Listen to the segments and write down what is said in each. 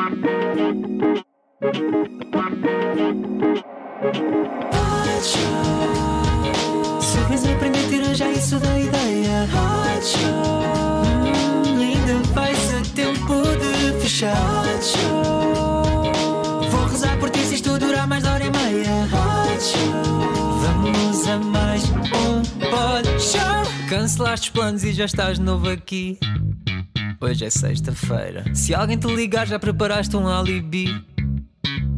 Hot Show. Soubes me aprender, tira já isso da ideia. Hum, ainda vai ser tempo de fechar. Vou rezar por ti se isto durar mais de hora e meia. Vamos a mais um pod show. Cancelaste os planos e já estás de novo aqui. Hoje é sexta-feira. Se alguém te ligar, já preparaste um alibi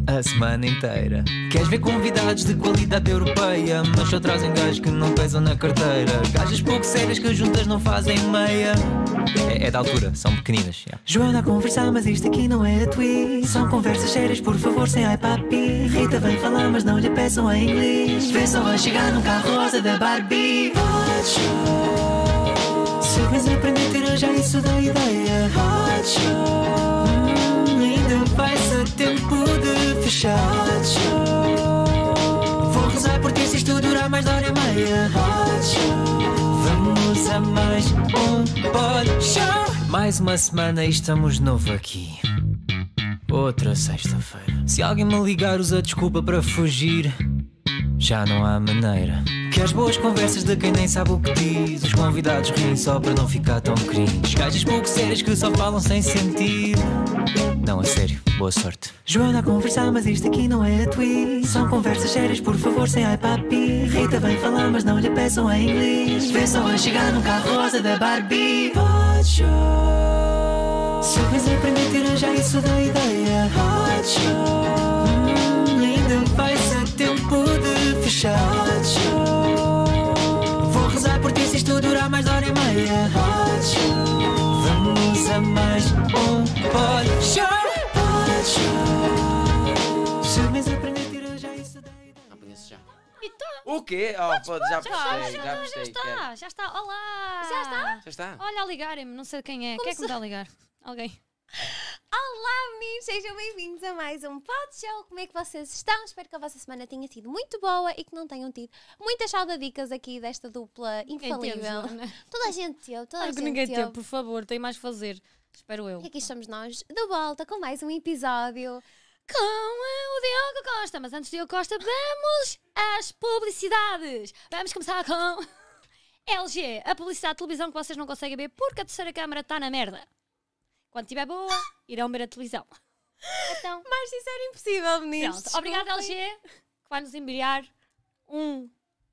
a semana inteira. Queres ver convidados de qualidade europeia, mas só trazem gajos que não pesam na carteira. Gajas pouco sérias que juntas não fazem meia. É, é da altura, são pequeninas. Yeah. Joana a conversar, mas isto aqui não é a tweet. São conversas sérias, por favor, sem iPapi. Rita vem falar, mas não lhe peçam em inglês. Vê só a chegar num carro rosa da Barbie. Se vens aprender já isso da ideia Hot show, ainda vai ser tempo de fechar Hot show, vou rezar por ti se isto durar mais da hora e meia Hot show, vamos a mais um pod show Mais uma semana e estamos de novo aqui Outra sexta-feira Se alguém me ligar usa desculpa para fugir Já não há maneira que as boas conversas de quem nem sabe o que diz. Os convidados riem só para não ficar tão cringe. Gajas pouco sérias que só falam sem sentido. Não, é sério, boa sorte. Joana a conversar, mas isto aqui não é a tweet. São conversas sérias, por favor, sem iPapi. Rita vem falar, mas não lhe peçam em inglês. Vê só a chegar num carro rosa da Barbie. Hot show. Se o fizer permitir, já isso da ideia. Hot show. Hum, ainda vai ser tempo de fechar. O quê? Oh, Podes, pode, já postei, já, já, já, já, está, quero. já está. Olá! Já está? Já está? Olha, ligarem-me, não sei quem é. Como quem é que me dá a ligar? Alguém. Olá, amigos! sejam bem-vindos a mais um Pod Show. Como é que vocês estão? Espero que a vossa semana tenha sido muito boa e que não tenham tido muitas saudadicas aqui desta dupla infalível. É? toda a gente teve, toda a, a gente ninguém teve, por favor, tem mais a fazer. Espero eu. E aqui estamos nós, de volta com mais um episódio com o Diogo Costa. Mas antes do Diogo Costa, vamos às publicidades. Vamos começar com LG, a publicidade de televisão que vocês não conseguem ver porque a terceira câmara está na merda. Quando estiver boa, irão ver a televisão. Então, Mais sincero impossível, meninos. Obrigada, LG, que vai nos enviar um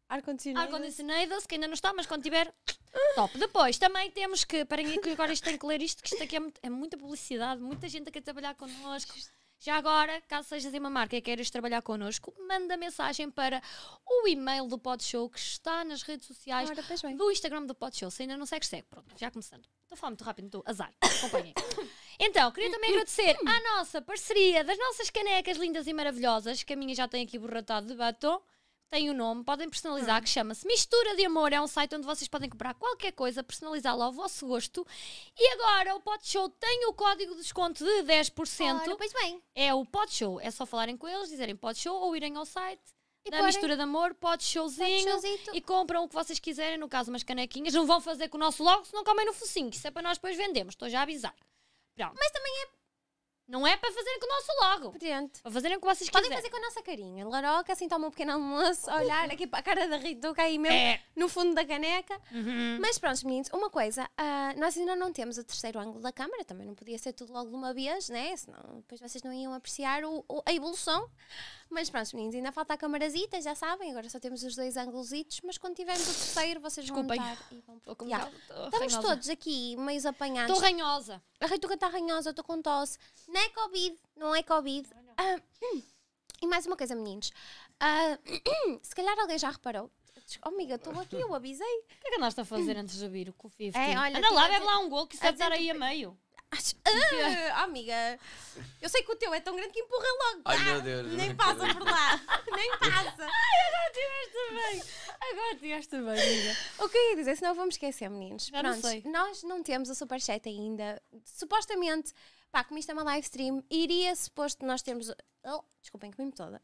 Ar-condicionado. ar-condicionado, que ainda não está, mas quando tiver, Top. Depois também temos que. Parem que agora isto tem que ler isto, que isto aqui é, muito, é muita publicidade, muita gente a quer trabalhar connosco. Já agora, caso sejas uma marca e queiras trabalhar connosco, manda mensagem para o e-mail do Podshow que está nas redes sociais do Instagram do Podshow. Se ainda não segues, segue. Pronto, já começando. Estou a falar muito rápido, estou azar. Acompanhem. Então, queria também agradecer à nossa parceria das nossas canecas lindas e maravilhosas, que a minha já tem aqui borratado de batom tem o um nome, podem personalizar, hum. que chama-se Mistura de Amor. É um site onde vocês podem comprar qualquer coisa, personalizá-la ao vosso gosto. E agora o Pod Show tem o código de desconto de 10%. Ora, pois bem. É o Pod Show. É só falarem com eles, dizerem Pod Show ou irem ao site. E da mistura de amor, pode showzinho pod e compram o que vocês quiserem, no caso umas canequinhas. Não vão fazer com o nosso logo, se não comem no focinho. Isso é para nós depois vendemos, estou já a avisar. Pronto. Mas também é não é para fazerem com o nosso logo. Pronto. Para fazerem com vocês Podem fazer com a nossa carinha. Laroca, assim toma um pequeno almoço, olhar aqui para a cara da Rita, aí mesmo é. no fundo da caneca. Uhum. Mas pronto, meninos, uma coisa. Uh, nós ainda não temos o terceiro ângulo da câmara. Também não podia ser tudo logo de uma vez, né? Senão depois vocês não iam apreciar o, o, a evolução. Mas pronto, meninos, ainda falta a camarazita, já sabem, agora só temos os dois ângulositos mas quando tivermos o terceiro, vocês vão estar e vão por... yeah. Estamos ranhosa. todos aqui meio apanhados. Estou ranhosa. A Reituca está ranhosa, estou com tosse. Não é Covid, não é Covid. Não, não. Ah, hum. e mais uma coisa, meninos. Ah, hum, se calhar alguém já reparou, Oh, amiga, estou aqui, eu avisei. O que é que andaste a fazer antes de abrir o Covid? É, olha, Anda lá, bebe lá um gol que está a estar aí a meio. Ah, amiga, eu sei que o teu é tão grande que empurra logo. Ai, ah, meu Deus. Nem passa por lá. nem passa. Ai, agora tiveste bem. Agora tiveste bem, amiga. O que eu ia dizer, senão vamos esquecer, meninos. Já Prontos, não sei. nós não temos o superchat ainda. Supostamente, pá, como isto é uma live stream, iria suposto nós termos. Oh, desculpem que me toda.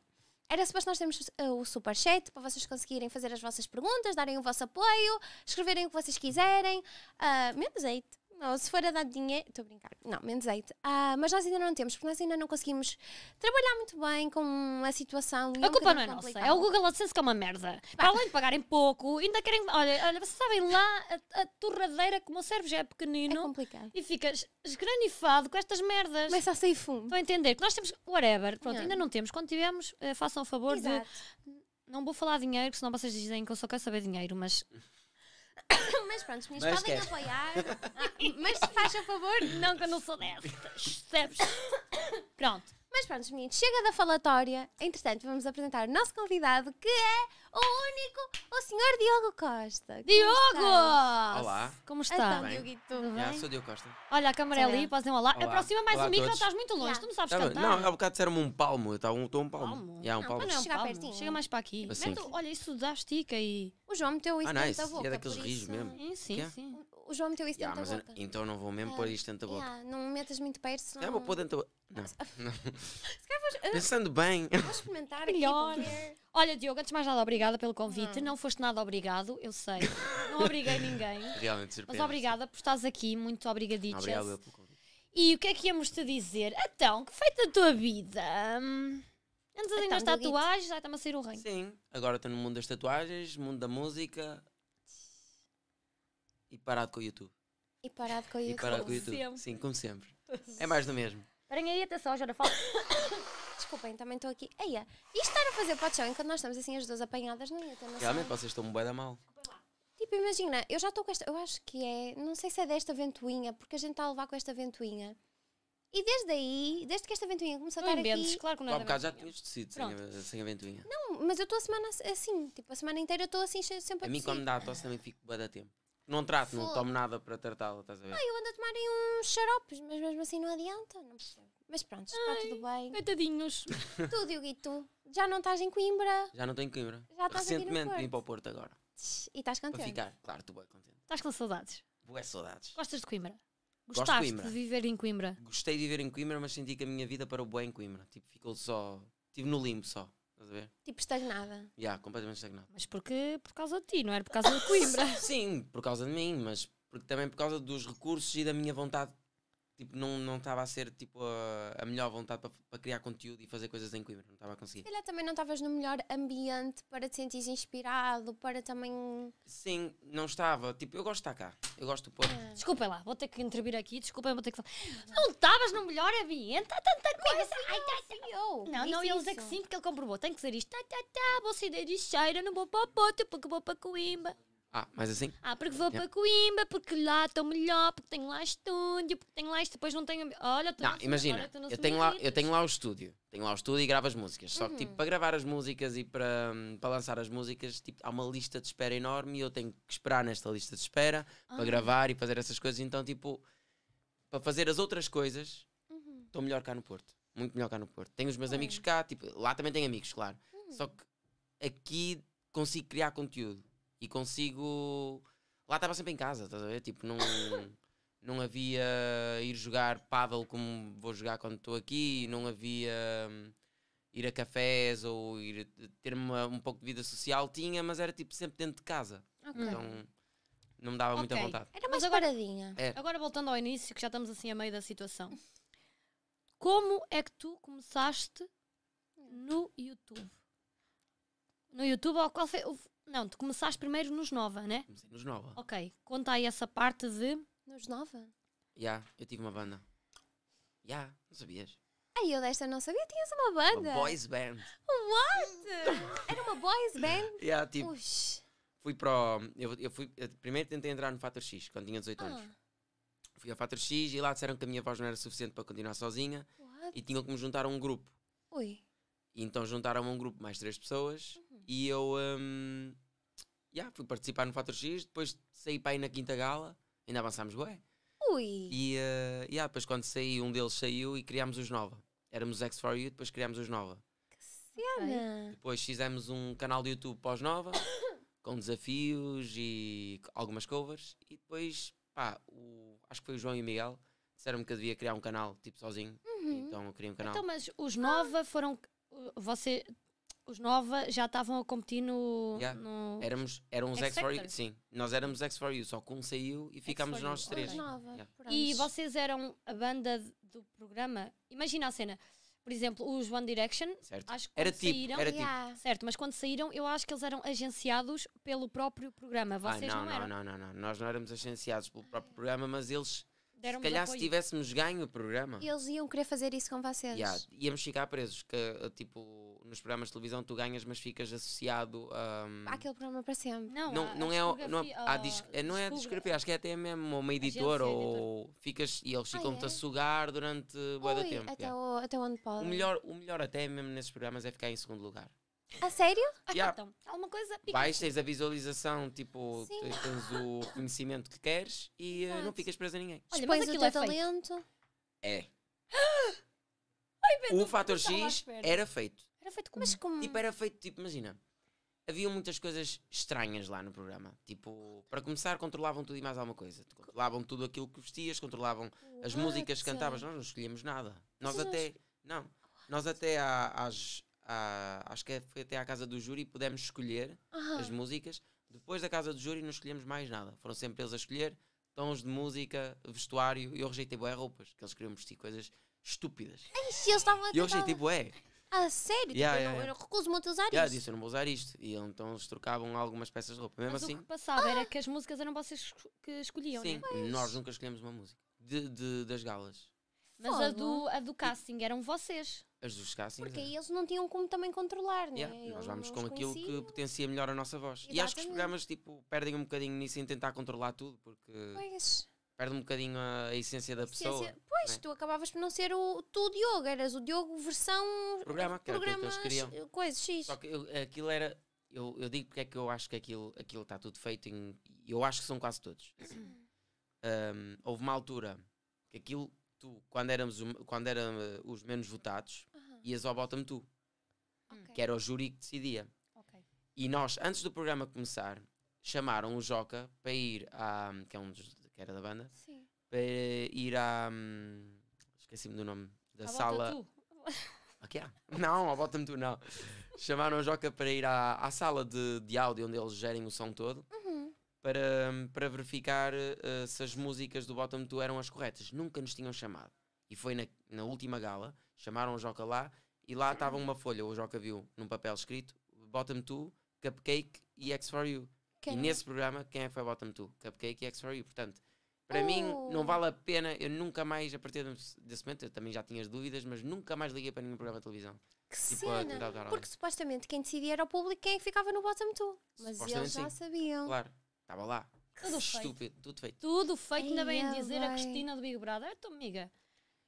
Era suposto nós termos uh, o superchat para vocês conseguirem fazer as vossas perguntas, darem o vosso apoio, escreverem o que vocês quiserem. Uh, menos hate. Não, se for a dar dinheiro. Estou a brincar. Não, menos 8. Ah, mas nós ainda não temos, porque nós ainda não conseguimos trabalhar muito bem com a situação. A é culpa não é nossa. É o Google AdSense que é uma merda. Para além de pagarem pouco, ainda querem. Olha, olha vocês sabem lá a, a torradeira que o meu cérebro já é pequenino. É complicado. E ficas esgranifado com estas merdas. Começa a sair fumo. Estão a entender? Que nós temos. Whatever. Pronto, não. ainda não temos. Quando tivermos, eh, façam o favor Exato. de. Não vou falar dinheiro, senão vocês dizem que eu só quero saber dinheiro, mas mas pronto, meninas, mas podem apoiar. Ah, mas faz a favor, não que eu não sou destas. Percebes? Pronto. Mas pronto, meninos, chega da falatória. Entretanto, vamos apresentar o nosso convidado, que é o único, o senhor Diogo Costa. Diogo! Como Olá. Como então, está? Então, Dioguito, tudo bem? Yeah, sou Diogo Costa. Olha, a câmera é ali, podes dizer um olá. olá. Aproxima mais olá o micro, estás muito longe, yeah. tu não sabes tá cantar. Não, há bocado disseram-me um palmo, eu estou um palmo. palmo. Yeah, um não, palmo. Não, Chega, palmo. Chega mais para aqui. Assim. Meto, olha, isso dá estica e... O João meteu isso ah, nice. da boca. E é daqueles rijos mesmo. sim, é? sim o João meteu isso yeah, dentro da boca. Eu, então não vou mesmo yeah. pôr isto dentro da boca. Yeah, não metas muito perto, senão... não... vou pôr dentro da boca. Não. não. Vou... Ah. Pensando bem. Vou experimentar Melhor. Aqui, Olha, Diogo, antes de mais nada, obrigada pelo convite. Não. não foste nada obrigado, eu sei. Não obriguei ninguém. Realmente surpresa. Mas obrigada por estás aqui, muito obrigadinha. Obrigado pelo convite. E o que é que íamos te dizer? Então, que feito da tua vida? Hum, antes então, ainda então, as tatuagens, já está-me a sair o reino. Sim, agora estou no mundo das tatuagens, mundo da música, e parado com o YouTube. E parado com o YouTube. E parado com o YouTube. Sempre. Sim, como sempre. É mais do mesmo. Parem aí, atenção, já não falo. Desculpem, também estou aqui. Eia, isto estar a fazer para o chão enquanto nós estamos assim as duas apanhadas, não é? Realmente, vocês estão bem da mal. Tipo, imagina, eu já estou com esta. Eu acho que é. Não sei se é desta ventoinha, porque a gente está a levar com esta ventoinha. E desde aí, desde que esta ventoinha começou não a estar inventes, aqui... claro que não era. Há bocado já tinhas tecido sem a, sem a ventoinha. Não, mas eu estou a semana assim, tipo, a semana inteira eu estou assim sempre a A mim, assim. quando dá a tosse, também fico bué da tempo. Não trato, Foda. não tomo nada para tratá-la, estás a ver? Ah, eu ando a tomar uns xaropes, mas mesmo assim não adianta. Não percebo. Mas pronto, está tudo bem. Coitadinhos. tu, Diogo, e tu? Já não estás em Coimbra? Já não estou em Coimbra. Já estás Recentemente aqui vim para o Porto agora. E estás contente? Para ficar, claro, tu bem contente. Estás com saudades? Boa saudades. Gostas de Coimbra? Gostaste Gosto de, Coimbra. de viver em Coimbra? Gostei de viver em Coimbra, mas senti que a minha vida para o bem em Coimbra. Tipo, ficou só... Estive no limbo só. Estás a ver? Tipo estagnada. Já, yeah, completamente estagnada. Mas porque por causa de ti, não era é? por causa de Coimbra? Sim, por causa de mim, mas também por causa dos recursos e da minha vontade tipo, não, não estava a ser tipo, a, a melhor vontade para, para, criar conteúdo e fazer coisas em Coimbra, não estava a conseguir. Ele também não estavas no melhor ambiente para te sentir inspirado, para também. Sim, não estava. Tipo, eu gosto de estar cá, eu gosto de pôr. Ah. lá, vou ter que intervir aqui, desculpa vou ter que falar. Não estavas no melhor ambiente, Há tanta coisa. Ai, tá, tá. Eu. Não, não, ele é que sim, porque ele comprovou, tem que dizer isto, tá, tá, tá, vou sair de cheira, não vou para o pote, porque vou para Coimbra. Ah, mas assim? Ah, porque vou yeah. É. para Coimbra, porque lá estou melhor, porque tenho lá estúdio, porque tenho lá isto, depois não tenho. Olha, não, imagina, olha, eu, tenho lá, eu tenho lá o estúdio, tenho lá o estúdio e gravo as músicas. Só que, uhum. tipo, para gravar as músicas e para, hum, para lançar as músicas, tipo, há uma lista de espera enorme e eu tenho que esperar nesta lista de espera para ah. gravar e fazer essas coisas. Então, tipo, para fazer as outras coisas, uhum. estou uhum. melhor cá no Porto. Muito melhor cá no Porto. Tenho os meus uhum. amigos cá, tipo, lá também tenho amigos, claro. Uhum. Só que aqui consigo criar conteúdo e consigo. Lá estava sempre em casa, estás a ver? Tipo, não, não havia ir jogar paddle como vou jogar quando estou aqui, não havia hum, ir a cafés ou ir ter uma, um pouco de vida social. Tinha, mas era tipo sempre dentro de casa. Okay. Então não me dava okay. muita vontade. Era mais mas agora, É. Agora voltando ao início, que já estamos assim a meio da situação. Como é que tu começaste no YouTube? No YouTube, qual foi, não, tu começaste primeiro nos Nova, né? Comecei nos Nova. Ok, conta aí essa parte de. Nos Nova? Já, yeah, eu tive uma banda. Já, yeah, não sabias? Ai, eu desta não sabia, tinhas uma banda. Uma boys band. What? Era uma boys band? yeah, tipo, Ux. Fui para eu, eu fui, eu primeiro tentei entrar no Fator X, quando tinha 18 ah. anos. Fui ao Fator X e lá disseram que a minha voz não era suficiente para continuar sozinha. What? E tinham que me juntar a um grupo. Ui. E então juntaram-me um grupo mais três pessoas uhum. e eu um, yeah, fui participar no Fator X, depois saí para ir na quinta gala, ainda avançámos bué. Ui! E uh, eh, yeah, depois quando saí, um deles saiu e criámos os Nova. Éramos X4U, depois criámos os Nova. Que cena! Depois fizemos um canal de YouTube pós-Nova, com desafios e algumas covers. E depois, pá, o, acho que foi o João e o Miguel, disseram-me que eu devia criar um canal, tipo sozinho. Uhum. Então eu criei um canal. Então, mas os Nova ah. foram você, os Nova já estavam a competir no. Yeah. no... Éramos, eram os X, 4 U. sim. Nós éramos X 4 U, só que um saiu e ficámos nós três. Nova, yeah. E vocês eram a banda do programa. Imagina a cena. Por exemplo, os One Direction, certo. acho que era tipo, saíram, era tipo. certo, mas quando saíram, eu acho que eles eram agenciados pelo próprio programa. Vocês ah, não, não, eram? Não, não, não, não. Nós não éramos agenciados pelo próprio programa, mas eles deram Se calhar apoio. se tivéssemos ganho o programa. Eles iam querer fazer isso com vocês. Yeah, íamos ficar presos. Que, eh, tipo, nos programas de televisão tu ganhas, mas ficas associado a. Aquele programa para sempre. Não, não, a, não, é é- a é, não, é, a discografia, acho que é até mesmo uma editora ou. Ficas, e eles ah, ficam-te ah, é? a sugar durante boa do tempo. Até, o, até onde pode. O melhor, o melhor até mesmo nesses programas é ficar em segundo lugar. A sério? Ah, Yeah. então, então alguma coisa Vais, tens a visualização, tipo, Sim. tens, o reconhecimento que queres e eh, não ficas preso a ninguém. Olha, Expões o aquilo é talento. É. O fator X era feito. Era feito como? Mas como... Tipo, era feito, tipo, imagina. Havia muitas coisas estranhas lá no programa. Tipo, para começar, controlavam tudo e mais alguma coisa. Tipo, controlavam tudo aquilo que vestias, controlavam as músicas que cantavas. Nós não escolhemos nada. Nós até. Não. Nós até às, à, acho que é, foi até à casa do júri e pudemos escolher uhum. as músicas. Depois da casa do júri não escolhemos mais nada. Foram sempre eles a escolher tons de música, vestuário. E eu rejeitei boé roupas, que eles queriam vestir coisas estúpidas. se eles estavam a E eu rejeitei boé. Ah, sério? Yeah, tipo, yeah, eu, não, eu não recuso usar yeah, isto. Disse, eu não vou usar isto. E então, então eles trocavam algumas peças de roupa. Mesmo Mas assim, o que passava ah. era que as músicas eram vocês que escolhiam, Sim, né? Mas... nós nunca escolhemos uma música. De, de das galas. Mas a do, a do casting eram vocês as Porque aí eles não tinham como também controlar, né? nós vamos com aquilo conheciam. que potencia melhor a nossa voz. Exatamente. E acho que os programas tipo, perdem um bocadinho nisso em tentar controlar tudo, porque pois. perde um bocadinho a, a essência da a pessoa. Essência. Pois, né? tu acabavas por não ser o, tu o Diogo, eras o Diogo versão programa, que programa que eles queriam. Eh, Coisa X. Só que eu, aquilo era. Eu, eu digo porque é que eu acho que aquilo está tudo feito em. Eu acho que são quase todos. Assim. um, houve uma altura que aquilo tu, quando, éramos, quando eram eh, os menos votados, uhum. ias ao bottom tu. Okay. Hum. Que era o júri que decidia. Okay. E nós, antes do programa começar, chamaram o Joca para ir a. que, é um dos, que era da banda. Sim. Para ir a. Hum, esqueci-me do nome. Da a sala. Okay. Não, ao bottom tu não. chamaram o Joca para ir à, à sala de, de áudio onde eles gerem o som todo. Uhum para, para verificar uh, se as músicas do Bottom 2 eram as corretas. Nunca nos tinham chamado. E foi na, na última gala, chamaram o Joca lá e lá estava uma folha, o Joca viu num papel escrito Bottom 2, Cupcake e X for You. E é? nesse programa, quem é que foi Bottom 2? Cupcake e X for You. Portanto, para oh. mim não vale a pena, eu nunca mais, a partir desse momento, eu também já tinha as dúvidas, mas nunca mais liguei para nenhum programa de televisão. Que tipo, cena! Porque supostamente quem decidia era o público quem ficava no Bottom 2. Mas eles já sabiam. Claro. Estava lá. Tudo Estúpido, feito. tudo feito. Tudo feito, ainda bem dizer, vai. a Cristina do Big Brother é então, tua amiga.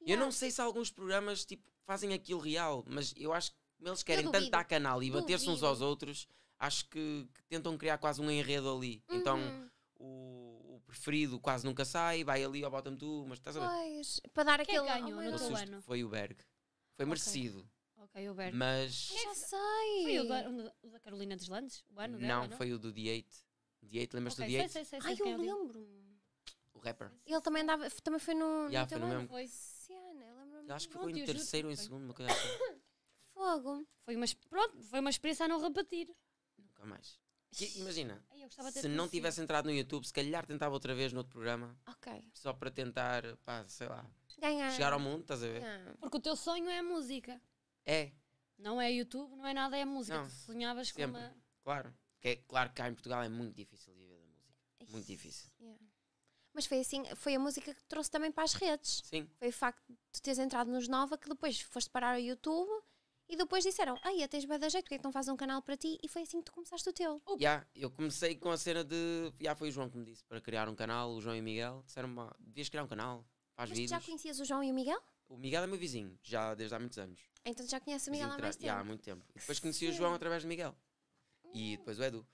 Eu não. não sei se alguns programas tipo, fazem aquilo real, mas eu acho que eles querem tanto dar canal e bater-se uns aos outros, acho que, que, tentam criar quase um enredo ali. Então, uhum. Então o, o, preferido quase nunca sai, vai ali ao bottom tu, mas estás a ver? Pois, para dar Quem aquele ganho no teu ano. Foi o Berg. Foi okay. merecido. Ok, o Berg. Mas. Já sei. Foi o da, o da Carolina dos Landes? O ano dela, não, não, foi o do D8. D8, lembras-te okay, do D8? Sei, sei, sei, Ai, eu é lembro O rapper. Ele também andava, também foi no. Yeah, foi no mesmo. Foi Acho que foi no terceiro ou em segundo, uma coisa assim. Fogo. Foi uma, pronto, foi uma experiência a não repetir. Nunca mais. Que, imagina, se não tivesse entrado no YouTube, se calhar tentava outra vez no outro programa. Ok. Só para tentar, pá, sei lá. Ganhar. Chegar ao mundo, estás a ver? Não. Porque o teu sonho é a música. É. Não é YouTube, não é nada, é a música. Não. Tu sonhavas Sempre. com uma. Claro. Porque é claro que cá em Portugal é muito difícil viver da música. É isso. Muito difícil. Yeah. Mas foi assim, foi a música que trouxe também para as redes. Sim. Foi o facto de tu teres entrado nos Nova que depois foste parar ao YouTube e depois disseram, ai, tens bem da jeito, porque é que não fazes um canal para ti? E foi assim que tu começaste o teu. Já, yeah, eu comecei com a cena de. Já foi o João que me disse para criar um canal, o João e o Miguel. Disseram-me, devias criar um canal, faz Mas vídeos. Mas já conhecias o João e o Miguel? O Miguel é meu vizinho, já desde há muitos anos. Então já conhece o Miguel há mais tempo? Já, há muito tempo. E depois conheci Sim. o João através do Miguel e hum. depois o Edu.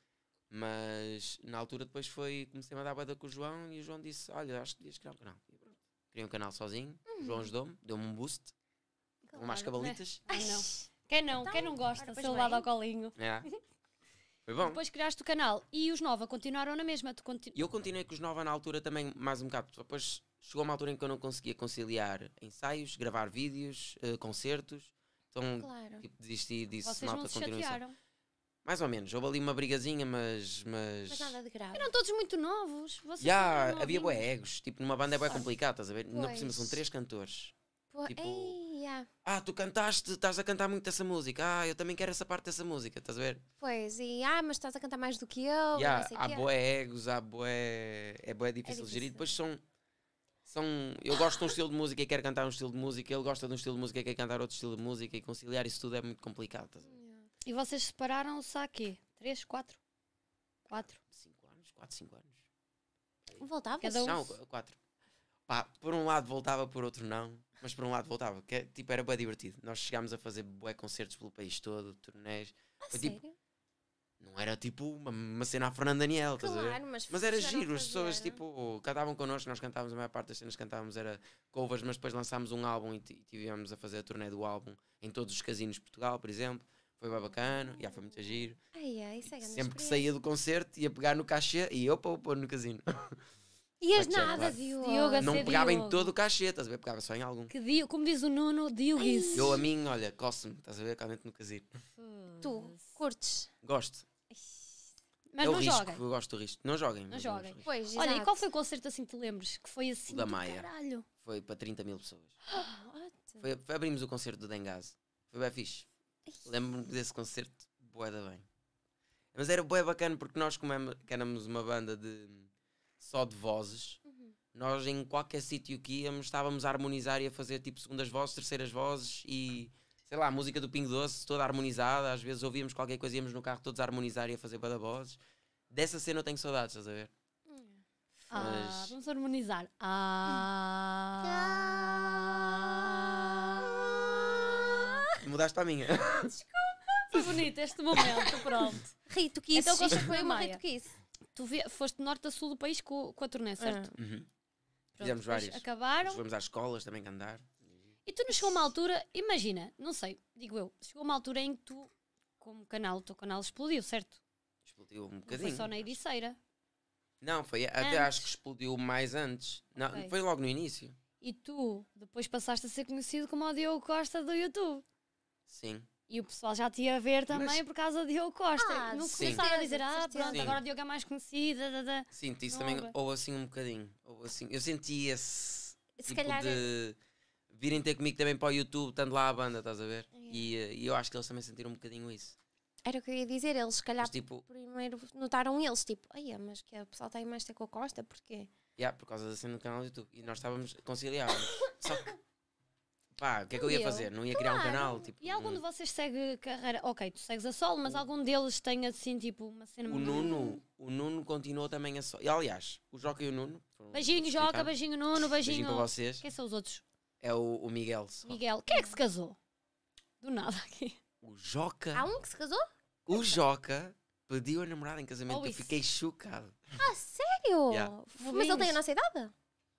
Mas na altura depois foi, comecei a mandar bada com o João e o João disse: Olha, acho que devias criar um canal. E pronto. Criei um canal sozinho, o João uhum. ajudou-me, deu-me um boost, claro, umas né? cabalitas. não. Quem não, então, quem não gosta, de ser bem. ao colinho. É. Foi bom. Depois criaste o canal e os Nova continuaram na mesma. Tu continu... Eu continuei com os Nova na altura também, mais um bocado. Depois chegou uma altura em que eu não conseguia conciliar ensaios, gravar vídeos, uh, concertos. Então, claro. tipo, desisti disso. Vocês malta, não se chatearam? Mais ou menos, houve ali uma brigazinha, mas. Mas, mas nada de grave. Eram todos muito novos. Vocês yeah, havia boé egos. Tipo, numa banda é boé complicado, estás a ver? Não por são três cantores. Pô, tipo, yeah. Ah, tu cantaste, estás a cantar muito essa música. Ah, eu também quero essa parte dessa música, estás a ver? Pois, e ah, mas estás a cantar mais do que eu. Yeah, há boé é. egos, há boé. É boé difícil, é difícil de gerir. Depois são. São, eu gosto de um estilo de música e quero cantar um estilo de música, ele gosta de um estilo de música e quer cantar outro estilo de música e conciliar isso tudo é muito complicado. Estás a ver? E vocês separaram-se há quê? 3, 4? 4? 5 anos, quatro cinco anos. Voltava? Cada um... Não, Pá, por um lado voltava, por outro não. Mas por um lado voltava, que é, tipo, era bem divertido. Nós chegámos a fazer bué concertos pelo país todo, turnés. Ah, Foi, tipo, sério? não era tipo uma, uma cena à Fernanda Daniel, claro, estás a ver? Mas, mas era giro, as pessoas né? tipo, cantavam connosco, nós cantávamos, a maior parte das cenas cantávamos era covers, mas depois lançámos um álbum e, e tivemos a fazer a turnê do álbum em todos os casinos de Portugal, por exemplo foi bem bacana, já foi muito giro. Ai, ai, isso é Sempre que saía do concerto ia pegar no cachê e eu para pôr no casino. e as nada, claro. Diogo. não pegava Diogo. em todo o cachê, estás a ver? Pegava só em algum. Que Diogo, como diz o Nuno, Diogo isso. Eu a mim, olha, coço-me, estás a ver? Realmente no casino. Tu, curtes? Gosto. Mas eu não risco, Eu gosto do risco. Não joguem. Não joguem. Pois, olha, exato. e qual foi o concerto assim que te lembres? Que foi assim, o da Maia. caralho. Foi para 30 mil pessoas. Oh, foi, foi, abrimos o concerto do Dengaz. Foi bem fixe. Lembro-me desse concerto, da bem. Mas era bué bacana porque nós, como é, éramos uma banda de só de vozes, uhum. nós em qualquer sítio que íamos estávamos a harmonizar e a fazer tipo segundas vozes, terceiras vozes e sei lá, a música do Pingo Doce toda harmonizada. Às vezes ouvíamos qualquer coisa, íamos no carro todos a harmonizar e a fazer bué vozes. Dessa cena eu tenho saudades, estás a ver? Ah, vamos harmonizar. Ah. ah mudaste para a minha. Desculpa. Foi bonito este momento, pronto. Rito Kiss. Então, qual foi o Rito isso Tu vi, foste de norte a sul do país com, com a turnê, certo? Ah. Uhum. Pronto, Fizemos várias. Acabaram. Fomos às escolas também andar. E tu não chegou uma altura, imagina, não sei, digo eu, chegou uma altura em que tu, como canal, o teu canal explodiu, certo? Explodiu um bocadinho. Não foi só na ediceira Não, foi antes. até acho que explodiu mais antes. Não, Foi logo no início. E tu depois passaste a ser conhecido como o Diogo Costa do YouTube. Sim. E o pessoal já tinha a ver também Mas- por causa de Diogo Costa. Ah, não sim. começaram a dizer, ah, pronto, Sim. agora o Diogo é mais conhecido. da, da, da." isso também, ou assim um bocadinho. Ou assim, eu senti esse Se tipo calhar- de é- virem ter comigo também para o YouTube, estando lá a banda, estás a ver? E, eh, E eu acho que eles também sentiram um bocadinho isso. Era o que eu ia dizer, eles se calhar Mas tipo, primeiro notaram eles, tipo, ai, é, mas que o pessoal está aí mais ter com a Costa, porquê? yeah, por causa da cena do canal do YouTube. E nós estávamos, conciliávamos. Só que pá, o que é que eu ia fazer? Não ia criar um canal? Tipo, E algum hum. de vocês segue carreira? Ok, tu segues a solo, mas algum deles tem assim, tipo, uma cena. o Nuno, o Nuno continuou também a solo e, Aliás, o Joca e o Nuno. Beijinho, Joca, beijinho, Nuno, beijinho. Beijinho para vocês. Quem são os outros? É o, o Miguel. só. Miguel. Quem é que se casou? Do nada aqui. O Joca. Há um que se casou? O Joca pediu a namorada em casamento. Oh, eu isso. fiquei chocado. Ah, sério? Yeah. Mas ele tem a nossa idade?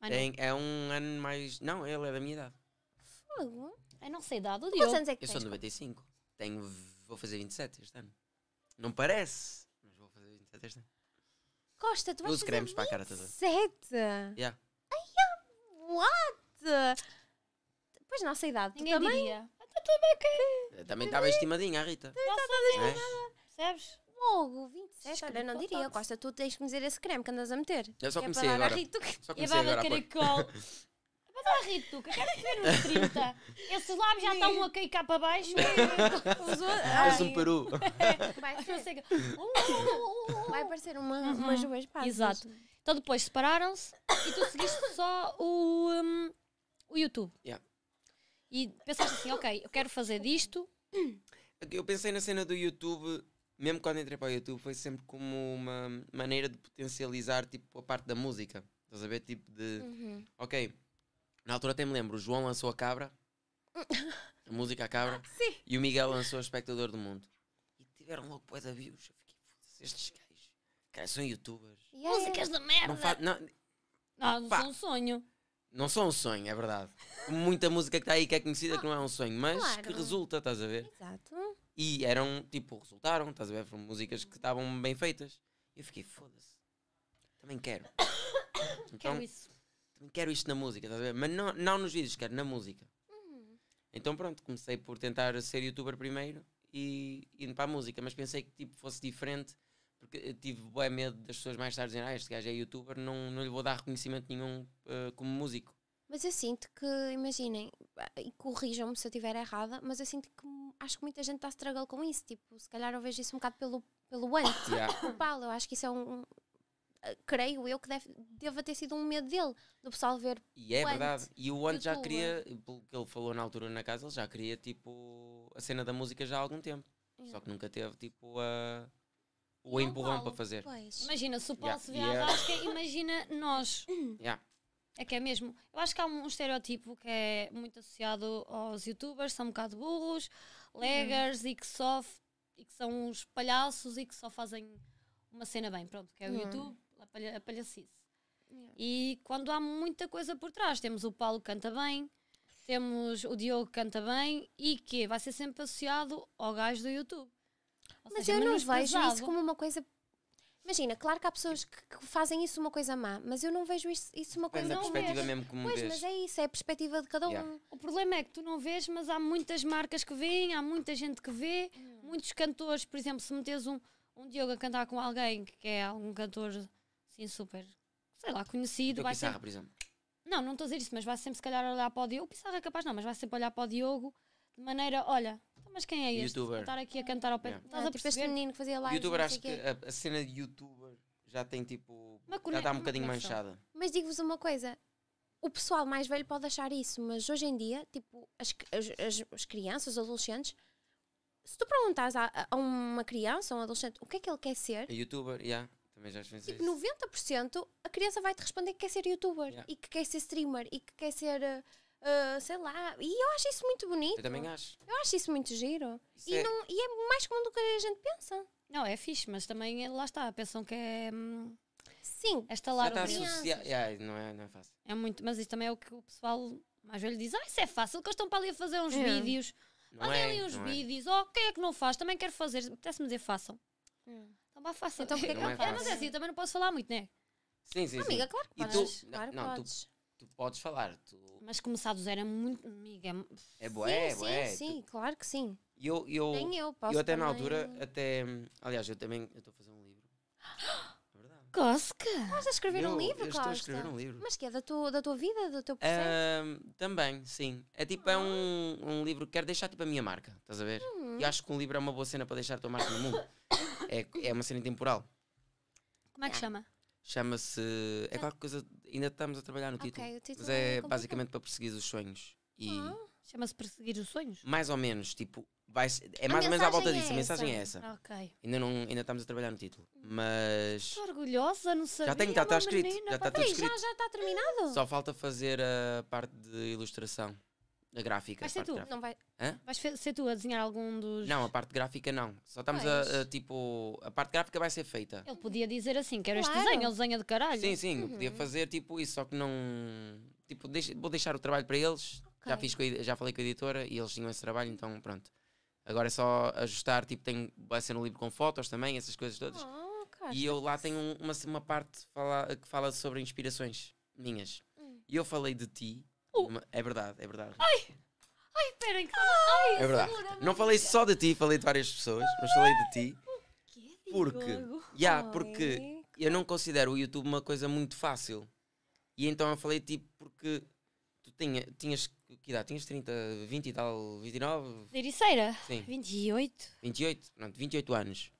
Tem- é um ano mais. Não, ele é da minha idade. Fogo. A nossa idade, o Diogo. Quantos anos é que Eu sou tens? 95. Tenho, vou fazer 27 este ano. Não parece, mas vou fazer 27 este ano. Costa, tu vais Uso fazer cremes para a cara toda. 27? Yeah. Ai, ah, what? Pois nossa idade, Ninguém ah, tu também? diria. também Eu também estava estimadinha a Rita. Não sabes nada. Percebes? Logo, 27. Eu não diria, Costa, tu tens que me dizer esse creme que andas a meter. Eu só é comecei a agora. Rita. Só comecei agora. há pouco. caracol. estás a rir tu? Que quero ver nos 30. Esses lábios já estão a cair cá para baixo. És um peru. Vai, uh, uh, uh, Vai parecer uma, uhum. umas Exato. Então depois separaram-se e tu seguiste só o, um, o YouTube. Yeah. E pensaste assim, ok, eu quero fazer disto. Eu pensei na cena do YouTube mesmo quando entrei para o YouTube, foi sempre como uma maneira de potencializar tipo, a parte da música. Estás a ver? Tipo de. Uhum. Ok, na altura até me lembro, o João lançou a cabra, a música a cabra, Sim. e o Miguel lançou o Espectador do Mundo. E tiveram logo pois views. Eu fiquei, foda-se, estes gajos. Cara, são youtubers. Yeah. Músicas da merda! Não, não... não, não são um sonho. Não são um sonho, é verdade. Muita música que está aí que é conhecida ah, que não é um sonho, mas claro. que resulta, estás a ver? Exato. E eram, tipo, resultaram, estás a ver? Foram músicas que estavam bem feitas. E eu fiquei, foda-se. Também quero. Então, quero isso quero isto na música, estás a ver? Mas não, não nos vídeos, quero na música. Uhum. Então pronto, comecei por tentar ser youtuber primeiro e indo para a música, mas pensei que tipo, fosse diferente, porque tive bem medo das pessoas mais tarde dizerem, ah, este gajo é youtuber, não, não lhe vou dar reconhecimento nenhum uh, como músico. Mas eu sinto que, imaginem, eh, e corrijam-me se eu estiver errada, mas eu sinto que acho que muita gente está a struggle com isso. Tipo, se calhar eu vejo isso um bocado pelo, pelo antes. Yeah. O Paulo, eu acho que isso é um, creio eu que deve, deve ter sido um medo dele, do pessoal ver. E é verdade. E o Ant já queria, pelo que ele falou na altura na casa, ele já queria tipo a cena da música já há algum tempo. Yeah. Só que nunca teve tipo a. O não empurrão vale, para fazer. Pois. Imagina, se o Paulo yeah. se vê yeah. à Alaska, é- imagina nós. Yeah. É que é mesmo. Eu acho que há um, um estereótipo que é muito associado aos youtubers, são um bocado burros, uhum. leggers uhum. e, que só, e que são uns palhaços e que só fazem uma cena bem. Pronto, que é o uhum. YouTube a, palha, a palhacice. Yeah. E quando há muita coisa por trás, temos o Paulo que canta bem, temos o Diogo que canta bem e que vai ser sempre associado ao gajo do YouTube. Ou mas seja, eu não vejo pesado. isso como uma coisa. Imagina, claro que há pessoas que, que, fazem isso uma coisa má, mas eu não vejo isso, isso uma coisa. Mas a perspectiva vejo. É. mesmo mas é isso, é a perspectiva de cada um. O problema é que tu não vês, mas há muitas marcas que veem, há muita gente que vê, hum. muitos cantores, por exemplo, se metes um, um Diogo a cantar com alguém que é algum cantor Sim, super. Sei lá, conhecido. Do Pissarra, ser... por exemplo. Não, não estou a dizer isso, mas vai sempre se calhar olhar para o Diogo. Pissarra é capaz não, mas vai sempre olhar para o Diogo de maneira, olha, então, mas quem é este? YouTuber. Estar aqui a cantar ao pé. Yeah. Ah, Estás a tipo perceber? Este menino que fazia live. Youtuber, acho que a, a, cena de youtuber já tem tipo. já está um bocadinho manchada. Mas digo-vos uma coisa. O pessoal mais velho pode achar isso, mas hoje em dia, tipo, as, as, as crianças, os adolescentes, se tu perguntas a, a, uma criança, a um adolescente, o que é que ele quer ser? A é youtuber, yeah. Mas às é Tipo, 90% a criança vai te responder que quer ser youtuber yeah. e que quer ser streamer e que quer ser. Uh, sei lá, e eu acho isso muito bonito. Eu também acho. Eu acho isso muito giro. Isso e, é... Não, e é mais comum do que a gente pensa. Não, é fixe, mas também eh, lá está, pensam que é. Hum, Sim. É Esta lá está associada. Yeah, não, é, não é fácil. É muito, mas isso também é o que o pessoal mais velho diz: ah, isso é fácil, que eles estão para ali a fazer uns é. vídeos. Não Fazem é, ali uns é. vídeos. É. Oh, quem é que não faz? Também quero fazer. Pudesse-me dizer, façam. Hum. Tá então vá fácil. Então, porque não é, que... é, mas é assim, eu também não posso falar muito, né? Sim, sim. Amiga, sim. claro que podes. Tu, claro não, podes. Tu, tu, podes falar. Tu... Mas começar do zero é muito. Amiga, é boa, é boa. Sim, é, sim, tu... claro que sim. Eu, eu, Nem eu posso. Eu até também... na altura, até. Aliás, eu também estou a fazer um livro. É Cosca! Estás a escrever eu, um livro, eu estou a escrever um livro. Mas que é da tua, da tua vida, do teu processo? Um, também, sim. É tipo, é ah. um, um livro que quero deixar tipo a minha marca, estás a ver? Hum. E acho que um livro é uma boa cena para deixar a tua marca no mundo. É, é uma cena temporal. Como é que é. chama? Chama-se. É qualquer coisa. Ainda estamos a trabalhar no okay, título, título. Mas é, é basicamente para perseguir os sonhos. E ah, chama-se Perseguir os Sonhos? Mais ou menos. Tipo, vai, é mais ou menos à volta é disso. Essa. A mensagem é essa. Ok. Ainda, não, ainda estamos a trabalhar no título. Mas. Estou orgulhosa, não sabia. Já tenho, já está escrito. Já está tudo escrito. Já, já está terminado. Só falta fazer a parte de ilustração na gráfica. Vais ser tu, não vai. Hã? Vais ser tu a desenhar algum dos. Não, a parte gráfica não. Só estamos ah, a, a, tipo. A parte gráfica vai ser feita. Ele podia dizer assim: quero claro. este desenho, ele desenha de caralho. Sim, sim, uhum. podia fazer tipo isso, só que não. Tipo, deixo, vou deixar o trabalho para eles. Okay. Já, fiz a, já falei com a editora e eles tinham esse trabalho, então pronto. Agora é só ajustar, tipo, tem, vai ser um livro com fotos também, essas coisas todas. Oh, okay. e eu lá tenho uma, uma parte fala, que fala sobre inspirações minhas. Hum. E eu falei de ti Uh. É verdade, é verdade. Ai! Ai, esperem que. Ai, é verdade. Não falei só de ti, falei de várias pessoas, mas falei de ti. Porque, yeah, porque eu não considero o YouTube uma coisa muito fácil. E então eu falei tipo porque tu tinha, tinhas que idade? Tinhas 30, 20 e tal, 29? Ericeira? Sim. 28. 28, pronto, 28 anos.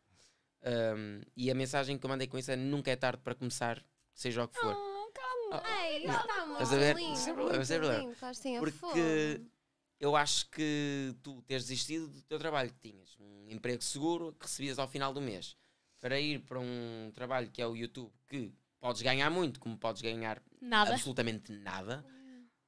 Um, e a mensagem que eu mandei com isso é nunca é tarde para começar, seja o que for. Ah calma. Ah, Ei, não, está muito Lindo, sem problema, sem problema. Porque eu acho que tu teres desistido do teu trabalho que tinhas, um emprego seguro que recebias ao final do mês, para ir para um trabalho que é o YouTube, que podes ganhar muito, como podes ganhar nada. absolutamente nada.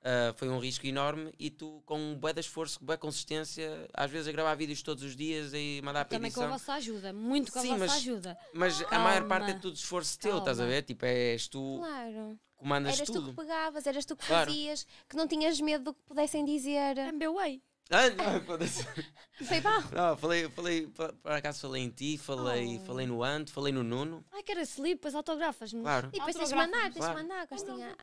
Uh, foi um risco enorme e tu com um bué de esforço, bué consistência, às vezes a gravar vídeos todos os dias e mandar para Também edição. com a vossa ajuda, muito com Sim, a vossa mas, ajuda. Mas Calma. a maior parte é tudo esforço Calma. teu, estás a ver? Tipo, és tu claro. comandas eras tudo. Eras tu que pegavas, eras tu que claro. fazias, que não tinhas medo do que pudessem dizer. I'm é meu way. Ah, não, Foi mal. Não, falei, falei, por acaso falei em ti, falei, oh. falei no Ant, falei no Nuno. Ai, que era sleep, as autografas-me. Claro. E depois tens de mandar, tens de claro. mandar, Costinha.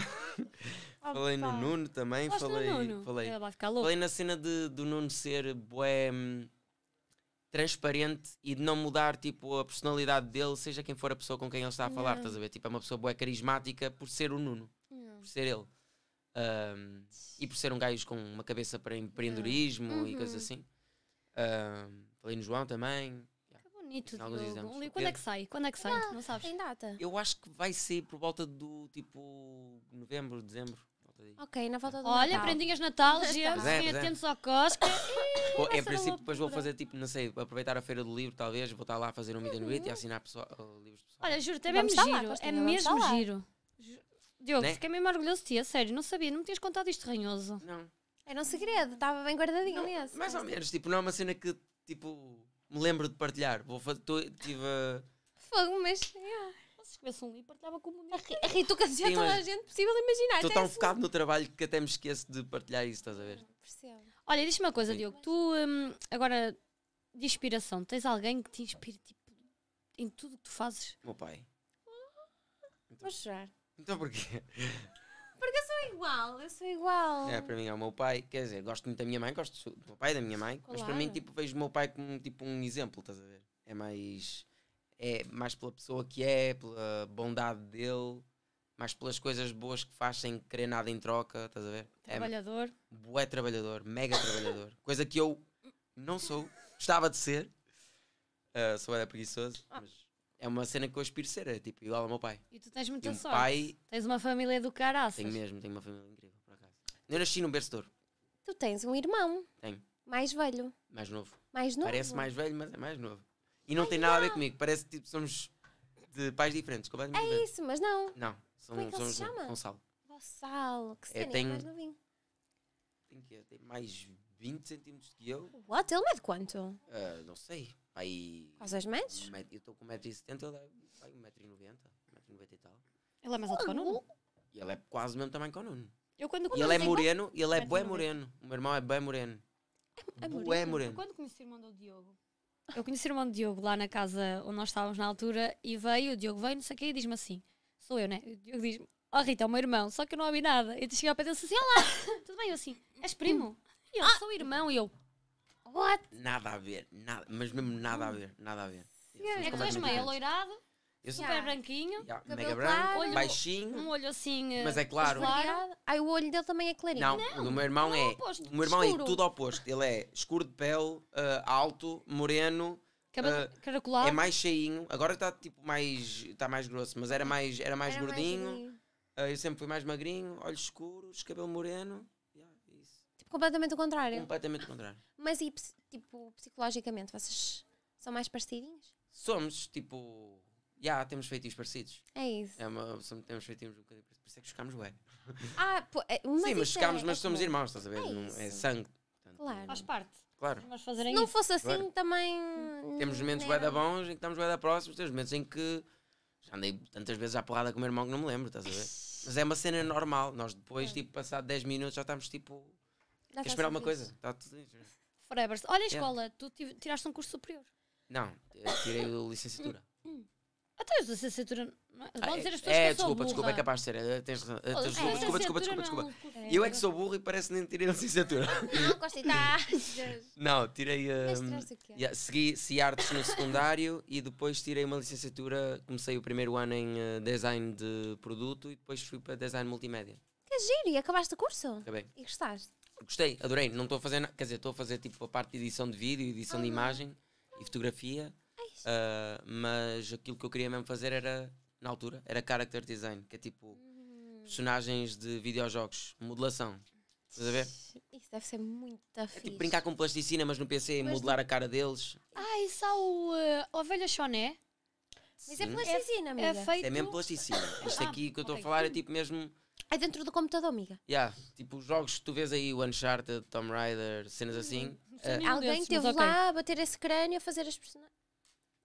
Oh, falei pá. no Nuno também, falei, Nuno? falei, Ela vai ficar louca. falei na cena de, do Nuno ser bué hum, transparente e de não mudar tipo a personalidade dele, seja quem for a pessoa com quem ele está a falar, Yeah. estás a ver? Tipo, é uma pessoa bué carismática por ser o Nuno, por ser ele. Hum, e por ser um gajo com uma cabeça para empreendedorismo e uhum. coisas assim. Hum, falei no João também, bonito de alguns exames. Um Quando é que sai? Quando é que sai? Não, não sabes? Tem data. Eu acho que vai ser por volta do tipo novembro, dezembro. Ok, na volta do Olha, Natal. prendinhas Natal, fiquem tá atentos ao Cosca. em princípio, depois vou fazer tipo, não sei, aproveitar a feira do livro, talvez, vou estar lá a fazer um meet and e uhum. assinar pessoa, uh, livros Olha, juro, é mesmo giro. É mesmo giro. Diogo, né? fiquei mesmo orgulhoso de ti, a sério, não sabia, não me tinhas contado isto ranhoso. Não. Era um segredo, estava bem guardadinho não, Mais ou menos, tipo, não é uma cena que, tipo, me lembro de partilhar. Vou fazer, tô, tive a... Fogo, mas. Se escrevesse um livro e partilhava com o mundo. Arrito que assim toda a gente possível imaginar. Estou tão é focado assim. no trabalho que até me esqueço de partilhar isso, estás a ver? Percebo. Olha, diz-me uma coisa, Diogo. Tu, hum, agora, de inspiração, tens alguém que te inspire tipo, em tudo o que tu fazes? Meu pai. Vou chorar. Então, então porquê? Porque eu sou igual, eu sou igual. É, para mim é o meu pai, quer dizer, gosto muito da minha mãe, gosto do meu pai e da minha mãe, claro. mas para mim, tipo, vejo o meu pai como tipo, um exemplo, estás a ver? É mais. É mais pela pessoa que é, pela bondade dele, mais pelas coisas boas que faz sem querer nada em troca, estás a ver? É trabalhador. É, bué trabalhador, mega trabalhador. Coisa que eu não sou, gostava de ser. Uh, sou era preguiçoso, ah. mas é uma cena que eu aspiro ser, é tipo igual ao meu pai. E tu tens muita um sorte. Pai... Tens uma família do caraças. Tenho mesmo, tenho uma família incrível, por acaso. Eu nasci num berço Tu tens um irmão. Tenho. Mais velho. Mais novo. Mais novo. Parece mais velho, mas é mais novo. E não Ai, tem nada não. a ver comigo. Parece que tipo, somos de pais diferentes. é diferentes. isso, mas não. Não. São, Como é que ele somos se chama? Gonçalo. Gonçalo, que é, cena, é, tem... mais novinho. Tem que ter mais 20 centímetros que eu. What? Ele mede quanto? Uh, não sei. Aí. Quase 10 metros? Eu estou com 1,70m, ele é 1,90m, 1,90m e tal. Ele é mais alto que o Nuno? E ele é quase o mesmo tamanho que o Nuno. Eu quando e ele é moreno, e ele é bué moreno. O meu irmão é bué moreno. É, é moreno. moreno. Quando conheci o irmão do Diogo? Eu conheci o irmão do Diogo lá na casa onde nós estávamos na altura e veio, o Diogo veio, não sei o quê, e diz-me assim: sou eu, né? O Diogo diz-me: Oh Rita, é o meu irmão, só que eu não ouvi nada. Eu cheguei ao pé dele e disse assim: Olá, tudo bem? Eu assim: És primo? E eu ah. sou irmão, e eu. What? Nada a ver, nada, mas mesmo nada a ver, nada a ver. Yeah. É que tu és meio aloirado, eu super yeah. branquinho, yeah. mega branco, claro, olho, baixinho. Um olho assim. Eh, mas é claro. aí Ai, o olho dele também é clarinho. Não, não o é é meu irmão é. o meu irmão escuro. é tudo oposto. Ele é escuro de pele, uh, alto, moreno. Cabelo uh, caracolado. É mais cheinho. Agora está tipo mais. Está mais grosso, mas era mais, era mais era gordinho. Mais uh, eu sempre fui mais magrinho, olhos escuros, cabelo moreno. Completamente o contrário. Completamente o contrário. Mas e, tipo, psicologicamente, vocês são mais parecidinhos? Somos, tipo. Já, yeah, temos feitiços parecidos. É isso. É uma, temos feitiços um bocadinho parecidos. Por isso é que chocámos bem. Ah, pô, mas é, Sim, mas é chocámos, é, mas é somos irmãos, estás a ver? É, é sangue. Portanto, claro. Faz parte. Claro. Vamos fazer Se não isso. fosse assim, claro. também. Temos momentos bem da bons em que estamos bem da próximos, temos momentos em que. Já andei tantas vezes à porrada com o meu irmão que não me lembro, estás a ver? Mas é uma cena normal. Nós depois, tipo, passado 10 minutos, já estamos tipo Queres esperar uma coisa? Está tudo. Forever. Olha a escola, tu tiraste um curso superior. Não, tirei a licenciatura. Até hum. a ah, licenciatura. é? Vão ah, dizer as é, pessoas é, que sou desculpa, burra. desculpa, é capaz de ser. é, Tens razão. É, eh, É, Desculpa, desculpa, desculpa, desculpa. É eu é que sou burro e parece que nem tirei a licenciatura. Não, Costa, Não, tirei. Mas eh, tiraste o quê? yeah, segui segui artes no secundário e depois tirei uma licenciatura. Comecei o primeiro ano em design de produto e depois fui para design multimédia. Que giro, e acabaste o curso? Acabei. E gostaste? Gostei, adorei. Não estou a fazer nada. Quer dizer, estou a fazer tipo a parte de edição de vídeo, edição ah. de imagem e fotografia. Uh, mas aquilo que eu queria mesmo fazer era, na altura, era character design, que é tipo hum. personagens de videojogos, modelação. Estás a ver? Isso deve ser muito é tipo brincar com plasticina, mas no PC modelar a cara deles. Ah, isso há o uh, Ovelha Choné. Mas Sim. é plasticina, mesmo. É, é feito... é mesmo plasticina. Isto ah, aqui que eu estou okay. a falar é tipo mesmo é dentro do computador, amiga. Yeah, tipo, os jogos que tu vês aí, o Uncharted, Tomb Raider, cenas hum, assim. Uh, alguém desses, teve okay. lá a bater esse crânio a fazer as personagens.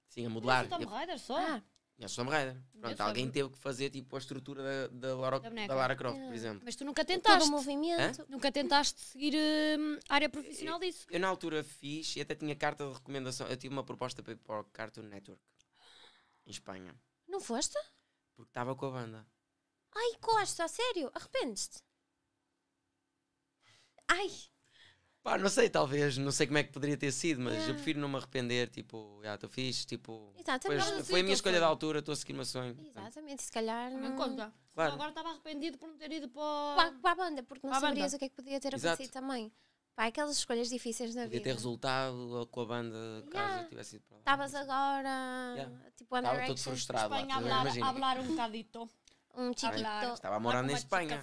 Sim, a modelar. Mas é o Tomb Raider só? Ah. É o Tomb Raider. É Pronto, alguém teve que fazer tipo a estrutura da, da, Laura, da, da Lara Croft, ah. por exemplo. Mas tu nunca tentaste. Todo o movimento. Hã? Nunca tentaste seguir a hum, área profissional eu, disso. Eu, na altura fiz e até tinha carta de recomendação. Eu tive uma proposta para ir para o Cartoon Network em Espanha. Não foste? Porque estava com a banda. Ai, Costa, a sério? Arrependes-te? Ai! Pá, não sei, talvez, não sei como é que poderia ter sido, mas eu prefiro não me arrepender, tipo, já estou fixe, tipo. Exato, foi, foi a minha escolha foi. da altura, estou a seguir o meu sonho. Exatamente, se calhar não... conta. Claro. Agora estava arrependido por não ter ido para. Para, para a banda, porque não Para o que é que podia ter Exato. acontecido também. Pá, aquelas escolhas difíceis na Podia ter resultado com a banda caso Yeah. tivesse ido para lá. Estavas agora, Yeah. tipo, Estava todo frustrado a falar um bocadito un chiquito. morando em Espanha.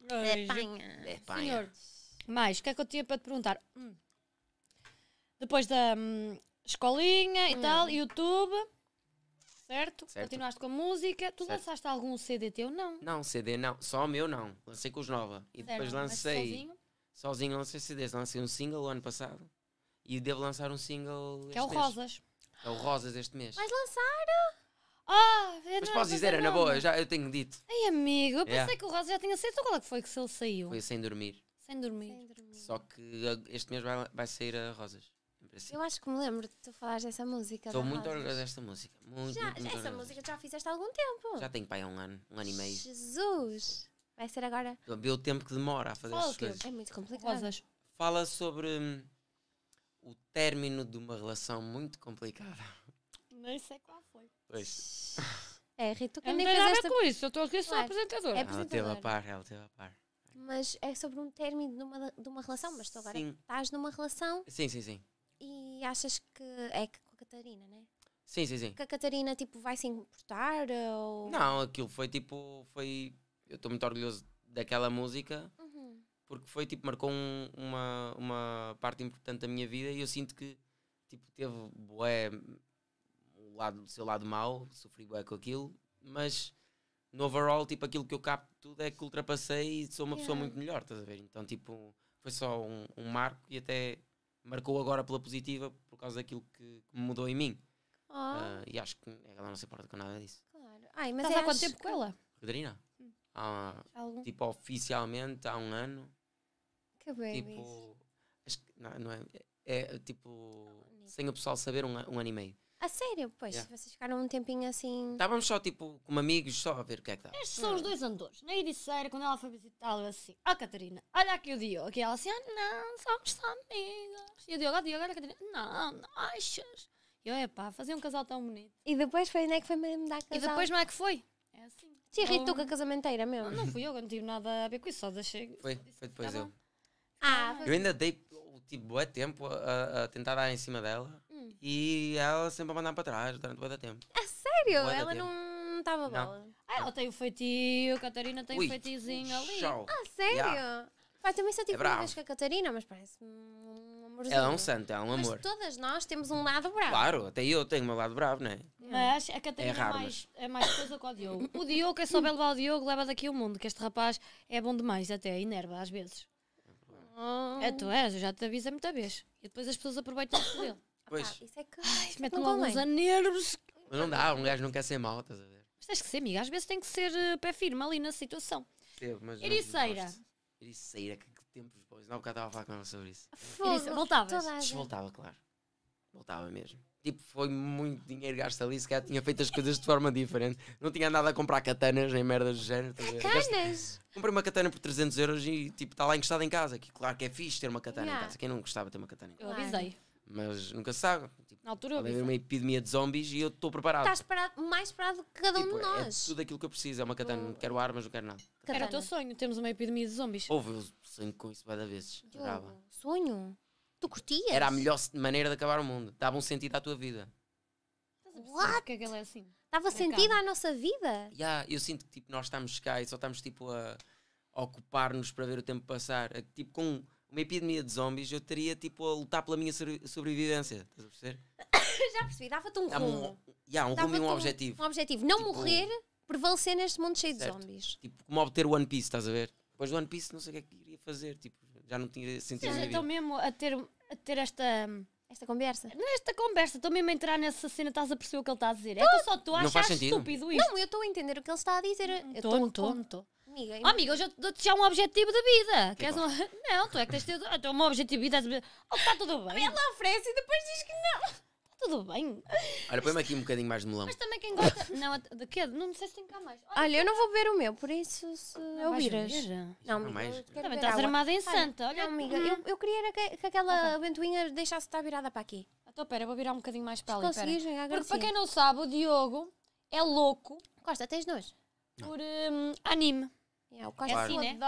De é Espanha. De é é Espanha. Senhor, mais, o que é que eu tinha para te perguntar? Hum. Depois da hum, escolinha e Hum. tal, YouTube, certo? Certo. Continuaste com a música. Tu Certo. lançaste algum CD teu? Não. Não, CD não. Só o meu não. Lancei com os Nova. E depois mas lancei. Sozinho. Sozinho, lancei CDs. Lancei um single o ano passado. E devo lançar um single. Que é o mês. Rosas. É o Rosas este mês. Vais lançar? Ah, eu Mas posso dizer, é na boa, já, eu tenho dito. Ei, amigo, eu pensei Yeah. que o Rosa já tinha saído. Então qual é que foi que se ele saiu? Foi sem dormir. Sem dormir. Sem dormir. Só que este mês vai, vai sair a Rosas. Eu acho que me lembro de tu falares dessa música. Estou muito orgulhosa desta música. Muito, Já, muito, muito essa música já fizeste há algum tempo. Já tenho pai há é um ano, um ano e meio. Jesus! Vai ser agora. Vê o tempo que demora a fazer as estas coisas. É muito complicado. Rosas. Fala sobre hum, o término de uma relação muito complicada. Nem sei qual foi. Pois. É, Rita, tu que eu nem não tenho nada esta... com isso, eu estou aqui só a apresentadora. É ela teve a par, ela teve a par. Mas é sobre um término de uma, de uma relação, mas tu agora Sim. estás numa relação Sim, sim, sim. e achas que é que com a Catarina, né? Sim, sim, sim. Que a Catarina tipo, vai se importar ou. Não, aquilo foi tipo. Foi. Eu estou muito orgulhoso daquela música Uhum. porque foi tipo, marcou um- uma, uma parte importante da minha vida e eu sinto que tipo, teve boé lado, do seu lado mau, sofri bem com aquilo, mas no overall, tipo, aquilo que eu capto tudo é que ultrapassei e sou uma yeah. pessoa muito melhor, estás a ver? Então, tipo, foi só um, um, marco e até marcou agora pela positiva por causa daquilo que, que mudou em mim. Oh. Uh, e acho que ela não se importa com nada disso. Claro. Ai, mas Estás há é, quanto tempo com ela? Pedrina. Hum. tipo, oficialmente há um ano. Que bem é tipo, Acho que, não, não é, é, é tipo, sem o pessoal saber, um, um ano e meio. A sério? Pois, Yeah. vocês ficaram um tempinho assim. Estávamos só tipo como amigos, só a ver o que é que dá. Estes são os dois andores. Na Ericeira, quando ela foi visitá-lo, assim, a ah, Catarina, olha aqui o Diogo. E ela assim, ah, não, somos só amigos. E o Diogo, ah, Diogo, olha a Catarina, não, não achas? E eu, epá, fazia um casal tão bonito. E depois foi onde é que foi mesmo dar casal. E depois não é que foi? É assim. Te irritou com a casamenteira mesmo. Não fui eu, eu não tive nada a ver com isso, só deixei. Foi, foi depois Tá eu. bom. Ah, Eu ainda dei tipo é tempo a, a tentar dar em cima dela. E ela sempre a mandar para trás durante muito tempo. É sério? Boa ela não estava bem. Ah, ela tem o feitio, a Catarina tem Ui, o feitiozinho ali. Show. Ah, sério? Yeah. Pai, também só tive tipo é brigas com a Catarina, mas parece um amorzinho. Ela é um santo, é um amor. Mas todas nós temos um lado bravo. Claro, até eu tenho o meu lado bravo, não é? Mas a Catarina é, é raro, é mais, mas... é mais coisa que o Diogo. O Diogo, é só belo levar o Diogo, leva daqui o mundo, que este rapaz é bom demais, até inerva às vezes. Oh. É tu és, eu já te aviso muita vez. E depois as pessoas aproveitam-se dele. Ah, pois. Ah, isso é que. Ai, mete Mas não dá, um gajo não quer ser mal, estás a ver? Mas tens que ser, amiga. Às vezes tem que ser eh, pé firme ali na situação. Sim, mas Ericeira. Ericeira, que, que tempos bons. Não, o eu estava a falar com ela sobre isso. Ericeira, ah, voltavas. Voltava, claro. Voltava mesmo. Tipo, foi muito dinheiro gasto ali, se calhar tinha feito as coisas de forma diferente. Não tinha andado a comprar catanas nem merdas do género. estás Canas! Ah, Comprei uma catana por 300 euros e tipo, está lá encostada em casa. Que claro que é fixe ter uma catana Yeah. em casa. Quem não gostava de ter uma catana em casa? Eu avisei. Mas nunca se sabe. Tipo, Na altura, haver uma epidemia de zombies e eu estou preparado. Estás parado, mais preparado que cada um tipo, de é nós. É tudo aquilo que eu preciso. É uma katana. Não quero armas, não quero nada. Katana. Era o teu sonho, temos uma epidemia de zombies. Houve, eu sonho com isso várias vezes. Diogo, Sonho? Tu curtias? Era a melhor maneira de acabar o mundo. Dava um sentido à tua vida. What? É que aquela é assim. Dava sentido à nossa vida? Yeah, eu sinto que tipo, nós estamos cá e só estamos tipo a ocupar-nos para ver o tempo passar. É tipo, com uma epidemia de zombies, eu teria tipo a lutar pela minha sobrevivência. Estás a perceber? Já percebi, dava-te um rumo. Um, yeah, um rumo e um objetivo. Um objetivo. Não tipo, morrer, prevalecer neste mundo cheio certo. de zombies. Tipo, como obter One Piece, estás a ver? Depois do One Piece não sei o que é que iria fazer. Tipo, já não tinha sentido. Vocês mesmo a ter, a ter esta. Esta conversa? Nesta conversa, estou mesmo a entrar nessa cena, estás a perceber o que ele está a dizer. É tô... É que eu só estou a achar estúpido isto. Não, eu estou a entender o que ele está a dizer. eu estou tonto. Amiga, oh, amiga, hoje eu dou-te já um objetivo de vida. Queres um... Não, tu é que tens de ter então, um objetivo de vida. Oh, está tudo bem. Ela oferece e depois diz que não. Está tudo bem. Olha, põe-me aqui um bocadinho mais de melão. Mas também quem gosta. não, de quê? Não, não sei se tem cá mais. Olha, Olha eu não vou beber o meu, por isso se não ouvires. Não, amiga, mais. Também estás armada em santa. Olha, não, amiga, hum. eu, eu queria que, que aquela uhum. ventoinha deixasse estar virada para aqui. Então, pera, vou virar um bocadinho mais para ali. Conseguis, pera. Porque para quem não sabe, o Diogo é louco. Costa, tens nojo? Por hum, anime. Yeah, é, o Cosmo é assim, né?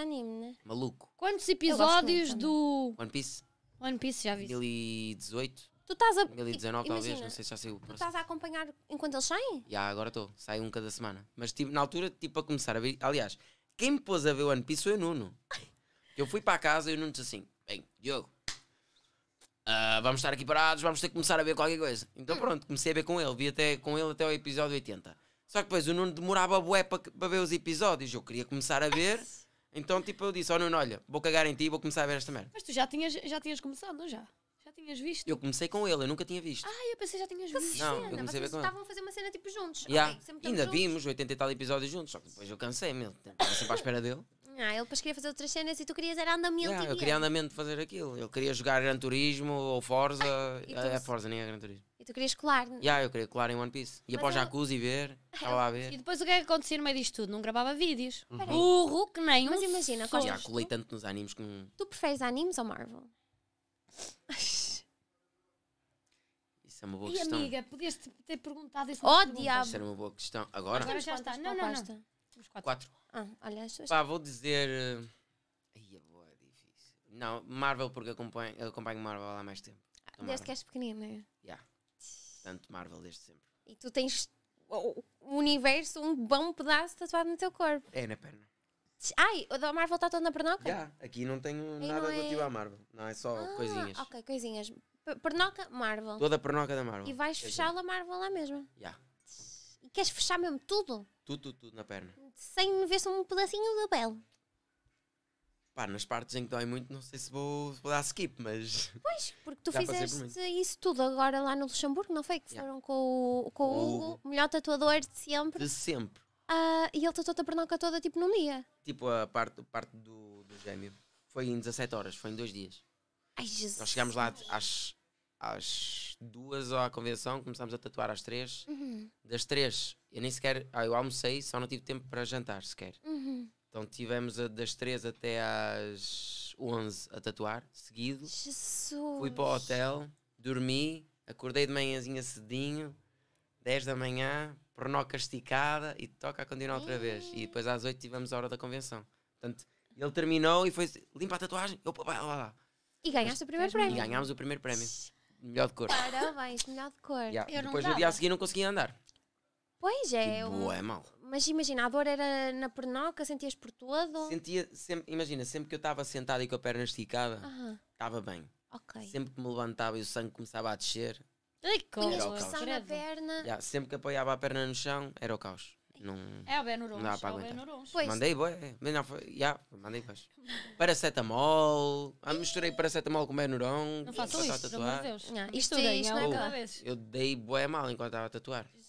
anime, né? Maluco. Quantos episódios do. One Piece? One Piece, já vi. 2018? Tu estás a. 2019, Imagina, talvez, não sei se já saiu. Tu estás a acompanhar enquanto eles saem? Já, yeah, agora estou. Sai um cada semana. Mas tipo, na altura, tipo, a começar a ver. Aliás, quem me pôs a ver One Piece foi o Nuno. Eu fui para casa e o Nuno disse assim: Bem, Diogo, uh, vamos estar aqui parados, vamos ter que começar a ver qualquer coisa. Então pronto, comecei a ver com ele. Vi até, com ele até o episódio 80. Só que depois o Nuno demorava bué para ver os episódios. Eu queria começar a ver. Então, tipo, eu disse: Ó oh, Nuno, olha, vou cagar em ti e vou começar a ver esta merda. Mas tu já tinhas, já tinhas começado, não já? Já tinhas visto? Eu comecei com ele, eu nunca tinha visto. Ah, eu pensei já tinhas que então, visto. Cena, não, eu comecei a ver com ele. estavam a fazer uma cena tipo juntos. Yeah. Okay, Ainda juntos. vimos 80 e tal episódios juntos, só que depois eu cansei, meu. Estava sempre à espera dele. Ah, ele depois queria fazer outras cenas e tu querias era andamento. Yeah, eu queria andamento fazer aquilo. Eu queria jogar Gran Turismo ou Forza. Ah, é, Forza, nem é Gran Turismo tu querias colar. Já, yeah, eu queria colar em One Piece. Ia Mas para o jacuzzi ver, estava lá a ver. E depois o que é que acontecia no meio disto tudo? Não gravava vídeos. Uhum. Burro, que nem Mas um imagina, Já colei tanto nos animes que... Tu preferes animes ou Marvel? Isso é uma boa e questão. amiga, podias ter perguntado isso. Oh, diabo! Isso era uma boa questão. Agora? Agora já está. Não, não, não. quatro. Ah, olha, as Pá, vou dizer... Eh, Ai, é difícil. Não, Marvel porque acompanho, acompanho Marvel há mais tempo. Então, Desde que és pequenina tanto Marvel desde sempre. E tu tens o universo, um bom pedaço tatuado no teu corpo. É na perna. Ai, o da Marvel está todo na pernoca? Já, yeah, aqui não tenho e nada é- relativo é... à Marvel. Não, é só ah, coisinhas. Ok, coisinhas. P pernoca, Marvel. Toda a pernoca da Marvel. E vais é assim. fechá-la Marvel lá é mesmo? Já. Yeah. E queres fechar mesmo tudo? Tudo, tudo, tudo na perna. Sem ver só um pedacinho da pele. Pá, nas partes em que dói muito, não sei se vou, vou dar skip, mas. Pois, porque tu fizeste isso tudo agora lá no Luxemburgo, não foi? Que yeah. foram com o, com o, o Hugo, o melhor tatuador de sempre. De sempre. Uh, e ele tatuou-te a pernoca toda tipo num dia. Tipo a parte, parte do, do gêmeo. Foi em 17 horas, foi em dois dias. Ai, Jesus. Nós chegámos lá às, às duas à convenção, começámos a tatuar às três. Uhum. Das três, eu nem sequer. Ah, eu almocei, só não tive tempo para jantar sequer. Uhum. Então tivemos a, das 3 até às 11 a tatuar, seguido. Jesus! Fui para o hotel, dormi, acordei de manhãzinha cedinho, 10 da manhã, pernoca esticada e toca a continuar outra vez. E depois às 8 tivemos a hora da convenção. Portanto, ele terminou e foi limpa a tatuagem. Opa, lá, lá, lá. E ganhaste o primeiro prémio. E ganhámos o primeiro prémio. Melhor de cor. Parabéns, melhor de cor. Yeah. Depois no dia a seguir não conseguia andar. Pois é. boa, eu... é mal. Mas imagina, a dor era na pernoca, sentias por todo? Sentia, sempre, imagina, sempre que eu estava sentado e com a perna esticada, estava bem. Okay. Sempre que me levantava e o sangue começava a descer. Ai, Punhas caos. na perna. Yeah, sempre que apoiava a perna no chão, era o caos. Não, é o Benurons. Não dá para é aguentar. É mandei, boi. Yeah, mandei, pois. Paracetamol. Ah, misturei paracetamol com Benuron. Não faço isso, pelo Deus. Não, isto, é é isto, isto, isto, isto, isto, isto, isto, isto, isto, isto, isto, isto, isto, isto, isto,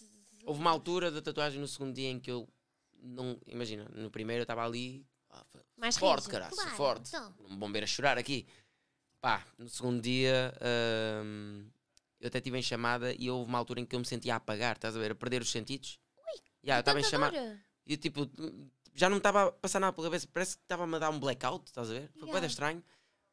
Houve uma altura da tatuagem no segundo dia em que eu não. Imagina, no primeiro eu estava ali. Mais forte, cara, claro, forte. Então. Um bombeiro a chorar aqui. Pá, no segundo dia hum, eu até estive em chamada e houve uma altura em que eu me sentia a apagar, estás a ver? A perder os sentidos. Ui, yeah, eu estava então em chamada. E tipo, já não estava a passar nada pela cabeça, parece que estava-me a dar um blackout, estás a ver? Foi yeah. estranho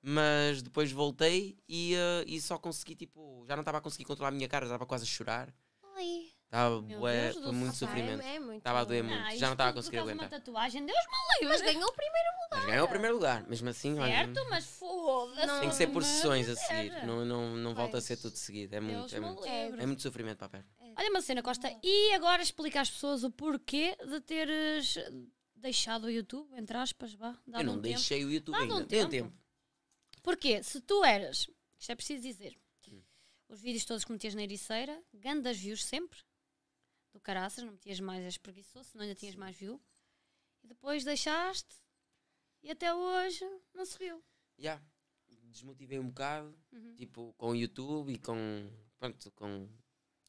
mas depois voltei e, uh, e só consegui, tipo, já não estava a conseguir controlar a minha cara, estava quase a chorar. Oi. Tá é, é tava bué, foi muito sofrimento. Estava a doer muito, já não estava a tudo por causa de uma tatuagem, Deus me livre. Mas ganhou o primeiro lugar. Mas ganhou o primeiro lugar, mesmo assim, olha, Certo, mas foda-se. tem que ser por sessões a seguir, não, não, não volta a ser tudo seguido, é muito, é muito, é muito sofrimento para a perna. É. Olha, Macena Costa, e agora explica às pessoas o porquê de teres deixado o YouTube, entre aspas, vá, dá Eu não um tempo. deixei o YouTube Dá-lhe ainda, um deu tempo. tempo. Porque se tu eras, isto é preciso dizer, hum. os vídeos todos que metias na ericeira, gandas views sempre, do caraças, não metias mais, és preguiçoso, senão ainda tinhas Sim. mais view. E depois deixaste e até hoje não subiu. Já, yeah. desmotivei um bocado, uhum. tipo, com o YouTube e com, pronto, com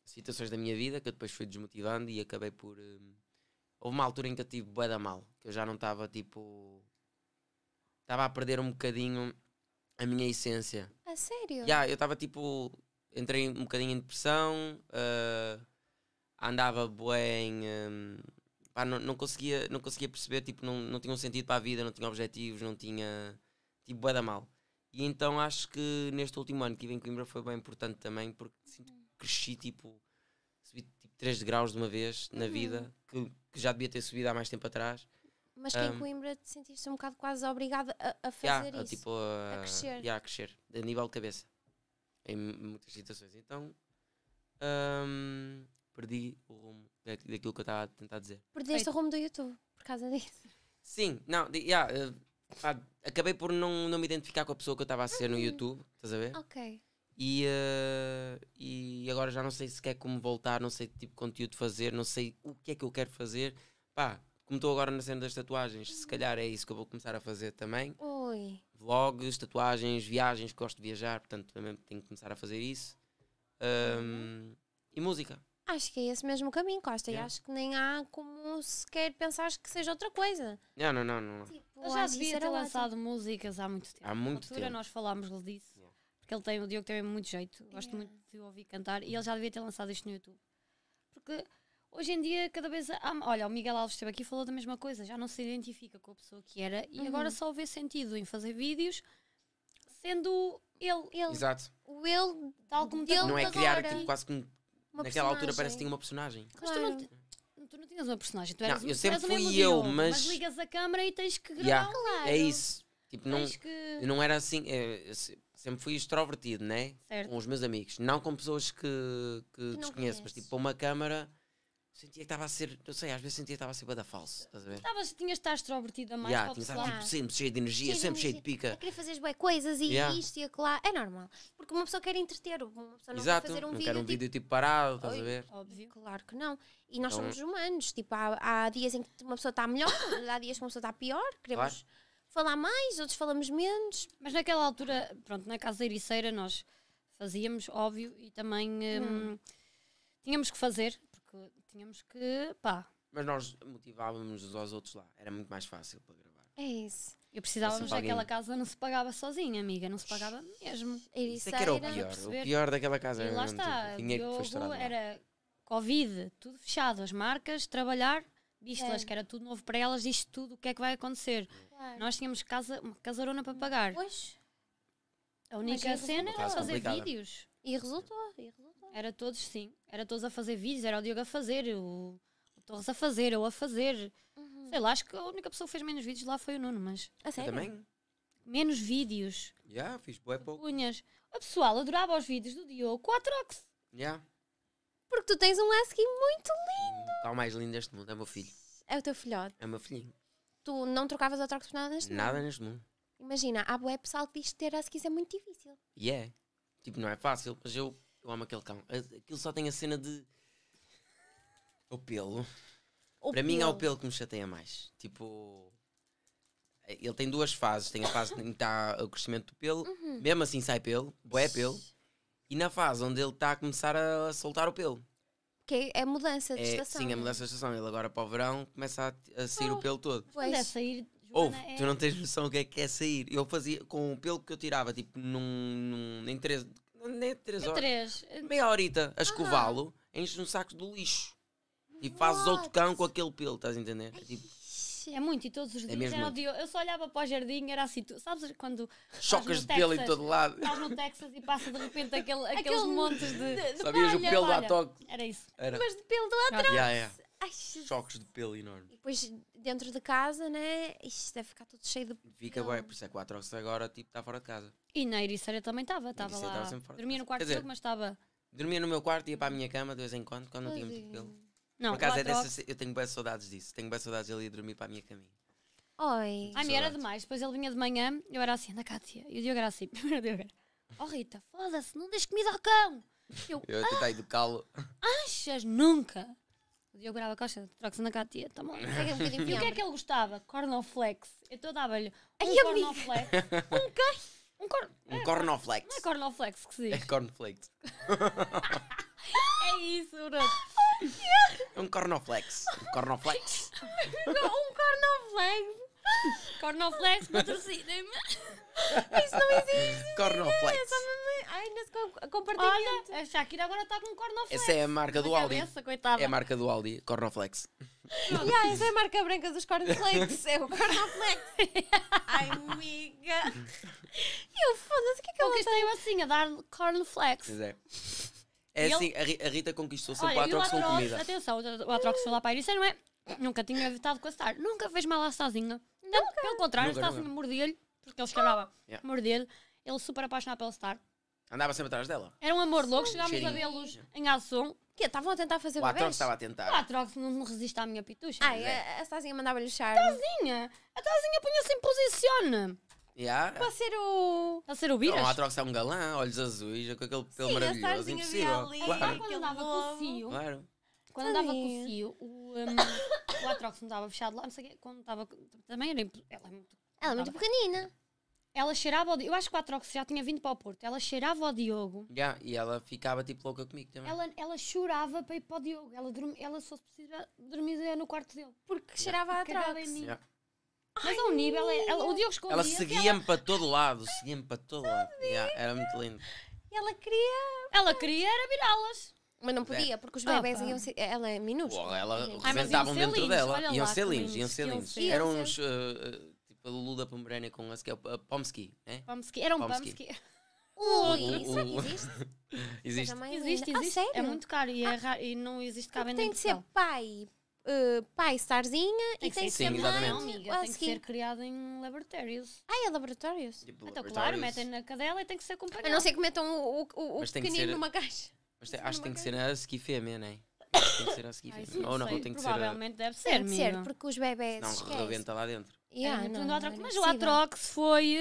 situações da minha vida que eu depois fui desmotivando e acabei por... Hum, houve uma altura em que eu tive bué da mal, que eu já não estava, tipo... Estava a perder um bocadinho a minha essência. A sério? Já, yeah, eu estava, tipo... Entrei um bocadinho em depressão... Uh, andava bem. Hum, pá, não, não, conseguia, não conseguia perceber, tipo, não, não tinha um sentido para a vida, não tinha objetivos, não tinha. Tipo, bué da mal. E então acho que neste último ano que vim em Coimbra foi bem importante também, porque sinto que cresci, tipo, subi tipo 3 graus de uma vez na uhum. vida, que, que, já devia ter subido há mais tempo atrás. Mas que em hum. Coimbra te sentiste um bocado quase obrigada a, a fazer yeah, isso. Tipo, a, a crescer. Yeah, a crescer, a nível de cabeça. Em muitas situações. Então, um, perdi o rumo daquilo que eu estava a tentar dizer. Perdeste Feito. o rumo do YouTube por causa disso? Sim, não, yeah, uh, pá, acabei por não, não me identificar com a pessoa que eu estava a ser no uhum. YouTube, estás a ver? Ok. E, uh, e agora já não sei sequer como voltar, não sei que tipo de conteúdo fazer, não sei o que é que eu quero fazer. Pá, como estou agora na cena das tatuagens, se uhum. calhar é isso que eu vou começar a fazer também. Oi. Vlogs, tatuagens, viagens, gosto de viajar, portanto também tenho que começar a fazer isso. Um, uhum. E música. Acho que é esse mesmo caminho, Costa. Yeah. E acho que nem há como sequer pensar que seja outra coisa. Não, não, não. não. Tipo, ele já devia ter lançado músicas há muito tempo. Há muito altura, tempo. nós falámos disso. Yeah. Porque ele tem, o Diogo tem muito jeito. Gosto yeah. muito de ouvir cantar. E ele já devia ter lançado isto no YouTube. Porque hoje em dia, cada vez. Há, olha, o Miguel Alves esteve aqui e falou da mesma coisa. Já não se identifica com a pessoa que era. E uhum. agora só vê sentido em fazer vídeos sendo ele. ele. Exato. O ele, tal como ele Não é criar agora. tipo, quase como uma Naquela personagem. altura parece que tinha uma personagem. tu não, Claro. tu não tinhas uma personagem, tu eras, Não, eu sempre eras o mesmo eu, Diogo, mas- ligas a câmara e tens que gravar. Yeah, Claro. É isso. Tipo, não, que... não era assim. é, sempre fui extrovertido, né? Certo. Com os meus amigos. Não com pessoas que, que não desconheço, mas tipo, para uma câmara sentia que estava a ser, não sei, às vezes sentia que estava a ser bada falso, estás a ver? Estavas, tinhas de estar extrovertida mais yeah, para tinha tipo, sempre cheio de energia, cheio sempre de energia. cheio de pica. A querer fazer boas coisas e yeah. isto e aquilo. É normal. Porque uma pessoa quer entreter, uma pessoa não Exato, quer fazer um não vídeo. quer um tipo, vídeo tipo parado, estás Oi, a ver? Óbvio. Claro que não. E nós então, somos humanos, tipo, há, há, dias em que uma pessoa está melhor, há dias que uma pessoa está pior, queremos claro. falar mais, outros falamos menos. Mas naquela altura, pronto, na casa ericeira nós fazíamos, óbvio, e também. Hum. Hum, tínhamos que fazer, tínhamos que, pá. Mas nós motivávamos uns aos outros lá, era muito mais fácil para gravar. É isso. E precisávamos daquela casa, não se pagava sozinha, amiga, não se pagava mesmo. É isso, isso é era o pior, o pior daquela casa. E lá está, tipo, Diogo era Covid, tudo fechado, as marcas, trabalhar, visto é. que era tudo novo para elas, isto tudo, o que é que vai acontecer. Claro. Nós tínhamos casa, uma casarona para pagar. Pois. A única é cena era fazer vídeos. E resultou, e resultou. Era todos, sim. Era todos a fazer vídeos, era o Diogo a fazer, o, o Torres a fazer, eu a fazer. Uhum. Sei lá, acho que a única pessoa que fez menos vídeos lá foi o Nuno, mas. A sério? Eu também? Menos vídeos. Já, yeah, fiz boé pouco. Punhas. A pessoal adorava os vídeos do Diogo com a Trox. Já. Yeah. Porque tu tens um husky muito lindo. Está o mais lindo deste mundo, é o meu filho. É o teu filhote. É o meu filhinho. Tu não trocavas a Trox por nada neste nada mundo? Nada neste mundo. Imagina, há boé pessoal que diz que ter huskies é muito difícil. E yeah. é. Tipo, não é fácil, mas eu eu amo aquele cão. Aquilo só tem a cena de. O pelo. O Para pelo. mim é o pelo que me chateia mais. Tipo. Ele tem duas fases. Tem a fase em que está o crescimento do pelo, uhum. mesmo assim sai pelo, boé pelo. E na fase onde ele está a começar a soltar o pelo. Que é a mudança de é, estação. Sim, a é? mudança de estação. Ele agora para o verão começa a, a sair oh, o pelo todo. Pois. Quando é sair, Ouve, é... tu não tens noção o que é que é sair. Eu fazia com o pelo que eu tirava, tipo, num, num em três, nem 3 é horas. Três. Meia horita a escová-lo, ah. enches um saco do lixo. E fazes outro cão com aquele pelo, estás a entender? É tipo, É muito, e todos os é dias. era dia- eu só olhava para o jardim, era assim, tu sabes quando. chocas de pelo em todo lado. Estás no Texas e passa de repente aquele, aqueles Aquele montes de. de, de Sabias o pelo do Atoque? Era isso. Era. Mas de pelo do outro. Yeah, yeah. Ai, choques de pelo enormes. E depois dentro de casa, né? Isto deve ficar tudo cheio de. Fica bem, por isso é quatro horas agora tipo, está fora de casa. E na Ericeira também estava, estava lá. Tava fora Dormia no quarto mas estava. Dormia no meu quarto, ia para a minha cama de vez em quando, quando não tinha muito é. pelo. Não, por acaso é dessas, eu tenho boas saudades disso. Tenho boas saudades ele ia dormir para a minha caminha. Oi. minha era demais. Depois ele vinha de manhã, eu era assim, anda cá, tia. E o Diogo era assim, primeiro Diogo era, oh Rita, foda-se, não deixes comida ao cão. Eu, eu ah, a educá-lo. Achas? Nunca. O Diogo Brava Costa, troca-se na Cátia, tá bom. um E o que é que ele gostava? Cornoflex. Eu dava lhe um cornoflex. um quê? Um, cor... um é, cornoflex. Não é cornoflex que se diz. É cornoflex. é isso, Bruno. Um cornoflex. Um cornoflex. um cornoflex. Cornoflex, patrocinem-me. Isso não existe. Cornoflex. É Ai, nesse compartilhamento. Olha, a Shakira agora está com cornoflex. Essa é a marca do Aldi. Cabeça, é a marca do Aldi, cornoflex. yeah, essa é a marca branca dos cornoflex. É o cornoflex. Ai, amiga. Eu foda-se, o que é que ela Conquistei é eu assim, a dar cornoflex. Pois é. É e assim, ele... a Rita conquistou sempre o Atrox com comida. Atenção, o Atrox foi lá para a Isso não é... Nunca tinha evitado com a Star. Nunca fez mal à sozinha. Não, pelo contrário, Nunca, estava nunca. a morder-lhe, porque ele escalava. Yeah. Morder-lhe. Ele super apaixonado pela Star. Andava sempre atrás dela. Era um amor louco, chegámos a Cheirinho. vê-los em ação. Que estavam a tentar fazer O Atron estava a tentar. O Atrox não resiste à minha pitucha. Ai, ah, é, é. a, a mandava-lhe o a Tazinha! A Tazinha punha-se em posicione. Yeah. Para ser o... A ser o Biras? Não, a é um galã, olhos azuis, com aquele pelo Sim, a maravilhoso. Impossível. ali. Claro. Quando andava com o Fio, Claro. Quando andava com o fio, o, um, o Atrox não estava fechado lá, não sei o quê. Quando estava. Também era. Ela é muito. Ela é muito tava, pequenina. Ela cheirava ao Diogo. Eu acho que o Atrox já tinha vindo para o Porto. Ela cheirava ao Diogo. Yeah, e ela ficava tipo louca comigo também. Ela, ela chorava para ir para o Diogo. Ela, dorm, ela só precisa dormia é no quarto dele. Porque cheirava yeah. a Atrox. Mas ao nível, ela, ela, o Diogo escondia. Ela seguia-me para todo lado, seguia-me para todo lado. Yeah, era muito lindo. E Ela queria. Ela queria era virá-las. Mas não é. podia, porque os ah, bebés iam ser. Ela é minúsculo. Ela rebentava dentro lindos, dela. Iam ser lindos, iam ser iam ser. Eram uns. Eh, eh, tipo a Lulu Pomerânia com a, que é eh, Pomsky, né? Pomsky. Era um Pomsky. Pomsky. Ui, isso será que existe? Existe. Seja mais Existe, Ah, é sério? É muito caro e, é ah, raro, e não existe cá venda Tem de ser pai, pai starzinha e tem de ser mãe. Tipo, amiga, tem que ser criado em laboratórios. Ah, é laboratórios? Tipo, Então, claro, metem na cadela e tem que ser acompanhado. A não ser que metam o, o, o pequenino ser- numa caixa. Acho, acho que tem que ser a Husky fêmea, não é? Tem que ser a Husky fêmea. Ou não, tem que ser Provavelmente deve ser, ser, porque os bebés. Não, esquece. rebenta lá dentro. o é mas o Atrox foi.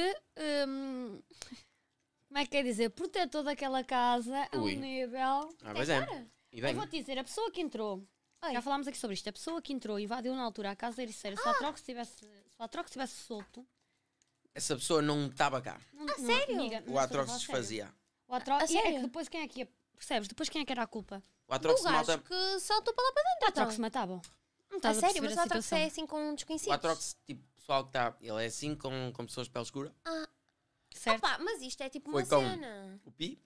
Hum, como é que é dizer? Protetor daquela casa a um nível. Ah, pois é. Eu vou-te dizer, a pessoa que entrou. Já falámos aqui sobre isto. A pessoa que entrou e invadiu na altura a casa da ah! Ericeira, se o Atrox tivesse, se o Atrox tivesse solto. essa pessoa não estava cá. Não, ah, sério? amiga, O Atrox desfazia. O Atrox. e é que depois quem é que ia Percebes? Depois quem é que era a culpa? O Atrox do mata... que saltou para lá para dentro. O Atrox então. matavam. Não está a, sério? Mas o Atrox é assim com desconhecidos? O Atrox, tipo, pessoal que está... Ele é assim com, com pessoas de pele escura. Ah. Certo. Opa, mas isto é tipo Foi uma cena. o Pi.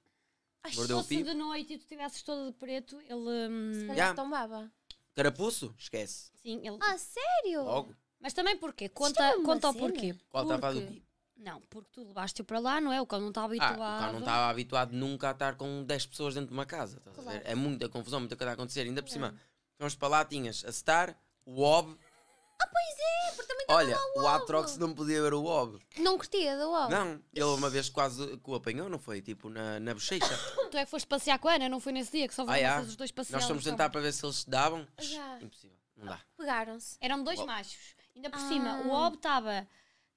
Ai, se fosse de noite e tu estivesses todo de preto, ele... Hum... Se yeah. tombava. Carapuço? Esquece. Sim, ele... Ah, sério? Logo. Mas também porquê? É conta, conta o porquê. Qual estava tá do Pi? Não, porque tu levaste-o para lá, não é? O cão não estava habituado. Ah, o cão não estava habituado nunca a estar com 10 pessoas dentro de uma casa. Claro. É muita confusão, muita coisa a acontecer. Ainda por cima, é. vamos para lá, tinhas a Star, o Ob. Ah, pois é, porque também Olha, o, o Atrox não podia ver o Ob. Não curtia do Ob. Não, ele uma vez quase que o apanhou, não foi? Tipo, na, na bochecha. tu é que foste passear com a Ana, não foi nesse dia que só vão ah, yeah. os dois passear. Nós fomos tentar então. para ver se eles se davam. Ah, já. Impossível, não dá. Pegaram-se. Eram dois machos. Ainda por ah. cima, o ah. Ob estava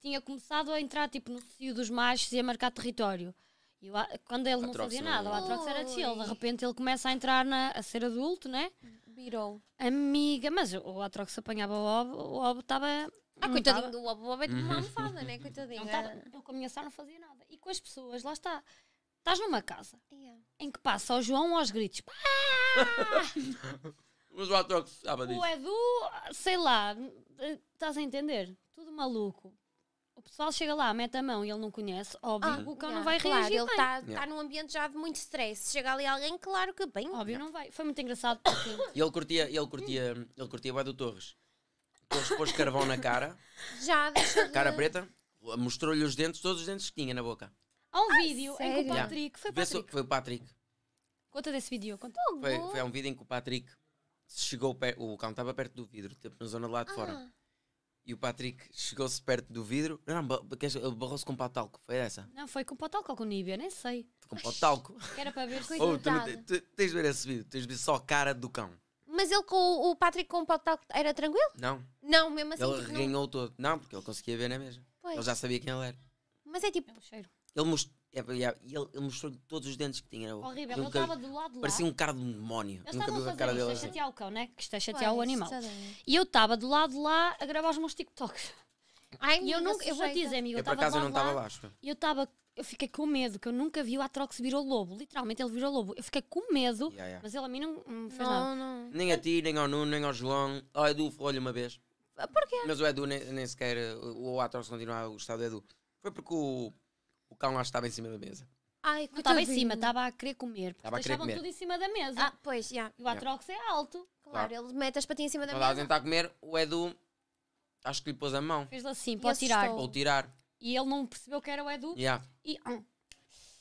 tinha começado a entrar tipo no seio dos machos e a marcar território. E quando ele não fazia nada, o Atrox era chill. De repente ele começa a entrar na, a ser adulto, né? Virou. Amiga, mas o Atrox apanhava o Obo, o Obo estava. Ah, coitadinho tava. do ovo o Obo é de uma uhum. almofada, né? Coitadinho. Ele com a minha não fazia nada. E com as pessoas, lá está. Estás numa casa yeah. em que passa o João aos gritos. Mas o Atrox estava ah, disso. O Edu, sei lá, eh, estás a entender? Tudo maluco. O pessoal chega lá, mete a mão e ele não conhece, óbvio, ah, o cão yeah, não vai claro, reagir ele está tá yeah. tá num ambiente já de muito stress. Se chega ali alguém, claro que bem. Óbvio, não, não vai. Foi muito engraçado. e ele curtia, ele curtia, ele curtia o do Torres. Torres pôs carvão na cara. Já, deixa de... Cara preta. Mostrou-lhe os dentes, todos os dentes que tinha na boca. Há um ah, vídeo sério? em que o Patrick... Foi o Patrick. Foi o Patrick. Conta desse vídeo. Conta. Foi, foi um vídeo em que o Patrick chegou o cão estava perto do vidro, tipo, na zona de lá de ah. fora. E o Patrick chegou-se perto do vidro. Não, não ele barrou-se com o talco. Foi essa? Não, foi com o talco ou com Nívia, nem sei. Com o talco. era para ver se oh, tu, tu, Tens de ver esse vídeo, tens de ver só a cara do cão. Mas ele com o Patrick com o pó talco era tranquilo? Não. Não, mesmo assim. Ele reganhou tipo, não... todo. Não, porque ele conseguia ver, não é mesmo? Pois. Ele já sabia quem ele era. Mas é tipo. É ele mostrou. É, é, e ele, ele mostrou-lhe todos os dentes que tinha. Horrível, ele estava do lado lá. Parecia um cara de demónio. Nunca viu a cara dele. Isto a assim. chatear o cão, né? Que está a chatear o animal. E eu estava do lado lá a gravar os meus TikToks. Ai, e eu, nunca, eu vou te dizer, amigo, eu estava lá, eu não estava lá. E eu estava eu fiquei com medo, que eu nunca vi o Atrox virou lobo. Literalmente ele virou lobo. Eu fiquei com medo, yeah, yeah. mas ele a mim não, não fez não, nada. Não. Nem a ti, nem ao Nuno, nem ao João. Ao Edu olha uma vez. Ah, porquê? Mas o Edu nem, nem sequer. O Atrox continuava a gostar do Edu. Foi porque o, o cão lá estava em cima da mesa. Ai, não estava em cima, estava a querer comer. Estava a querer deixavam comer. tudo em cima da mesa. Ah, pois, já. E o Yeah. Atrox é alto. Claro, ele mete as patinhas em cima da mesa. Estava tá a tentar comer, o Edu acho que lhe pôs a mão. Fez-lhe assim, pode tirar. Ou tirar. E ele não percebeu que era o Edu. Yeah. E ah,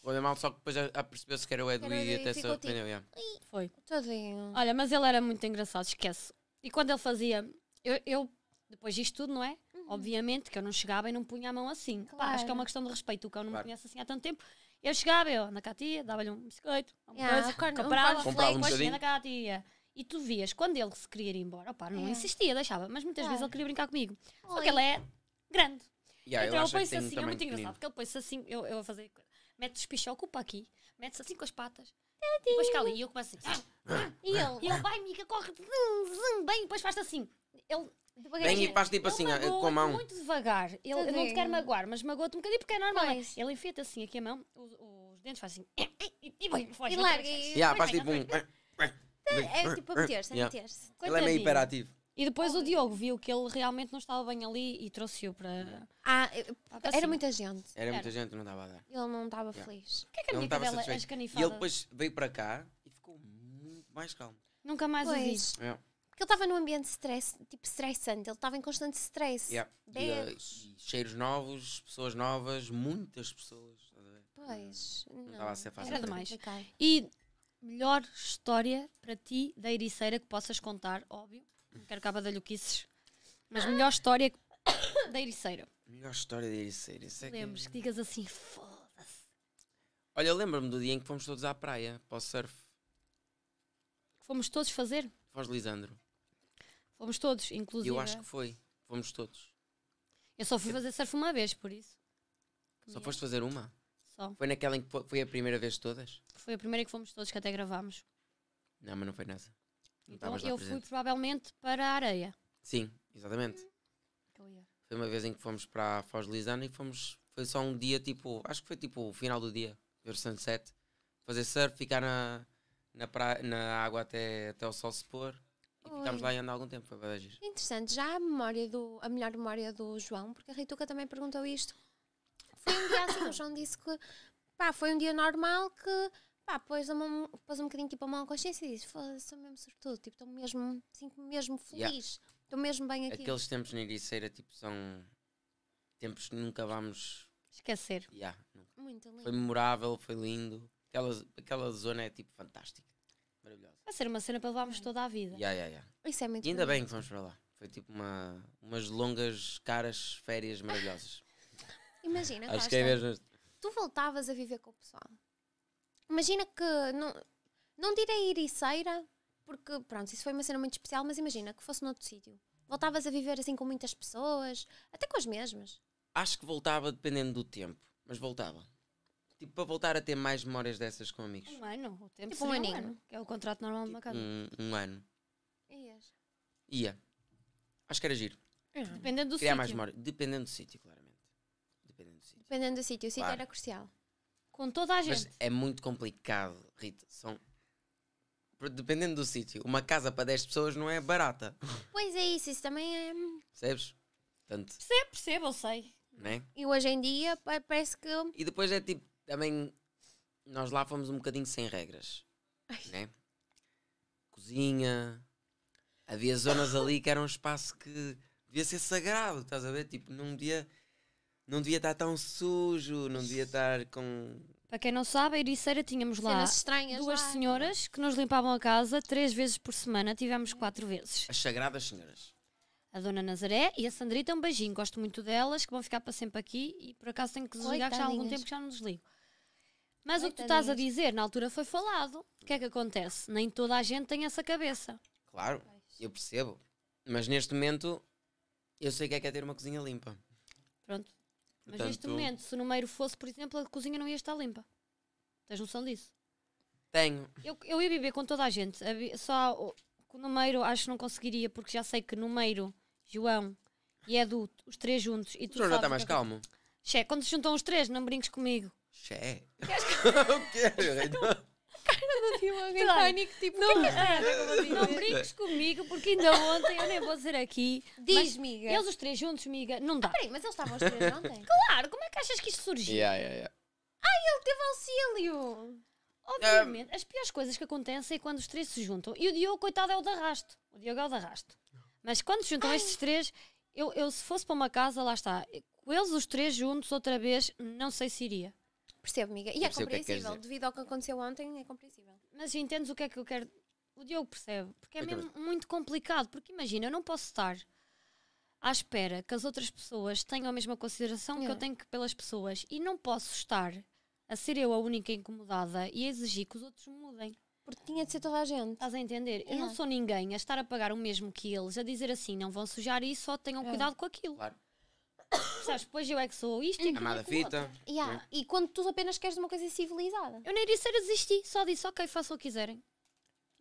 Pôs só que depois a- apercebeu-se que era o Edu Era e e até se arrependeu. Tipo, yeah. foi. Tadinho. Olha, mas ele era muito engraçado, esquece. E quando ele fazia. Eu, eu- depois disto tudo, não é? Obviamente que eu não chegava e não punha a mão assim. Claro. Pá, acho que é uma questão de respeito. O cão não claro. me conhece assim há tanto tempo. Eu chegava, eu, na Catia, dava-lhe um biscoito, uma yeah, coisa, corno, comprava, comprava um na Catia. E tu vias, quando ele se queria ir embora, opa, não é. insistia, deixava. Mas muitas claro. vezes ele queria brincar comigo. Oi. Só que ele é grande. Yeah, então ele põe-se assim, é muito engraçado, porque ele põe-se assim, eu, eu vou fazer... Mete os ocupa aqui, mete-se assim com as patas. Tadinho. Depois cala ali, e eu começo assim... e ele, e ele vai, amiga, corre, zum, zum, bem, depois faz assim. Ele Vem e faz tipo assim, com a mão. muito devagar. Ele eu não te quer magoar, mas magoa-te um bocadinho porque é normal. É? Ele enfia-te assim aqui a mão, os, dentes fazem assim. E, e, e larga. E, faz tipo um. É, é tipo a meter-se, é a meter-se. Ele é meio hiperativo. E depois o Diogo viu que ele realmente não estava bem ali e trouxe-o para. Ah, era muita gente. Era, muita gente, não estava a dar. Ele não estava feliz. Porquê que a minha cadela escanifada? E ele depois veio para cá e ficou muito mais calmo. Nunca mais o vi. Porque ele estava num ambiente stress, tipo stressante, ele estava em constante stress. Yeah. E, uh, cheiros novos, pessoas novas, muitas pessoas. Pois, não, estava a ser fácil. Era demais. E melhor história para ti da Ericeira que possas contar, óbvio. Não quero capa de Luquices, mas melhor história da Ericeira. Melhor história da Ericeira. É Lembres que... que digas assim, foda-se. Olha, lembro-me do dia em que fomos todos à praia, para o surf. Fomos todos fazer? Fomos Lisandro. Fomos todos, inclusive. Eu acho que foi. Fomos todos. Eu só fui fazer surf uma vez, por isso. só foste fazer uma? Só. Foi naquela em que foi a primeira vez de todas? Foi a primeira que fomos todos, que até gravámos. Não, mas não foi nessa. Então eu fui presente. provavelmente para a areia. Sim, exatamente. Foi uma vez em que fomos para a Foz de Lisana e fomos. Foi só um dia, tipo. Acho que foi tipo o final do dia, ver o sunset. Fazer surf, ficar na, na, pra- na água até, até o sol se pôr. E ficámos lá ainda há algum tempo, foi agir. Interessante, já a memória do, a melhor memória do João, porque a Rituca também perguntou isto. Foi um dia assim, o João disse que pá, foi um dia normal que pá, pôs, uma, pôs um bocadinho tipo a mão à consciência e disse, sou mesmo sobretudo, tipo, estou mesmo, sinto-me mesmo feliz, estou yeah. mesmo bem aqui. Aqueles tempos na Ericeira, tipo, são tempos que nunca vamos esquecer. Yeah, nunca. Muito lindo. Foi memorável, foi lindo. Aquela, aquela zona é tipo fantástica. Maravilhosa. Vai ser uma cena para levarmos toda a vida. Yeah, yeah, yeah. Isso é muito e ainda bem que vamos para lá. Foi tipo uma, umas longas, caras férias maravilhosas. Imagina, Acho Costa, que é mesmo... tu voltavas a viver com o pessoal. Imagina que, não, não direi iriceira, porque pronto, isso foi uma cena muito especial, mas imagina que fosse noutro sítio. Voltavas a viver assim com muitas pessoas, até com as mesmas. Acho que voltava dependendo do tempo, mas voltava. Tipo, para voltar a ter mais memórias dessas com amigos. Um ano, o tempo tipo um é um ano. que é o contrato normal de uma casa. Um, um ano. Ias. Ia. Acho que era giro. Uhum. Dependendo do Criar sítio. mais memórias. Dependendo do sítio, claramente. Dependendo do sítio. Dependendo do sítio. O sítio claro. era crucial. Com toda a gente. Mas é muito complicado, Rita. São... Dependendo do sítio. Uma casa para 10 pessoas não é barata. Pois é isso. Isso também é... Percebes? Tanto. Percebo, percebo. Eu sei. Né? E hoje em dia parece que... E depois é tipo também nós lá fomos um bocadinho sem regras, né? Cozinha, havia zonas ali que era um espaço que devia ser sagrado, estás a ver? Tipo, não devia, não devia estar tão sujo, não devia estar com. Para quem não sabe, a Ericeira tínhamos lá duas lá. senhoras que nos limpavam a casa três vezes por semana, tivemos quatro vezes. As sagradas senhoras. A Dona Nazaré e a Sandrita, um beijinho, gosto muito delas, que vão ficar para sempre aqui e por acaso tenho que desligar, que já há algum tempo que já não desligo. Mas o que tu estás a dizer, na altura foi falado. O que é que acontece? Nem toda a gente tem essa cabeça. Claro, eu percebo. Mas neste momento, eu sei o que é que é ter uma cozinha limpa. Pronto. Mas neste momento, se o número fosse, por exemplo, a cozinha não ia estar limpa. Tens noção disso? Tenho. Eu, eu ia viver com toda a gente. Só com o número acho que não conseguiria, porque já sei que número, João e Edu, os três juntos. E o João já está mais é calmo. Che, quando se juntam os três, não brinques comigo. Xé. o quê? Cara, não tinha alguém claro. pânico, tipo, não, que é que é, não brinques comigo, porque ainda ontem, eu nem vou dizer aqui. Diz, mas, miga. Eles os três juntos, miga, não dá. Ah, peraí, mas eles estavam os três ontem? claro, como é que achas que isto surgiu? Yeah, yeah, yeah. Ah, ele teve auxílio! Obviamente, um... Ah. as piores coisas que acontecem é quando os três se juntam. E o Diogo, coitado, é o de arrasto. O Diogo é o de arrasto. Mas quando se juntam Ai. estes três, eu, eu se fosse para uma casa, lá está. Com eles os três juntos outra vez, não sei se iria. Percebo, amiga. E eu é, é compreensível. Que Devido ao que aconteceu ontem, é compreensível. Mas entendes o que é que eu quero. O Diogo percebe. Porque é eu então, mesmo muito complicado. Porque imagina, eu não posso estar à espera que as outras pessoas tenham a mesma consideração que eu tenho que pelas pessoas. E não posso estar a ser eu a única incomodada e a exigir que os outros mudem. Porque tinha de ser toda a gente. Estás a entender? Eu não sou ninguém a estar a pagar o mesmo que eles, a dizer assim, não vão sujar isso, só tenham é. cuidado com aquilo. Claro achas, pois eu é que sou isto e uhum. Amada fita. Yeah. Né? E quando tu apenas queres uma coisa civilizada. Eu nem disse era desisti, só disse ok, façam o que quiserem.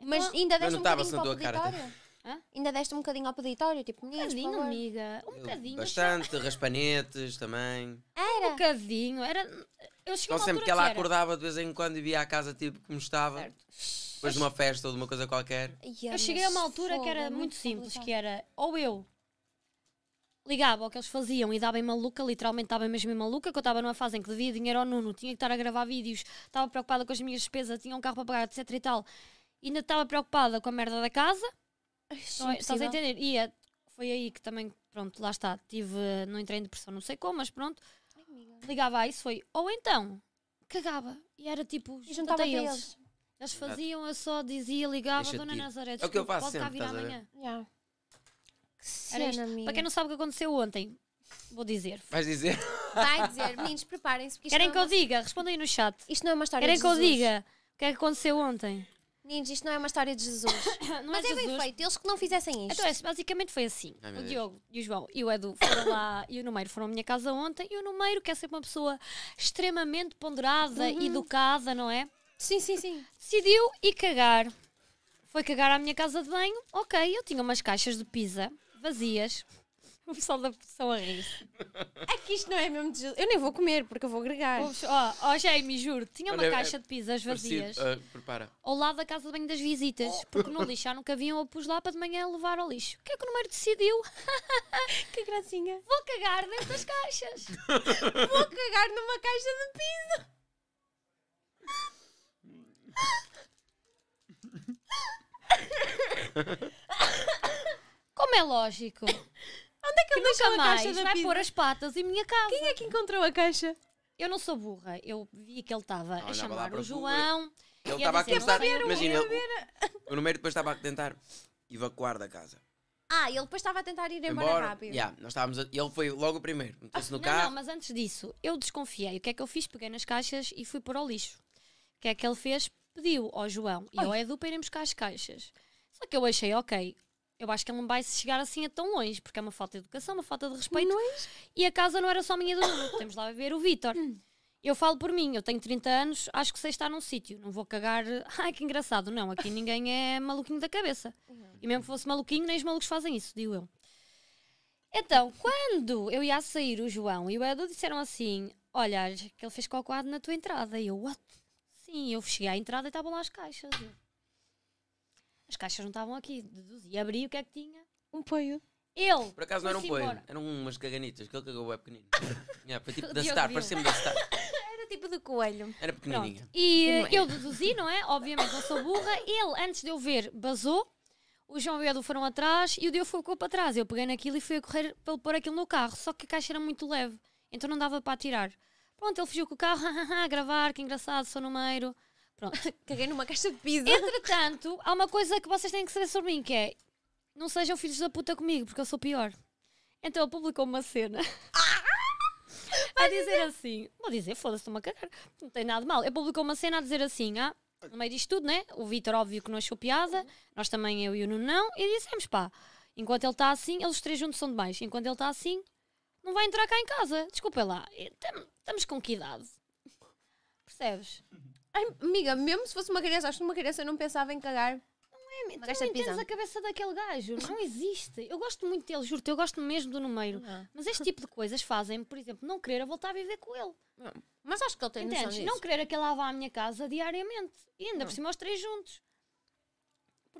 Mas então, ainda deste um bocadinho para o peditório. Hã? Ainda deste um bocadinho ao peditório, tipo, Um bocadinho, amiga. Um bocadinho. Bastante, raspanetes também. Era. Um bocadinho. Era... Eu cheguei então, sempre que ela que acordava de vez em quando e via a casa, tipo, como estava. Certo. Depois de uma festa ou de uma coisa qualquer. Yeah, eu cheguei a uma altura que era é muito, muito simples, que era ou eu ligava ao que eles faziam e dava em maluca, literalmente dava mesmo em maluca, que eu estava numa fase em que devia dinheiro ao Nuno, tinha que estar a gravar vídeos, estava preocupada com as minhas despesas, tinha um carro para pagar, etc e tal. E ainda estava preocupada com a merda da casa. Estás é estás a entender? E é, foi aí que também, pronto, lá está, tive, não entrei em depressão, não sei como, mas pronto. ligava a isso, foi, ou então, cagava. E era tipo, e juntava eles. eles. Eles faziam, eu só dizia, ligava, Deixa Dona Nazaré, desculpa, é o que eu faço sempre, amanhã. Yeah que cena, amiga. Para quem não sabe o que aconteceu ontem, vou dizer. Vais dizer? Vai dizer. Meninos, preparem-se. Querem é que eu é diga? Respondam aí no chat. Isto não é uma história Querem que Jesus. eu diga o que é que aconteceu ontem? Meninos, isto não é uma história de Jesus. não mas é, é Jesus. bem feito, eles que não fizessem isto. Então, é, basicamente foi assim. Ai, o Diogo e o João e o Edu foram lá e o Numeiro foram à minha casa ontem. E o Numeiro é sempre uma pessoa extremamente ponderada, uhum. educada, não é? Sim, sim, sim. Decidiu ir cagar. Foi cagar à minha casa de banho. Ok, eu tinha umas caixas de pizza vazias. O pessoal da produção a rir. É que isto não é mesmo de... Eu nem vou comer, porque eu vou agregar Ó, oh, oh, Jamie, juro, tinha uma Olha, é caixa é de pizzas vazias. Parecido, uh, prepara. Ao lado da casa de banho das visitas, oh. porque no lixo já nunca vinham, eu pus lá para de manhã levar ao lixo. O que é que o número decidiu? que gracinha. Vou cagar nestas caixas. vou cagar numa caixa de pizza. Como é lógico. Onde é que, que eu deixo a caixa da vai pizza? pôr as patas em minha casa. Quem é que encontrou a caixa? Eu não sou burra. Eu vi que ele estava a chamar o João. Ele estava a assim, começar. Imagina, eu no meio depois estava a tentar evacuar da casa. Ah, ele depois estava a tentar ir embora, embora rápido. Yeah, nós estávamos a, ele foi logo o primeiro, no ah, não, carro. Não, mas antes disso, eu desconfiei. O que é que eu fiz? Peguei nas caixas e fui pôr ao lixo. O que é que ele fez? Pediu ao João e ao Edu para irem buscar as caixas. Só que eu achei, ok, eu acho que ele não vai chegar assim a tão longe, porque é uma falta de educação, uma falta de respeito. É? E a casa não era só minha do Nuno, temos lá a ver o Vítor. Hum. Eu falo por mim, eu tenho 30 anos, acho que sei estar num sítio, não vou cagar. Ai que engraçado, não, aqui ninguém é maluquinho da cabeça. Uhum. E mesmo que fosse maluquinho, nem os malucos fazem isso, digo eu. Então, quando eu ia sair, o João e o Edu disseram assim: Olha, que ele fez cocô na tua entrada. E eu, what? Sim, eu cheguei à entrada e estavam lá as caixas. Eu, as caixas não estavam aqui. Deduzi. Abri o que é que tinha? Um poio. Ele! Por acaso não era um poio, eram umas caganitas, aquele cagou é pequenino. yeah, foi tipo da Star, parecia-me da Star. Era tipo de coelho. Era pequenininha. Pronto. E eh, eu deduzi, não é? Obviamente eu sou burra. Ele, antes de eu ver, basou. O João e o Edu foram atrás e o Diogo foi para trás. Eu peguei naquilo e fui a correr para pôr aquilo no carro. Só que a caixa era muito leve, então não dava para atirar. Pronto, ele fugiu com o carro, a gravar, que engraçado, sou número. Pronto. Caguei numa caixa de pizza. Entretanto, há uma coisa que vocês têm que saber sobre mim, que é não sejam filhos da puta comigo, porque eu sou pior. Então ele publicou uma cena. a dizer assim, vou dizer, foda-se, estou-me a cagar, não tem nada de mal. Ele publicou uma cena a dizer assim, ah, no meio disto tudo, né? O Vitor, óbvio que não achou piada, nós também, eu e o Nuno, não, e dissemos, pá, enquanto ele está assim, eles três juntos são demais, enquanto ele está assim, não vai entrar cá em casa, desculpa lá, eh, estamos com que idade? Percebes? Ai, amiga, mesmo se fosse uma criança, acho que uma criança não pensava em cagar. Não é, tu não entendes a cabeça daquele gajo. Não existe. Eu gosto muito dele, juro-te, eu gosto mesmo do Numeiro. Mas este tipo de coisas fazem por exemplo, não querer voltar a viver com ele. Não. Mas acho que ele tem Entendes? noção disso. Não querer que ele vá à minha casa diariamente. E ainda não. por cima os três juntos.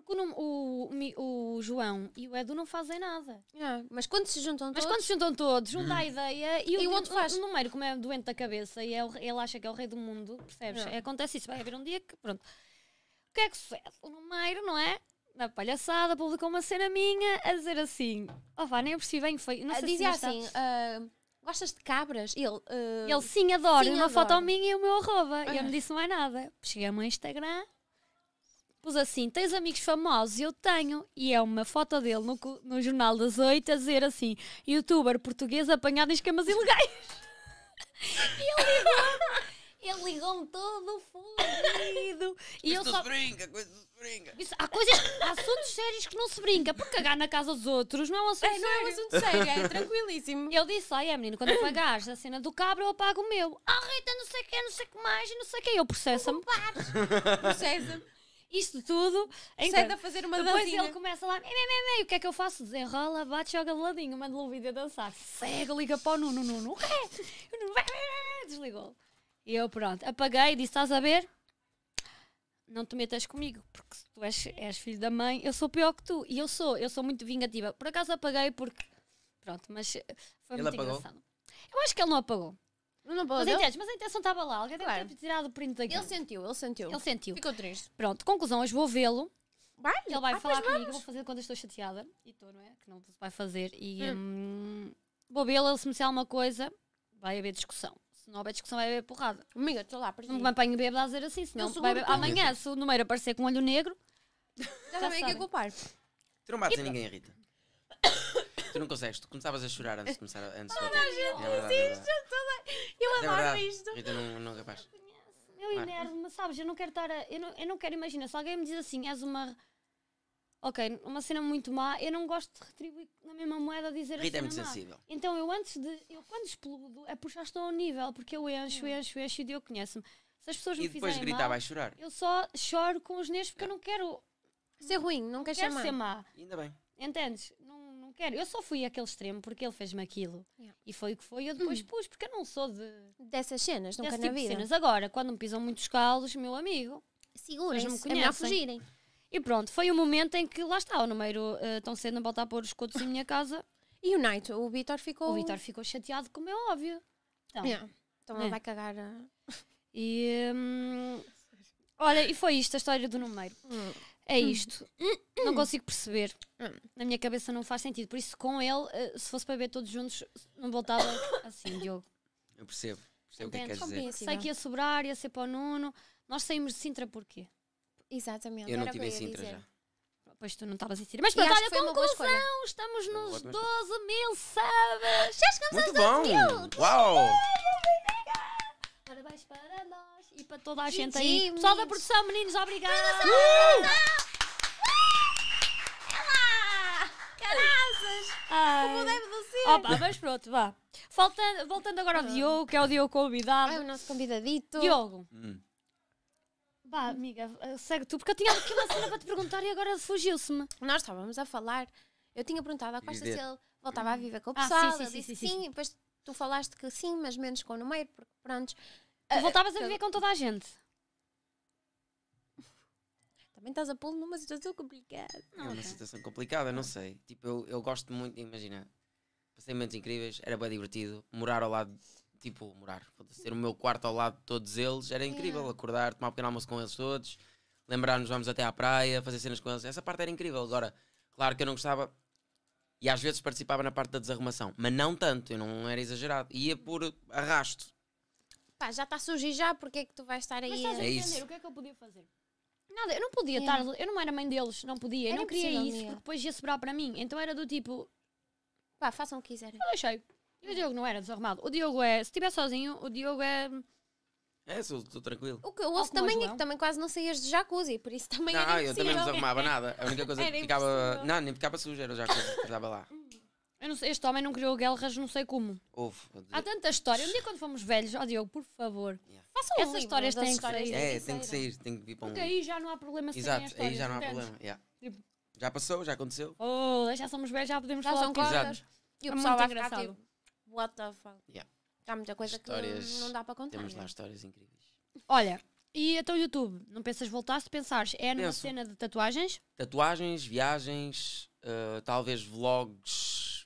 Porque o, o, o, João e o Edu não fazem nada. mas quando se juntam mas todos. Mas quando se juntam todos, um dá a uhum. ideia e, e o, outro faz. O número, como é doente da cabeça e é, ele acha que é o rei do mundo, percebes? É Acontece isso. Vai haver um dia que. Pronto. O que é que sucede? O número, não é? na palhaçada, publicou uma cena minha a dizer assim: Oh, vá, nem percebi bem foi. Não sei dizia se assim: uh, Gostas de cabras? Ele, uh, ele sim, adora. Sim, uma adoro. foto minha e o meu arroba. E Eu não ah. disse mais nada. Cheguei ao meu Instagram, pus assim: tens amigos famosos? Eu tenho. E é uma foto dele no, no Jornal das Oito a dizer assim: youtuber português apanhado em esquemas ilegais. e ele ligou ele ligou-me todo fodido. E eu só. brinca, coisa se brinca. Isso, há coisas, há assuntos sérios que não se brinca, porque cagar na casa dos outros não é um assunto é, sério. Não é um assunto sério, é tranquilíssimo. Eu disse: olha, é, menino, quando apagares a cena do cabra, eu apago o meu. Ah, Rita, não sei o que, não sei o que mais, não sei o que. Eu processa-me. Processa-me isto tudo. Então, a fazer uma depois ele começa lá, mei, mei, mei, o que é que eu faço? Desenrola, bate, joga de ladinho, manda-lhe um vídeo a dançar. Cego, liga para o Nuno, Nuno, desligou. E eu, pronto, apaguei disse: estás a ver? Não te metas comigo, porque se tu és, és filho da mãe, eu sou pior que tu. E eu sou, eu sou muito vingativa. Por acaso apaguei porque. Pronto, mas eh, foi ele muito apagou? engraçado. Eu acho que ele não apagou. Não pode. Mas mas a intenção estava lá. Alguém claro. deve ter tirado o print daqui. Ele sentiu, ele sentiu. Ele sentiu. Ficou triste. Pronto, conclusão, hoje vou vê-lo. Vai? Ele vai ah, falar comigo, vamos. vou fazer quando eu estou chateada. E estou, não é? Que não vai fazer. E hum. Hum, vou vê-lo, ele se me disser alguma coisa, vai haver discussão. Se não houver discussão, vai haver porrada. Amiga, estou lá para Não me apanho bêbado a dizer assim, senão vai haver... amanhã, se o número aparecer com um olho negro. Já, já sabem é que é culpar. Tu não bates em ninguém, Rita. não consegues, tu começavas a chorar antes de começar antes Toda a gente é verdade, é, é isto, eu adoro é isto. Rita não, não é capaz. Eu enervo-me, sabes? Eu não quero estar a. Eu não, eu não quero imaginar. Se alguém me diz assim, és uma. Ok, uma cena muito má, eu não gosto de retribuir na mesma moeda dizer Rita a é muito má. sensível. Então eu antes de. Eu quando explodo é porque já estou ao nível, porque eu encho, hum. encho, encho e Deus conhece-me. Se as pessoas e me depois gritar, mal, vais chorar. Eu só choro com os negros porque não. eu não quero. Ser ruim, não, não quero ser má. Ainda bem. Entendes? quero. Eu só fui àquele extremo porque ele fez-me aquilo. Yeah. E foi o que foi. Eu depois hum. pus, porque eu não sou de. Dessas cenas, nunca desse na tipo vida. cenas. Agora, quando me pisam muitos calos, meu amigo. seguro, se é melhor fugirem. E pronto, foi o momento em que lá está, o número uh, eh, tão cedo não voltar a pôr os cotos em minha casa. E o Night, o Vitor ficou. O Vitor ficou chateado, como é óbvio. Então, yeah. Também então é. Né? vai cagar. A... E. Hum, olha, e foi isto a história do número. Hum. É hum. isto. Hum, hum. não consigo perceber. Na minha cabeça não faz sentido. Por isso, com ele, eh, se fosse para ver todos juntos, não voltava assim, Diogo. Eu percebo. Percebo Entendo. o que é que dizer. Sei que ia sobrar, ia ser para o Nuno. Nós saímos de Sintra porquê? Exatamente. Eu não estive em Sintra já. Pois tu não estavas em Sintra. Mas pronto, olha, conclusão! Estamos nos 12 mil subs! Já chegamos Muito aos 12 bom. mil! Uau! Parabéns para nós! e para toda a gente aí. Pessoal da produção, meninos, obrigado! Uh! Olá! Caraças! Como deve ser! Opa, mas pronto, vá. Faltando, voltando agora ao Diogo, que é o Diogo convidado. É o nosso convidadito. Diogo. Hum. Vá, amiga, eh, segue tu, porque eu tinha aqui uma cena para te perguntar e agora fugiu-se-me. Nós estávamos a falar, eu tinha perguntado à Costa se ele voltava a viver com o ah, pessoal, ah, sim, sim, sim, sim, sim. sim. depois tu falaste que sim, mas menos com o número, porque pronto, Tu ah, voltavas a então viver com toda a gente. Também estás a pô-lo numa situação complicada. É uma situação complicada, não sei. Tipo, eu, eu gosto muito, imagina, passei momentos incríveis, era bem divertido. Morar ao lado, tipo, morar, ser o meu quarto ao lado de todos eles, era incrível. Acordar, tomar um pequeno almoço com eles todos, lembrar-nos, vamos até à praia, fazer cenas com eles. Essa parte era incrível. Agora, claro que eu não gostava, e às vezes participava na parte da desarrumação, mas não tanto, eu não era exagerado. Ia por arrasto, pá, já está a surgir já, porque é que tu vais estar aí? Mas estás a é entender, o que é que eu podia fazer? Nada, eu não podia estar, eu não era mãe deles, não podia, eu não queria isso, porque depois ia sobrar para mim. Então era do tipo, pá, façam o que quiserem. Eu deixei. E o Diogo não era desarrumado. O Diogo é, se estiver sozinho, o Diogo é. É, sou, estou tranquilo. O que eu ouço também é que também quase não saías de jacuzzi, por isso também não, era Ah, eu também não desarrumava nada. A única coisa era que ficava. Impossível. Não, nem ficava suja, era o jacuzzi estava lá. Sei, este homem não criou guerras, não sei como. Houve. Há tanta história. Um dia quando fomos velhos, ó oh, Diogo, por favor, yeah. façam é um essas histórias têm que sair. É, tem que sair, tem que vir para um. Porque aí já não há problema se Exato, aí já não há problema. Yeah. Tipo... já passou, já aconteceu. Oh, já somos velhos, já podemos já falar são coisas. E o é pessoal vai ficar tipo, what the fuck. Yeah. Há muita coisa histórias... que não, dá para contar. Temos lá histórias incríveis. Olha, e até o então, YouTube, não pensas voltar se pensares? É numa Penso. cena de tatuagens? Tatuagens, viagens, uh, talvez vlogs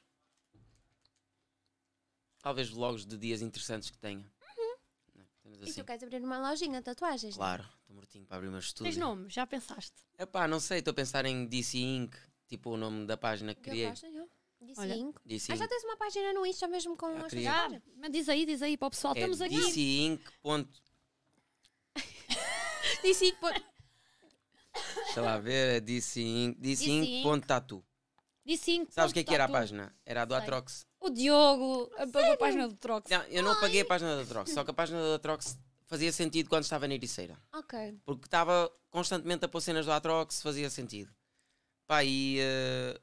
Talvez vlogs de dias interessantes que tenha. Uhum. assim. E tu assim. queres abrir uma lojinha de tatuagens? É? Claro, estou mortinho para abrir uma estúdio. Tens nome, já pensaste? pá não sei, estou a pensar em DC Inc., tipo o nome da página que eu criei. Gosto, eu. DC Inc. ah, já tens uma página no Insta mesmo com as ah, Mas diz aí, diz aí para o pessoal, é estamos aqui. DC Inc. Ponto... DC Inc. Ponto... Deixa lá ver, é DC Inc. DC, DC Inc. Ponto tatu. DC Inc. Sabes o que, é que era a página? Era a do Atrox. O Diogo apagou a página do Trox. Não, eu não apaguei a página do Trox, só que a página da Trox fazia sentido quando estava na Ericeira. Ok. Porque estava constantemente a pôr cenas do Atrox, fazia sentido. Pá, e uh,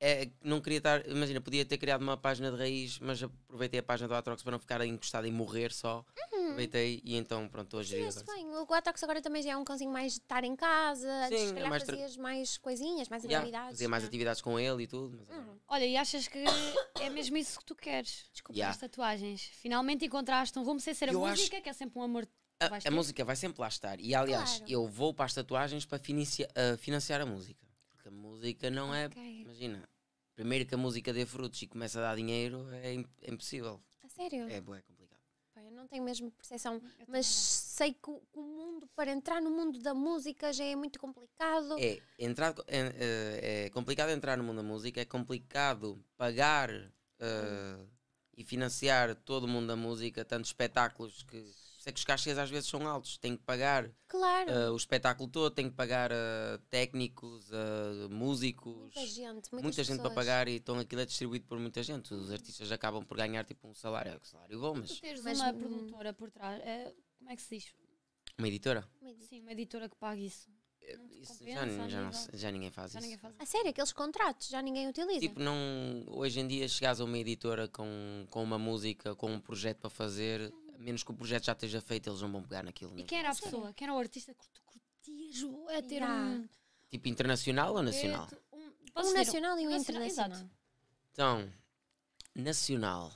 é, não queria estar. Imagina, podia ter criado uma página de raiz, mas aproveitei a página do Atrox para não ficar encostada e morrer só. Uhum. Aproveitei e então, pronto, hoje. Sim, bem. O Atrox agora também já é um cãozinho mais de estar em casa, Sim, se é calhar é mais fazias tra... mais coisinhas, mais yeah, atividades. Fazia mais né? atividades com ele e tudo. Mas, uhum. Olha, e achas que é mesmo isso que tu queres? Desculpa yeah. as tatuagens. Finalmente encontraste um rumo sem ser a eu música, acho... que é sempre um amor a, a, música vai sempre lá estar. E aliás, claro. eu vou para as tatuagens para financiar, uh, financiar a música música. Música não é, okay. é. Imagina, primeiro que a música dê frutos e começa a dar dinheiro é, é impossível. A sério? É, é complicado. eu não tenho mesmo percepção, mas sei que o, o, mundo, para entrar no mundo da música já é muito complicado. É, entrar, é, é complicado entrar no mundo da música, é complicado pagar uh, hum. e financiar todo o mundo da música, tantos espetáculos que é que os cachês às vezes são altos, tem que pagar claro. uh, o espetáculo todo, tem que pagar uh, técnicos, uh, músicos, muita gente, muita gente para pagar e então aquilo é distribuído por muita gente. Os artistas acabam por ganhar tipo um salário, é um salário bom, mas. Tu tens mas, uma hum... produtora por trás, é, como é que se diz? Uma editora? Sim, uma editora que paga isso. já, já, não, já, ninguém faz já isso. Ninguém faz. A sério, aqueles contratos já ninguém utiliza. Tipo, não, hoje em dia chegas a uma editora com, com uma música, com um projeto para fazer, menos que o projeto já esteja feito, eles não vão pegar naquilo. E quem era a pessoa? Quem era o artista que tu curtias a ter yeah. um. Tipo internacional ou nacional? Um, um nacional e um internacional. internacional. Então, nacional.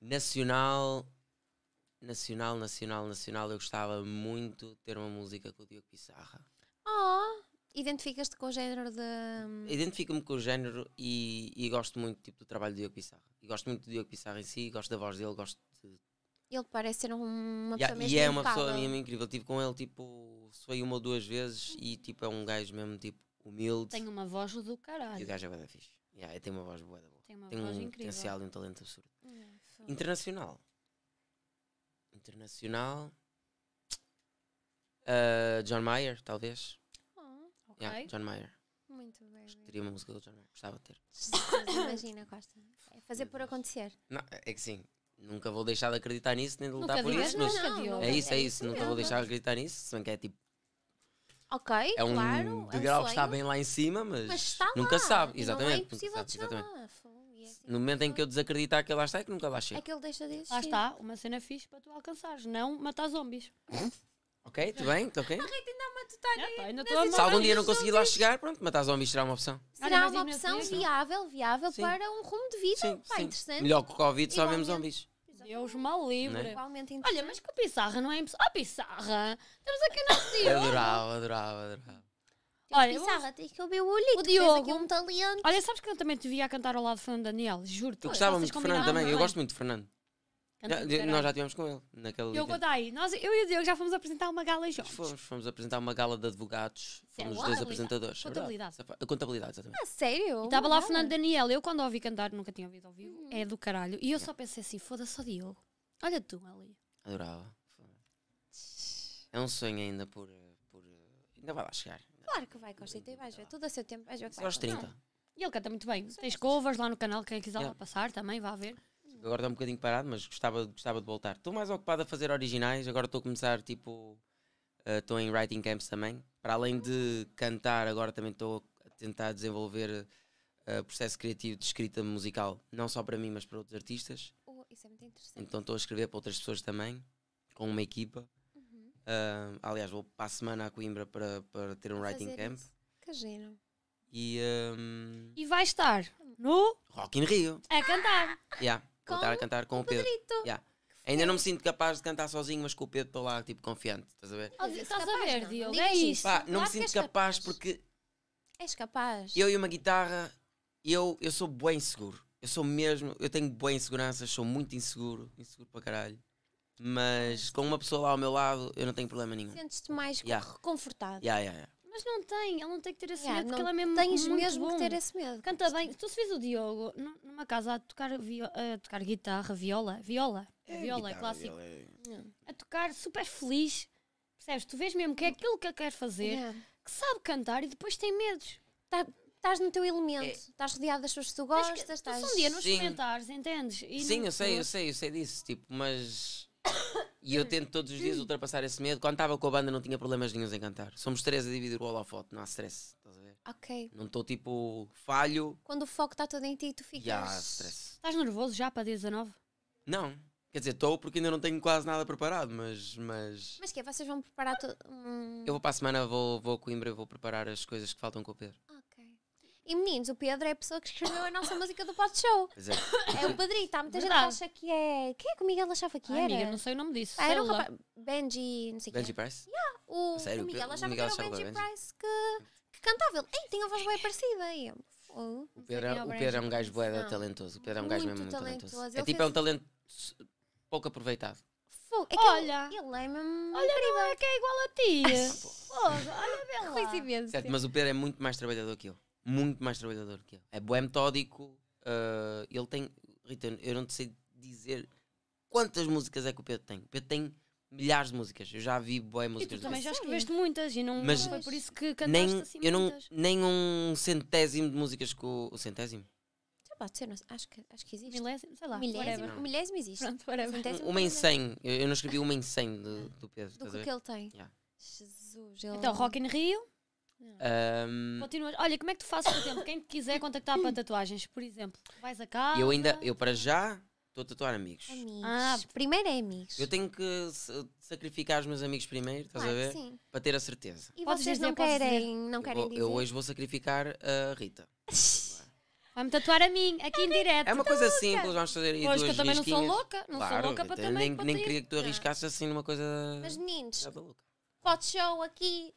nacional. Nacional, nacional, nacional. Eu gostava muito de ter uma música com o Diogo Pissarra. Oh! Identificas-te com o género de. Identifico-me com o género e, e, gosto muito tipo, do trabalho de Diogo Pissarra. E gosto muito do Diogo Pissarra em si, gosto da voz dele, gosto de... Ele parece ser uma pessoa yeah, mesmo E é uma pessoa mesmo incrível. Tive com ele, tipo, foi uma ou duas vezes e, tipo, é um gajo mesmo, tipo, humilde. Tem uma voz do caralho. E o gajo é bué da fixe. Yeah, tem uma voz boa da boa. Tem, uma tem voz um incrível. potencial e um talento absurdo. Yeah, hum, é Internacional. Internacional. Uh, John Mayer, talvez. Yeah, okay. John Mayer. Muito bem. Teria uma música do John Mayer, gostava de ter. imagina, Costa. É fazer por acontecer. Não, é que sim. Nunca vou deixar de acreditar nisso, nem de lutar nunca por viu, isso. Mas não, não, não, é isso, é, é isso. isso. Nunca vou deixar de acreditar nisso, se bem que é tipo. Ok, é um claro. É degrau um que está bem lá em cima, mas, mas nunca sabe. É exatamente. é impossível sabe, exatamente. É assim no momento em que eu desacreditar que lá está, é que nunca lá chega. É que ele deixa de Lá está, uma cena fixe para tu alcançares, não matar zombies. Hum? Ok, tudo bem, tudo ok. Ah, tá a Rita ainda me atutar aí. ainda Se algum dia não conseguir lá chegar, pronto, matar zombies será uma opção. Será uma opção viável, viável Sim. para um rumo de vida. Sim, Pá, sim. interessante. Melhor que o Covid, só vemos zombies. Deus mal livre. Né? Igualmente interessante. Olha, mas que a Pissarra não é impossível. Oh, ah, Pissarra! Estamos aqui no Adorava, adorava, adorava. Olha, Olha, vamos- Pissarra, tens que ouvir o olhito. O Diogo. aqui um talento. Olha, sabes que eu também te via a cantar ao lado de Fernando Daniel, juro-te. Eu gostava muito de Fernando também, eu é? gosto muito de Fernando. É nós já estivemos com ele naquela Eu liga. Godai, nós, eu e o Diogo já fomos apresentar uma gala juntos. Fomos, fomos apresentar uma gala de advogados, é fomos os dois apresentadores. É contabilidade. É contabilidade, exatamente. Ah, sério? estava lá o Fernando Daniel, eu quando ouvi cantar, nunca tinha ouvido ao vivo, hum. é do caralho. E eu só pensei assim, foda-se só Diogo. Olha tu ali. Adorava. É um sonho ainda por... por ainda vai lá chegar. Claro que vai, Costa, e vais ver, tudo a seu tempo, vais ver. Só aos 30. E ele canta muito bem. Tens covers lá no canal, quem quiser lá passar também, vá ver agora está um bocadinho parado, mas gostava, gostava de voltar. Estou mais ocupado a fazer originais, agora estou a começar tipo. Eh, estou uh, em writing camps também. Para além de cantar, agora também estou a tentar desenvolver uh, processo criativo de escrita musical, não só para mim, mas para outros artistas. Oh, isso é muito interessante. Então estou a escrever para outras pessoas também, com uma equipa. Uhum. Uh, aliás, vou para a semana a Coimbra para, para ter um writing camp. Isso. Que giro. E, um, ehm, E vai estar no Rock in Rio. a cantar. Yeah voltar a cantar com o, Pedro. Yeah. Ainda não me sinto capaz de cantar sozinho, mas com o Pedro estou lá, tipo, confiante, estás a ver? estás a ver, Diogo? É isso. Pá, não claro me sinto capaz, capaz, porque. És capaz. Eu e uma guitarra, eu, eu sou bem seguro. Eu sou mesmo, eu tenho boa insegurança, sou muito inseguro, inseguro para caralho. Mas com uma pessoa lá ao meu lado, eu não tenho problema nenhum. Sentes-te mais yeah. reconfortado. Yeah, yeah, yeah. Mas não tem, ele não tem que ter esse yeah, medo, porque ela é mesmo Tens muito mesmo bom. que ter esse medo. Canta bem. Tu se fiz o Diogo numa casa a tocar, a tocar guitarra, viola, viola, é, viola, é clássico. Viola é. A tocar super feliz, percebes? Tu vês mesmo que é aquilo que ele quer fazer, yeah. que sabe cantar e depois tem medos. Tá, estás no teu elemento, é. estás rodeado das pessoas que tu gostas. Mas, estás... um dia nos Sim. entendes? E Sim, não... eu sei, eu sei, eu sei disso, tipo, mas e eu tento todos os dias ultrapassar esse medo. Quando estava com a banda não tinha problemas nenhum em cantar. Somos três a dividir o holofote, não há stress, estás a ver? Ok. Não estou tipo falho. Quando o foco está todo em ti, tu ficas. Já há stress. Estás nervoso já para dia 19? Não. Quer dizer, estou porque ainda não tenho quase nada preparado, mas. Mas, mas que é? Vocês vão preparar. To... Hum... Eu vou para a semana, vou, vou a Coimbra, vou preparar as coisas que faltam com o Pedro. Ah, e meninos, o Pedro é a pessoa que escreveu a nossa música do Pod Show. Pois é. é o Pedrito, há tá? Muita Verdade. gente acha que é. Quem é que o Miguel achava que Ai, era? Amiga, não sei o nome disso. Ah, era um rapaz. Benji, não sei Benji Price? Yeah, o, Sério, o Miguel achava o Miguel que era o Benji, Benji Price que, que cantava. Ele Ei, tinha uma voz bem parecida. E eu, oh. o, Pedro, é, o Pedro é um gajo boeda talentoso. O Pedro é um gajo muito mesmo muito talentoso. É tipo, fez... é um talento pouco aproveitado. É olha, ele, é mesmo olha, não é que é igual a ti. olha, bela lá. Mas o Pedro é muito mais trabalhador que eu muito mais trabalhador que eu. É bom, é metódico. Uh, ele tem. Rita, eu não te sei dizer quantas músicas é que o Pedro tem. O Pedro tem milhares de músicas. Eu já vi boé músicas. E tu também já escreveste muitas e não mas foi por isso que cantaste nem, assim eu não, muitas. Nem um centésimo de músicas com o... centésimo? Já pode ser, acho que, acho que existe. Milésimo, sei lá. Milésimo, milésimo existe. Pronto, Centésimo, Uma em 100. Eu, eu não escrevi uma em 100 do Pedro. Do que ele tem. Yeah. Jesus, ele... Então, Rock in Rio, um... Continuas. Olha, como é que tu fazes, por exemplo, quem te quiser contactar para tatuagens, por exemplo, vais a casa. Eu ainda, eu para já estou a tatuar amigos. Amigos. Ah, primeiro é amigos. Eu tenho que sacrificar os meus amigos primeiro, estás claro, a ver? Sim. Para ter a certeza. E vocês dizer, não querem, não querem eu, vou, eu hoje vou sacrificar a Rita. Vai-me tatuar a mim, aqui em direto. É uma coisa louca. simples, vamos fazer isso Pois, que eu também risquinhas. não sou louca, não claro, sou louca Rita, para também. Nem, para nem queria que tu arriscasses assim numa coisa. Mas meninos, pot show aqui,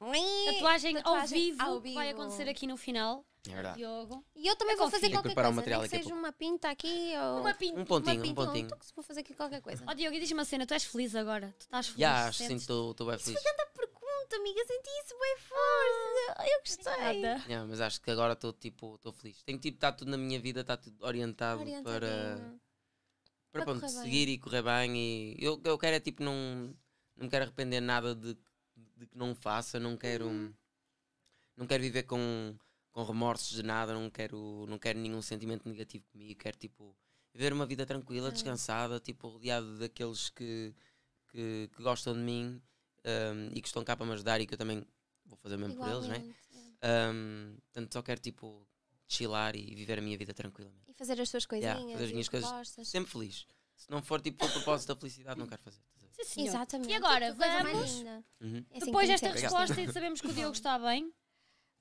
tatuagem, ao vivo, ao vivo. vai acontecer aqui no final. É verdade. Diogo. E eu também eu é vou fazer qualquer coisa, material que seja uma pinta aqui ou... Uma pinta. Um pontinho, uma pinta, um pontinho. Um então, vou fazer aqui qualquer coisa. Ó oh, Diogo, diz-me uma cena, tu és feliz agora? Tu estás feliz? Já, acho que sim, estou bem feliz. Isso foi pergunta, amiga, senti isso bem forte. Ah, eu gostei. Yeah, mas acho que agora estou tipo, estou feliz. Tenho tipo, está tudo na minha vida, está tudo orientado para... Para, para, seguir e correr bem e... Eu, eu quero é tipo, não, não me quero arrepender nada de de que não faça, não quero uhum. não quero viver com, com remorsos de nada, não quero, não quero nenhum sentimento negativo comigo, quero tipo viver uma vida tranquila, uhum. descansada, tipo rodeado daqueles que, que, que gostam de mim um, e que estão cá para me ajudar e que eu também vou fazer o mesmo Igualmente, por eles, né? É. é. Um, portanto, só quero tipo chilar e viver a minha vida tranquilamente. E fazer as suas coisinhas, yeah, fazer as minhas coisas, gostas. sempre feliz. Se não for tipo o propósito da felicidade, não quero fazer. Sim, senhor. Exatamente. E agora, vamos. Uhum. É assim Depois desta resposta e sabemos que o Diogo está bem,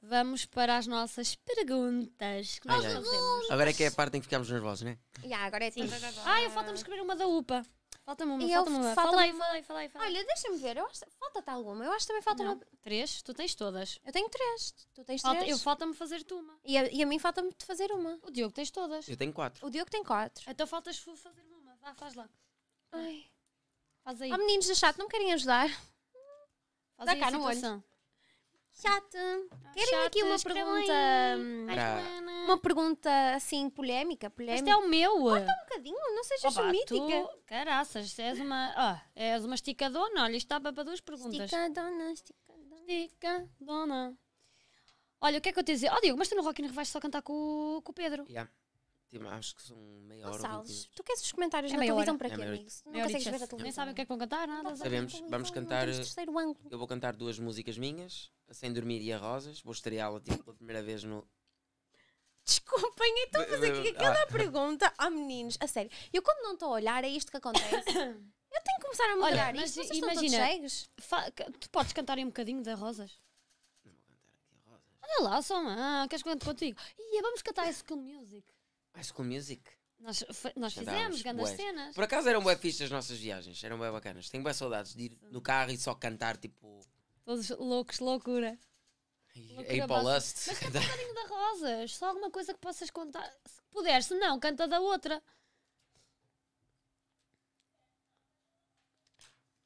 vamos para as nossas perguntas. Que nós ai, ai. Agora é que é a parte em que ficamos nervosos, não é? Já, agora é Sim. Ah, eu falta-me escrever uma da UPA. Falta-me uma, falta-me uma. Falta falei, falei, falei, falei, Olha, deixa-me ver. Acho... Falta-te alguma. Eu acho que também falta não. uma. Três? Tu tens todas. Eu tenho três. Tu tens falta... três. Eu falta-me fazer-te uma. E a, e a mim falta-me fazer uma. O Diogo tens todas. Eu tenho quatro. O Diogo tem quatro. Então faltas fazer uma. Vá, faz lá. Ai. Faz aí. Oh, meninos da chat, não querem ajudar? Faz Dá cá no olho. Chat, ah, querem aqui uma pergunta. Hum, aí. Uma pergunta assim, polémica? polémica. Este é o meu. Corta um bocadinho, não sejas mítica. Tu, caraças, és uma, ah, és uma esticadona. Olha, isto estava para duas perguntas. Esticadona, esticadona. Esticadona. Olha, o que é que eu te ia dizer? Oh, Diego, mas tu no Rock in Rio vais só cantar com, com o Pedro. Yeah. Tipo, acho que são meia hora. tu queres os comentários é da televisão para é quê, é Não consegues ver a televisão. Nem sabem o que é que vão cantar, nada. Sabemos, vamos cantar. Eh, eu vou cantar duas músicas minhas, Sem Dormir e a Rosas. Vou estreá-la tipo, pela primeira vez no, Desculpem, então fazer aqui aquela ah. pergunta. Ah, meninos, a sério. Eu quando não estou a olhar, é isto que acontece. Eu tenho que começar a me olhar isto. Mas, Vocês imagina, tu podes cantar um bocadinho da Rosas? Não vou cantar aqui a Rosas. Olha lá, só uma. Ah, queres que eu contigo? Ia, vamos cantar esse School Music. High School Music. Nós, nós fizemos grandes cenas. Por acaso eram bué fixe as nossas viagens, eram bué bacanas. Tenho bué saudades de ir no carro e só cantar tipo. Todos loucos, loucura. E para Lust. Mas canta um bocadinho da Rosas, só alguma coisa que possas contar. Se puder, se não, canta da outra.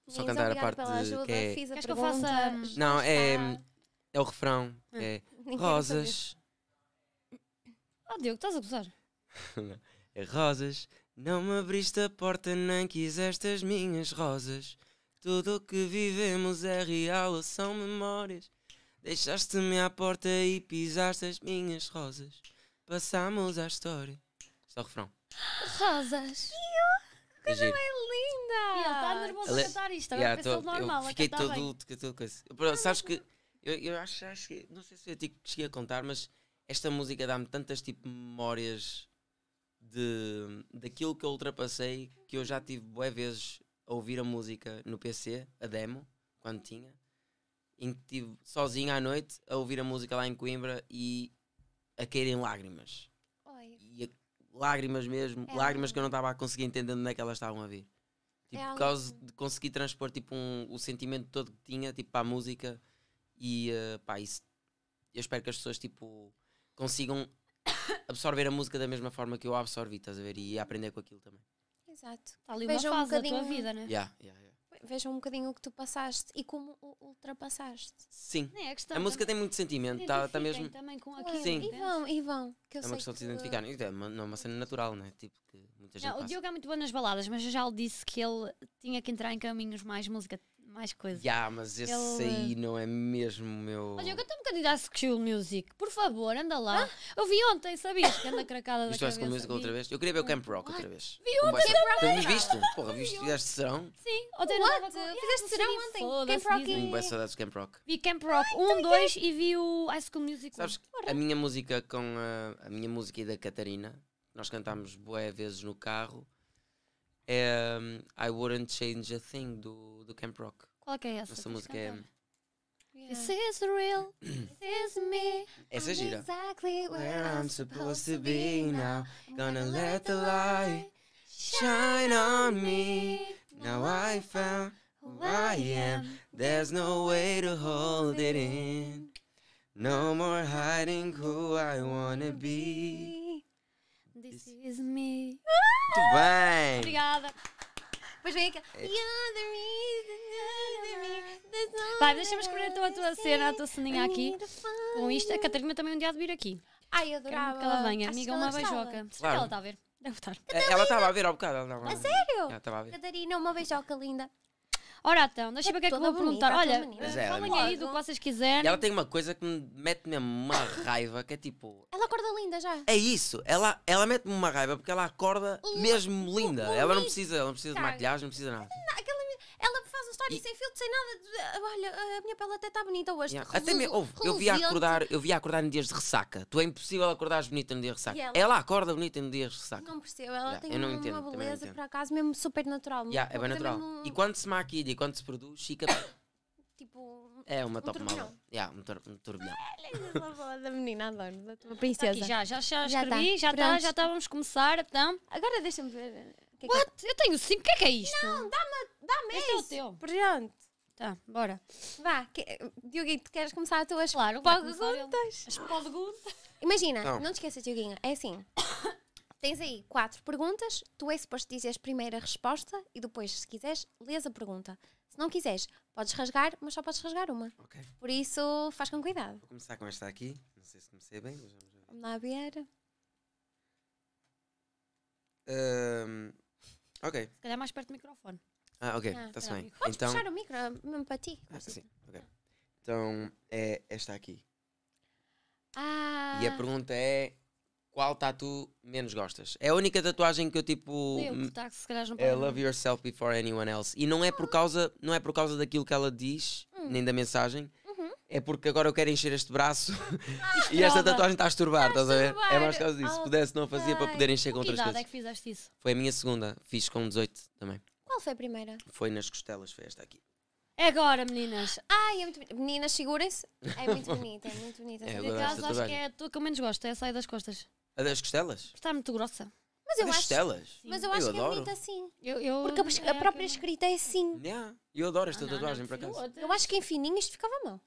Só cantar a parte de, que é... Queres que eu faça... Não, é, é o refrão. Ah, é Rosas. Oh, Diogo, estás a gozar? rosas, não me abriste a porta, nem quiseste as minhas rosas. Tudo o que vivemos é real ou são memórias. Deixaste-me à porta e pisaste as minhas rosas. Passamos à história. só o refrão. Rosas. Que é coisa é linda! E ele está nervoso a é- cantar isto, agora yeah, tô, normal. Eu fiquei todo, bem. todo, todo coisa. sabes que eu, eu acho, acho, que, não sei se eu te cheguei a contar, mas esta música dá-me tantas tipo memórias de, daquilo que eu ultrapassei, que eu já tive boé vezes a ouvir a música no PC, a demo, quando tinha, em que estive sozinho à noite a ouvir a música lá em Coimbra e a cair em lágrimas. Oi. E a, lágrimas mesmo, é lágrimas que eu não estava a conseguir entender onde é que elas estavam a vir. É tipo, é por causa de conseguir transpor tipo, um, o sentimento todo que tinha tipo, para a música e uh, pá, isso, eu espero que as pessoas tipo, consigam absorver a música da mesma forma que eu a absorvi, estás a ver? E aprender com aquilo também. Exato. Está ali Vejam fase um bocadinho... da tua vida, né? Yeah, yeah, yeah. Vejam um bocadinho o que tu passaste e como ultrapassaste. Sim. É, a, a música tem muito sentimento, está tá mesmo. também com aquilo. Sim. E vão, e vão. Que eu é uma questão que... de se identificar. Né? É não é uma cena natural, né? Tipo que muita gente. Não, o Diogo é muito bom nas baladas, mas eu já lhe disse que ele tinha que entrar em caminhos mais música mais coisas. Yeah, mas esse Ele... aí não é mesmo meu. Olha, eu cantei um bocadinho da School Music, por favor, anda lá. Ah? Eu vi ontem, sabias que anda cracada da Viste é cabeça. School Music outra vez? Eu queria ver o Camp Rock outra vez. Vi é ontem, Camp Rock. me visto? Porra, viste? Fizeste serão? Sim, ontem não Fizeste serão ontem? Camp Rock. Tenho Camp Rock. Vi Camp Rock 1, 2 então e vi o High School Music. Sabes, a minha música com a, minha música e da Catarina, nós cantámos boé vezes no carro Um, I wouldn't change a thing do, do Camp Rock. Qual que é essa? Essa música é. This is real, this is me. Essa é gira. Exactly where I'm supposed to be now. Gonna let the light shine on me. Now I found who I am. There's no way to hold it in. No more hiding who I wanna be. This is me. Muito bem. Obrigada. Pois vem aquela. É. Vai, deixa-me escolher a tua, a tua cena, a tua ceninha aqui. Com isto, a Catarina também um dia há de vir aqui. Ai, eu adorava. que ela venha, amiga, uma beijoca. Será claro. que ela está a ver? Deve estar. Catarina. Ela estava a ver ao bocado. Ela estava a, a sério? Ela a ver. Catarina, uma beijoca linda. Ora então, deixa eu ver o que é que vou perguntar. Olha, mas é, falem aí do que vocês quiserem. E ela tem uma coisa que me mete mesmo uma raiva, que é tipo. Ela acorda linda já. É isso, ela, ela mete-me uma raiva porque ela acorda mesmo linda. ela não precisa, ela não precisa de maquilhagem, não precisa de nada. Aquela story, e... sem filtro, sem nada. Olha, a minha pele até está bonita hoje. Yeah. até me, ouve, eu via acordar, eu via acordar em dias de ressaca. Tu é impossível acordares bonita no dia de ressaca. Ela... ela... acorda bonita no dia de ressaca. Não percebo, ela yeah. tem uma, entendo, beleza por acaso mesmo super natural. Yeah, é bem natural. E quando se maquilha e quando se produz, fica tipo é uma um top mala. Yeah, um, tur um turbilhão. É da menina, adoro, da tua princesa. Tá aqui, já, já, já tá. escrevi, já está, já, tá, vamos começar, então. Agora deixa-me ver. Que é que What? Eu tenho 5, o que é que é isto? Não, dá-me dá esse. Este é o teu. Pronto. Tá, bora. Vá, que, tu queres começar tu as claro, perguntas? As perguntas. Imagina, não. não te esqueças, Dioguinho, é assim. Tens aí quatro perguntas, tu és suposto dizeres primeiro a resposta e depois, se quiseres, lês a pergunta. Se não quiseres, podes rasgar, mas só podes rasgar uma. Ok. Por isso, faz com cuidado. Vou começar com esta aqui. Não sei se comecei bem, mas vamos ver. Vamos lá ver. Um, Ok. Se calhar mais perto do microfone. Ah, ok, está-se ah, tá bem. Podes então... puxar o micro, é mesmo para ti. Ah, sim, ok. Então é esta aqui. Ah. E a ah. pergunta é: qual tatu menos gostas? É a única tatuagem que eu tipo. Eu, tá, se não é love yourself before anyone else. E não é por ah. causa, não é por causa daquilo que ela diz, hum. nem da mensagem, é porque agora eu quero encher este braço ah, e esta tatuagem está a esturbar, estás a ver? É mais por causa disso. Se pudesse, não fazia para poder encher com que outras é coisas. é que fizeste isso? Foi a minha segunda, fiz com 18 também. Qual foi a primeira? Foi nas costelas, foi esta aqui. É agora, meninas. Ai, é muito bonita. Meninas, segurem-se. É muito bonita, é muito bonita. É, Por acaso, acho que é a tua que eu menos gosto, é a saia das costas. A das costelas? Está muito grossa. Mas eu das acho, costelas? Mas eu, eu acho adoro. que é bonita assim. Eu, eu, Porque a, é, a própria escrita é assim. Yeah. Eu adoro esta ah, tatuagem, não, não, por acaso. Eu acho que em fininho isto ficava mal.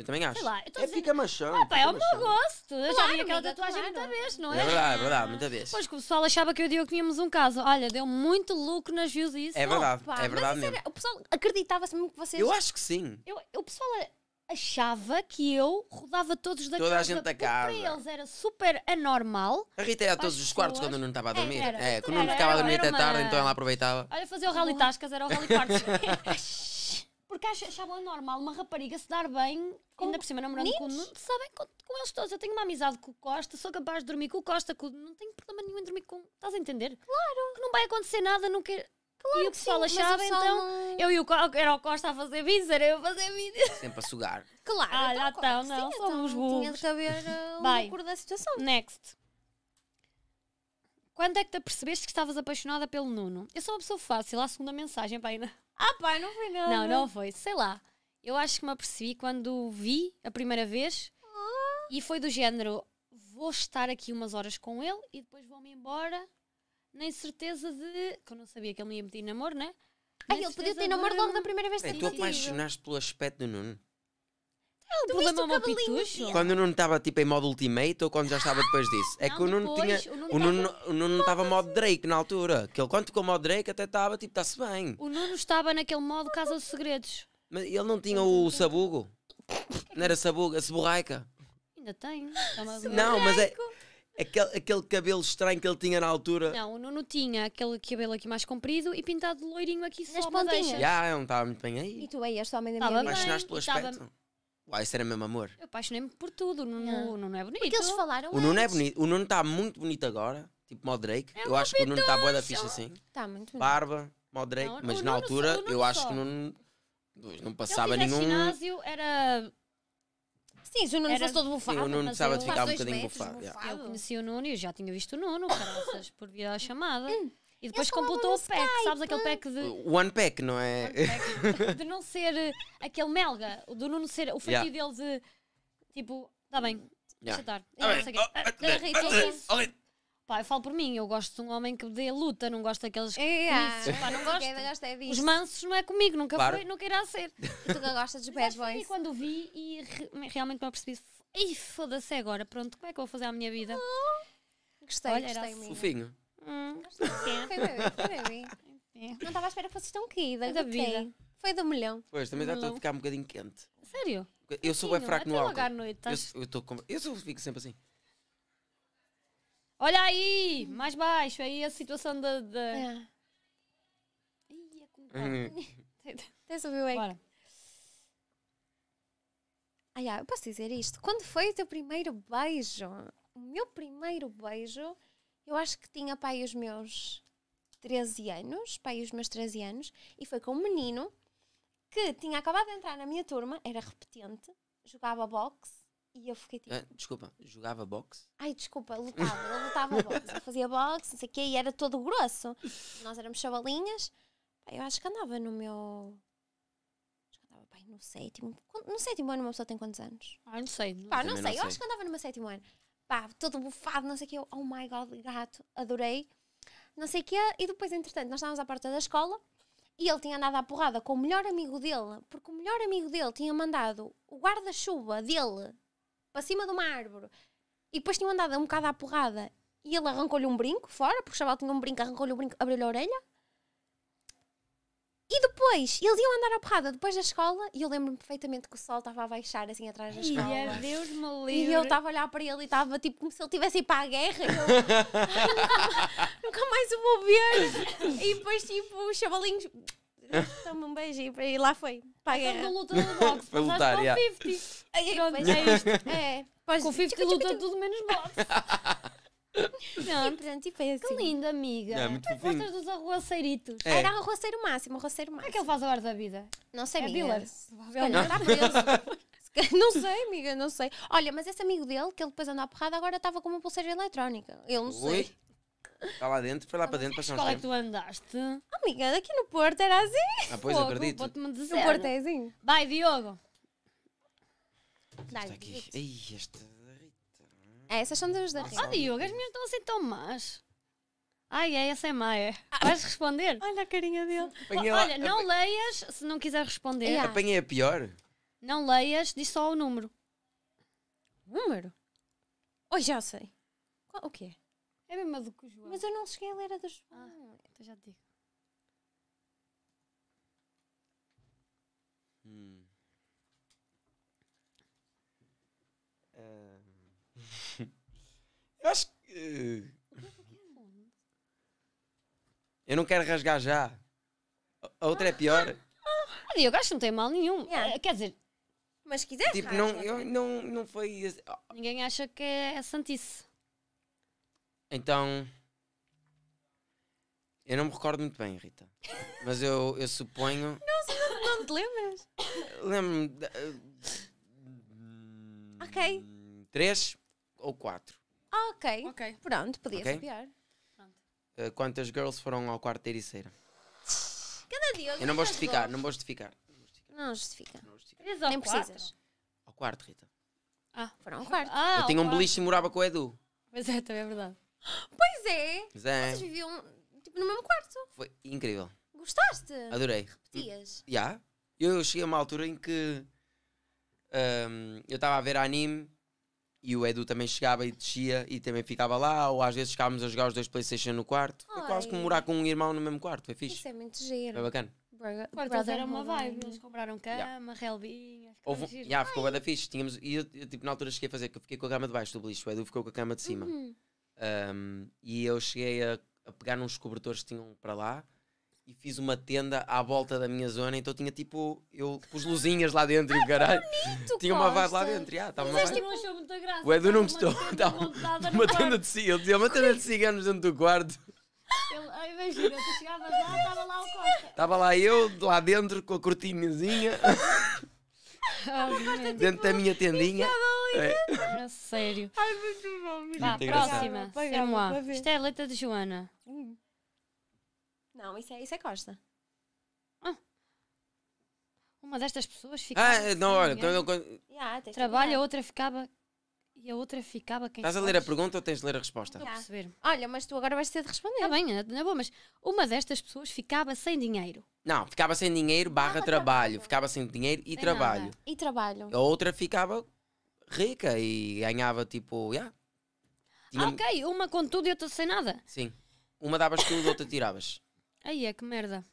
Eu também acho. Sei lá, eu é dizendo... fica machão. Ah, pá, é o meu gosto. Eu claro, já vi aquela é tatuagem claro. muita vez, não é? É verdade, é verdade, muita vez. Pois que o pessoal achava que eu e o Diogo tínhamos um caso. Olha, deu muito lucro nas views e isso. É verdade, oh, é verdade mesmo. o pessoal acreditava-se mesmo que vocês... Eu acho que sim. Eu, o pessoal achava que eu rodava todos da Toda casa. Toda a gente da casa. Para eles era super anormal. A Rita era a todos os quartos quando eu não estava a dormir. É, era. é quando não ficava a dormir até uma... tarde, então ela aproveitava. Olha, fazer o rally tascas, era o rally quartos. Porque achavam normal uma rapariga se dar bem, com ainda por cima namorando com o Nuno, sabem com, com, eles todos. Eu tenho uma amizade com o Costa, sou capaz de dormir com o Costa, com, não tenho problema nenhum em dormir com. Estás a entender? Claro! Que não vai acontecer nada, não quero. Claro e o pessoal sim, achava, então, não... eu e o Costa, era o Costa a fazer vídeos, era eu a fazer vídeos. Sempre a sugar. Claro, ah, então, então, não, não, somos burros. Tinha de caber o lucro da situação. Next. Quando é que te apercebeste que estavas apaixonada pelo Nuno? Eu sou uma pessoa fácil, à segunda mensagem, pá, ainda... Ah, pá, não foi nada. Não, não foi. Sei lá. Eu acho que me apercebi quando vi a primeira vez ah. e foi do género: vou estar aqui umas horas com ele e depois vou-me embora. Nem certeza de. que eu não sabia que ele me ia pedir namoro, né? Ah, ele podia ter namoro logo na primeira vez que é, Tu apaixonaste pelo aspecto do Nuno. Ah, o tu problema é o pitucho. Quando o Nuno estava tipo em modo ultimate ou quando já ah, estava depois disso? É que o Nuno tinha. O Nuno, o estava modo Drake na altura. Que ele quando ficou modo Drake até estava tipo, está-se bem. O Nuno estava naquele modo Casa dos Segredos. Mas ele não tinha o sabugo. Não era sabugo, a seborraica. Ainda tem. Não, mas é. Aquele, aquele cabelo estranho que ele tinha na altura. Não, o Nuno tinha aquele cabelo aqui mais comprido e pintado de loirinho aqui Nas só. Nas pontinhas. Já, yeah, não estava muito bem aí. E tu aí, é este homem da minha vida. Mas pelas aspecto. Uai, isso era mesmo amor. Eu apaixonei-me por tudo. O Nuno, é bonito. Porque eles falaram O Nuno é bonito. O Nuno está muito bonito agora. Tipo Mó Drake. É eu acho que o Nuno está boa da ficha assim. Está muito bonito. Barba, Mó Drake. Não, mas na altura, só, eu acho que o Nuno não passava Eu ele no ginásio era. Sim, se o Nuno Era- fosse todo bufado. Sim, o Nuno mas precisava de ficar um Faz dois bocadinho bufado, yeah. Eu conheci o Nuno e eu já tinha visto o Nuno, graças por vir à chamada. Hum. E depois completou o pack, Skype. sabes aquele pack de. One pack, não é? Pack. de não ser eh, aquele melga, do não ser o feitiço yeah. dele de tipo, está bem, deixa yeah. estar. Pá, eu falo por mim, eu gosto de um homem que dê luta, não gosto daqueles yeah. É, é. Isso, pá, não gosto. Quem gosta é Os mansos não é comigo, nunca claro. foi, nunca irá ser. E tu que gostas dos bad boys. E quando vi e re realmente me apercebi, foda-se agora, pronto, como é que eu vou fazer a minha vida? Oh. Gostei, Olha, gostei. Assim. Fofinho. Hum, foi bem. Não estava à espera que fosse tão querida. Foi da vida. Foi do milhão. Pois, também já estou a ficar um bocadinho quente. Sério? Eu sou bem fraco no álcool. noite, eu, eu, eu sou, fico sempre assim. Olha aí! Mais baixo. Aí a situação da... da... É. Ia é comprar. Tens o meu Ah, yeah, eu posso dizer isto. Quando foi o teu primeiro beijo? O meu primeiro beijo eu acho que tinha pai os meus 13 anos, pai os meus 13 anos, e foi com um menino que tinha acabado de entrar na minha turma, era repetente, jogava boxe e eu fiquei tipo. Ah, desculpa, jogava boxe? Ai, desculpa, lutava, eu lutava boxe, eu fazia boxe, não sei o quê, e era todo grosso. Nós éramos chavalinhas. Eu acho que andava no meu. Acho que andava, pai, no sétimo. No sétimo ano uma pessoa tem quantos anos? Ah, não sei. Não, Pá, não sei, não eu sei. acho que andava no meu sétimo ano pá, todo bufado, não sei o que. Eu, oh my god, gato, adorei. Não sei o que. E depois, entretanto, nós estávamos à porta da escola e ele tinha andado à porrada com o melhor amigo dele, porque o melhor amigo dele tinha mandado o guarda-chuva dele para cima de uma árvore e depois tinha andado um bocado à porrada e ele arrancou-lhe um brinco fora, porque o chaval tinha um brinco, arrancou-lhe o brinco, abriu-lhe a orelha. E depois, eles iam andar à porrada depois da escola e eu lembro-me perfeitamente que o sol estava a baixar assim atrás da escola. Ia, Deus me livre. E eu estava a olhar para ele e estava tipo como se ele tivesse ido para a guerra. Eu, nunca, nunca, mais o vou ver. E depois, tipo, os chavalinhos. Toma um beijinho e lá foi. Para a guerra. luta do boxe. Para lutar, yeah. 50. É, é isto. É. Pois, com 50 luta tudo menos boxe. Não, tipo, pronto, e foi assim. Que lindo, amiga. É, muito tu gostas dos arroaceiritos. É. Era arroaceiro máximo, arroaceiro máximo. Como é que ele faz a hora da vida? Não sei, é amiga. Billers. Não. Está preso. não sei, amiga, não sei. Olha, mas esse amigo dele, que ele depois andou à porrada, agora estava com uma pulseira eletrónica. Eu não Oi? sei. Está lá dentro, foi lá para dentro, passou um Qual é que tu andaste? Amiga, daqui no Porto era assim. Ah, pois, Pô, acredito. O te Porto é assim. Vai, Diogo. Dá-lhe. Está aqui. Ai, este... É, essas são das da Rita. Oh, Diogo, as minhas estão assim tão más. Ai, é, essa é má, é. Ah. Vais responder? Olha a carinha dele. Apanhei Olha, não leias se não quiser responder. Yeah. Apanhei a pior. Não leias, diz só o número. Número? Oh, já sei. Qual- o quê? É a do que o João. Mas eu não cheguei a ler a do João. Ah, então já te digo. Hum. Eu acho que. Eh, eu não quero rasgar já. A outra é pior. Ah, Diogo, acho que não tem mal nenhum. Yeah. Eh, quer dizer, mas quiser, Tipo, não, eu, não, não foi. ninguém acha que é santice. Então. Eu não me recordo muito bem, Rita. Mas eu, eu suponho. não, não te lembras? Lembro-me. Eh, ok. Três ou quatro. Ah, ok. Ok. Pronto, podia okay. copiar. Uh, quantas girls foram ao quarto da ericeira? Cada dia. Eu não vou justificar, não vou justificar. Não justifica. Não justifica. Nem precisas. Ao quarto, Rita. Ah, foram ao quarto. Ah, eu tinha um quarto. beliche e morava com o Edu. Pois é, também é verdade. Pois é. Pois é. Vocês viviam tipo, no mesmo quarto. Foi incrível. Gostaste? Adorei. Repetias? Já. Yeah. Eu cheguei a uma altura em que um, ehm, eu estava a ver anime e o Edu também chegava e descia e também ficava lá, ou às vezes ficávamos a jogar os dois Playstation no quarto. Foi quase como morar com um irmão no mesmo quarto, foi fixe. Isso é muito giro. Foi bacana. Quarto era uma vibe, eles compraram cama, yeah. relvinha. Houve, yeah, ficou bada fixe. e eu, eu, tipo, na altura cheguei a fazer, que eu fiquei com a cama de baixo do lixo, o Edu ficou com a cama de cima. Uhum. Um, e eu cheguei a, a pegar uns cobertores que tinham para lá e fiz uma tenda à volta da minha zona, então tinha tipo, eu pus luzinhas lá dentro e ah, caralho. Bonito, tinha uma vibe lá dentro, já, estava uma vibe. Tipo não achou muita graça. O Edu não gostou, estava uma tenda de ciganos, ele dizia uma tenda de ciganos dentro do quarto. imagina, tu chegavas lá, estava lá o Costa. Estava lá eu, lá dentro, com a cortinazinha. Ah, é dentro tipo da minha tendinha. É. Sério. Ai, muito bom, muito Vá, próxima. Vamos lá. Isto é a letra de Joana. Hum. Não, isso é, isso é Costa. Ah. Uma destas pessoas ficava. Ah, não, olha, então eu. Yeah, Trabalha, a outra ficava. E a outra ficava quem Estás a ler a pergunta ou tens de ler a resposta? a Yeah. perceber. Olha, mas tu agora vais ter de responder. Está bem, não é boa, mas uma destas pessoas ficava sem dinheiro. Não, ficava sem dinheiro barra trabalho. trabalho. Ficava sem dinheiro e Sem trabalho. nada. E trabalho. A outra ficava rica e ganhava tipo. Yeah, Ah, tinha- ok, uma com tudo e outra sem nada. Sim. Uma davas tudo, outra tiravas. Aí é que merda.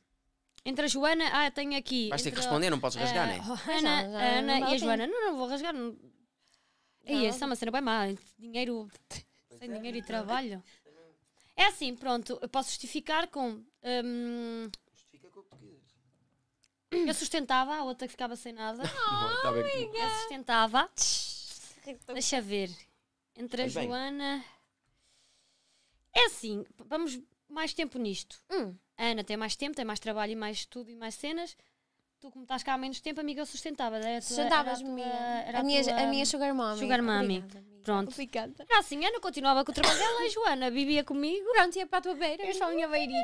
Entre a Joana, ah, tenho aqui. Vais ter que responder, não podes rasgar, ah, né? Ah, Ana, já, já Ana não e a Joana. Não, não vou rasgar. Não. Aí, essa é uma cena bem má. Dinheiro. sem é, dinheiro e trabalho. É assim, pronto, eu posso justificar com. Hum, Justifica com o que Eu sustentava, a outra que ficava sem nada. Oh, oh eu sustentava. Deixa ver. Entre a Joana. É assim, vamos mais tempo nisto. Hum. A Ana tem mais tempo, tem mais trabalho e mais tudo e mais cenas. Tu, como estás cá há menos tempo, amiga, eu sustentava. Sustentavas-me. A, a, minha, a minha sugar mommy. Sugar mommy. Obrigada, Pronto. Obrigada. Ah, assim, Ana continuava com o trabalho dela e Joana vivia comigo. Pronto, ia para a tua beira. Eu só minha beirinha.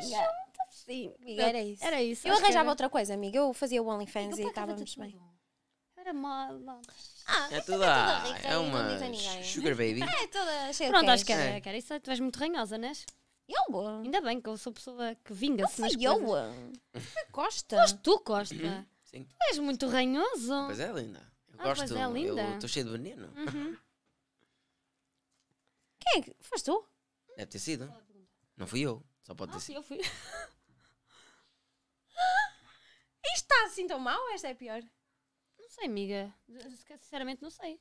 Sim, amiga, era isso. Era isso. Eu arranjava era... outra coisa, amiga. Eu fazia o OnlyFans e estávamos bem. Era mal. Ah, é, é toda, é, toda rica, é uma sugar baby. É toda cheia Pronto, acho que era, é. que era isso. Tu és muito ranhosa, não é eu? É Ainda bem que eu sou pessoa que vinga-se nas eu. É coisas. Costa. Mas tu, Costa. Uhum. Sim. Tu és muito ranhoso. Pois é, linda. Eu Ah, gosto. pois é, linda. Eu estou cheio de veneno. Uhum. Quem é que. Foste tu? Deve ter sido. Não fui eu. Só pode ah, ter sido. eu fui. Isto está assim tão mal? Esta é pior. Não sei, amiga. Sinceramente, não sei.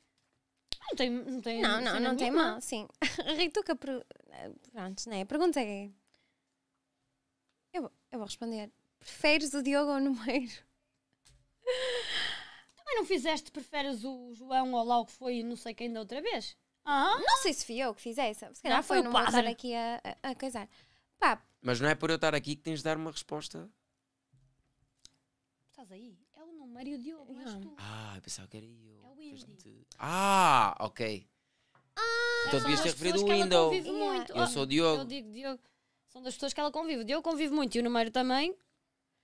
Não tem, não tem, não, não, não tem mal, sim. Rituca, per... Eh, pronto, né? A pergunta é. Eu, eu vou responder. Preferes o Diogo ou o Numeiro? Também não fizeste preferes o João ou lá o que foi, não sei quem da outra vez? Ah? Não sei se fui eu que fiz essa. Se calhar não, foi, foi o Numeiro estar aqui a, a, a casar. Pá. Mas não é por eu estar aqui que tens de dar uma resposta. Estás aí? É o número e o Diogo, não. Ah, eu pensava que era eu. Ah, ok. Ah, então devias ter referido o Window. Eu, muito. eu oh, sou o Diogo. Eu digo Diogo. São das pessoas que ela convive. O Diogo convive muito e o número também.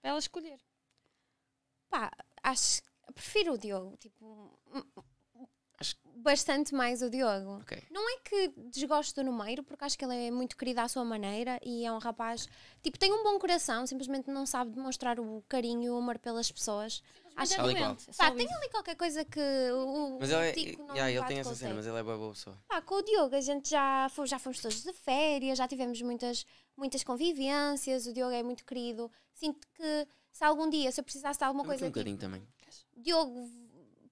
Para ela escolher. Pá, acho. Prefiro o Diogo. Tipo, bastante mais o Diogo. Okay. Não é que desgosto do Numeiro, porque acho que ele é muito querido à sua maneira e é um rapaz, tipo, tem um bom coração, simplesmente não sabe demonstrar o carinho e o amor pelas pessoas. acho é que é Pá, tem ali qualquer coisa que o Mas ele, é tico não yeah, ele tem essa cena, mas ele é boa, boa pessoa. Pá, com o Diogo a gente já, foi, já fomos todos de férias, já tivemos muitas, muitas convivências, o Diogo é muito querido. Sinto que se algum dia, se eu precisasse de alguma eu coisa... Um tipo carinho também. Diogo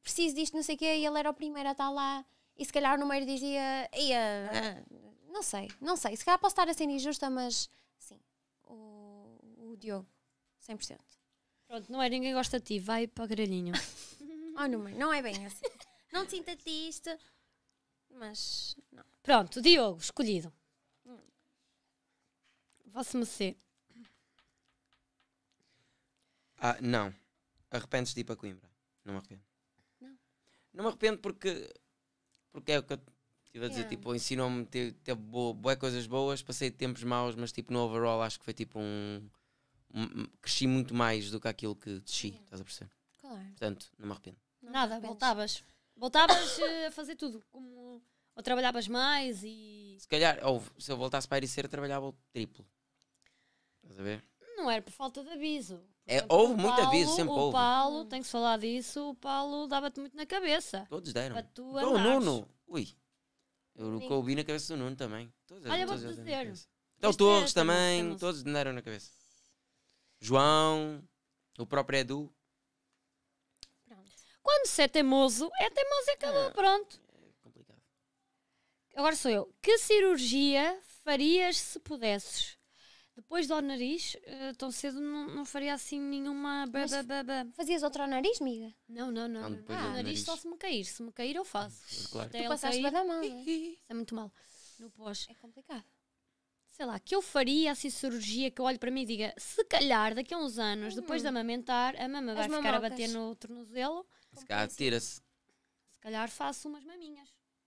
preciso disto, não sei o quê, e ele era o primeiro a estar lá, e se calhar o número dizia, ia, não sei, não sei, se calhar posso estar a ser injusta, mas sim, o, o Diogo, 100%. Pronto, não é ninguém gosta de ti, vai para o grelhinho. oh, número não é bem assim. não te sinta triste, mas não. Pronto, Diogo, escolhido. Hum. Vosso Mercê. Ah, não. Arrependes de ir para Coimbra? Não me arrependo. Não me arrependo porque, porque é o que eu estive a dizer. Yeah. Tipo, ensinou-me, teve, teve boa, coisas boas, passei tempos maus, mas tipo, no overall acho que foi tipo um. um cresci muito mais do que aquilo que desci, yeah. estás a perceber? Claro. Portanto, não me arrependo. Não Nada, arrependes. voltavas. Voltavas eh, a fazer tudo, como. Ou trabalhavas mais e. Se calhar, ou se eu voltasse para a Ericeira, trabalhava o triplo. Estás a ver? Não era por falta de aviso. É, houve o muita Paulo, sempre o houve. O Paulo, tem que se falar disso, o Paulo dava-te muito na cabeça. Todos deram. Então, o Nuno, ui. Eu nunca ouvi na cabeça do Nuno também. Todos, Olha, todos vou dizer. Então, este é Torres é também, todos deram na cabeça. João, o próprio Edu. Pronto. Quando se é teimoso, é teimoso e acabou, ah, pronto. É complicado. Agora sou eu. Que cirurgia farias se pudesses? Depois do nariz, eh, tão cedo não, não faria assim nenhuma. Ba, Fazias outro ao nariz, miga? Não, não, não. não, Ah, o nariz, só se me cair. Se me cair, eu faço. Claro. Até tu passaste cair, da mão. É? Isso é muito mal. No pós. É complicado. Sei lá, que eu faria assim cirurgia que eu olho para mim e diga: se calhar daqui a uns anos, hum. depois de hum. amamentar, a mama As vai mamocas. ficar a bater no tornozelo. Se calhar tira-se. Se calhar faço umas maminhas.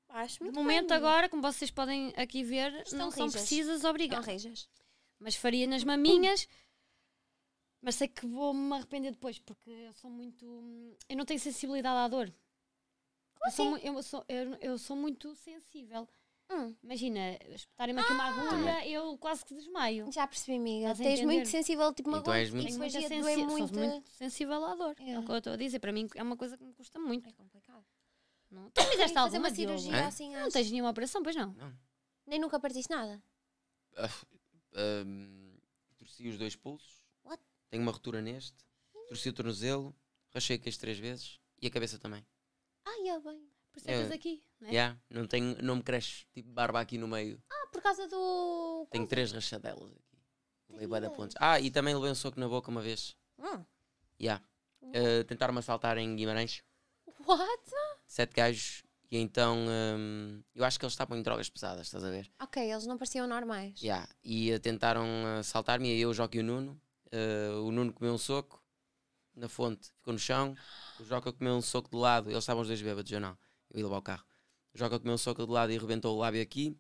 Acho muito No momento bem. agora, como vocês podem aqui ver, Estão não rijas. são precisas obrigar. Estão rijas. Mas faria nas maminhas. Mas sei que vou-me arrepender depois, porque eu sou muito. Eu não tenho sensibilidade à dor. Eu sou, assim? eu, sou, eu, eu sou muito sensível. Hum. Imagina, espetarem-me aqui uma ah! agulha, eu quase que desmaio. Já percebi, amiga. Estás Tens entender? muito sensível, tipo uma Então agulha, és muito- doer muito. muito sensível à dor. É. É. o que eu estou a dizer. Para mim é uma coisa que me custa muito. É complicado. Não. Tu fizeste fazer alguma uma cirurgia assim, Não acho- tens nenhuma operação, pois não? Nem nunca partiste nada um, torci os dois pulsos, What? tenho uma rotura neste, torci o tornozelo, rachei o queixo três vezes e a cabeça também. Ah, yeah, bem. Por isso é que estás aqui, né? Yeah, não, tenho, não me cresce tipo barba aqui no meio. Ah, por causa do. Tenho três rachadelas aqui. Levei da pontes. Ah, e também levei um soco na boca uma vez. Hum. Yeah. Uh, Tentaram-me assaltar em Guimarães. What? Sete gajos e então hum, eu acho que eles estavam em drogas pesadas, estás a ver? Ok, eles não pareciam normais. Yeah. E uh, tentaram assaltar-me, eh, eu, o Joca e o Nuno. Uh, o Nuno comeu um soco na fonte, ficou no chão. O Joca comeu um soco de lado, eles estavam os dois bêbados, eu não. Eu ia levar o carro. O Joca comeu um soco de lado e arrebentou o lábio aqui.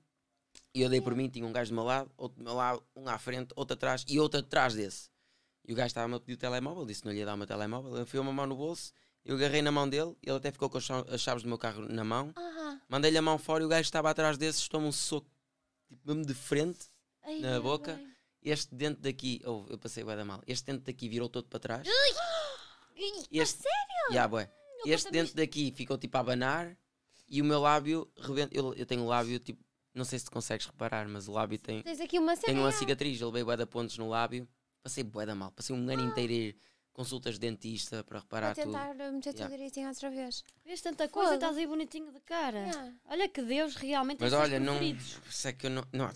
E eu dei por mim, tinha um gajo do meu lado, outro do meu lado, um à frente, outro atrás e outro atrás desse. E o gajo estava-me a pedir o telemóvel, disse que não lhe ia dar o meu telemóvel. Ele enfiou uma mão no bolso eu agarrei na mão dele, ele até ficou com as chaves do meu carro na mão. Uhum. Mandei-lhe a mão fora e o gajo estava atrás desses, toma um soco, tipo, mesmo de frente, Ai, na boca. Este dente daqui, oh, eu passei bué da mal, este dente daqui virou todo para trás. Ui. Este, sério? Yeah, boy. Este dente daqui ficou tipo a abanar e o meu lábio rebenta. Eu, eu tenho o lábio tipo, não sei se tu consegues reparar, mas o lábio tem. Tens aqui uma cicatriz. Tenho uma cicatriz, eu levei bué pontos no lábio. Passei boeda mal, passei um ano ah. inteiro consultas de dentista para reparar Vou tentar eh, meter tudo yeah. direitinho outra vez. Vês tanta coisa, estás aí bonitinho de cara. Yeah. Olha que Deus realmente é Mas olha, não. Sei é que eu não. não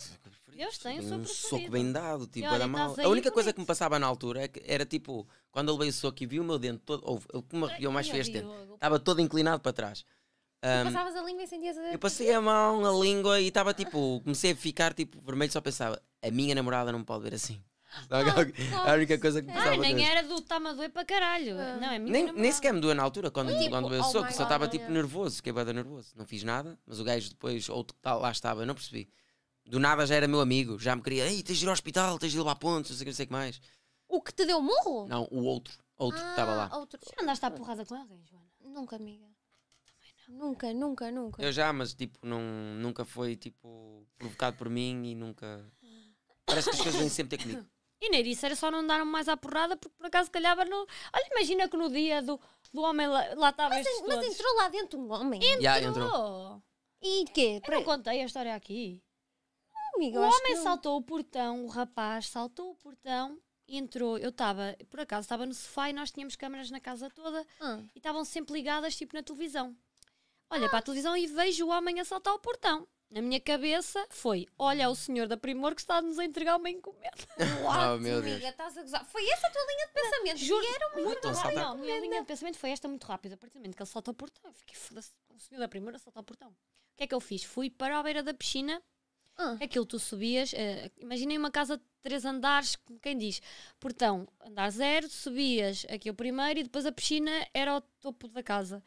Deus tem o um soco bem dado, tipo, olha, era mal. A única coisa que me passava na altura é era tipo, quando ele veio o soco e viu o meu dente todo, ou ele me arrepiou mais fez dente, estava todo inclinado para trás. Um, passavas a língua e sentias a... Eu passei a mão, a língua e estava tipo, comecei a ficar tipo vermelho, só pensava, a minha namorada não pode ver assim a única coisa que precisava. Ah, nem era do tá-me a doer para caralho. Ah. Não, é nem, nem sequer me doeu na altura quando, tipo, quando doeu oh soco, só estava tipo yeah. nervoso, fiquei bada nervoso. Não fiz nada, mas o gajo depois, ou tal, lá estava, não percebi. Do nada já era meu amigo, já me queria, ei, tens de ir ao hospital, tens de ir levar pontos, não sei o que, não sei o que mais. O que te deu morro? Não, o outro, outro ah, que estava lá. Outro. Já andaste à porrada com alguém, Joana? Nunca, amiga. Nunca, nunca, nunca. Eu já, mas tipo, não, nunca foi tipo provocado por mim e nunca. Parece que as coisas vêm sempre ter comigo. E nem isso, era só não andaram mais à porrada, porque por acaso calhava no. Olha, imagina que no dia do, do homem lá, estava mas, mas entrou lá dentro um homem. Entrou. Yeah, entrou. E quê? Eu não contei a história aqui. o homem saltou o portão, o rapaz saltou o portão, entrou. Eu estava, por acaso, estava no sofá e nós tínhamos câmaras na casa toda hum. e estavam sempre ligadas, tipo na televisão. Olha ah. para a televisão e vejo o homem a saltar o portão. Na minha cabeça foi: olha, é o senhor da Primor que está-nos a entregar uma encomenda. Uau, oh, meu amiga, Deus. estás a gozar. Foi essa a tua linha de pensamento? Juro. era uma muito rápida. Não, a minha linha de pensamento foi esta muito rápida. A partir do momento que ele solta o portão, fiquei foda-se, o senhor da Primor solta o portão. O que é que eu fiz? Fui para a beira da piscina. Ah. Aquilo tu subias, uh, imaginem uma casa de três andares, como quem diz, portão, andar zero, subias aqui o primeiro e depois a piscina era o topo da casa.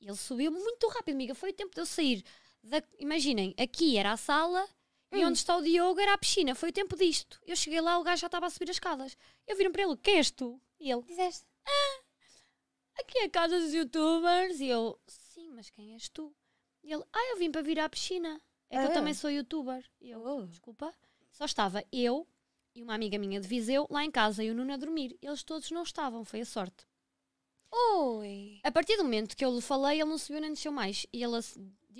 Ele subiu muito rápido, amiga. Foi o tempo de eu sair da, imaginem, aqui era a sala hum. e onde está o Diogo era a piscina. Foi o tempo disto. Eu cheguei lá, o gajo já estava a subir as escadas. Eu viro para ele: Quem és tu? E ele: Dizeste? Ah, aqui é a casa dos youtubers. E eu: Sim, mas quem és tu? E ele: Ah, eu vim para vir à piscina. É ah, que eu é? também sou youtuber. E eu: oh. Desculpa. Só estava eu e uma amiga minha de Viseu lá em casa e o Nuno a dormir. Eles todos não estavam, foi a sorte. Oi! A partir do momento que eu lhe falei, ele não subiu nem desceu mais. E ele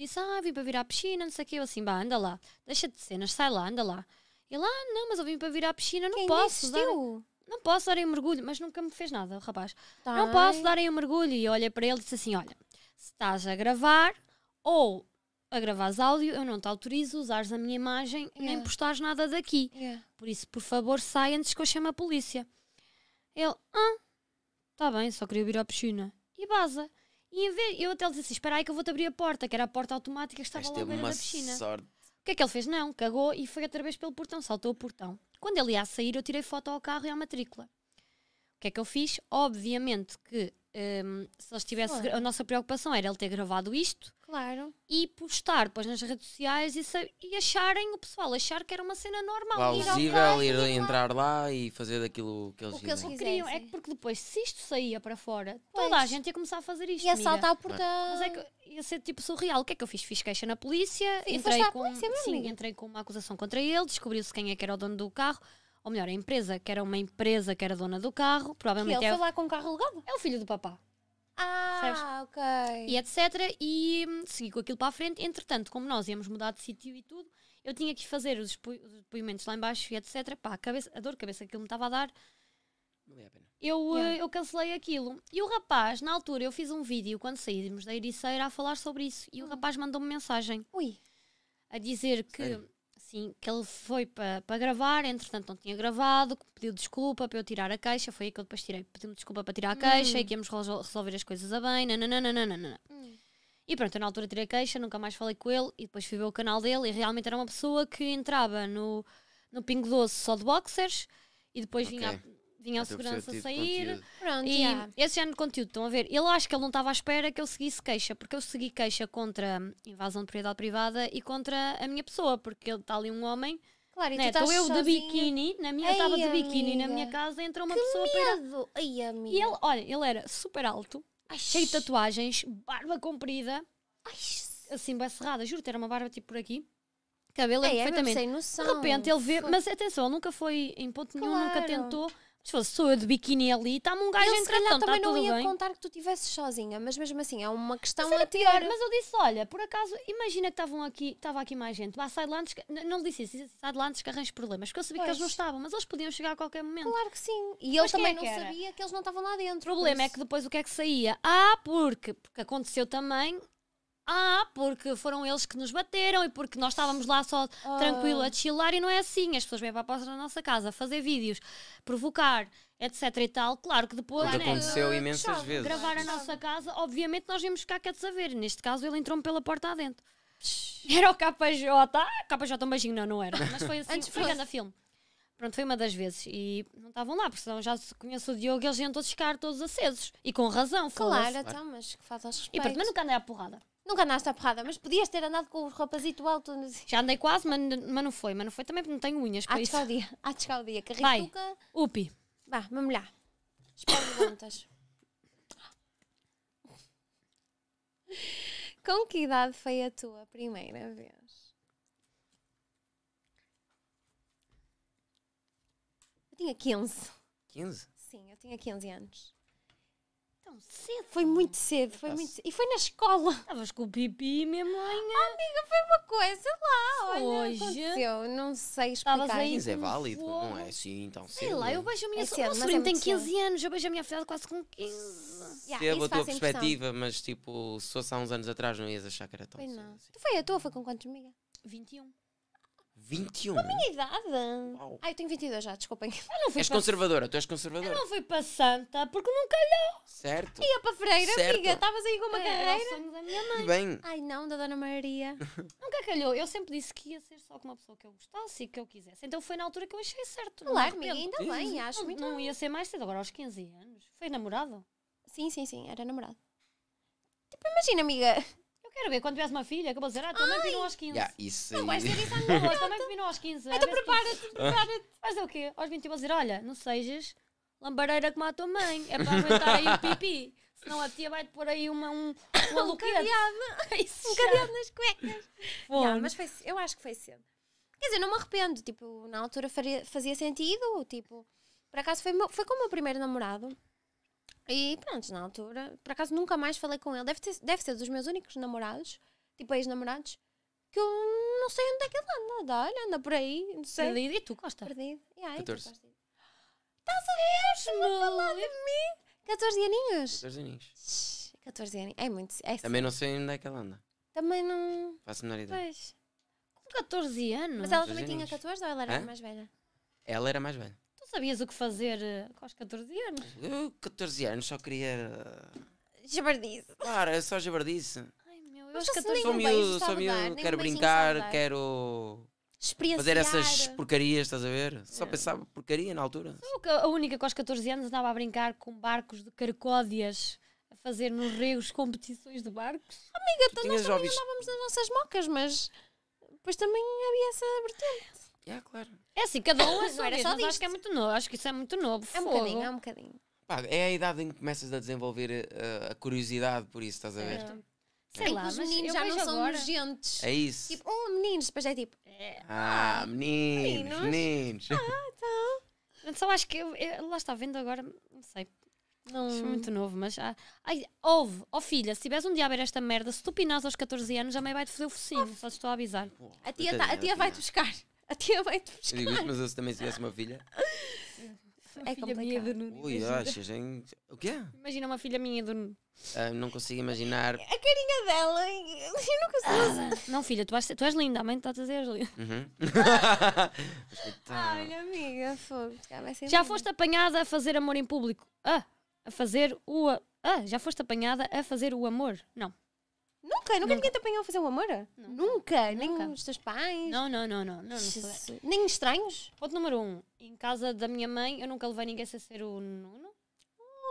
disse: Ah, vim para vir à piscina, não sei o quê. Eu assim, bah, anda lá, deixa de cenas, sai lá, anda lá. Ele, ah, não, mas eu vim para vir à piscina, não Quem posso. Dar, não posso dar em mergulho, mas nunca me fez nada, rapaz. Tá. Não posso dar em um mergulho. E olha para ele e disse assim: Olha, se estás a gravar ou a gravares áudio, eu não te autorizo a usares a minha imagem yeah. nem postares nada daqui. Yeah. Por isso, por favor, sai antes que eu chame a polícia. Ele, ah, tá bem, só queria vir à piscina. E baza. E em vez, eu até lhe disse assim: espera aí que eu vou-te abrir a porta, que era a porta automática que estava Mas é lá à beira da piscina. Sorte. O que é que ele fez? Não, cagou e foi outra vez pelo portão, saltou o portão. Quando ele ia sair, eu tirei foto ao carro e à matrícula. O que é que eu fiz? Obviamente que um, se eles tivessem. A nossa preocupação era ele ter gravado isto claro. e postar depois nas redes sociais e, e acharem o pessoal, achar que era uma cena normal. Plausível ir, ir entrar lá e fazer daquilo que eles, o que eles queriam. É que porque depois, se isto saía para fora, pois. toda a gente ia começar a fazer isto. Ia saltar o portão. É. Mas é que ia ser tipo surreal. O que é que eu fiz? Fiz queixa na polícia, sim, entrei, com, polícia sim, entrei com uma acusação contra ele, descobriu-se quem é que era o dono do carro ou melhor, a empresa, que era uma empresa que era dona do carro, provavelmente. Que ele é, foi lá com o carro alugado? É o filho do papá. Ah, Sabes? ok. E etc. E hum, segui com aquilo para a frente. Entretanto, como nós íamos mudar de sítio e tudo, eu tinha que fazer os, os depoimentos lá embaixo e etc. Pá, a, cabeça, a dor de cabeça que aquilo me estava a dar. Não é a pena. Eu, eh, yeah. eu cancelei aquilo. E o rapaz, na altura, eu fiz um vídeo quando saímos da Ericeira a falar sobre isso. E hum. o rapaz mandou-me mensagem. Ui. A dizer que. Sério? Sim, que ele foi para pa gravar, entretanto não tinha gravado, pediu desculpa para eu tirar a caixa, foi aí que eu depois tirei, pediu-me desculpa para tirar a caixa hum. e que íamos resolver as coisas a bem, nananana. Hum. E pronto, eu na altura tirei a queixa, nunca mais falei com ele e depois fui ver o canal dele e realmente era uma pessoa que entrava no, no Pingo Doce só de boxers e depois okay. vinha vinha a segurança tipo sair. Pronto, e yeah. esse género de conteúdo, estão a ver? Ele acho que ele não estava à espera que eu seguisse queixa, porque eu segui queixa contra invasão de propriedade privada e contra a minha pessoa, porque ele está ali um homem. Claro, né? Estou eu de biquíni, na minha estava de biquíni na minha casa, entrou uma que pessoa medo. para. Ai, E ele, olha, ele era super alto, Ai, cheio de tatuagens, barba comprida, Ai, assim bem cerrada, juro era uma barba tipo por aqui cabelo é, perfeitamente. Sem noção. De repente ele vê, mas atenção, ele nunca foi em ponto nenhum, nunca tentou se fosse sou eu de biquíni ali, está-me um gajo entre calhar tá também tá não ia bem. contar que tu estivesses sozinha, mas mesmo assim é uma questão mas a é pior. Mas eu disse: olha, por acaso, imagina que estavam aqui, estava aqui mais gente, vá, sai de lá antes que, não lhe disse isso, disse, sai de lá antes que arranjes problemas, porque eu sabia pois. que eles não estavam, mas eles podiam chegar a qualquer momento. Claro que sim. E eu é também é não era? sabia que eles não estavam lá dentro. O problema é que depois o que é que saía? Ah, porque, porque aconteceu também ah, porque foram eles que nos bateram e porque nós estávamos lá só ah. tranquilo a chilar e não é assim. As pessoas vêm para a porta da nossa casa fazer vídeos, provocar, etc e tal. Claro que depois. né? aconteceu uh, imensas Chave. vezes. Gravar a nossa casa, obviamente nós íamos cá, quer saber. Neste caso, ele entrou-me pela porta adentro. Era o KJ. Ah, KJ, um beijinho, não, não era. Mas foi assim, Antes foi filme. Pronto, foi uma das vezes. E não estavam lá, porque senão já se conheço o Diogo e eles iam todos ficar todos acesos. E com razão, Claro, então, mas que as respeito. E pronto, mas nunca andei à porrada. Nunca andaste à porrada, mas podias ter andado com o rapazito alto. Já andei quase, mas, mas não foi. Mas não foi também porque não tenho unhas há Há de chegar o dia. Há de chegar o dia. Carrituca. Vai, upi. Vá, vamos lá. As perguntas. com que idade foi a tua primeira vez? Eu tinha 15. 15? Sim, eu tinha 15 anos. Não, cedo. Foi muito cedo, foi muito cedo. E foi na escola. Estavas com o pipi minha mãe. em... Ah, amiga, foi uma coisa lá. Hoje. Olha, aconteceu, não sei explicar. Estavas aí Mas é válido, não é assim então cedo. Sei lá, eu vejo a minha... É cedo, o sobrinho é tem 15 cedo. anos, eu vejo a minha filha quase com 15. Yeah, a tua perspectiva, mas tipo, se fosse há uns anos atrás não ias achar que era tão pois cedo. Não. Assim. Tu foi a tua, foi com quantos, amiga? 21. 21? Com é a minha idade. Uau. Ah, eu tenho 22 já, desculpem. Eu não fui és para... conservadora, tu és conservadora. Eu não fui para Santa porque não calhou. Certo. Ia para Freira, certo. amiga, estavas aí com uma é, carreira. Era da minha mãe. Bem. Ai não, da Dona Maria. Nunca calhou. Eu sempre disse que ia ser só com uma pessoa que eu gostasse e que eu quisesse. Então foi na altura que eu achei certo. Claro, amiga, ainda bem, acho não, muito. Não ia ser mais cedo, agora aos 15 anos. Foi namorado? Sim, sim, sim, era namorado. Tipo, imagina, amiga quero ver quando tiveres uma filha, acabou de dizer, ah, tua mãe Ai. aos 15. Yeah, isso Não vais ter isso à minha voz, tua mãe pinou aos 15. Então prepara-te, prepara-te. Vais dizer o quê? Aos 20 vou dizer, olha, não sejas lambareira como a tua mãe, é para aguentar aí o pipi. Senão a tia vai-te pôr aí uma, um, um um cadeado, um cadeado nas cuecas. Yeah, mas foi, eu acho que foi cedo. Quer dizer, não me arrependo, tipo, na altura faria, fazia sentido, tipo, por acaso foi, foi com o meu primeiro namorado. E pronto, na altura, por acaso nunca mais falei com ele. Deve, ter, deve ser dos meus únicos namorados, tipo ex-namorados, que eu não sei onde é que ele anda. Olha, anda por aí, não sei. Perdido. E tu, Costa? Perdido. E Yeah, 14. Estás a ver? Estás a falar de mim? 14 aninhos? 14 aninhos. 14 aninhos. É muito. É Também assim. não sei onde é que ela anda. Também não. Faço a menor ideia. Pois. Com 14 anos. Mas ela também tinha 14 ou ela era Hã? mais velha? Ela era mais velha sabias o que fazer com os 14 anos? Eu, 14 anos, só queria. Eh, jabardice. Claro, é só jabardice. Ai meu, eu aos 14 Sou miúdo, sou miúdo, quero brincar, quero. Fazer essas porcarias, estás a ver? Só é. pensava porcaria na altura. Sou a única com os 14 anos andava a brincar com barcos de carcódias a fazer nos rios competições de barcos. Amiga, tu então nós também andávamos nas nossas mocas, mas depois também havia essa vertente. É, claro. É assim, cada um é só, era só disto. acho que é muito novo, acho que isso é muito novo. É um fogo. bocadinho, é um bocadinho. Pá, é a idade em que começas a desenvolver a, eh, a curiosidade por isso, estás a ver? É. Sei lá, os meninos já não são agora. urgentes. É isso. Tipo, oh, meninos, depois é tipo. É, ah, ah, meninos, meninos. meninos. Ah, então. Só acho que eu, eu, lá está vendo agora, não sei. Não. Acho muito novo, mas já. Ai, ouve, ó oh filha, se tiveres um dia a ver esta merda, se tu pinares aos 14 anos, já mãe vai-te fazer o focinho, oh, só te estou a avisar. a tia, tá, a tia vai-te buscar a tia vai-te buscar. Eu digo isso, mas eu, se também tivesse uma filha. Uma é filha minha do Nuno. Ui, imagina. achas, O quê? Imagina uma filha minha do Nuno. Ah, não consigo imaginar. A carinha dela, eu não consigo. Ah, não, filha, tu, tu és linda, a mãe está a dizer és linda. Uhum. Ai, minha amiga, fogo. Já, já foste apanhada a fazer amor em público? Ah, a fazer o. Ah, já foste apanhada a fazer o amor? Não. Nunca, nunca, ninguém te apanhou a fazer o amor? Nunca. nunca. Nem nunca. os teus pais? Não, não, não, não. não, não Nem estranhos? Ponto número um, em casa da minha mãe eu nunca levei ninguém sem ser o Nuno.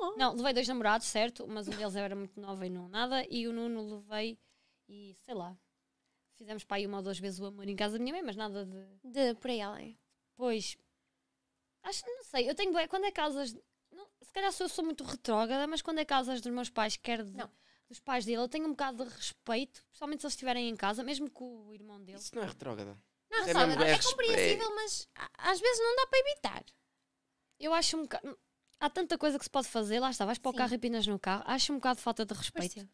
Oh. Não, levei dois namorados, certo, mas um deles eu era muito nova e não nada, e o Nuno levei e sei lá. Fizemos para aí uma ou duas vezes o amor em casa da minha mãe, mas nada de. De por aí além. Pois. Acho, não sei, eu tenho. Quando é casas. Não, se calhar sou, sou muito retrógrada, mas quando é casas dos meus pais, quero. de. Não os pais dele, eu tenho um bocado de respeito, principalmente se eles estiverem em casa, mesmo com o irmão dele. Isso não é retrógrada. Não, é, sabe, é, é compreensível, mas às vezes não dá para evitar. Eu acho um bocado. Há tanta coisa que se pode fazer, lá está, vais para Sim. o carro e pinas no carro, acho um bocado de falta de respeito.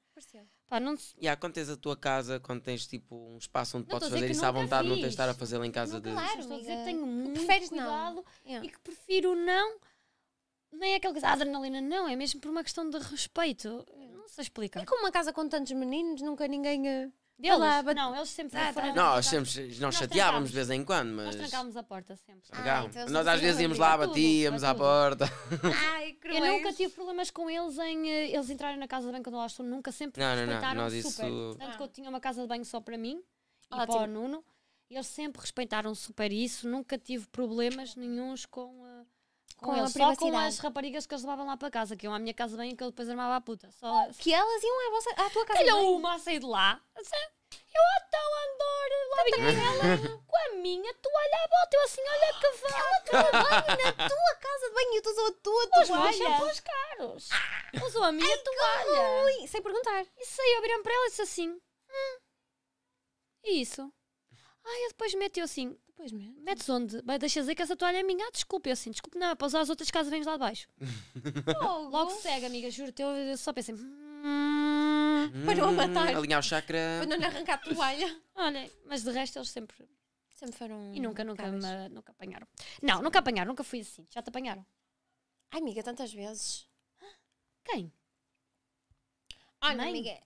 Pá, não E yeah, quando tens a tua casa, quando tens tipo um espaço onde não podes fazer isso à vontade, fiz. não tens de estar a fazê-lo em casa não, de. Claro, estou a dizer que tenho muito que cuidado yeah. É. e que prefiro não. Nem é aquela coisa, adrenalina, não, é mesmo por uma questão de respeito. E com uma casa com tantos meninos, nunca ninguém. Eh, Deles? Olá, but... Não, eles sempre ah, foram. Não, nós, sempre, nós, nós chateávamos de vez em quando, mas. Nós trancávamos a porta sempre. Ah, ah então nós às vezes íamos lá, batíamos tudo, à porta. Ai, cruel. Eu nunca tive problemas com eles em. Eh, eles entrarem na casa de banho quando lá estou, nunca sempre não, respeitaram não, não, nós super. Isso... Tanto que eu ah. tinha uma casa de banho só para mim Ótimo. e para o Nuno. eles sempre respeitaram super isso, nunca tive problemas nenhums com. Eh, com, com eles, só com as raparigas que eles levavam lá para casa, que iam à minha casa bem e que eu depois armava a puta. Só... Que elas iam à, vossa, à tua casa Calhou bem. uma a sair de lá. Eu então andor lá vem ela com a minha toalha à bota. Eu assim, olha que vale. Ela banho na tua casa de banho e tu usou a tua Os toalha. Os caros. Ah. Usou a minha Ai, toalha. Ui, sem perguntar. Isso aí, eu virei para ela e disse assim, hum, e isso? Ai, eu depois meteu assim, Pois mesmo. Metes onde? Bem, deixa dizer que essa toalha é minha. Ah, desculpe, eu assim, desculpe, não, é para usar as outras casas vens lá de baixo. logo cega, amiga, juro-te, eu, só pensei. Hum, hum para não a matar. Alinhar o chakra. Para não arrancar a toalha. Olha, mas de resto eles sempre. Sempre foram. E nunca, nunca, me, nunca apanharam. Não, nunca apanharam, nunca fui assim. Já te apanharam. Ai, amiga, tantas vezes. Quem? Ai, amiga.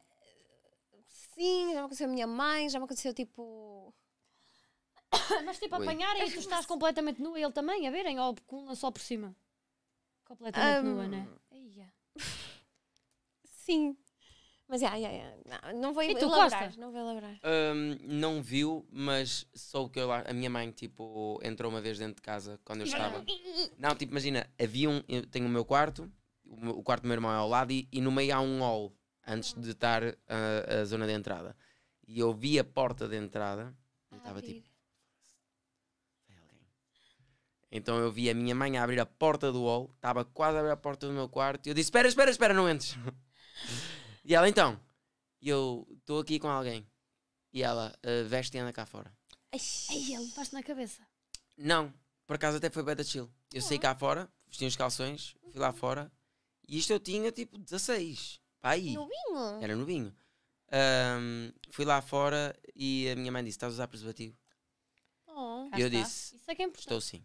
Sim, já me aconteceu a minha mãe, já me aconteceu tipo Mas tipo, apanharem e é tu estás completamente nua ele também, a verem, ou com um só por cima. Completamente um... nua, né? Sim. Mas yeah, yeah, yeah. Não, não vou e tu elaborar, Costa? não vou elaborar. Um, não viu, mas sou o que eu a minha mãe tipo entrou uma vez dentro de casa quando eu estava. não, tipo, imagina, havia um, eu tenho o meu quarto, o, meu, o quarto do meu irmão é ao lado e, e no meio há um hall antes ah. de estar uh, a zona de entrada. E eu vi a porta de entrada e ah, estava tipo então eu vi a minha mãe abrir a porta do hall, estava quase a abrir a porta do meu quarto, e eu disse: Espera, espera, espera, não entres. e ela então, eu estou aqui com alguém. E ela uh, veste e anda cá fora. Ai, ele passa na cabeça. Não, por acaso até foi beta chill. Eu oh. saí ah. cá fora, vesti uns calções, fui lá uhum. fora, e isto eu tinha tipo 16. para aí. Novinho? Era novinho. Um, fui lá fora e a minha mãe disse: Estás a usar preservativo? Oh, e eu está. disse: Isso é que é importante. Estou sim.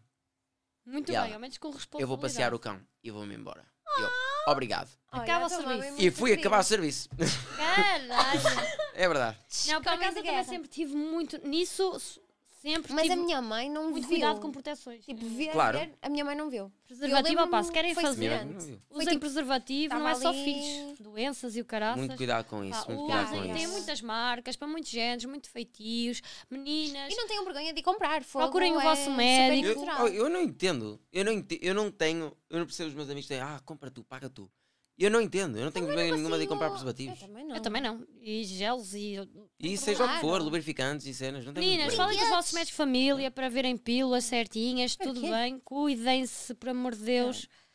Muito e bem, ao menos com responsabilidade. Eu vou passear o cão e vou-me embora. Ah. Eu, obrigado. Olha, Acaba o então serviço. E fui frio. acabar o serviço. Caralho. é verdade. Não, por acaso eu também sempre tive muito. Nisso Sempre Mas a minha mãe não muito viu. cuidado com proteções. Tipo, ver a Claro. a minha mãe não viu. Preservativo, opá, se querem fazer, usem tipo, preservativo, não é só ali- filhos. Doenças e o caraças. Muito cuidado com isso, muito cuidado com Tem isso. muitas marcas, para muitos géneros, muito feitios, meninas. E não tenham vergonha de ir comprar. Fogo Procurem o é vosso médico. Eu, eu não entendo. Eu não, eu não tenho. Eu não percebo os meus amigos que têm. Ah, compra tu, paga tu. Eu não entendo, eu não tenho vergonha nenhuma assim, de comprar preservativos. Eu também não. Eu também não. E gels e. E seja o que for, lubrificantes e cenas, não Meninas, falem com os vossos médicos de família para verem pílulas certinhas, tudo bem. Cuidem-se, por amor de Deus. É.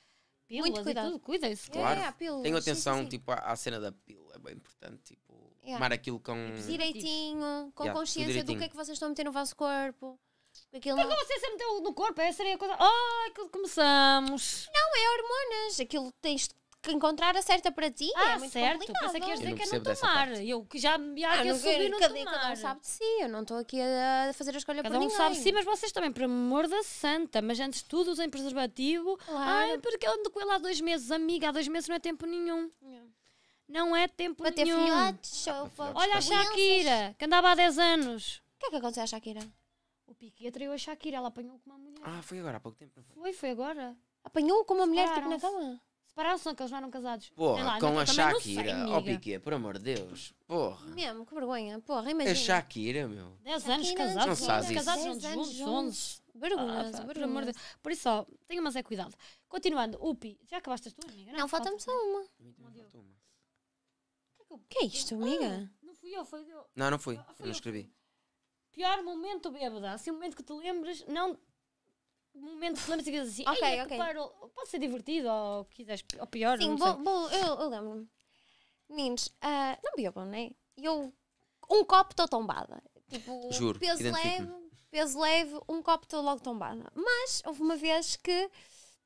Pílulas Muito cuidado. Cuidem-se. É, claro. É, atenção sim, sim. Tipo, à, cena da pílula, é bem importante. Tipo, é. tomar aquilo com. Direitinho, com yeah, consciência direitinho. do que é que vocês estão a meter no vosso corpo. Aquilo não... você se meteu no corpo? Essa seria a coisa. Ai, oh, começamos. Não, é hormonas. Aquilo tens de que encontrar a certa para ti é ah, é muito certo. complicado. Pensei que ias é? dizer que é não tomar. Eu que já, já ah, que não, subi no cada, tomar. Cada um sabe de si, eu não estou aqui a fazer a escolha cada por um ninguém. Cada um sabe de si, mas vocês também, por amor da santa, mas antes de tudo usem preservativo. Claro. Ai, porque eu ando com ele há dois meses, amiga, há dois meses não é tempo nenhum. Não. Não é tempo Bater nenhum. Filhotes, Olha a Shakira, que andava há 10 anos. O que é que aconteceu à Shakira? O Piqué atraiu a Shakira, ela apanhou com uma mulher. Ah, foi agora, há pouco tempo. Foi, foi agora. Apanhou com uma mulher tipo, na cama? Separaram-se, não, que eles não eram casados. Porra, lá, com a Shakira. Ó, oh, Piquet, por amor de Deus. Porra. Mesmo, que vergonha. Porra, imagina. A é Shakira, meu. 10 anos casados. Não sabes isso. casados juntos, juntos, juntos. Vergonha, ah, pá, por amor de Deus. Por isso, ó, tenha mas é cuidado. Continuando, Upi, já acabaste as tuas, amiga? Não, não falta-me só uma. Falta uma. O que é isto, amiga? Ah, não fui eu, foi eu. Não, não fui. Ah, eu não escrevi. Pior momento bêbada. Assim, o momento que te lembres, não momento que lembras e dizes assim, ok, é ok. pode ser divertido ou, quiseres, ou pior. Sim, eu, eu lembro-me. Meninos, uh, não bebam, né? Eu, um copo estou tombada. Tipo, Juro, peso leve, peso leve, um copo estou logo tombada. Mas houve uma vez que.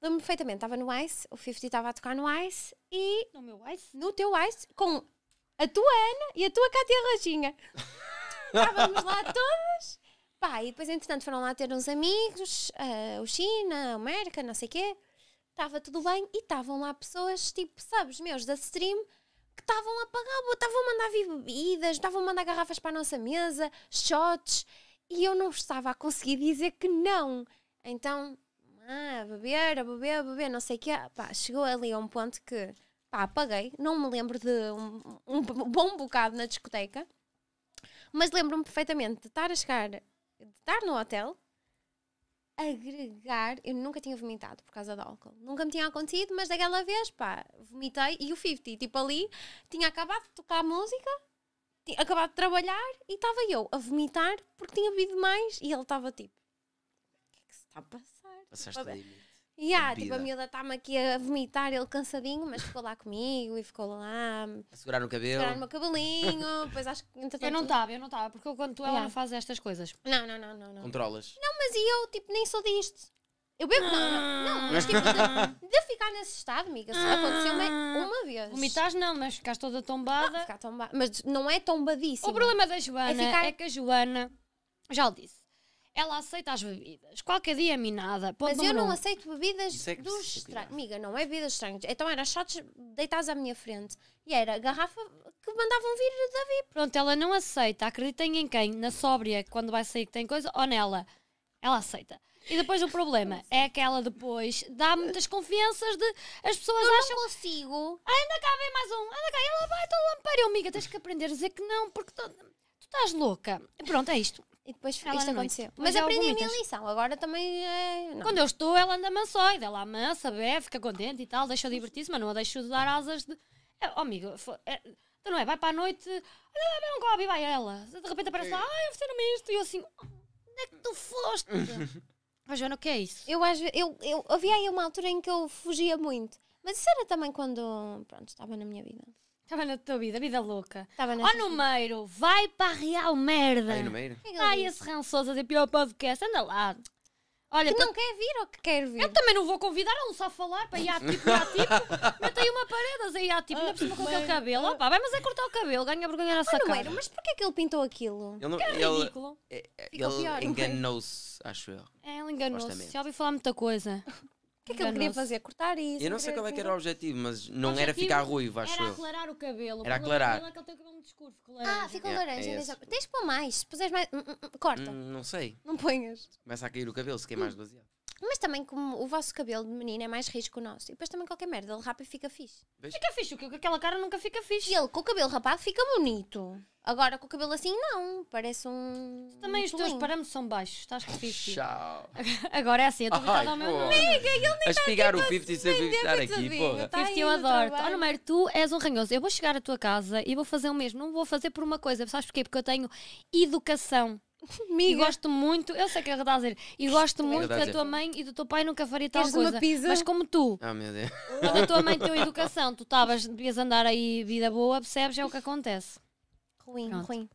Lembro-me perfeitamente, estava no Ice, o 50 estava a tocar no Ice e. No meu Ice? No teu Ice, com a tua Ana e a tua Cátia Rojinha. Estávamos lá todas Pá, e depois, entretanto, foram lá ter uns amigos, uh, o China, o América, não sei o quê. Estava tudo bem e estavam lá pessoas, tipo, sabes, meus da stream, que estavam a pagar, estavam a mandar bebidas, estavam a mandar garrafas para a nossa mesa, shots, e eu não estava a conseguir dizer que não. Então, ah, a beber, a beber, a beber, não sei o quê. Pá, chegou ali a um ponto que, pá, apaguei. Não me lembro de um, um bom bocado na discoteca, mas lembro-me perfeitamente de estar a chegar de estar no hotel, agregar. Eu nunca tinha vomitado por causa do álcool. Nunca me tinha acontecido, mas daquela vez, pá, vomitei e o 50, tipo ali, tinha acabado de tocar música, tinha acabado de trabalhar e estava eu a vomitar porque tinha bebido mais e ele estava tipo: o que é que se está a passar? Tipo, Passaste tipo, e yeah, tipo, a miúda está-me aqui a vomitar, ele cansadinho, mas ficou lá comigo e ficou lá. A segurar no cabelo. Segurar no meu cabelinho. depois acho que. Entretanto... Eu não estava, eu não estava, porque eu, quando tu ela não faz estas coisas. Não, não, não, não, não. Controlas. Não, mas e eu, tipo, nem sou disto. Eu bebo, não, não, não, ah. mas tipo, de, de ficar nesse estado, amiga, ah. aconteceu-me uma vez. Vomitas não, mas ficaste toda tombada. Ah, ficar tombada. Mas não é tombadíssima. O problema da Joana é, ficar... é que a Joana, já o disse, ela aceita as bebidas. Qualquer dia é minada. Ponto Mas eu não um. aceito bebidas é dos estranhos. Amiga, não é bebidas estranhas. Então era shots deitados à minha frente. E era a garrafa que mandavam vir da VIP. Pronto, ela não aceita. Acreditem em quem? Na sóbria, quando vai sair que tem coisa, ou nela. Ela aceita. E depois o problema é que ela depois dá muitas confianças de as pessoas eu acham. Eu não consigo. ainda anda cá, vem mais um. Anda cá, ela vai, estou lampareu, amiga. Tens que aprender a dizer que não, porque tu, tu estás louca. Pronto, é isto. E depois ela isto é aconteceu. Tipo mas, aprendi a minha lição, agora também é. Não. Quando eu estou, ela anda mansoide, ela amansa, bebe, fica contente e tal, deixa divertir-se, mas não a deixo de dar asas de. É, oh, amigo, é... então não é? Vai para a noite, olha, vai um copo e vai ela. De repente aparece lá, ai, você não me isto. E eu assim, onde é que tu foste? mas Joana, o que é isso? Eu, às vezes, eu, eu, havia aí uma altura em que eu fugia muito, mas isso era também quando, pronto, estava na minha vida. Estava na tua vida, vida louca. Estava Ó no Numeiro, vai para a real merda. Aí, Numeiro. Ai, esse rançoso a dizer pior podcast, anda lá. Olha, que não quer vir ou que quer vir? Eu também não vou convidar, ele só falar para ir à tipo, à tipo. Mete aí uma parede, aí assim, à tipo, ainda por cima com aquele cabelo. Opa, vai, mas é cortar o cabelo, ganha vergonha nessa sua cara. mas porquê que ele pintou aquilo? Ele não, é ridículo. É, ele, ele enganou-se, acho eu. É, ele enganou-se. Já ouvi falar muita coisa. que é que ele queria fazer? Cortar isso? Eu não sei qual é que era o objetivo, mas não era ficar ruivo, acho eu. Era aclarar o cabelo. Era aclarar. Ele é ele tem o cabelo muito laranja. Ah, fica yeah, laranja. É Tens que pôr mais. Se puseres mais. Hum, hum, hum, corta. Não sei. Não ponhas. Começa a cair o cabelo se queimar demasiado. Mas também, como o vosso cabelo de menina é mais risco que o nosso. E depois também qualquer merda, ele rapa e fica fixe. Veja. Fica fixe, o que aquela cara nunca fica fixe. E ele com o cabelo rapado fica bonito. Agora com o cabelo assim, não. Parece um. também um os teus parâmetros são baixos, estás que 50. Tchau. Agora é assim, eu estou ao meu nome. Amiga, ele nem A tá espigar o 50 e saber estar aqui, porra. 50 tá eu adoro. Ó, número, tu és um ranhoso. Eu vou chegar à tua casa e vou fazer o mesmo. Não vou fazer por uma coisa, sabes porquê? Porque eu tenho educação. E gosto muito, eu sei o que é que a dizer, e gosto é muito da tua mãe e do teu pai nunca faria tal Queres coisa. Uma pizza? Mas como tu, oh, meu Deus. quando a tua mãe deu educação, tu estavas, devias andar aí vida boa, percebes? É o que acontece. Ruim, Pronto. ruim.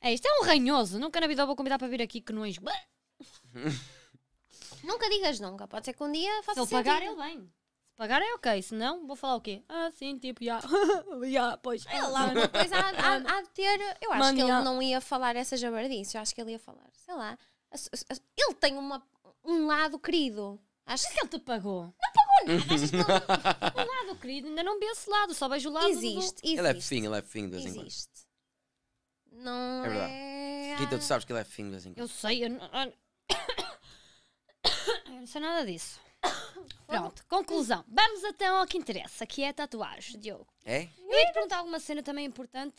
É, isto é um ranhoso, nunca na vida vou convidar para vir aqui que não enjo. nunca digas nunca, pode ser que um dia faça Se ele pagar, ele vem pagarem, é ok. Se não, vou falar o quê? Ah, sim, tipo, já. já, pois. É lá, depois há, há, há de ter. Eu acho que ele não ia falar essa jabardice. Eu acho que ele ia falar, sei lá. Ele tem uma, um lado querido. Acho é que ele te pagou. Não pagou nada. Acho que não... um lado querido, ainda não vi esse lado, só vejo o lado. Existe, do... existe. Ele é fim, ele é fim de vez em quando. Existe. Não é. Verdade. É... Rita, tu sabes que ele é fim de vez em quando. Eu sei, eu não. Eu não sei nada disso. Pronto, conclusão. Vamos então ao que interessa, que é a tatuagem, Diogo. É? Eu ia te perguntar alguma cena também importante.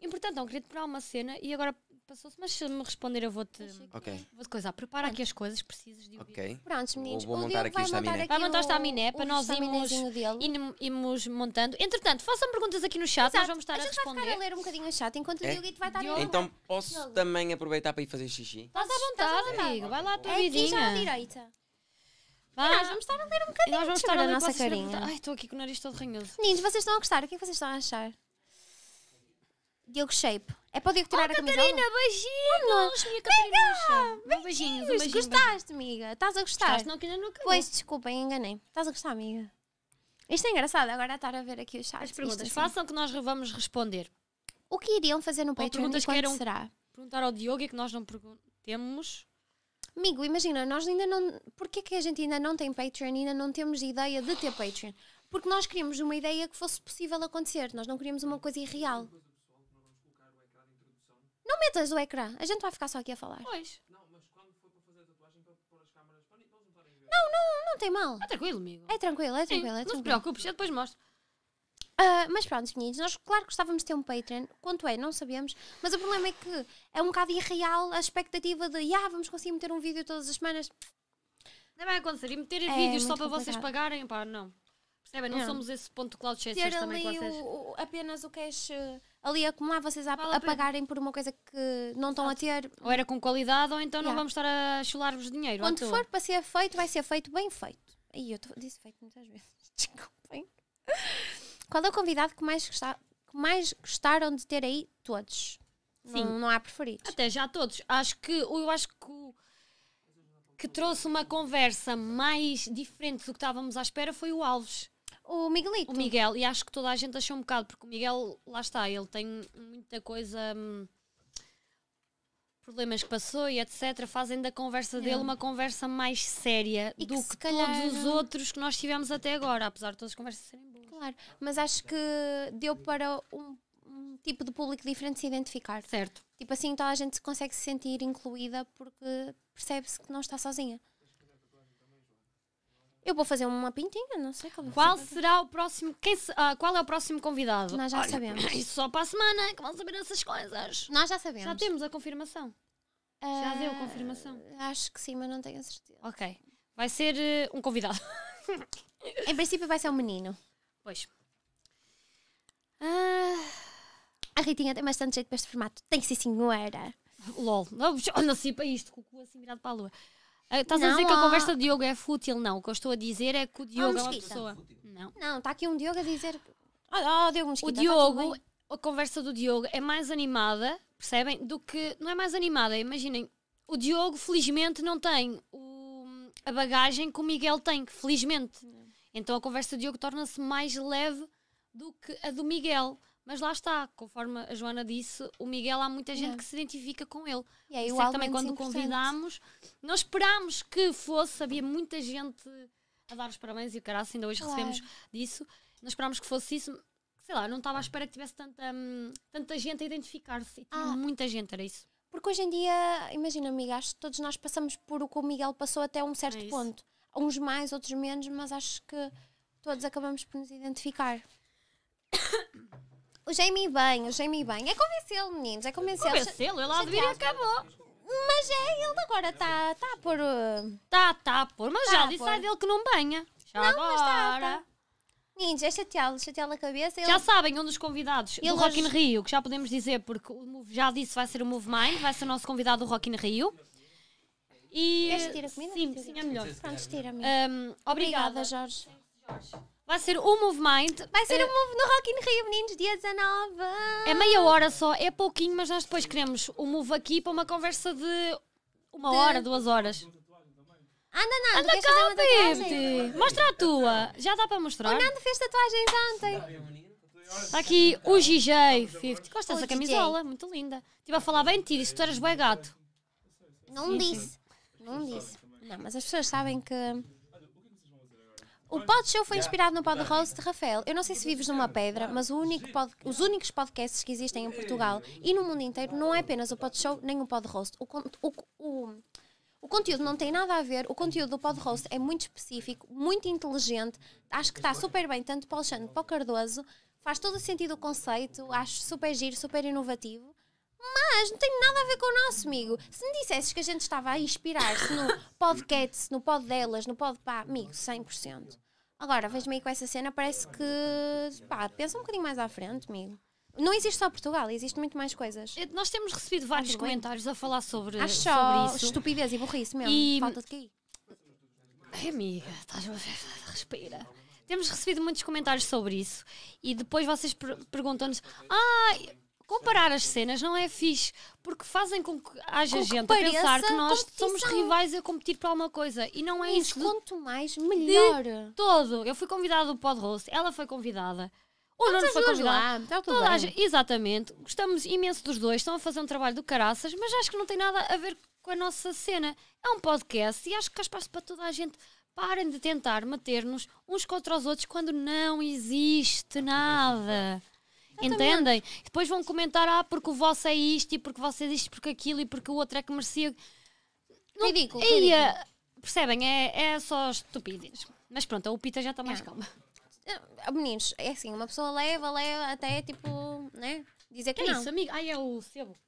Importante não, queria te perguntar uma cena e agora passou-se, mas se me responder eu vou-te Ok. vou coisar. Prepara aqui as coisas, precisas de ouvir. Ok. Prontos, meninos. Vou- montar aqui o vai montar estaminé. Vai montar o estaminé para nós irmos, dele. irmos- montando. Entretanto, façam perguntas aqui no chat, nós vamos estar a, a gente vai ficar a ler um bocadinho o chat enquanto o É? vai estar a Então posso também aproveitar para ir fazer xixi? Estás à vontade, amigo. Vai lá a tua É aqui já à direita. Vá. Nós vamos estar a ler um bocadinho. E nós vamos estar a, a nossa carinha. Ai, estou aqui com o nariz todo ranhoso. Ninhos, vocês estão a gostar? O que é que vocês estão a achar? Diogo Shape. É para o Diogo tirar oh, a Catarina, beijinho beijinhos! Vamos, minha Catarina! Vem beijinhos, beijinhos, Gostaste, amiga? Estás a gostar? Gostaste, não, que ainda não acabou. Pois, desculpem, enganei. Estás a gostar, amiga? Isto é engraçado, agora é estar a ver aqui os chats. As perguntas assim. façam que nós vamos responder. O que iriam fazer no Patreon e quando que será? Perguntar ao Diogo e que nós não perguntemos. Amigo, imagina, nós ainda não. Porquê que a gente ainda não tem Patreon e ainda não temos ideia de ter Patreon? Porque nós queríamos uma ideia que fosse possível acontecer, nós não queríamos uma coisa irreal. Não metas o ecrã, a gente vai ficar só aqui a falar. Pois. Não, mas quando for para fazer a tatuagem, para pôr as câmaras, para não estarem a ver. Não, não, não tem mal. É tranquilo, amigo. É tranquilo, é tranquilo. É tranquilo. Não te preocupes, eu depois mostro. Uh, mas pronto, meninos, nós claro que gostávamos de ter um Patreon, quanto é, não sabemos, mas o problema é que é um bocado irreal a expectativa de, ah, vamos conseguir meter um vídeo todas as semanas. Não vai acontecer, e meter é vídeos só para complicado. vocês pagarem, pá, não. Percebem? Não, não, somos esse ponto cloud chasers também ali que vocês... O, o, apenas o cash eh, ali acumular, vocês a, a pagarem por uma coisa que não estão a ter. Ou era com qualidade, ou então yeah. não vamos estar a chular-vos dinheiro. Quando for para ser feito, vai ser feito bem feito. E eu disse feito muitas vezes, desculpem. Qual é o convidado que mais, que mais gostaram de ter aí? Todos. Sim. Não, não há preferidos. Até já todos. Acho que eu acho que, que trouxe uma conversa mais diferente do que estávamos à espera foi o Alves. O Miguelito. O Miguel, e acho que toda a gente achou um bocado, porque o Miguel, lá está, ele tem muita coisa. Hum, problemas que passou e etc. fazem da conversa dele uma conversa mais séria e do que, que calhar... todos os outros que nós tivemos até agora, apesar de todas as conversas serem Claro, mas acho que deu para um, um, tipo de público diferente se identificar. Certo. Tipo assim, então a gente consegue se sentir incluída porque percebe-se que não está sozinha. Eu vou fazer uma pintinha, não sei é qual. Qual será o próximo? Quem se, ah, qual é o próximo convidado? Nós já Olha, sabemos. Isso só para a semana que vão saber essas coisas. Nós já sabemos. Já temos a confirmação. Uh, já deu a ah, confirmação? Acho que sim, mas não tenho certeza. Ok. Vai ser uh, um convidado. em princípio vai ser um menino. Pois. Ah, a Ritinha tem bastante jeito para este formato. Tem que ser senhora. Assim, LOL, eu nasci para isto, com o cu assim virado para a lua. Ah, estás não, a dizer que a conversa do Diogo é fútil? Não, o que eu estou a dizer é que o Diogo é uma pessoa. Não, Não, está aqui um Diogo a dizer. oh Ah, oh, Diogo Mosquita. o tá Diogo, a conversa do Diogo é mais animada, percebem? Do que. Não é mais animada, imaginem. O Diogo, felizmente, não tem o- a bagagem que o Miguel tem, felizmente. felizmente. Então a conversa do Diogo torna-se mais leve do que a do Miguel. Mas lá está, conforme a Joana disse, o Miguel há muita gente é. que se identifica com ele. E é também quando importante. convidámos, não esperámos que fosse, havia muita gente a dar os parabéns e o caraço, ainda hoje claro. recebemos disso. Não esperámos que fosse isso, sei lá, não estava à espera que tivesse tanta, hum, tanta gente a identificar-se. E tinha ah. muita gente, era isso. Porque hoje em dia, imagina, amiga, acho que todos nós passamos por o que o Miguel passou até um certo é ponto uns mais, outros menos, mas acho que todos acabamos por nos identificar. O Jamie bem, o Jamie bem. É convencê-lo, meninos, é convencê-lo. Convencê-lo, ele lá devia e acabou. Mas é, ele agora está tá por. Está, uh, está por. Mas tá já disse a dele que não banha Já não, agora. Mas tá, te tá. Meninos, é chateá-lo, chateá a cabeça. Ele... Já sabem, um dos convidados ele do Rock hoje... in Rio, que já podemos dizer, porque já disse vai ser o Move Mind, vai ser o nosso convidado do Rock in Rio. E, Queres tirar a comida? Sim, sim, é melhor. Pronto, estira me Um, obrigada. obrigada, Jorge. Vai ser o Move Mind. Vai ser o uh, eh, um Move no Rock in Rio, meninos, dia 19. É meia hora só, é pouquinho, mas nós depois queremos o Move aqui para uma conversa de uma de... hora, duas horas. Anda, Nando, Anda cá, Pepe! Mostra a tua. Já dá para mostrar? O Nando fez tatuagens ontem. Está aqui o GJ 50. Gostas da camisola, muito linda. Estive a falar bem de ti, disse que tu eras bué gato. Não sim, disse. Sim. Não disse. É não, é. mas as pessoas sabem que. É o Pod Show foi inspirado no Pod Roast de Rafael. Eu não sei se vives numa pedra, mas único pod, os únicos podcasts que existem em Portugal e no mundo inteiro não é apenas o Pod Show nem o Pod Roast. O, o, o, o conteúdo não tem nada a ver, o conteúdo do Pod Roast é muito específico, muito inteligente. Acho que está super bem, tanto para o Alexandre para o Cardoso. Faz todo o sentido o conceito, acho super giro, super inovativo. Mas não tem nada a ver com o nosso, amigo. Se me dissesses que a gente estava a inspirar-se no podcast, no pod delas, no pod pá, amigo, 100%. Agora, vejo-me aí com essa cena, parece que. pá, pensa um bocadinho mais à frente, amigo. Não existe só Portugal, existe muito mais coisas. É, nós temos recebido vários Acho comentários bem. a falar sobre, Acho sobre isso. estupidez e burrice mesmo. E... Falta de cair. Ai, amiga, estás a respira. Temos recebido muitos comentários sobre isso e depois vocês per perguntam-nos: Ah, comparar as cenas não é fixe, porque fazem com que haja com gente que a pensar que nós somos rivais a competir para alguma coisa e não é Mas isso. quanto mais, melhor. Todo. Eu fui convidada do Pod Host, ela foi convidada. O então Nuno foi convidado. toda a... Exatamente. Gostamos imenso dos dois, estão a fazer um trabalho do caraças, mas acho que não tem nada a ver com a nossa cena. É um podcast e acho que há espaço para toda a gente. Parem de tentar meter-nos uns contra os outros quando não existe nada. É. Entendem? Depois vão comentar, ah, porque o vosso é isto, e porque você é isto, porque aquilo, e porque o outro é que merecia. Não, ridículo. E, uh, percebem? É, é só estupidez. Mas pronto, o Pita já está mais é. calma. Ah, meninos, é assim, uma pessoa leva, leva até tipo, né? Dizer que é não. isso, amigo. Ah, é o sebo.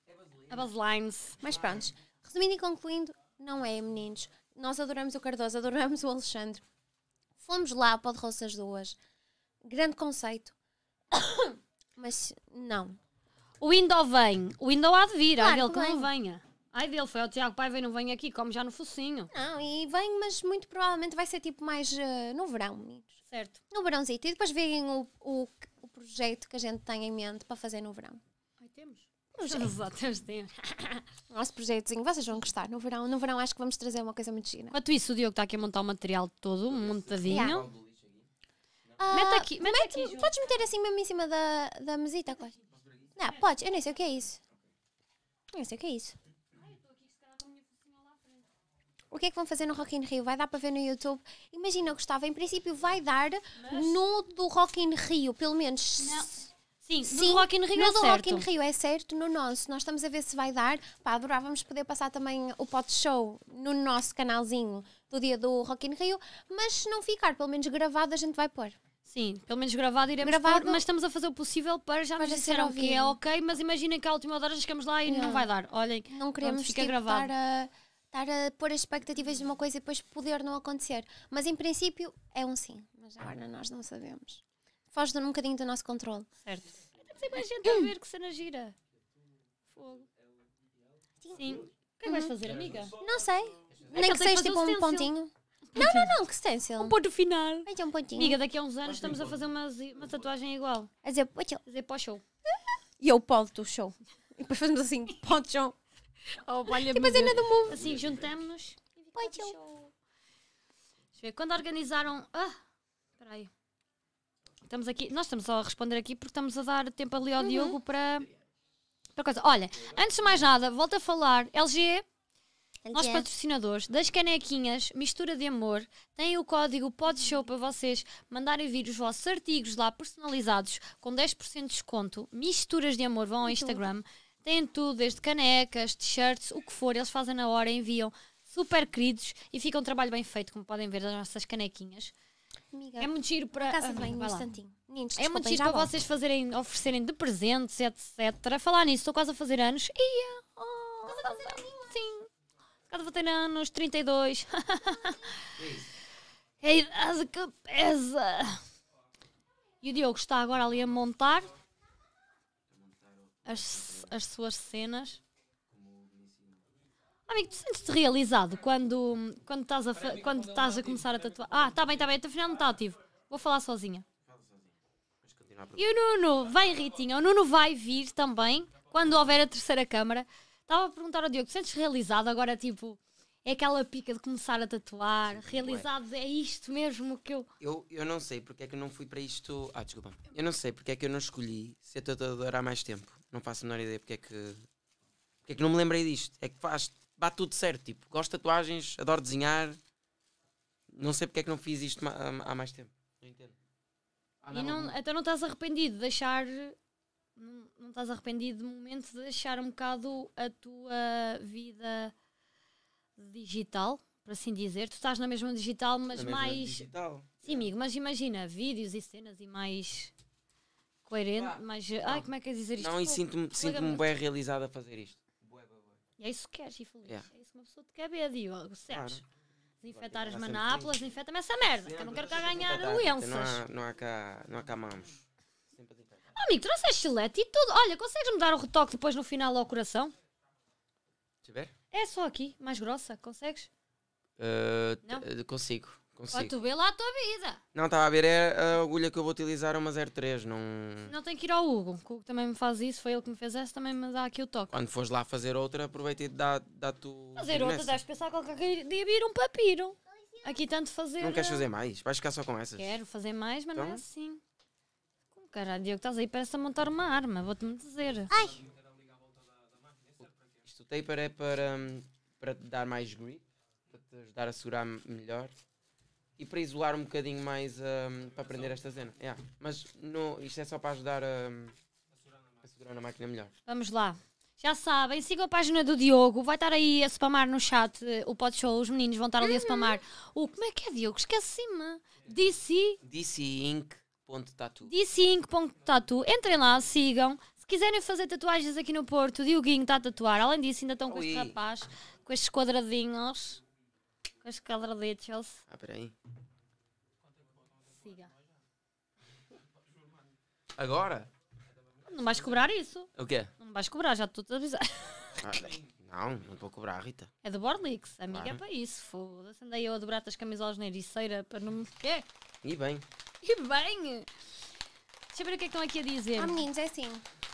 A é Baselines. Mas pronto, resumindo e concluindo, não é, meninos. Nós adoramos o Cardoso, adoramos o Alexandre. Fomos lá para o de Roças Duas. Grande conceito. Mas não. O Indo vem. O Indo há de vir. Claro Ai dele que não venha. Ai dele, foi ao Tiago Pai, e não vem aqui, como já no focinho. Não, e vem, mas muito provavelmente vai ser tipo mais uh, no verão, meninos. Certo. No verãozinho. E depois veem o, o, o, projeto que a gente tem em mente para fazer no verão. Ai, temos. É. Temos, temos. Nosso projetozinho, vocês vão gostar. No verão, no verão acho que vamos trazer uma coisa muito gira. Enquanto isso, o Diogo está aqui a montar o material todo, montadinho. Yeah. Ah, mete aqui, mete, mete aqui. Podes meter assim mesmo em cima da, da mesita, quase. É? Não, podes, eu nem sei o que é isso. Eu nem sei o que é isso. O que é que vão fazer no Rock in Rio? Vai dar para ver no YouTube? Imagina, Gustavo. em princípio vai dar Mas... no do Rock in Rio, pelo menos. Não. Sim, Sim, do Rock in Rio no é do certo. Rock in Rio é certo, no nosso. Nós estamos a ver se vai dar. Pá, adorávamos poder passar também o pot show no nosso canalzinho do dia do Rock in Rio, mas se não ficar, pelo menos gravado, a gente vai pôr. Sim, pelo menos gravado iremos gravado, mas estamos a fazer o possível para já nos disseram que é ok, mas imaginem que à última hora chegamos lá e não, não vai dar. Olhem, não queremos fica tipo, gravado. Estar a, estar a pôr as expectativas de uma coisa e depois poder não acontecer. Mas em princípio é um sim, mas agora nós não sabemos. Foge um bocadinho do nosso controle. Certo. Temos aí mais gente a ver que cena gira. Fogo. Sim. O que é que vais uhum. fazer, amiga? Não sei. É Nem que, que seja tipo um pontinho. Não, não, não, que stencil. Um ponto final. Mas é um pontinho. Amiga, daqui a uns anos estamos a fazer uma, uma tatuagem igual. A dizer, pocho. A dizer, pós-show. E eu ponto o show. E depois fazemos assim, ponto-show. Oh, e depois ainda do mundo. Assim, juntamos-nos. Ponto-show. Deixa eu ver. Quando organizaram... Ah, espera aí. Estamos aqui... Nós estamos só a responder aqui porque estamos a dar tempo ali ao uhum. Diogo para... Para coisa. Olha, antes de mais nada, volto a falar. LG nós patrocinadores das canequinhas Mistura de Amor, têm o código PODSHOW para vocês mandarem vir os vossos artigos lá personalizados com 10% de desconto. Misturas de Amor vão ao Instagram. Têm tudo, desde canecas, t-shirts, o que for, eles fazem na hora, enviam. Super queridos e fica um trabalho bem feito, como podem ver das nossas canequinhas. Amiga, é muito giro para. Casa bem, um instantinho. é muito giro para vocês fazerem, oferecerem de presentes, etc. Falar nisso, estou quase a fazer anos. Ia! Oh, quase a fazer aninhos! Já devotei nos 32. é a idade que pesa. E o Diogo está agora ali a montar as, as suas cenas. Amigo, tu sentes-te realizado quando, quando estás a, quando estás a começar a tipo, tatuar? Ah, está bem, está bem, até então, afinal não está ativo. Vou falar sozinha. E o Nuno, vem Ritinha, o Nuno vai vir também quando houver a terceira câmara. Estava a perguntar ao Diogo, sentes realizado agora, tipo, é aquela pica de começar a tatuar, Sim, realizado, é. é. isto mesmo que eu... eu... Eu não sei porque é que eu não fui para isto... Ah, desculpa. Eu não sei porque é que eu não escolhi ser tatuador há mais tempo. Não faço a menor ideia porque é que... Porque é que não me lembrei disto. É que faz... Bate tudo certo, tipo, gosto de tatuagens, adoro desenhar. Não sei porque é que não fiz isto há mais tempo. Não entendo. Ah, não, não, então não estás arrependido de deixar não, estás arrependido de momento de deixar um bocado a tua vida digital, por assim dizer. Tu estás na mesma digital, mas na mais. Digital. Sim, amigo, mas imagina vídeos e cenas e mais coerente, ah, mas. Ai, como é que é dizer isto? Não, e sinto-me sinto bem realizado a fazer isto. Boa, boa, boa. E é isso que queres, e feliz. Yeah. É isso que uma pessoa te quer ver, Diogo, percebes? Claro. Desinfetar as manápolas, desinfeta-me essa merda, que eu não quero cá ganhar doenças. É não há, não há cá, cá mamos amigo, trouxeste chilete e tudo. Olha, consegues-me dar o retoque depois no final ao coração? Tiver? É só aqui, mais grossa, consegues? Uh, não? Consigo. Consigo. tu vê lá a tua vida. Não, estava a ver, é a agulha que eu vou utilizar, uma 03. Não... não tem que ir ao Hugo, que o Hugo também me faz isso, foi ele que me fez essa, também me dá aqui o toque. Quando fores lá fazer outra, aproveita e dá, dá tu. Fazer outra, deves pensar qualquer dia vir um papiro. Aqui tanto fazer. Não queres eh, fazer mais? Vais ficar só com essas? Quero fazer mais, mas então? não é assim. Caralho, Diogo, estás aí, parece a montar uma arma, vou-te-me dizer. Ai! Isto taper é para, hum, para te dar mais grip, para te ajudar a segurar melhor e para isolar um bocadinho mais um, para prender esta cena. Yeah. Mas no, isto é só para ajudar a, hum, a segurar na máquina melhor. Vamos lá. Já sabem, sigam a página do Diogo, vai estar aí a spamar no chat eh, o pod show, os meninos vão estar ali a spamar. Uhum. O oh, como é que é Diogo? Esqueci-me. DC. DC Inc. Dia5.tatu. dia tatu tá Entrem lá, sigam. Se quiserem fazer tatuagens aqui no Porto, o Dioguinho está a tatuar. Além disso, ainda estão com este rapaz, com estes quadradinhos. Com estes quadraditos. Ah, peraí. Siga. Agora? Não vais cobrar isso. O quê? Não vais cobrar, já estou a avisar. Ah, não, não vou cobrar, Rita. É do Borlix, amiga, é claro. é para isso. Foda-se, andei eu a dobrar as camisolas na ericeira para não me. Quê? E bem. que bem! Deixa eu ver o que é que estão aqui a dizer. Ah, meninos, é assim.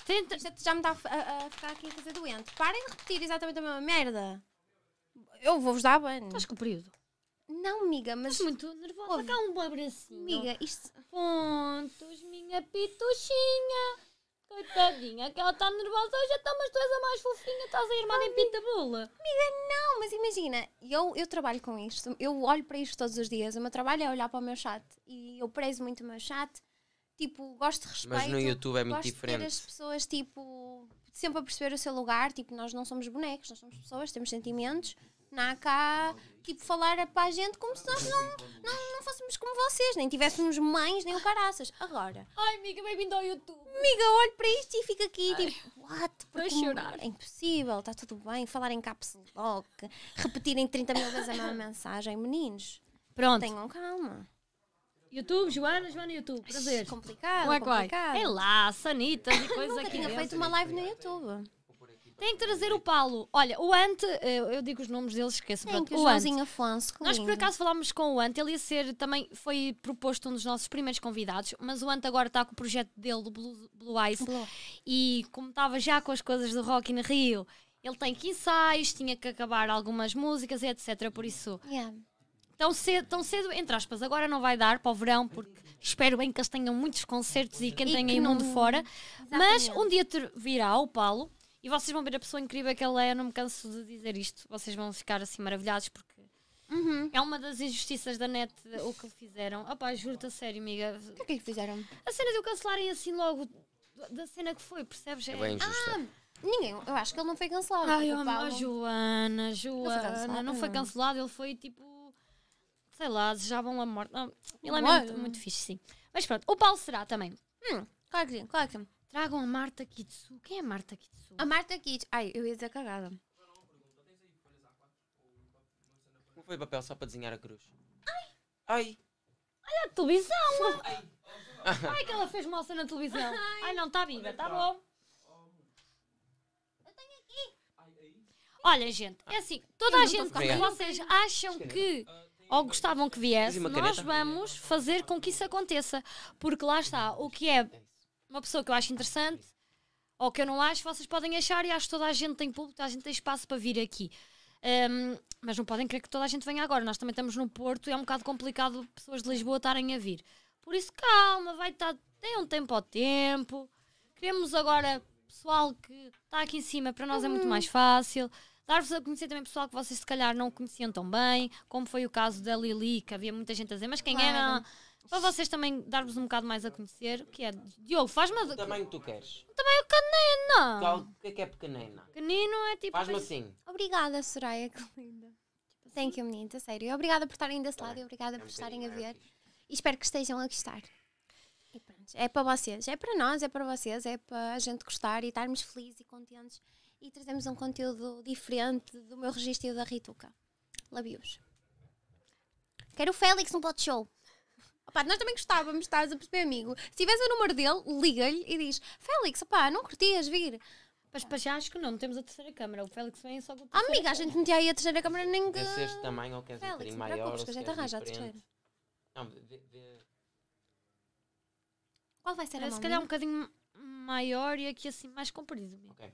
Tenta... Isto já me está a, a, ficar aqui a fazer doente. Parem de repetir exatamente a mesma merda. Eu vou-vos dar banho. Estás comprido? Não, amiga, mas. Estás muito nervosa. Vou Dá um abracinho. Amiga, isto. Pontos, minha pituxinha. Coitadinha, aquela está nervosa hoje, então, mas tu és a mais fofinha, estás a irmã em em bula Amiga, não, mas imagina, eu, eu trabalho com isto, eu olho para isto todos os dias, o meu trabalho é olhar para o meu chat e eu prezo muito o meu chat, tipo, gosto de respeito. Mas no YouTube é muito diferente. De ter as pessoas, tipo, sempre a perceber o seu lugar, tipo, nós não somos bonecos, nós somos pessoas, temos sentimentos, na cá, tipo, falar é para a gente como se nós não, não, não fôssemos como vocês, nem tivéssemos mães, nem o caraças. Agora. Ai, amiga, bem-vindo ao YouTube amiga, olho para isto e fico aqui, tipo, Ai. tipo, what? Porque chorar. É impossível, está tudo bem, falar em caps lock, repetirem 30 mil vezes a mesma mensagem, meninos. Pronto. Tenham calma. YouTube, Joana, Joana YouTube, prazer. Complicado, Como é que complicado. É lá, sanitas e coisas aqui. Nunca tinha feito uma live no YouTube. Tem que trazer o Paulo. Olha, o Ante, eh, eu digo os nomes deles, esqueço. Tem o Ante. Afonso, Nós por acaso falámos com o Ante, ele ia ser também, foi proposto um dos nossos primeiros convidados, mas o Ante agora está com o projeto dele do Blue, Blue Eyes Blue. e como estava já com as coisas do Rock in Rio, ele tem que ensaios, tinha que acabar algumas músicas, etc. Por isso. Yeah. Tão cedo, tão cedo, entre aspas, agora não vai dar para o verão, porque espero bem que eles tenham muitos concertos e que entrem e em mundo fora. Exatamente. Mas um dia virá o Paulo e vocês vão ver a pessoa incrível que ela é, não me canso de dizer isto. Vocês vão ficar assim maravilhados porque uhum. é uma das injustiças da net o que fizeram. Opá, juro-te a sério, amiga. O que é que fizeram? A cena de o cancelarem assim logo da cena que foi, percebes? É bem injusta. Ah, ninguém, eu acho que ele não foi cancelado. Ai, eu amo a Joana, Joana, não foi, não foi cancelado, ele foi tipo, sei lá, desejavam a morte. Não, ele é muito, muito fixe, sim. Mas pronto, o Paulo será também. Hum, claro que sim, claro que sim. Tragam a Marta Kitsu. Quem é a Marta Kitsu? A Marta Kitsu. Ai, eu ia dizer cagada. como foi papel só para desenhar a cruz. Ai! Ai! Olha a televisão! Ai, Ai que ela fez moça na televisão. Ai, Ai não, está viva, está bom. Eu tenho aqui. Olha, gente, é assim, toda a gente que vocês acham que ou gostavam que viesse, nós vamos fazer com que isso aconteça. Porque lá está, o que é uma pessoa que eu acho interessante ou que eu não acho, vocês podem achar e acho que toda a gente tem público, toda a gente tem espaço para vir aqui. Um, mas não podem querer que toda a gente venha agora. Nós também estamos no Porto e é um bocado complicado pessoas de Lisboa estarem a vir. Por isso, calma, vai estar. Tá, tem um tempo ao tempo. Queremos agora pessoal que está aqui em cima, para nós é muito uhum. mais fácil. Dar-vos a conhecer também pessoal que vocês se calhar não conheciam tão bem, como foi o caso da Lili, que havia muita gente a dizer, mas quem claro. era? É, para vocês também dar-vos um bocado mais a conhecer, que é Diogo, faz-me. O tamanho que tu queres? O tamanho canena! o que é que é pequenina? Pequenino é tipo. Faz-me assim. Obrigada, Soraya, que linda. Thank you, menina, sério. Obrigada por estarem desse tá lado e obrigada é por estarem a ver. E espero que estejam a gostar. E pronto, é para vocês, é para nós, é para vocês, é para a gente gostar e estarmos felizes e contentes e trazemos um conteúdo diferente do meu registro e da Rituca. Labios. Quero o Félix no pote Show nós também gostávamos, estás a perceber, amigo? Se tiveres o número dele, liga-lhe e diz: Félix, opá, não curtias vir? Mas para já acho que não, não temos a terceira câmara. O Félix vem só com a terceira. amiga, a gente metia aí a terceira câmara nem. Queres este tamanho ou queres Félix, um bocadinho maior? Não, a gente arranja a terceira. Não, de, de... Qual vai ser a mão? Se calhar um bocadinho maior e aqui assim mais comprido. Amigo. Ok.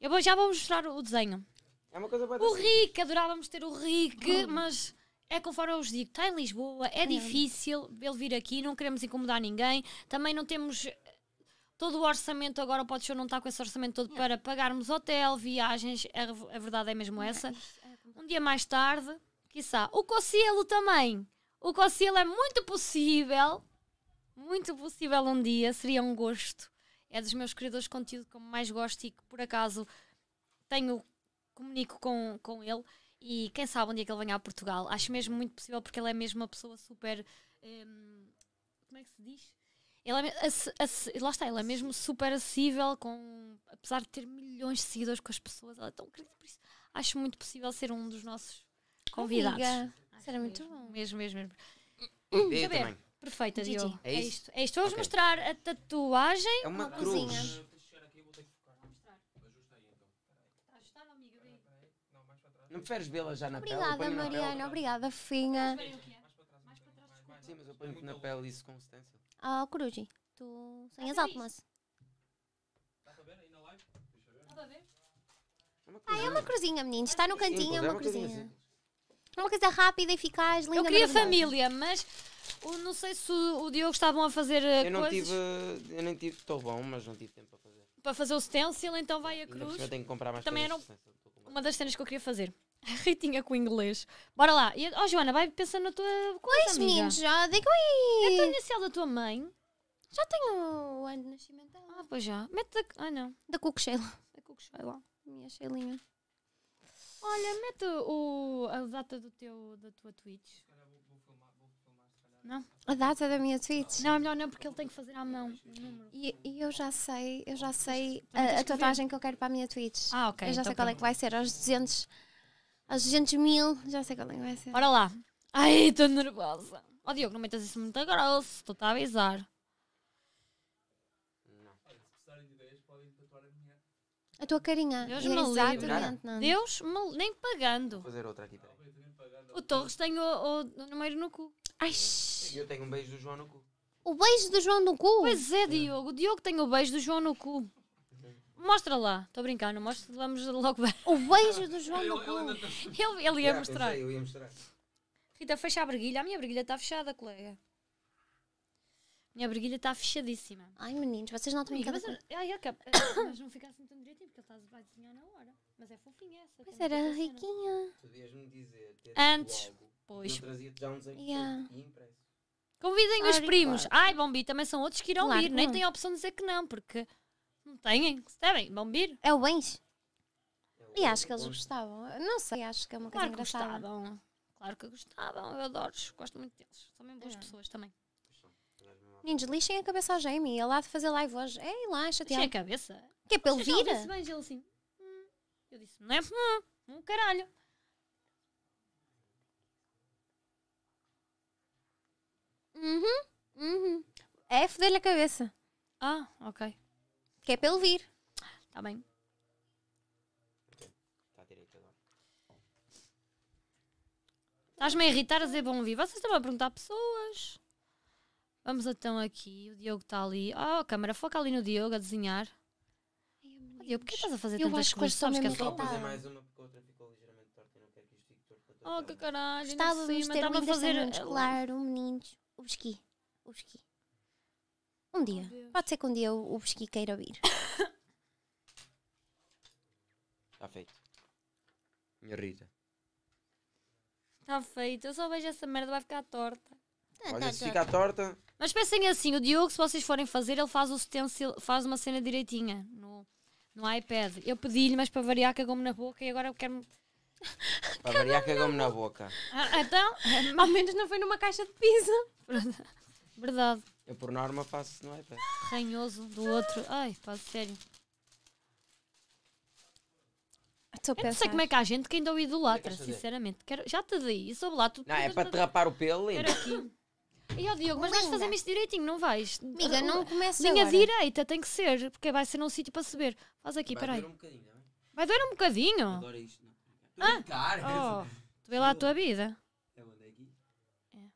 Eu vou, já vou mostrar o desenho. É uma coisa boa O Rick, adorávamos ter o Rick, hum. mas é conforme eu vos digo, está em Lisboa, é uhum. difícil ele vir aqui, não queremos incomodar ninguém, também não temos eh, todo o orçamento agora, pode ser não está com esse orçamento todo para pagarmos hotel, viagens, a, é a verdade é mesmo essa. É um dia mais tarde, quiçá. O Cocielo também. O Cocielo é muito possível, muito possível um dia, seria um gosto. É dos meus criadores de conteúdo que mais gosto e que por acaso tenho, comunico com, com ele. E quem sabe um dia é que ele venha a Portugal. Acho mesmo muito possível porque ele é mesmo uma pessoa super. Ehm, como é que se diz? Ele é, ass, ass, lá está, ele é mesmo super acessível, com, apesar de ter milhões de seguidores com as pessoas, ela é tão querida por isso. Acho muito possível ser um dos nossos convidados. será muito mesmo, bom. Mesmo, mesmo, mesmo. Eu Perfeita, Diogo. É isto? É isto. É isto. Vou-vos okay. mostrar a tatuagem. É uma, uma cruz. Cozinha. Não preferes vê-la já na obrigada, pele? Obrigada, Mariana. Pele. Obrigada, Finha. Sim, mas eu ponho na pele isso com stencil. Ah, oh, Coruji, tu sonhas alto, moço. Está a ver aí na live? Está a ver? Ah, é uma é cruzinha, meninos. Está no cantinho, é, é uma cruzinha. É uma coisa rápida, eficaz, linda. Eu queria família, mas não sei se o, Diogo estavam a fazer eh, eu não coisas. Tive, eu nem tive, estou bom, mas não tive tempo para fazer. Para fazer o stencil, então vai a cruz. Eu tenho que comprar mais Também era um uma das cenas que eu queria fazer. A Ritinha com o inglês. Bora lá. E, oh, Joana, vai pensando na tua coisa, Pois, amiga. meninos, já digo aí. Então, inicial da tua mãe. Já tenho o ano de nascimento Ah, pois já. Mete da... Ah, não. Da Cucuxela. Da Cucuxela. Minha Sheilinha. Olha, mete o, a data do teu, da tua Twitch. Não? A data da minha Twitch? Não, é melhor não, porque ele tem que fazer à mão E, e eu já sei, eu já sei a, a tatuagem que eu quero para a minha Twitch. Ah, ok. Eu já então sei qual é que vai ser, aos 200, aos 200 mil, já sei qual é que vai ser. Ora lá. Ai, estou nervosa. Ó oh, Diogo, não metas isso muito a grosso, estou-te a avisar. A tua carinha. Deus é, me Exatamente, não. Deus me... nem pagando. Vou fazer outra aqui. Tá? O Torres tem o, o, o número no cu. Ai, Eu tenho um beijo do João no cu. O beijo do João no cu? Pois é, é, Diogo. O Diogo tem o beijo do João no cu. Mostra lá, estou a brincar, não mostra, vamos logo ver. O beijo do João no cu. Ele, ele ia, mostrar. pensei, eu ia mostrar. Rita, fecha a briguilha. A minha briguilha está fechada, colega. Minha briguilha está fechadíssima. Ai, meninos, vocês não estão em Amiga, mas, mas não fica assim tão direitinho porque ele está a desenhar na mas é fofinha essa. Pois era riquinha. me dizer. Antes. Logo, pois. Trazia-te já Convidem os primos. Ai, vão vir. Também são outros que irão vir. Nem têm a opção de dizer que não, porque não têm. Sabem? Vão vir. É o bens. É e acho que eles gostavam. Não sei, acho que é uma coisa claro engraçada. Gostavam. Claro que gostavam. Eu adoro-os. Gosto muito deles. São bem boas é. pessoas também. Meninos, lixem a cabeça ao Jamie. Ele há de fazer live hoje. Ei lá, chateado. Lixem a cabeça. Que é pelo vir? Ele assim. Eu disse, não é fumar, um caralho. Uhum, uhum. É foder-lhe a cabeça. Ah, ok. Que é pelo vir. Está bem. Está direito agora. Estás-me a irritar a dizer bom vivo. Vocês estão a perguntar pessoas. Vamos então aqui. O Diogo está ali. Oh, a câmera, foca ali no Diogo a desenhar. Eu, porquê estás a fazer eu tantas coisas? Sabes que é só. fazer mais uma porque a outra ficou ligeiramente torta e não quero que isto fique torto. Oh, que caralho. Estávamos ter um fazer muscular, um meninos, o pesqui. O Besqui. Um dia. Oh, Pode ser que um dia o, Besqui queira vir. Está feito. Minha Rita. Está feito. Eu só vejo essa merda, vai ficar torta. Ah, Olha, tá se ficar torta. Mas pensem assim, o Diogo, se vocês forem fazer, ele faz o stencil, faz uma cena direitinha. No no iPad. Eu pedi-lhe, mas para variar, cagou-me na boca e agora eu quero-me. Para variar, cagou-me na boca. Ah, então, ao menos não foi numa caixa de pizza. Verdade. Eu, por norma, faço no iPad. Ranhoso do outro. Ai, faço sério. eu não sei como é que há gente que ainda o idolatra, sinceramente. Quero, já te dei, isso lá tudo. Não, é para rapar o pelo, Era aqui. E ó, Diogo, mas Linda. vais fazer-me isto direitinho, não vais? Amiga, não começa Linha agora. direita, tem que ser, porque vai ser num sítio para saber. Faz aqui, Vai peraí. doer um bocadinho, não é? Vai doer um bocadinho? Agora é isto Estou a Ah. brincar. É oh, tu vê lá a tua vida. É onde é, é.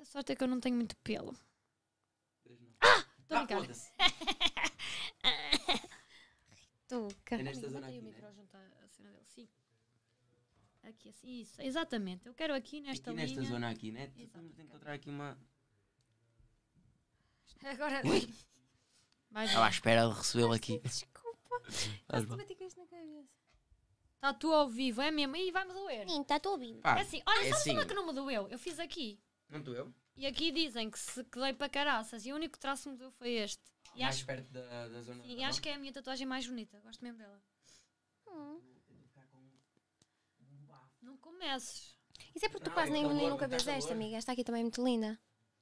A sorte é que eu não tenho muito pelo. Três Estou ah! ah, a Ah, brincar. foda-se. Tu, É nesta zona aqui, né? Aqui, assim, isso, exatamente. Eu quero aqui nesta aqui nesta zona aqui, né? Vamos então, encontrar aqui uma... Agora... Mais Estava à espera de recebê-lo aqui. Desculpa. Estás a com isto na cabeça. Tatu ao vivo, é mesmo? E vai-me doer. Sim, tu ao vivo. Pá, é assim, olha, é sabes assim. uma que não me doeu? Eu fiz aqui. Não doeu? E aqui dizem que se que dei para caraças e o único traço que me deu foi este. E mais acho, perto da, da zona. E da acho mão. que é a minha tatuagem mais bonita. Gosto mesmo dela. Hum conheces. Isso é porque tu quase nem, nem nunca vês esta, amiga. Esta aqui também é muito linda.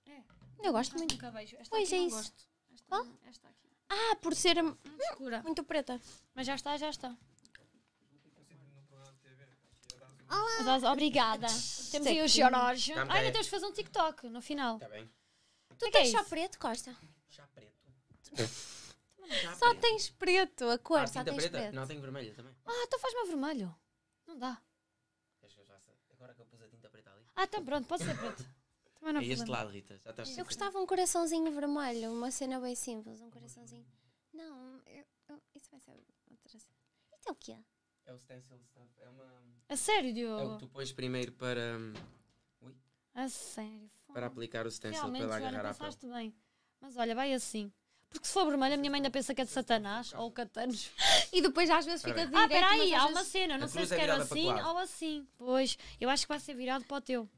É. Eu gosto muito. Nunca vejo. Esta pois aqui é não isso. gosto. Esta, Qual? esta aqui. Ah, por ser muito, hum, hum, escura. muito preta. Mas já está, já está. Olá. Obrigada. Temos aí o Jorge. Ai, ainda temos de fazer um TikTok no final. Está bem. Tu que é tens chá preto, Costa? Chá preto. Chá Só preto. tens preto, a cor, Ah, só tens preta? preto. Não, tenho vermelho também. Ah, então faz-me a vermelho. Não dá. Ah, tá pronto, pode ser pronto e é este lado, Rita. Já estás eu gostava um coraçãozinho vermelho, uma cena bem simples, um coraçãozinho. Não, eu, eu, isso vai ser outra cena. Então é o que é? É o stencil stuff. É uma. A sério, Diogo? É o que tu pões primeiro para. Hum, ui. A sério, Para aplicar o stencil Realmente, para agarrar a pele. bem. Mas olha, vai assim. Porque se for vermelho, a minha mãe ainda pensa que é de Satanás ou Catanos. E depois às vezes fica direto. Ah, peraí, há uma cena, não sei se é quero assim ou assim. Pois, eu acho que vai ser virado para o teu.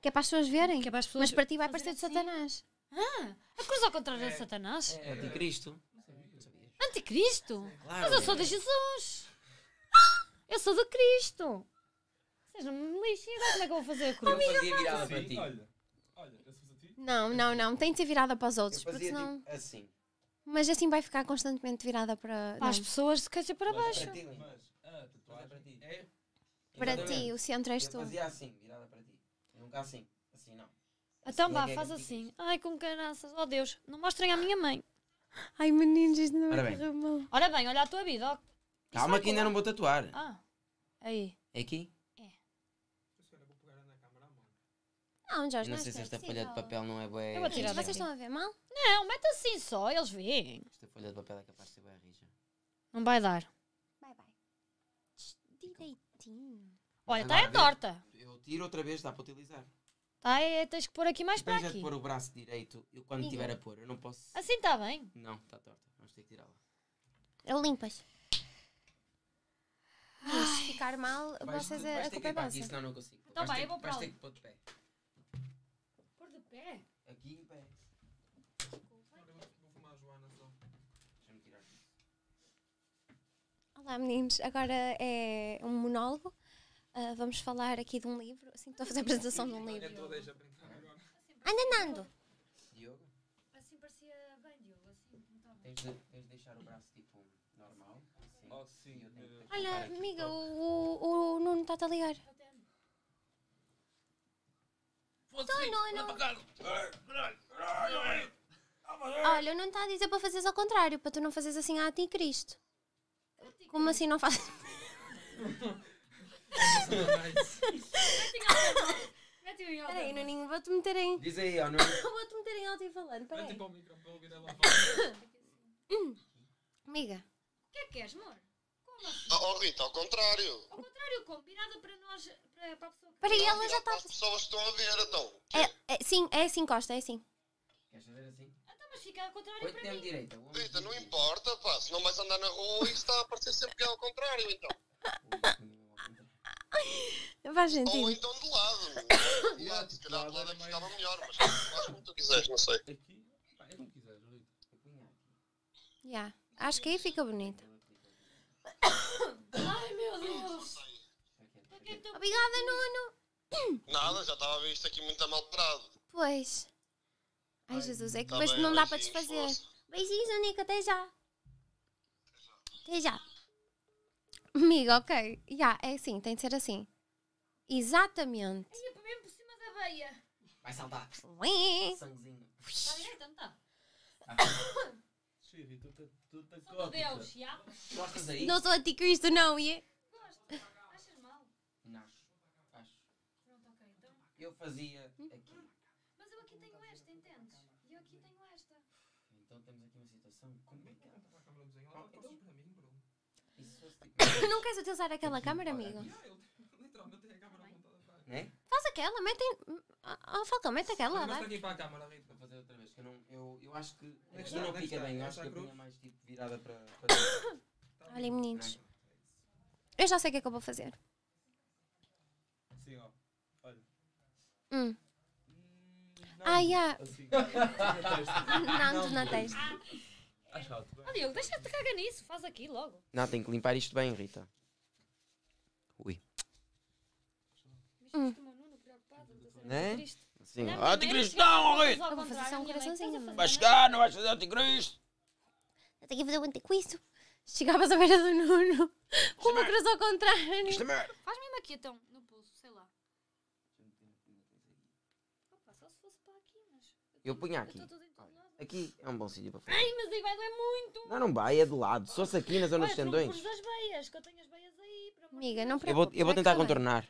Que é para as pessoas verem. Que é para as pessoas Mas para ti vai parecer de assim. Satanás. Ah, a cruz ao contrário é de é. Satanás? É anticristo. Anticristo? Claro, Mas eu é. sou de Jesus. Ah, eu sou de Cristo. Vocês não me lixem agora como é que eu vou fazer a cruz? eu fazia virada para ti. Olha, olha, eu sou de ti. Não, não, não. Tem de ser virada para os outros. Eu fazia porque senão... Tipo assim. Mas assim vai ficar constantemente virada para, para as pessoas, se quer é para baixo. Para ti, mas, ah, tatuagem. É para ti. É. Para ti, o centro és tu. fazia assim, virada para ti. Nunca assim. Assim não. Então assim é vá, faz assim. Ai, com caranças. Oh Deus, não mostrem à minha mãe. Ai, meninos, isto não é Ora bem, olha a tua vida. Calma que ainda não vou tatuar. Ah, aí. É aqui? Não, Jorge, não sei é se esta folha de papel não é boa. Eu vou tirar Vocês estão a ver mal? Não, mete assim só, eles veem. Esta folha de papel é capaz de ser boa rija. Não vai dar. Vai, vai. Direitinho. Olha, está a torta. Eu tiro outra vez, dá para utilizar. Tá, é, tens que pôr aqui mais para aqui. Tens de pôr o braço direito, eu quando estiver a pôr, eu não posso... Assim está bem. Não, está torta. Vamos ter que tirá-la. Eu limpas. Mas se ficar mal, vais, vocês vais a, a culpa é vossa. Aqui, senão não consigo. Então vai, eu vou para ali. Vais ter que pôr de pé. É? Aqui em pé. Vou fumar a Joana só. Deixa-me tirar isso. Olá meninos, agora é um monólogo. Uh, vamos falar aqui de um livro. Assim, estou a fazer a apresentação de um livro. Eu estou agora. Anda, Nando! Diogo? Assim parecia bem, Diogo. Assim, tens, de, tens de deixar o braço tipo normal. Assim. Oh, sim. Ah, Olha, amiga, o, o, o Nuno está-te a ligar. Não, não, não. Olha, não está a dizer para fazeres ao contrário, para tu não fazeres assim a ah, ti Cristo. Como assim não fazes? Espera aí, Nuninho, vou-te meter em. Diz aí, ó, Nuninho. vou-te meter em alto e falando. Peraí. Amiga. O que é que queres, amor? Oh, Rita, ao contrário. Ao contrário, como? para nós, para, para a pessoa que Para não, ela já está. As pessoas estão a ver, então. É, é, sim, é assim, Costa, é assim. Queres saber assim? Então, mas fica ao contrário Oito para mim. Direita, Rita, não importa, pá, se não vais andar na rua e está a aparecer sempre que é ao contrário, então. Faz gente. Ou então de lado. Não. yeah, se calhar de lado é que estava melhor, mas faz como tu quiseres, não sei. Aqui, é como quiseres, Rita. Yeah. Acho que aí fica bonito. Ai, meu Deus. Obrigada, Nuno. Nada, já estava a ver isto aqui muito amalparado. Pois. Ai, Jesus, é que depois tá não dá para desfazer. Beijinhos, Nico, até já. Até já. Amigo, ok. Já, yeah, é assim, tem de ser assim. Exatamente. Ai, eu mesmo por cima da veia. Vai saltar. Ui. Sanguezinho. Está direito, não está? Tá. Cheio, tu tá- Tu te Sou do Deus, já? Gostas aí? Não sou anticristo, não, e é? Gosto. Achas mal? Não acho. Acho. Pronto, ok, então. Eu fazia hum? aqui. Mas eu aqui tenho esta, entendes? E eu aqui tenho esta. Então temos aqui uma situação complicada. É tá então, tipo- não queres utilizar aquela câmera, amigo? né? Faz aquela, mete. Ah, ah, Falcão, mete aquela. Mas aqui para a câmara ali para fazer outra vez, que eu, não, eu, eu acho que. É que não pica bem, eu é acho que a punha é mais tipo virada para. para... Tá Olhem, meninos. É eu já sei o que é que eu vou fazer. Sim, ó. Olha. Hum. hum não, ah, yeah. não, na testa. Acho Ah, Diogo, deixa-te cagar nisso, faz aqui logo. Não, tem que limpar isto bem, Rita. Ui hum. né? Sim. Anticristo, não, Henrique! Eu vou fazer só um né? então coraçãozinho. Né? Vai chegar, não vais fazer anticristo! Eu tenho que fazer o anticristo. Chegavas à beira do Nuno. Com uma cruz ao contrário. Isto é merda. Faz mesmo aqui, então, no pulso, sei lá. Opa, só se fosse para aqui, mas... Eu punha aqui. Aqui é um bom sítio para fazer. Ai, mas aí vai doer muito! Não, não vai, é de lado. Só se aqui na zona Olha, dos tendões. Amiga, não preocupa. Eu vou, eu vou tentar tá contornar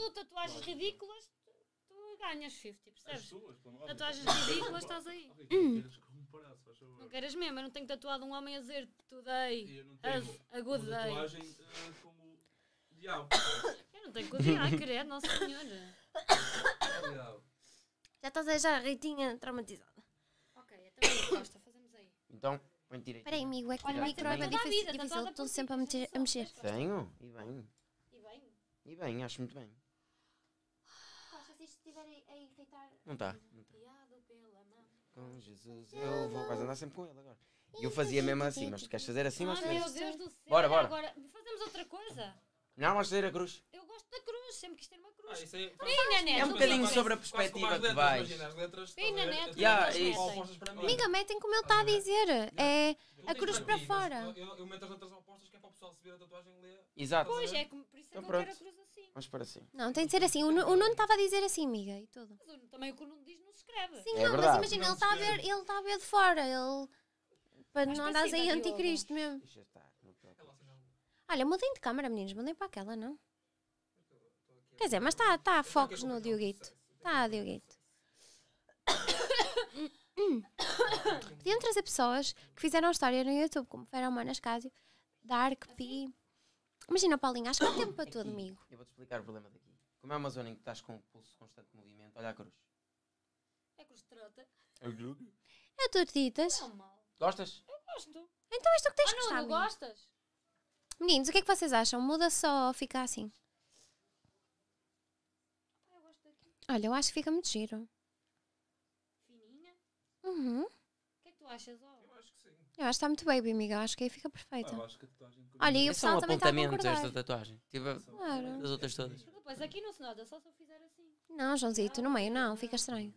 tu tatuagens ridículas, tu, tu ganhas 50, percebes? As suas, tatuagens ridículas, estás aí. Não queiras Não queiras mesmo, eu não tenho tatuado um homem a dizer today, as, a good uma day. tatuagem ah, como diabo. Eu não tenho que odiar, querer, Nossa Senhora. diabo. Já estás aí já, Ritinha, traumatizada. Ok, então não gosta, é tá fazemos aí. Então, põe direito. Espera aí, amigo, é que Olha, o micro é difícil, difícil, tatuada estou sempre a mexer. Tenho, e bem, E bem. e bem, acho muito bem. Não está. Não tá. tá. Com Jesus, eu vou. Vais andar sempre com ele agora. E eu fazia mesmo assim, mas tu queres fazer assim? ou Ah, meu assim. Deus do céu. Bora, bora. Agora, fazemos outra coisa. Não, vamos fazer a cruz. Eu gosto da cruz, sempre quis ter uma cruz. Ah, isso aí, Pina, neto. É um bocadinho sobre a perspectiva que vais. Imagina, as letras. Pina, neto. Yeah, Amiga, metem como ele está a dizer. É a cruz para fora. Eu meto as letras opostas que é para o pessoal se ver a tatuagem e ler. Exato. Pois é, por isso é que então eu quero a cruz assim. Vamos para assim. Não, tem de ser assim. O, o Nuno estava a dizer assim, amiga, e tudo. Mas também o que o Nuno diz não se escreve. Sim, É não, mas verdade. imagina, ele está a ver, ele está a ver de fora, ele para não andar andares aí anticristo mesmo. Deixa estar. Não Olha, mudem de câmara, meninos, mudem para aquela, não? Quer dizer, mas está tá a focos no Dioguito. Está, Dioguito. Podiam trazer pessoas que fizeram história no YouTube, como Fera Humanas Cásio, Dark P. Imagina, Paulinho, acho que há tempo para tu, amigo Eu vou-te explicar o problema daqui. Como é uma zona em que estás com o pulso constante de movimento, olha a cruz. É cruz de trota. É É tortitas. é mal. Gostas? Eu gosto. Então é o que tens ah, que não, gostar. não gostas? Meninos, o que é que vocês acham? Muda só ou fica assim? eu gosto daqui. Olha, eu acho que fica muito giro. Fininha? Uhum. O que é que tu achas, ó? Eu acho que está muito baby, amiga. Eu acho que aí fica perfeita. Ah, Olha, e o é pessoal também está a concordar. esta tatuagem. Tipo, claro. As outras todas. Depois aqui não se nota, é só se eu fizer assim. Não, Joãozito, no meio não, fica estranho.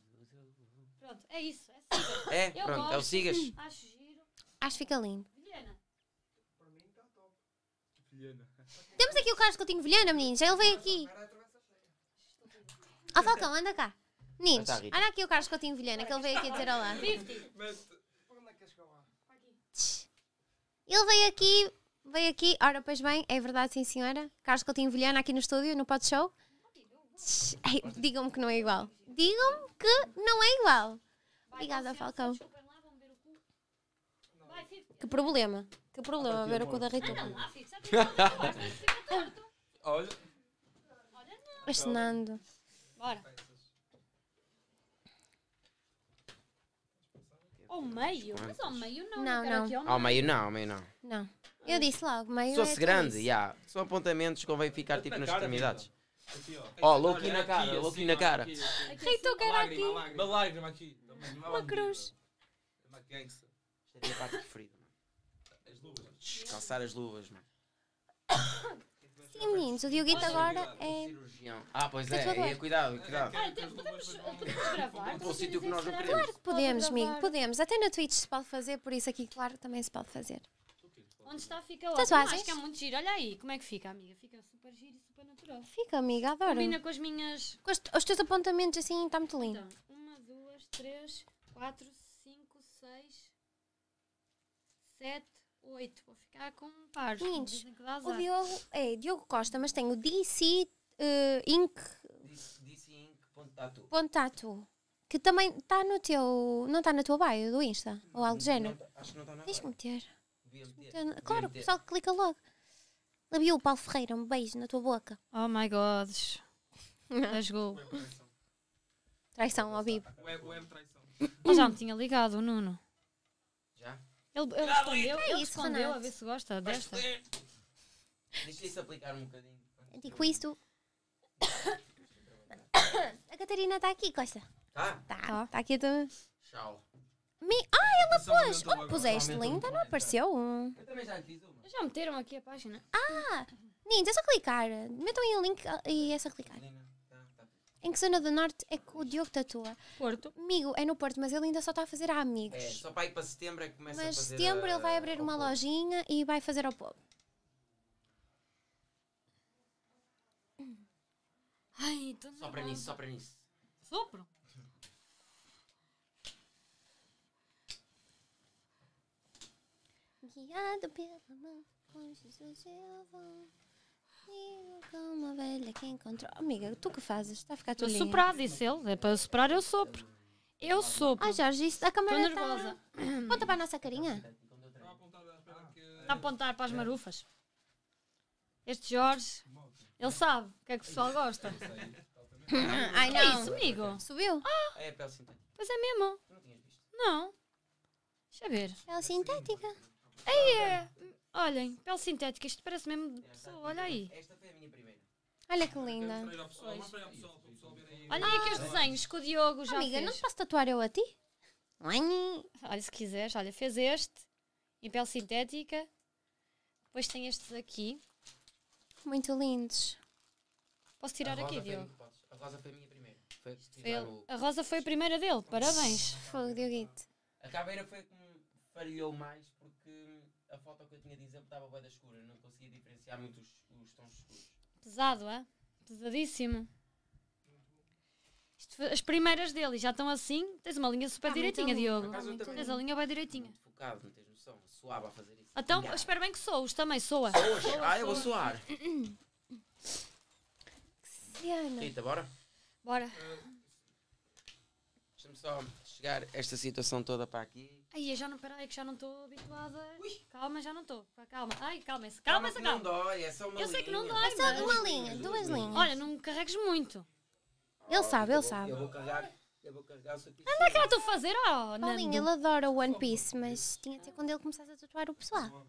Pronto, é isso. É, assim. é eu pronto, gosto. é o sigas. Acho giro. Acho que fica lindo. Vilhena. Para mim está top. Vilhena. Temos aqui o Carlos Coutinho Vilhena, meninos. Ele veio aqui. Ó, oh, Falcão, anda cá. Meninos, olha aqui o Carlos Coutinho Vilhena, que ele veio aqui dizer olá. 50. Ele veio aqui, veio aqui, ora, pois bem, é verdade, sim senhora. Carlos Coutinho Vilhana aqui no estúdio, no Pod Show. Digam-me que não é igual. Digam-me que não é igual. Obrigada, Falcão. Que problema. Que problema é ver o cu da ah, Rita. Olha. Fascinando. Bora. Ao meio? Mas ao meio não. Não, não. ao, meio. ao meio não, ao meio não. Não. Eu disse logo, meio. É Sou-se é grande, já. Yeah. São apontamentos, convém ficar tipo nas extremidades. Tipo, aqui, assim, ó. Ó, oh, louco na assim, cara, aqui, louco na cara. Rito, cara aqui. Uma lágrima, lágrima aqui. Uma cruz. É uma gangsta. Isto é a minha parte preferida, mano. As luvas. Calçar as luvas, mano. Sim, meninos, o Dioguito agora é. Ah, pois é, é, é, cuidado, cuidado. podemos, gravar? que nós não queremos. Claro que podemos, amigo, podemos. Até na Twitch se pode fazer, por isso aqui, claro, também se pode fazer. Onde está, fica lá. Tatuagens? Acho que é muito giro. Olha aí, como é que fica, amiga? Fica super giro e super natural. Fica, amiga, adoro. Combina com as minhas. Com os, teus apontamentos assim, está muito lindo. Então, uma, duas, três, quatro, cinco, seis, sete. 8, vou ficar com um par. Lindos. o Diogo é Diogo Costa, mas tem o DC uh, eh, Inc. DC Inc. Pontato. Que também está no teu. Não está na tua bio do Insta? Não, ou algo do tá, género? acho que não está na Deixa-me meter. Devia Claro, o pessoal clica logo. Labiou, Paulo Ferreira, um beijo na tua boca. Oh my god. Rasgou. Traição ao vivo. O M traição. Eu já me tinha ligado, o Nuno. Ele, ele respondeu, é ele isso, respondeu a ver se gosta desta. Deixa isso aplicar um bocadinho. com é tipo isto. a Catarina está aqui, Costa. Está? Está. Está tá aqui a tua. Tchau. Me... Ah, ela pôs! Onde oh, puseste? Linda, não apareceu um. Eu também já fiz uma. Já meteram aqui a página. Ah! Ninho, é só clicar. Metam aí o link ah, e é só clicar. Em que zona do norte é que o Diogo tatua? Porto. Amigo, é no Porto, mas ele ainda só está a fazer a amigos. É, só para ir para setembro é que começa mas a fazer. Mas setembro ele vai abrir uma povo. lojinha e vai fazer ao povo. Ai, tô sopra nervosa. nisso, sopra nisso. Sopro? Guiado pela mão, com Jesus eu vou uma velha que encontrou. Amiga, tu que fazes? Está a ficar tudo. Estou soprar, disse ele. É para soprar, eu sopro. Eu sopro. Ah, Jorge, isso a câmera. Estou tá- nervosa. Tá... Ponta para a nossa carinha. Está a apontar para as marufas. Este Jorge, ele sabe o que é que o pessoal gosta. Ai, não. É isso, amigo? Subiu? Ah, é pele sintética. Pois é mesmo. Não. Deixa ver. Pele sintética. Aí é. Olhem, pele sintética, isto parece mesmo de é, tá, pessoa, tá, olha tá. aí. Esta foi a minha primeira. Olha que linda. Olha aqui os desenhos que o Diogo já Amiga, fez. não posso tatuar eu a ti? Olha, se quiseres, olha, fez este, em pele sintética. Depois tem este daqui. Muito lindos. Posso tirar aqui, Diogo? a Rosa foi a minha primeira. Foi o... A Rosa foi a primeira dele, parabéns. Fogo, Dioguito. A Caveira foi me falhou mais a foto que eu tinha de exemplo estava bem da escura, não conseguia diferenciar muito os, os tons escuros. Pesado, é? Pesadíssimo. Isto, as primeiras dele já estão assim, tens uma linha super ah, direitinha, Diogo. Tens a linha bem direitinha. Muito focado, não tens noção, suave a fazer isso. Então, Obrigado. espero bem que soa, também, soa. Soas? Ah, eu vou soar. que cena. Rita, bora? Bora. Uh, Deixa-me só chegar esta situação toda para aqui. Ai, eu já não parei, que já não estou habituada. Ui. Calma, já não estou. Calma. Ai, calma-se, calma-se, calma. -se, calma, -se, calma. Não dói, é só uma eu linha. Eu sei que não dói, É só uma linha, duas linhas. Olha, não me carregues muito. Oh, ele sabe, ele sabe. Eu vou carregar. Eu vou Anda cá, estou a fazer, oh, Paulinho, ele adora o One Piece, mas tinha até ser quando ele começasse a tatuar o pessoal.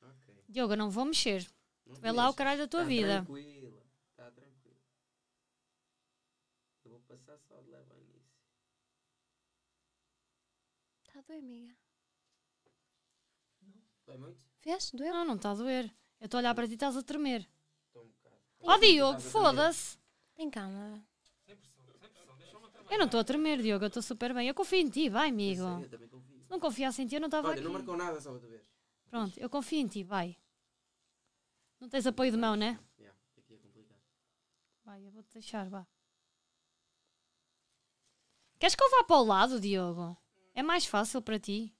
Okay. Diogo, não vou mexer. Não tu é lá o caralho da tua tá vida. Tranquilo. doer, amiga. Não, doe muito? Fez? Doeu? Não, não está a doer. Eu estou a olhar para ti e estás a tremer. um oh, Diogo, foda-se. Tem calma. Sem pressão, sem pressão. Eu não estou a tremer, Diogo. Eu estou super bem. Eu confio em ti, vai, amigo. Eu sei, eu também confio. Se não confiasse em ti, eu não estava aqui. Olha, não marcou nada só para tu ver. Pronto, eu confio em ti, vai. Não tens apoio de mão, né? Yeah, aqui é complicado. Vai, eu vou-te deixar, vá. Queres que eu vá para o lado, Diogo? É mais fácil para ti?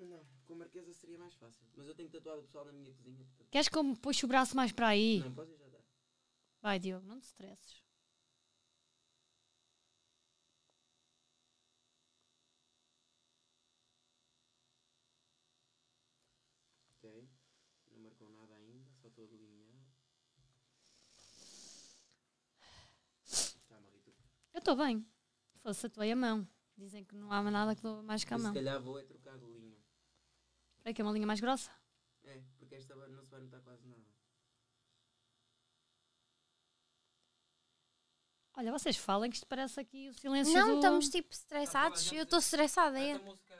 Não, com a marquesa seria mais fácil. Mas eu tenho tatuado o pessoal na minha cozinha. Portanto... Queres que eu puxe o braço mais para aí? Não, pode já dar. Vai, Diogo, não te estresses. Ok. Não marcou nada ainda, só estou a delinear. Está Marrito. Eu estou bem. Fosse a tua mão. Dizem que não há nada que doa mais que a mão. Se calhar vou é trocar de linha. Para é que é uma linha mais grossa? É, porque esta não se vai notar quase nada. Olha, vocês falam que isto parece aqui o silêncio Não, do... estamos tipo estressados. Ah, eu estou estressada. É. Música,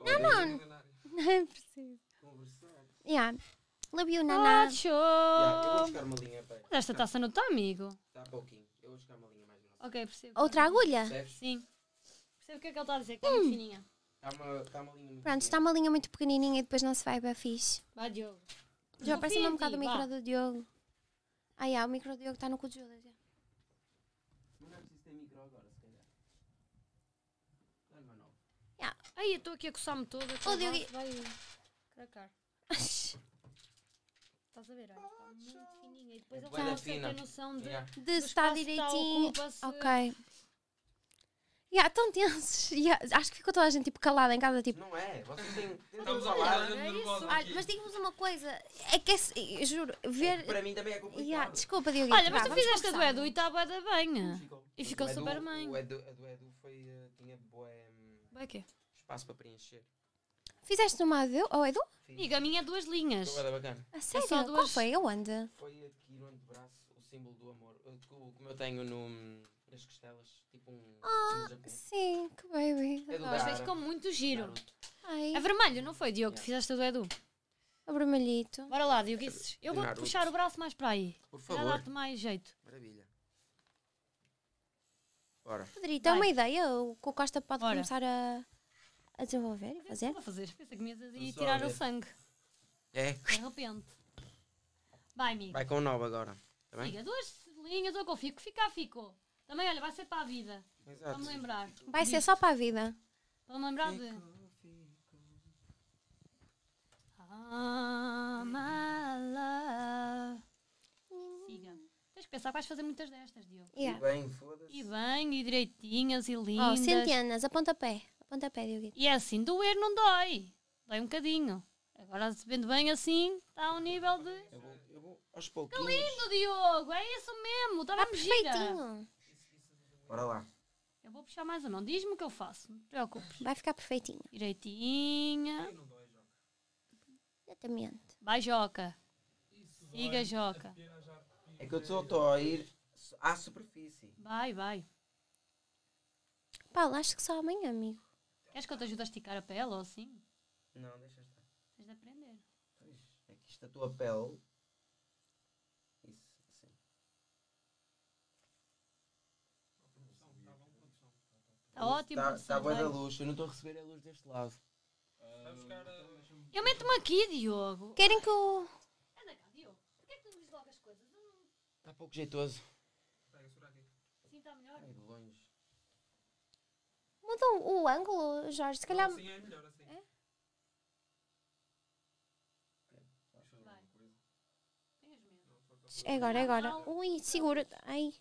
não, não. Não é preciso. Conversar. Yeah. Love you, Naná. Ah, show. Yeah, eu vou buscar uma linha para Esta taça não está, amigo. Está pouquinho. Eu vou buscar uma linha mais grossa. Ok, percebo. Outra agulha? Percebes? Sim. Sabe o que é que ele está a dizer? Que está muito hum. fininha. Está uma, tá uma linha muito Pronto, está uma linha muito pequenininha e depois não se vai para fixe. Vá, Diogo. Já parece-me um bocado o micro do Diogo. Ah, yeah, o micro do Diogo está no cu de Judas. Yeah. Não é preciso ter micro agora, se calhar. Leva novo. Yeah. Ai, eu estou aqui a coçar-me toda. Ô, Diogo. Vai cracar. Estás a ver? Olha, está muito fininha. E depois é ele é consegue ter noção de se está tá direitinho. Ok. Yeah, tão tensos. Yeah, acho que ficou toda a gente tipo calada em casa. Tipo... Não é? Vocês têm. Estamos ao lado. mas diga-vos uma coisa. É que é, juro, é ver. Para mim também é complicado. Yeah, desculpa, Diogo. Olha, mas tu fizeste a do Edu e estava tá da bem. E ficou super bem. O Edu, a do Edu foi, eh, tinha boé. Hum, boé quê? Espaço para preencher. Fizeste uma Edu? Ou Edu? Diga, a minha é duas linhas. Estou bacana. A é sério? É duas... Qual foi? Aonde? Foi aqui no antebraço o símbolo do amor. Como eu tenho no. Hum, nas costelas, tipo um. Ah, sim, que baby. É Mas fez com muito giro. Ai. É vermelho, não foi, Diogo? Yeah. É. Tu fizeste do Edu. A vermelhito. Bora lá, Diogo. Eu vou puxar o braço mais para aí. Por favor. Para dar-te mais jeito. Maravilha. Bora. Poderia uma ideia o que o Costa pode começar a, a desenvolver e fazer? Vou fazer. Pensei que me ia tirar o sangue. É? De repente. Vai, amigo. Vai com o novo agora. Tá bem? duas linhas ou que eu fico. Ficar, ficou. Também, olha, vai ser para a vida. Exato. Para me lembrar. Vai ser só para a vida. Para me lembrar de. ah my Siga. Tens que pensar, vais fazer muitas destas, Diogo. Yeah. E bem, foda-se. E bem, e direitinhas, e oh, lindas. Oh, centenas, a pontapé. A pontapé, Diogo. E é assim, doer não dói. Dói um bocadinho. Agora, se vendo bem assim, está a um nível de. Eu vou, eu vou aos pouquinhos. Que lindo, Diogo! É isso mesmo! está tá, tá perfeitinho. Gira. Bora lá. Eu vou puxar mais ou não. Diz-me o que eu faço. Não te preocupes. Vai ficar perfeitinho. Direitinha. Exatamente. Vai, Joca. Siga, Joca. É que eu só estou a ir à superfície. Vai, vai. Paulo, acho que só amanhã, amigo. Queres que eu te ajude a esticar a pele ou assim? Não, deixa estar. Tens de aprender. é que isto a tua pele Tá ótimo. Está, está boa da luz. Eu não estou a receber a luz deste lado. Uh, eu meto-me aqui, Diogo. Querem que eu. Anda cá, Diogo. Porquê é que tu diz logo as coisas? Está pouco jeitoso. Sim, está melhor. É o ângulo, Jorge. Se calhar. Sim, é melhor assim. É? Tá é agora, é agora. Ui, segura. Ai.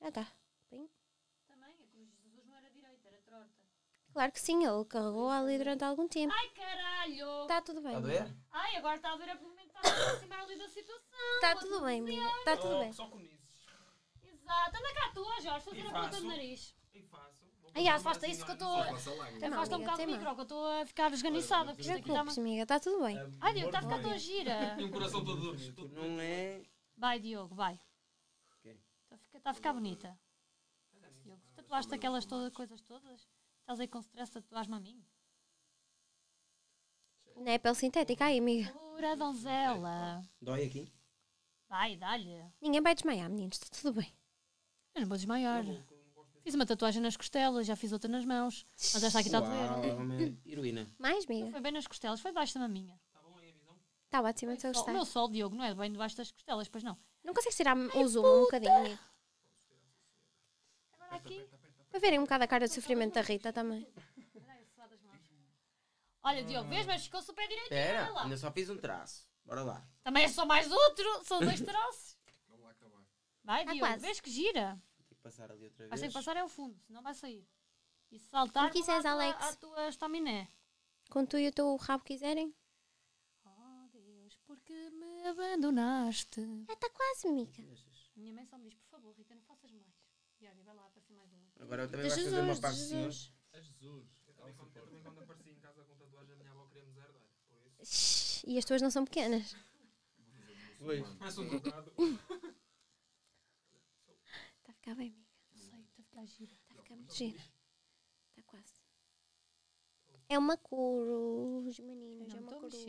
Ah, tá. Claro que sim, ele carregou ali durante algum tempo. Ai, caralho! Está tudo bem. Está a doer? Ai, agora está a doer a aproximar ali da situação. Está tudo bem, menina. Está tudo bem. Só Exato. Anda cá tu, Jorge. Fazer a ponta do nariz. E faço. Aliás, faça isso que eu estou. Afasta um bocado o micro, que eu estou a ficar esganiçada. Preocupes, amiga. Está tudo bem. É Ai, Diogo, está a ficar tão gira. E um coração todo duro. Não é... Vai, Diogo, vai. Está tá a ficar bonita. Diogo, tatuaste aquelas coisas todas? Estás aí com stress, a me a mim? Não é pele sintética aí, amiga. Pura donzela. Dói aqui? Vai, dá-lhe. Ninguém vai desmaiar, meninos, está tudo bem. Eu não vou desmaiar. Fiz uma tatuagem nas costelas, já fiz outra nas mãos. Mas esta aqui está a doer. É heroína. Mais, amiga. Não foi bem nas costelas, foi debaixo da maminha. Está bom aí a visão? Está ótimo, estou a gostar. O meu sol, Diogo, não é bem debaixo das costelas, pois não. Não consegues tirar Ai, o zoom puta. um bocadinho? Agora aqui. Para verem um bocado a cara de sofrimento da Rita também. Olha, Diogo, vês, mas ficou super direitinho. Espera, ainda só fiz um traço. Bora lá. Também é só mais outro, são dois traços. Vamos lá acabar. Vai, tá Diogo, quase. vês que gira. Tem que passar ali outra vez. Mas tem que passar é o fundo, senão vai sair. E se saltar, Como quiseres, Alex. A, a tua estaminé. Quando tu e o teu rabo quiserem. Oh, Deus, porque me abandonaste. Já ah, está quase, mica. Minha mãe só me diz, por favor, Rita, não Agora eu também é vais fazer uma parte é de Jesus. É Jesus. Eu também, quando, eu também apareci em casa com tatuagem, a minha avó queria-me zerdar. E as tuas não são pequenas. Oi. um quadrado. Está a ficar bem, amiga. Não sei, está a ficar gira. Está a ficar muito gira. Está quase. É uma cor, os meninos. É uma cruz.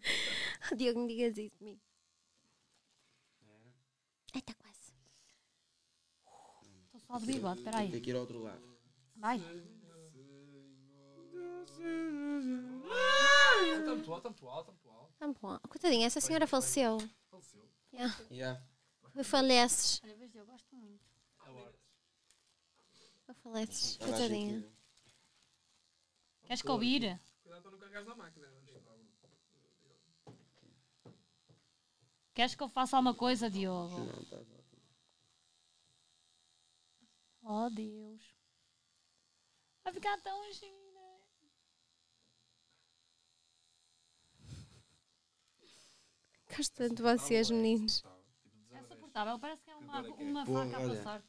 Diogo, me digas isso comigo. Ai, é. está quase. Estou só de bigode, peraí. Tem que ir ao outro lado. Vai. Está muito alto, está muito alto, está muito alto. Coitadinha, essa senhora faleceu. Faleceu? Yeah. Yeah. Faleces. Olha, eu gosto muito. É faleces, coitadinha. Queres que ouvir? Cuidado para não carregares na máquina. Né? Queres que eu faça alguma coisa, Diogo? Não, estás ótimo. Oh, Deus. Vai ficar tão gira. Gosto tanto vocês, tá é meninos. Tipo, é suportável, parece que é uma, é é. uma faca à boa sorte.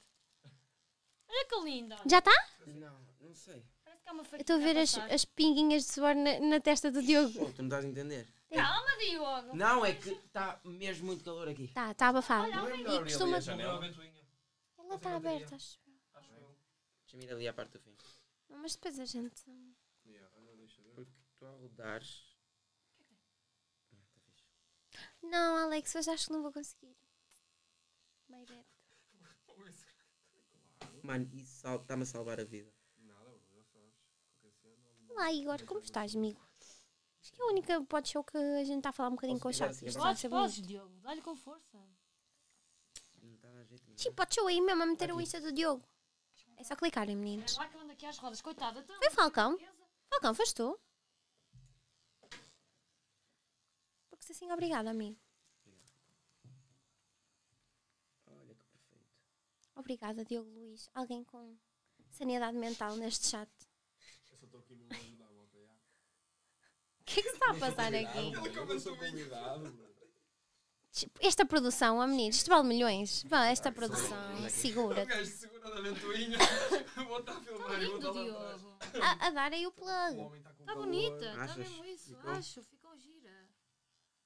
Olha que linda! Já está? Não, não sei. Parece que é uma faca. estou a ver as, as pinguinhas de suor na, na testa do Diogo. Oh, tu não estás a entender. Calma, Diogo. Não, é que está mesmo muito calor aqui. Está, está abafado. Olha, é e costuma... ali é a janela? Ela está tá aberta, acho eu. Deixa-me ir ali à parte do fim. Mas depois a gente... Porque tu a rodares... Não, Alex, hoje acho que não vou conseguir. My bad. Mano, isso está-me a salvar a vida. Nada, já Olá, Igor, como estás, amigo? Acho que é a única pode ser que a gente está a falar um bocadinho Posso com o dizer, Pode assim, Podes, Diogo. Dá-lhe com força. Não tá Sim, pode ser aí mesmo a meter o Insta do Diogo. É só clicarem, meninos. É que eu aqui às rodas. Coitada. Então, Foi Falcão. Falcão, faz tu? Porque se assim, obrigada, amigo. Olha que perfeito. Obrigada, Diogo Luís. Alguém com sanidade mental neste chat. Eu só estou aqui mesmo que, é que está a passar é aqui? Tipo, esta produção, ó oh, meninos, isto vale milhões. Vá, esta produção, é segura. O gajo segura da ventoinha. Vou estar a tá filmar A, a dar aí o plug. está tá, tá bonita, está mesmo isso, Ficou? acho. Ficou gira.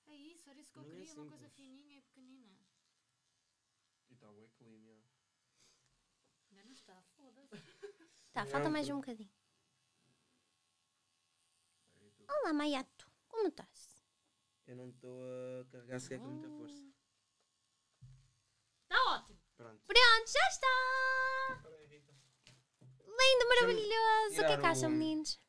É isso, era isso que eu queria, uma coisa fininha e pequenina. E está bem equilíbrio. Ainda não está, foda-se. Tá, falta mais um bocadinho. Olá, Maiato, como estás? Eu não estou a carregar sequer com muita força. Está ótimo. Pronto. Pronto, já está! Lindo, maravilhoso! O que é que acham, meninos?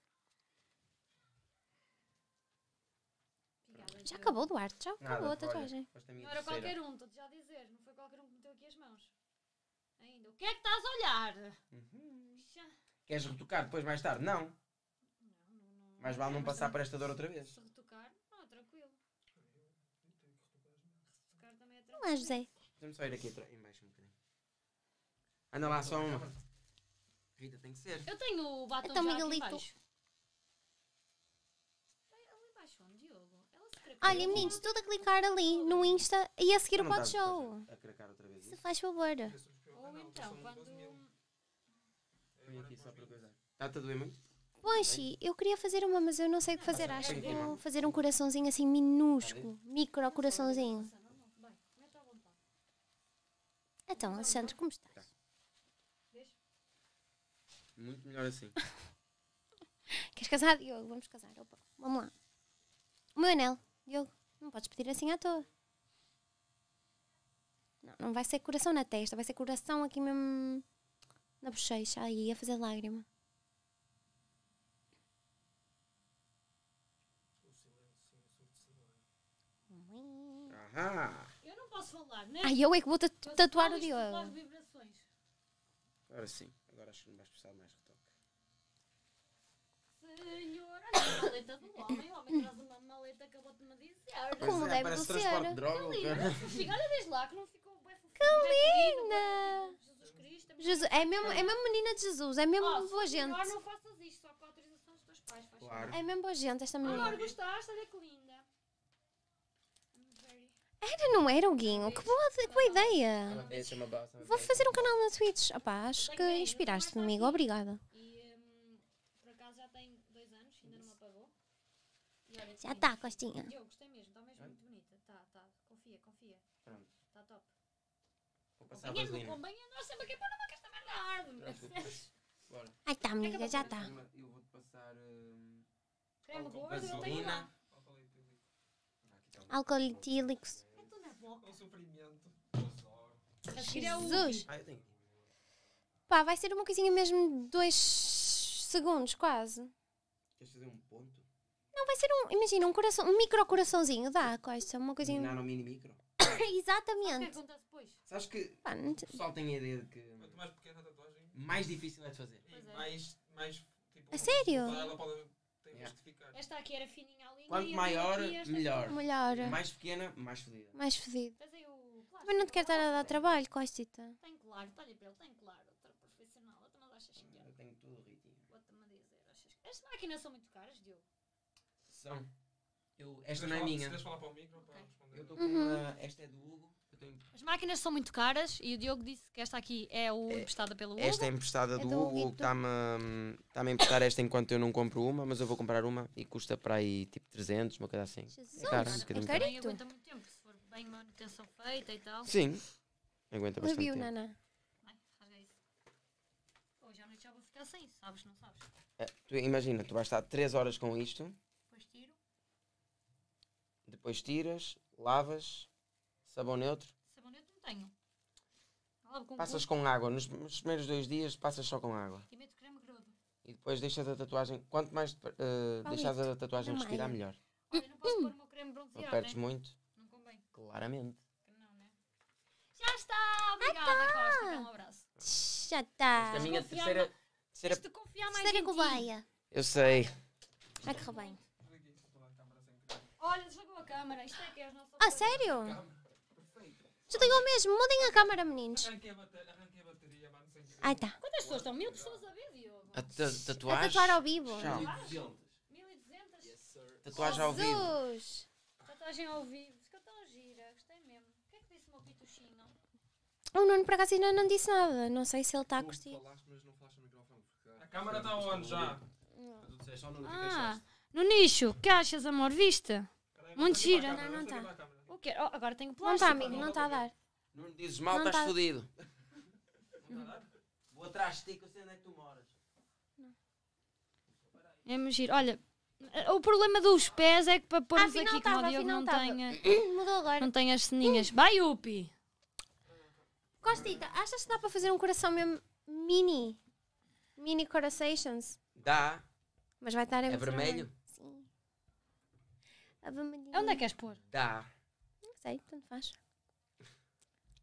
Já acabou, o Duarte, já acabou a tatuagem. a Não era qualquer um, estou-te já a dizer. Não foi qualquer um que meteu aqui as mãos. Ainda. O que é que estás a olhar? Uhum. Queres retocar depois mais tarde? Não. Mas vale não passar para esta dor outra vez. Se retocar, não, tranquilo. Retocar também é tranquilo. Não é, José. Deixa-me só ir aqui em baixo um bocadinho. Anda lá, só uma. Rita, tem que ser. Eu tenho o batom então, já Miguelito. embaixo. Ali embaixo, onde, Diogo? Olha, meninos, tudo a clicar ali no Insta e a seguir o tá pod show. A cracar outra vez. Se faz favor. Ou então, quando. aqui só para coisar. Está-te a doer muito? Oxi, eu queria fazer uma, mas eu não sei o que fazer. É Acho que vou fazer um coraçãozinho assim minúsculo, micro coraçãozinho. Então, Alexandre, como estás? Tá. Muito melhor assim. Queres casar, Diogo? Vamos casar. Opa, vamos lá. O meu anel, Diogo, não podes pedir assim à toa. Não, não vai ser coração na testa, vai ser coração aqui mesmo na bochecha. Aí, a fazer lágrima. Ah. Eu não posso falar, né? Ah, eu é que vou tatuar o Diogo. Agora sim, agora acho que não vais precisar mais retoque. Senhora, a maleta do homem, o homem traz uma maleta, acabou de me dizer. É, Como deve ser. droga. Que linda, olha desde lá que não ficou bem Que linda! Jesus Cristo. É Jesus, é, mesmo, é mesmo menina de Jesus, é mesmo oh, boa gente. Agora não faças isto, só com a autorização dos teus pais. Claro. É mesmo boa gente esta menina. Agora gostaste, olha que linda. Era, não era, guinho Que boa, que boa ideia! Vou fazer um canal na Twitch. Opá, acho que inspiraste-me, amigo. Obrigada. Já está, Costinha. Eu gostei mesmo, está mesmo muito bonita. Tá, tá. Confia, confia. Pronto. Está top. Vou passar a vaselina. nossa, que é para uma casta Bora. Ai, está, amiga, já está. Eu vou-te passar... Hum, Creme gordo, eu tenho lá. Álcool etílico foco sofrimento. Jesus! Ah, eu Pá, vai ser uma coisinha mesmo de dois segundos, quase. Queres fazer um ponto? Não, vai ser um. Imagina, um coração, um micro coraçãozinho, dá, Costa, uma coisinha. Nano, mini, micro. Exatamente. O que acontece depois? Sabes que Pá, o pessoal tem a ideia de que Quanto mais pequena a tatuagem, mais difícil é de fazer. e é. mais, mais tipo. A sério? Ela pode esta aqui era fininha ali. Quanto maior, melhor. melhor. Mais pequena, mais fedida. Mais fodida. É Também não te quero estar a dar trabalho, Costita. Tem claro, olha para ele, tem claro. Outra profissional, outra não achas que é. Eu tenho tudo, Ritinho. outra te me dizer, achas que... Estas máquinas são muito caras, Diogo? São. Eu, esta não é minha. Se falar para o micro, okay. para responder. Eu estou com uhum. uma... Esta é do Hugo. As máquinas são muito caras e o Diogo disse que esta aqui é o é, emprestada pelo Hugo. Esta é emprestada do, é do então, Hugo, está-me está a emprestar esta enquanto eu não compro uma, mas eu vou comprar uma e custa para aí tipo 300, uma coisa assim. É Jesus, é caro, um é bocadinho é caro. aguenta muito tempo, se for bem manutenção feita e tal. Sim, aguenta bastante Love you, tempo. Nana. Hoje à noite já vou ficar sem, sabes, não sabes? É, tu, imagina, tu vais estar 3 horas com isto. Depois tiro. Depois tiras, lavas, Sabão neutro? Sabão neutro não tenho. Ah, com passas com água. Nos primeiros dois dias passas só com água. E meto creme E depois deixas a tatuagem. Quanto mais uh, deixas é? a tatuagem não respirar, é. melhor. Olha, não posso pôr o meu creme bronzeado. Não perdes né? muito. Não convém. Claramente. Não, né? Já está! Obrigada, ah, tá! Costa. Então, um abraço. Já está. Esta é a minha terceira. terceira... Te confiar mais terceira em Eu sei. Vai correr bem. Olha, desligou a câmera. Isto é que é as nossas. Ah, sério? Desligam mesmo, mudem a câmara, meninos. Arranquei a bateria, arranquei a bateria, mano, sem é. Ah, tá. Quantas pessoas estão? Mil pessoas a ver, Diogo? A tatuagem? A tatuagem? tatuar ao vivo. Tchau. 1200? Tatuagem ao vivo. Jesus! Tatuagem ao vivo. Isso que eu gira. Gostei mesmo. O que é que disse o meu pituchino? O Nuno, por acaso, ainda não disse nada. Não sei se ele está a curtir. Falaste, mas não falaste no microfone. A câmara está é onde já? Tu é Ah, no nicho. que achas, amor? Viste? Muito gira. Não, não tá. O quê? Oh, agora tenho tá, plástico. Não está, amigo, não está a dar. Não dizes mal, não estás tá... fodido. Vou atrás de ti que eu sei onde é que tu moras. É me Olha, o problema dos pés é que para ah, pôrmos afinal aqui tava, como o Diogo não tenha. Mudou agora. Não tem as ceninhas. Vai, Upi! Costita, achas que dá para fazer um coração mesmo mini? Mini corações? Dá. Mas vai estar em É vermelho? Sim. É onde é que queres pôr? Dá sei, tanto faz.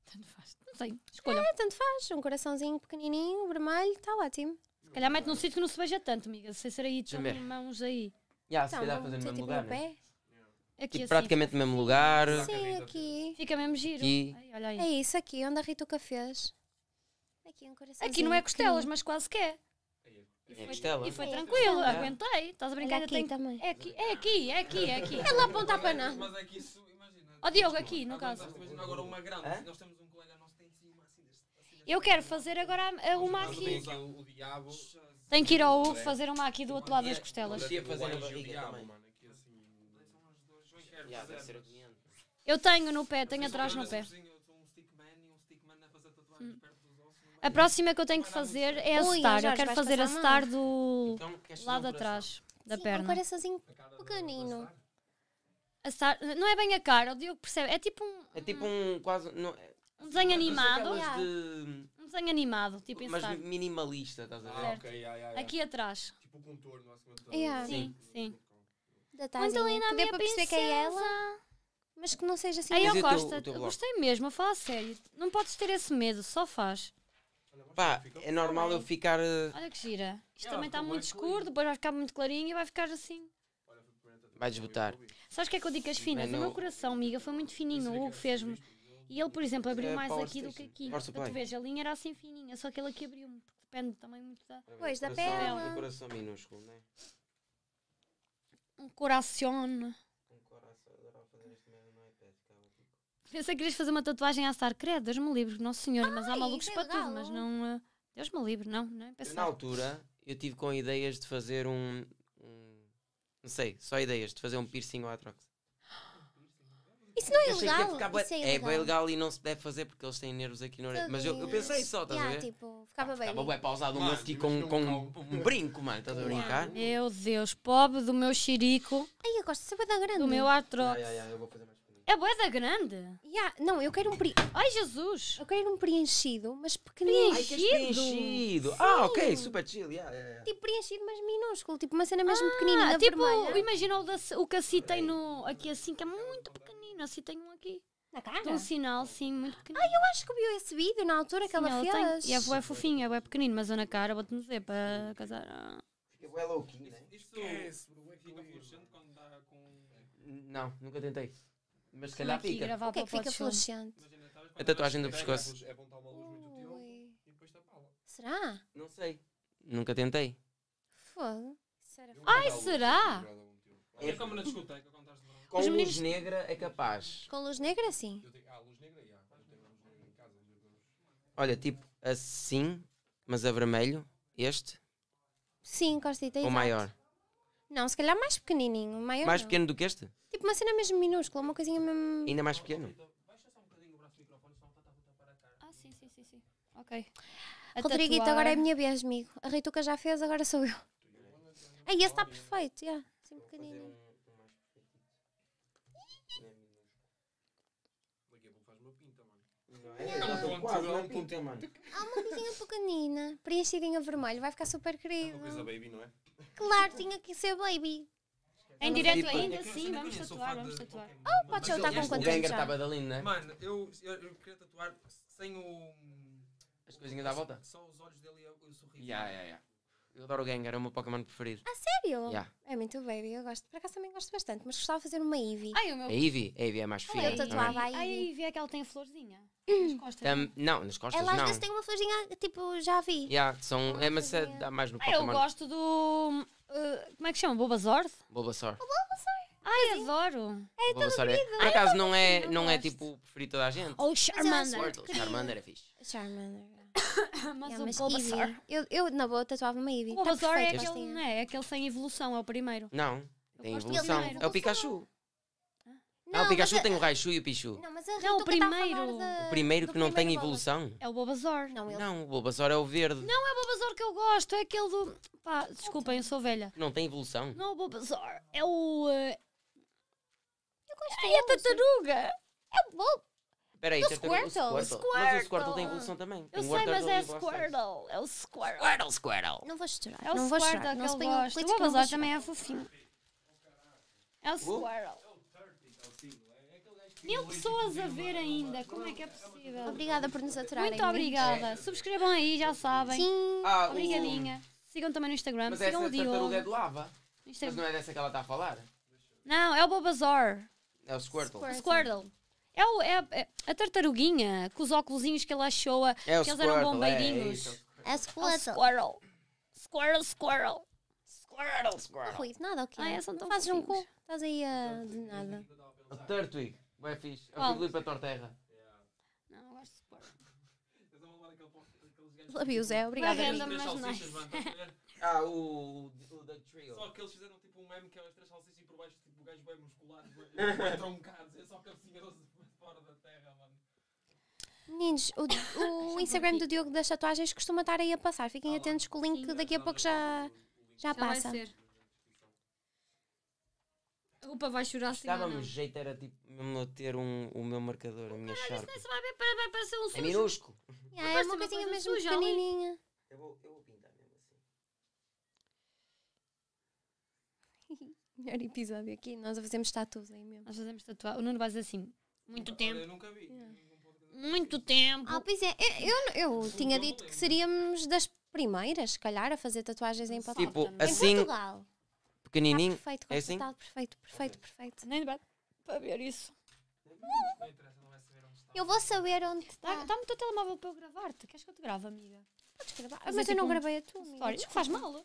Tanto faz, não sei, escolha. É, tanto faz, um coraçãozinho pequenininho, vermelho, está ótimo. Se calhar mete num sítio que não se veja tanto, amiga, sem ser aí, de mãos aí. Yeah, se então, calhar fazer no mesmo tipo, lugar. né? Aqui Tipo, assim. praticamente no mesmo assim. lugar. Sim, aqui. Fica mesmo giro. Aqui. Ai, olha aí. É isso aqui, onde a Rituca fez. Aqui um coraçãozinho. Aqui não é costelas, mas quase que é. E é foi, e foi é. tranquilo, é. aguentei. Estás a brincar? aqui tenho- também. É aqui, é aqui, é aqui, é aqui. Ela aponta para nada. Mas é que isso, Ó oh, Diogo, aqui, no caso. agora uma grande, nós temos um colega nosso tem assim, assim, assim Eu quero fazer agora uma aqui. Tem o diabo. Tenho que ir ao Hugo fazer uma aqui do outro lado das costelas. Assim. Eu fazer o diabo, Eu tenho no pé, tenho atrás no pé. A hum. é? próxima que eu tenho que é fazer é a Ui, star. Eu quero fazer a star do então, lado atrás da perna. Sim, agora é pequenino. A Sar... Não é bem a cara, o Diogo percebe. É tipo um. É tipo um. quase. Não, é, um desenho é animado. Yeah. De... Um desenho animado, tipo Mas minimalista, estás a ver? Ah, okay, yeah, yeah, Aqui atrás. Tipo o contorno, acima de yeah. Sim, sim. muito Ou então é a minha para princesa. que é ela. Mas que não seja assim. Aí eu gosto, gostei mesmo, fala sério. Não podes ter esse medo, só faz. Pá, é normal tá eu ficar. Eh, Olha que gira. Isto também está muito escuro, depois vai ficar muito clarinho e vai ficar assim. Vai desbotar. Sabes o que é que eu digo as finas? Não, o meu coração, amiga, foi muito fininho. É o Hugo é fez-me. E ele, por exemplo, abriu é mais aqui do que aqui. Para tu vês, a linha era assim fininha, só que ele aqui abriu-me, porque depende também muito da. Pois, da pele. Um coração minúsculo, não é? Um coração. Um coração. fazer este no iPad, Pensei que querias fazer uma tatuagem a estar, credo, Deus me livre, Nosso Senhor, mas há malucos para tudo, mas não. Eh, Deus me livre, não, Na altura, eu tive com ideias de fazer um não sei, só ideias de fazer um piercing ao Atrox. Isso não é eu legal. Ficava, isso é, é ilegal. bem legal e não se deve fazer porque eles têm nervos aqui no orelha. Mas eu, eu pensei só, estás yeah, a ver? Tipo, ficava bem. Ficava bem pausado um aqui com, com um, um brinco, mano. Estás a brincar? Meu Deus, pobre do meu xerico. Ai, eu gosto de saber da grande. Do meu atrox. Yeah, eu vou fazer mais. É boeda grande. Yeah, não, eu quero um preenchido. Ai, Jesus. Eu quero um preenchido, mas pequenino. Ai, preenchido. Ah, ok, super chill. Yeah, yeah, yeah. Tipo preenchido, mas minúsculo. Tipo uma cena mesmo ah, pequenina, tipo, imagina o, o que a Si tem no, aqui assim, que é muito pequenino. A Si tem um aqui. Na cara? um sinal, sim, muito pequenino. Ah, eu acho que viu esse vídeo na altura sim, que ela, ela fez. Tem, e é fofinho, é pequenino, mas eu na cara vou-te dizer para casar. Ah. Fica bué louquinho, né? Isto é, fica fluorescente quando dá com... Não, nunca tentei. Mas se calhar fica. O que é que fica fluorescente? A tatuagem do pescoço. É bom estar uma luz muito teu e depois tapá-la. Será? Não sei. Nunca tentei. Foda. Ai, será? É como na discoteca, Com luz negra é capaz. Com luz negra, sim. Ah, Olha, tipo assim, mas a vermelho, este? Sim, Costita, Ou maior? Não, se calhar mais pequenininho. Maior mais não. pequeno do que este? Tipo uma cena mesmo minúscula, uma coisinha mesmo. Ainda mais pequeno. Ah, sim, sim, sim. sim. Ok. A tatuar. agora é a minha vez, amigo. A Rituca já fez, agora sou eu. aí esse está perfeito, yeah. Sim, um Há uma coisinha pequenina, preenchidinha vermelho, vai ficar super querido. É uma coisa baby, não é? Claro, tinha que ser baby. Em direto ainda? sim, vamos tatuar, vamos tatuar. Oh, pode ser, está com quantos anos já? Mano, eu, eu, eu queria tatuar sem o... As coisinhas à volta? Só os olhos dele e o sorriso. Yeah, yeah, yeah. Eu adoro o Gengar, é o meu Pokémon preferido. Ah, sério? Yeah. É muito baby, eu gosto. Por acaso também gosto bastante, mas gostava de fazer uma Eevee. Ai, o meu... A Eevee, a Eevee é mais fina. Eu é? tatuava a Eevee. A Eevee é que ela tem a florzinha. Hum. Nas costas. Tam, não, nas costas Ela às vezes tem uma florzinha, tipo, já vi. Yeah, são, é, mas é, dá mais no Pokémon. eu gosto do... Uh, como é que chama? Bulbasaur? Bulbasaur. O Bulbasaur. Ai, adoro. É tão querido. É... Por acaso não é, não é tipo preferido toda a gente. Ou oh, Charmander. Charmander é fixe. Charmander. mas é, o bobazor Bulbasaur. É. Eu, eu, na boa, tatuava uma Eevee. O tá Bulbasaur tá é, aquele, não é? é aquele sem evolução, é o primeiro. Não, eu tem evolução. é o Pikachu. Não, ah, o Pikachu tem é o Raichu e o Pichu. Não, mas não, o primeiro. De, o primeiro que não primeiro tem evolução. É o Bulbasaur. Não, ele... não, o Bulbasaur é o verde. Não é o Bulbasaur que eu gosto, é aquele do. Pá, desculpem, eu sou velha. Não tem evolução. Não o Bulbasaur, é o. Eh, eu gosto é a tartaruga. É o Bulbasaur. Peraí, Squirtle. O Squirtle. Mas o Squirtle tem evolução também. Eu sei, mas é Squirtle. É o Squirtle. Squirtle, Squirtle. Não vou chorar. É o não vou chorar. Não se O um que eu também é fofinho. É o Squirtle. Mil pessoas a ver ainda, como é que é possível? Obrigada por nos aturarem. Muito obrigada. É. Subscrevam aí, já sabem. Sim. Ah, Obrigadinha. Sigam também no Instagram. Sigam o Diogo. tartaruga é do lava. Mas não é dessa que ela está a falar? Não, é o Bulbasaur. É o Squirtle. Squirtle. É, o, é, é a tartaruguinha com os óculos que ela achou é que eles eram bombeirinhos. É, é, squirtle. é o squirrel. Squirrel, squirrel. Squirrel, squirrel. Rui, nada, ok. Ah, é, são tão Fazes um cu. Estás aí a. Uh, de nada. A Turtwig. Não é fixe. A Filipe Torterra. Não, eu gosto de squirrel. Love you, Zé. Obrigada. Ah, o, o The Trio. Só que eles fizeram tipo um meme que é as três salsichas e por baixo tipo o gajo bem musculado, bem troncados, é só cabecinha doce. Meninos, o, o Instagram do Diogo das Tatuagens costuma estar aí a passar. Fiquem atentos que o link daqui a pouco já, já passa. Vai ser. A roupa vai chorar assim. Estava-me jeito, era tipo mesmo ter um, o meu marcador, a minha Cara, Sharp. isso vai, ver, vai parecer um é sujo. É minúsculo. Yeah, é uma coisinha mesmo suja, pequenininha. Eu vou, eu vou pintar mesmo assim. Melhor episódio aqui. Nós fazemos tatuas aí mesmo. Nós fazemos tatuagem. O Nuno vai assim. Muito tempo. eu nunca vi. Yeah muito tempo. Ah, pois é. Eu, eu, eu tinha dito que seríamos das primeiras, se calhar, a fazer tatuagens em Portugal. Tipo, assim. Em Portugal. Pequenininho. Tá perfeito, é assim? perfeito, perfeito, perfeito. Nem debate para ver isso. Eu vou saber onde está. Dá-me o teu telemóvel para eu gravar-te. Queres que eu te grave, amiga? Podes gravar. Ah, mas, assim eu não gravei a tua, amiga. Faz mal.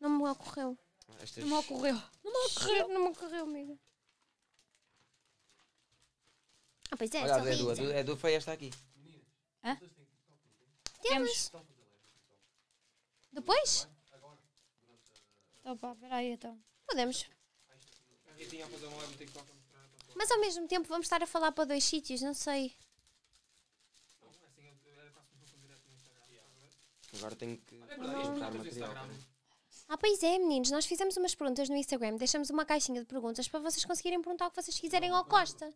Não me ocorreu. Não me ocorreu. Não me ocorreu. Não me ocorreu, amiga. Ah, pois é, Olha, a do, a do, do foi esta aqui. Hã? Temos. Depois? Opa, então peraí então. Podemos. Mas ao mesmo tempo vamos estar a falar para dois sítios, não sei. Agora tenho que Ah, pois é, meninos, nós fizemos umas perguntas no Instagram, deixamos uma caixinha de perguntas para vocês conseguirem perguntar o que vocês quiserem ao Costa.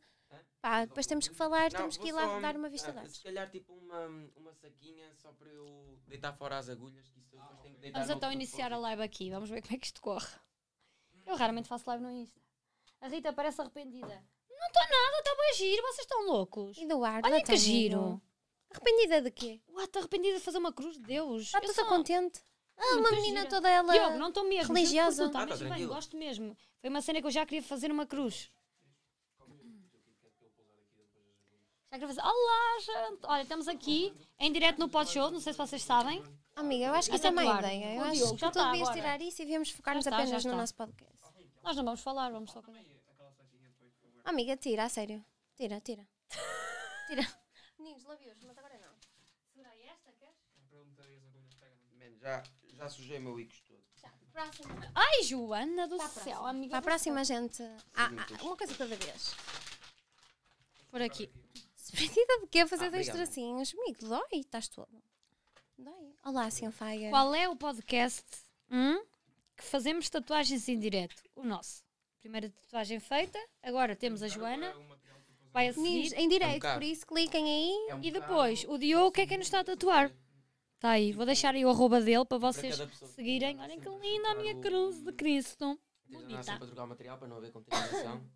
Pá, depois temos que falar, não, temos que ir lá dar uma ah, vista ah, Se calhar tipo uma, uma saquinha só para eu deitar fora as agulhas que isso ah, depois que Vamos então iniciar a live aqui, vamos ver como é que isto corre. Eu raramente faço live no Insta. A Rita parece arrependida. Não estou nada, está bem giro, vocês estão loucos. Eduardo, olha que giro. Arrependida de quê? Uau, estou arrependida de fazer uma cruz de Deus. Ah, estou só contente. Ah, uma menina gira. toda ela. Eu não estou mesmo. Religiosa. ah, tá, bem, gosto mesmo. Foi uma cena que eu já queria fazer uma cruz. Já gravei Olá, gente! Olha, estamos aqui em direto no pod-show, não sei se vocês sabem. Amiga, eu acho que isso é uma ideia. Eu acho que tu tá devias tirar isso e viemos focar-nos tá, apenas no tá. nosso podcast. Nós não vamos falar, vamos só. Amiga, tira, a sério. Tira, tira. tira. Meninos, labios, mas agora não. Será esta, queres? Já, já sujei o meu icos todo. Próximo. Ai, Joana do céu, amiga. Para a próxima, gente. Ah, ah, uma coisa cada vez. Por aqui. Metida de quê? Fazer ah, dois tracinhos. Amigo, dói, estás todo. Dói. Olá, Senhor Qual é o podcast hum, que fazemos tatuagens em direto? O nosso. Primeira tatuagem feita, agora temos a Joana. É Vai a seguir. Em direto, é um por isso cliquem aí. É um e depois, o Diogo, que é que nos está a tatuar? Está aí, vou deixar aí o arroba dele para vocês para seguirem. Olhem que linda a minha cruz de Cristo. Bonita. para material para não haver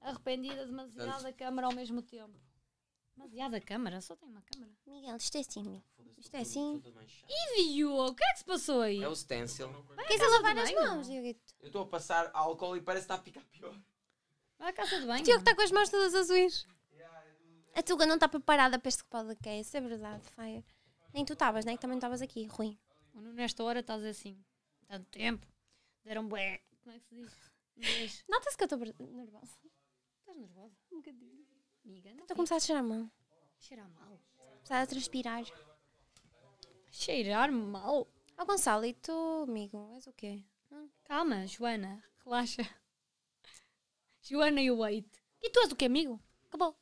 Arrependida demasiado da câmara ao mesmo tempo. Demasiada a câmara, só tem uma câmara. Miguel, isto é assim, Isto é assim. E viu? o que é que se passou aí? É o stencil. Queres a lavar as mãos, Dioguito? Eu estou a passar álcool e parece que está a ficar pior. Vai cá tudo bem banho. O que está com as mãos todas azuis. A Tuga não está preparada para este podcast, é verdade, Fire. Nem tu estavas, nem né? também estavas aqui, ruim. Nesta hora estás assim, tanto tempo, deram bué. Como é que se diz? Nota-se que eu estou nervosa. Estás nervosa? Um bocadinho. Amiga, não. Estou a começar a cheirar mal. Cheirar mal? Começar a transpirar. Cheirar mal? Ó Gonçalo, e tu, amigo, és o quê? Hum? Calma, Joana, relaxa. Joana e o Wait. E tu és o quê, amigo? Acabou.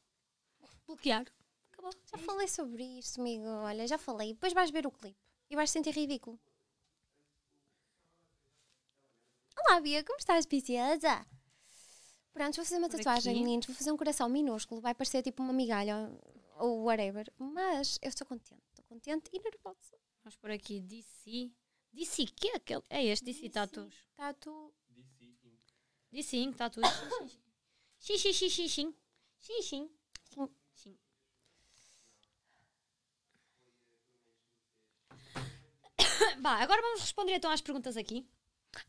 Bloquear. Acabou. Já falei sobre isso, amigo. Olha, já falei. Depois vais ver o clipe e vais sentir ridículo. Olá, Bia, como estás, preciosa? Pronto, vou fazer uma tatuagem, aqui. meninos, vou fazer um coração minúsculo, vai parecer tipo uma migalha ou whatever, mas eu estou contente, estou contente e nervosa. Vamos por aqui, DC. DC, que é aquele? É este, DC, DC Tattoos. Tatu. DC Inc. DC sim Tattoos. sim sim sim sim sim sim Bah, agora vamos responder então às perguntas aqui.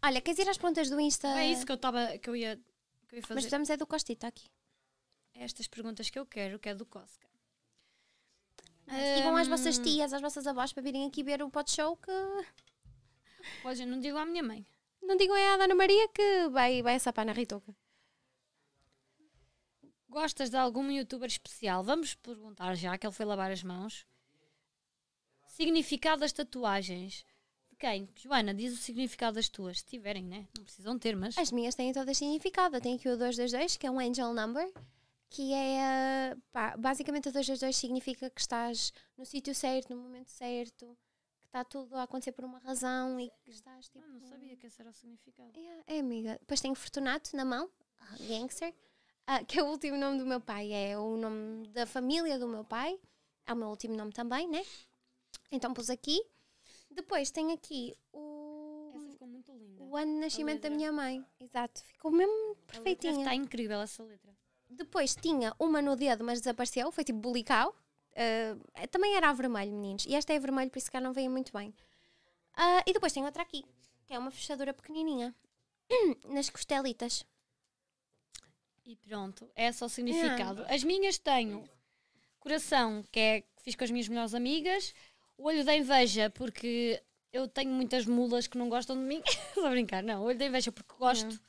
Olha, queres ir às perguntas do Insta? É isso que eu estava, que eu ia que Mas precisamos é do está aqui. É estas perguntas que eu quero, que é do Cosca. Um... Ah, vão às vossas hum. tias, às vossas avós para virem aqui ver o pod show que. Pois, eu não digo à minha mãe. Não digo é à Dona Maria que vai, vai sapar na Ritoca. Gostas de algum youtuber especial? Vamos perguntar já, que ele foi lavar as mãos. Significado das tatuagens quem? Joana, diz o significado das tuas, se tiverem, né? Não precisam ter, mas. As minhas têm todas significado. Eu tenho aqui o 222, que é um angel number, que é. Pá, basicamente, o 222 significa que estás no sítio certo, no momento certo, que está tudo a acontecer por uma razão e que estás ah, tipo. Ah, não sabia que esse era o significado. É, é amiga. Depois tenho Fortunato na mão, gangster, uh, que é o último nome do meu pai, é o nome da família do meu pai, é o meu último nome também, né? Então pus aqui. Depois tem aqui o. Essa ficou muito linda. O ano de nascimento da minha mãe. Exato, ficou mesmo perfeitinha. Está incrível essa letra. Depois tinha uma no dedo, mas desapareceu, foi tipo bulical. Uh, também era a vermelho, meninos. E esta é a vermelho, por isso que não veio muito bem. Uh, e depois tem outra aqui, que é uma fechadura pequenininha. Nas costelitas. E pronto, é só o significado. Ah. As minhas tenho coração, que é que fiz com as minhas melhores amigas. O olho da inveja, porque eu tenho muitas mulas que não gostam de mim. Estou brincar, não. O olho da inveja, porque gosto. Não.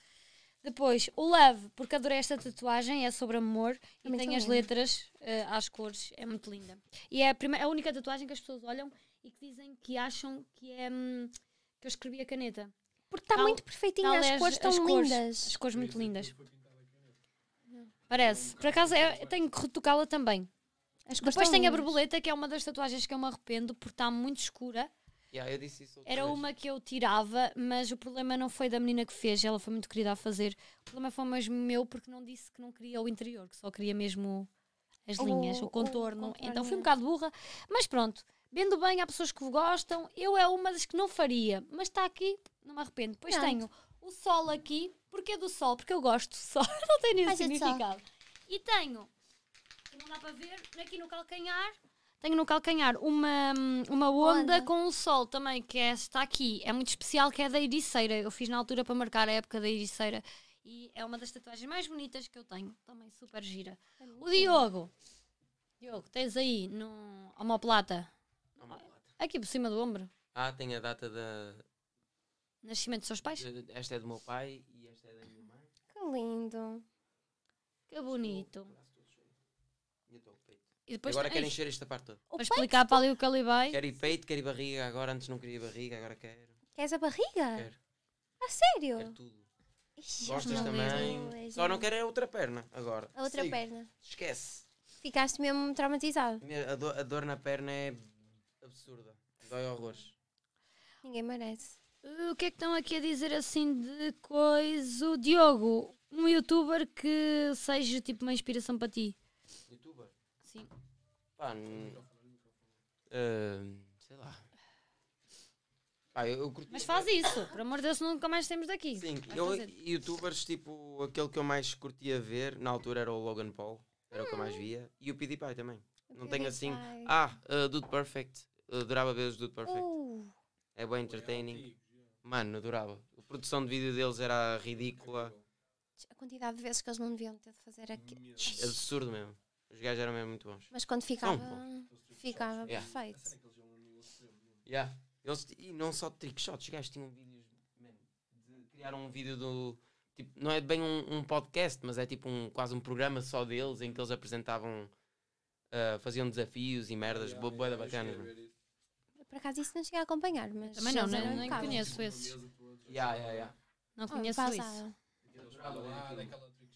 Depois, o Love, porque adorei esta tatuagem, é sobre amor e tem as lindo. letras uh, às cores, é muito linda. E é a, primeira, é a única tatuagem que as pessoas olham e que dizem que acham que é hum, que eu escrevi a caneta. Porque está muito perfeitinha, as, é as cores estão lindas. As cores muito lindas. Parece. Por acaso, é, tenho que retocá-la também. Depois tem a borboleta, que é uma das tatuagens que eu me arrependo, porque está muito escura. Yeah, eu disse isso Era vez. uma que eu tirava, mas o problema não foi da menina que fez, ela foi muito querida a fazer. O problema foi mesmo meu, porque não disse que não queria o interior, que só queria mesmo as linhas, oh, o, o oh, contorno. então fui um bocado burra, mas pronto. Vendo bem, há pessoas que gostam. Eu é uma das que não faria, mas está aqui, não me arrependo. Depois não. tenho o sol aqui. é do sol? Porque eu gosto do sol. não tem nenhum é significado. e tenho não dá para ver, aqui no calcanhar, tenho no calcanhar uma, uma onda, com o sol também, que é, está aqui. É muito especial, que é da ericeira. Eu fiz na altura para marcar a época da ericeira. E é uma das tatuagens mais bonitas que eu tenho. Também super gira. É o Diogo. Diogo, tens aí no homoplata. homoplata. Aqui por cima do ombro. Ah, tem a data da... Nascimento dos seus pais? Esta é do meu pai e esta é da minha mãe. Que lindo. Que bonito. E depois agora é quero encher esta parte toda. Para explicar então para ali o calibai. Quero ir peito, quero ir barriga, agora antes não queria barriga, agora quero. Queres a barriga? Quero. A sério? Quero tudo. Ixi, Gostas também. Só não quero é a outra perna agora. A outra Sigo. perna. Esquece. Ficaste mesmo traumatizado. A dor, a dor na perna é absurda. Dói horrores. Ninguém merece. Uh, o que é que estão aqui a dizer assim de coisa? Diogo, um youtuber que seja tipo uma inspiração para ti. YouTube? Sim. Pá, uh, sei lá. eu, eu curti... Mas faz isso, por amor de Deus, nunca mais temos daqui. Sim, eu, youtubers, tipo, aquele que eu mais curtia ver na altura era o Logan Paul, era hum. o que eu mais hum. via, e o PewDiePie também. O Não tenho assim, ah, uh, Dude Perfect, uh, durava ver os Dude Perfect. Uh. É bem entertaining. Mano, durava. A produção de vídeo deles era ridícula. A quantidade de vezes que eles não deviam ter de fazer aquilo. Absurdo mesmo. Os gajos eram mesmo muito bons. Mas quando ficava, ficava yeah. perfeito. Yeah. Eles, e não só Trickshot os gajos tinham vídeos. de, criaram um vídeo do. Tipo, não é bem um, um, podcast, mas é tipo um, quase um programa só deles em que eles apresentavam. Uh, faziam desafios e merdas, yeah, boa, yeah, bacanas. Por acaso isso não cheguei a acompanhar, mas. Também não, não nem conheço esses. Yeah, assim, yeah, yeah. Não oh, conheço oh, isso.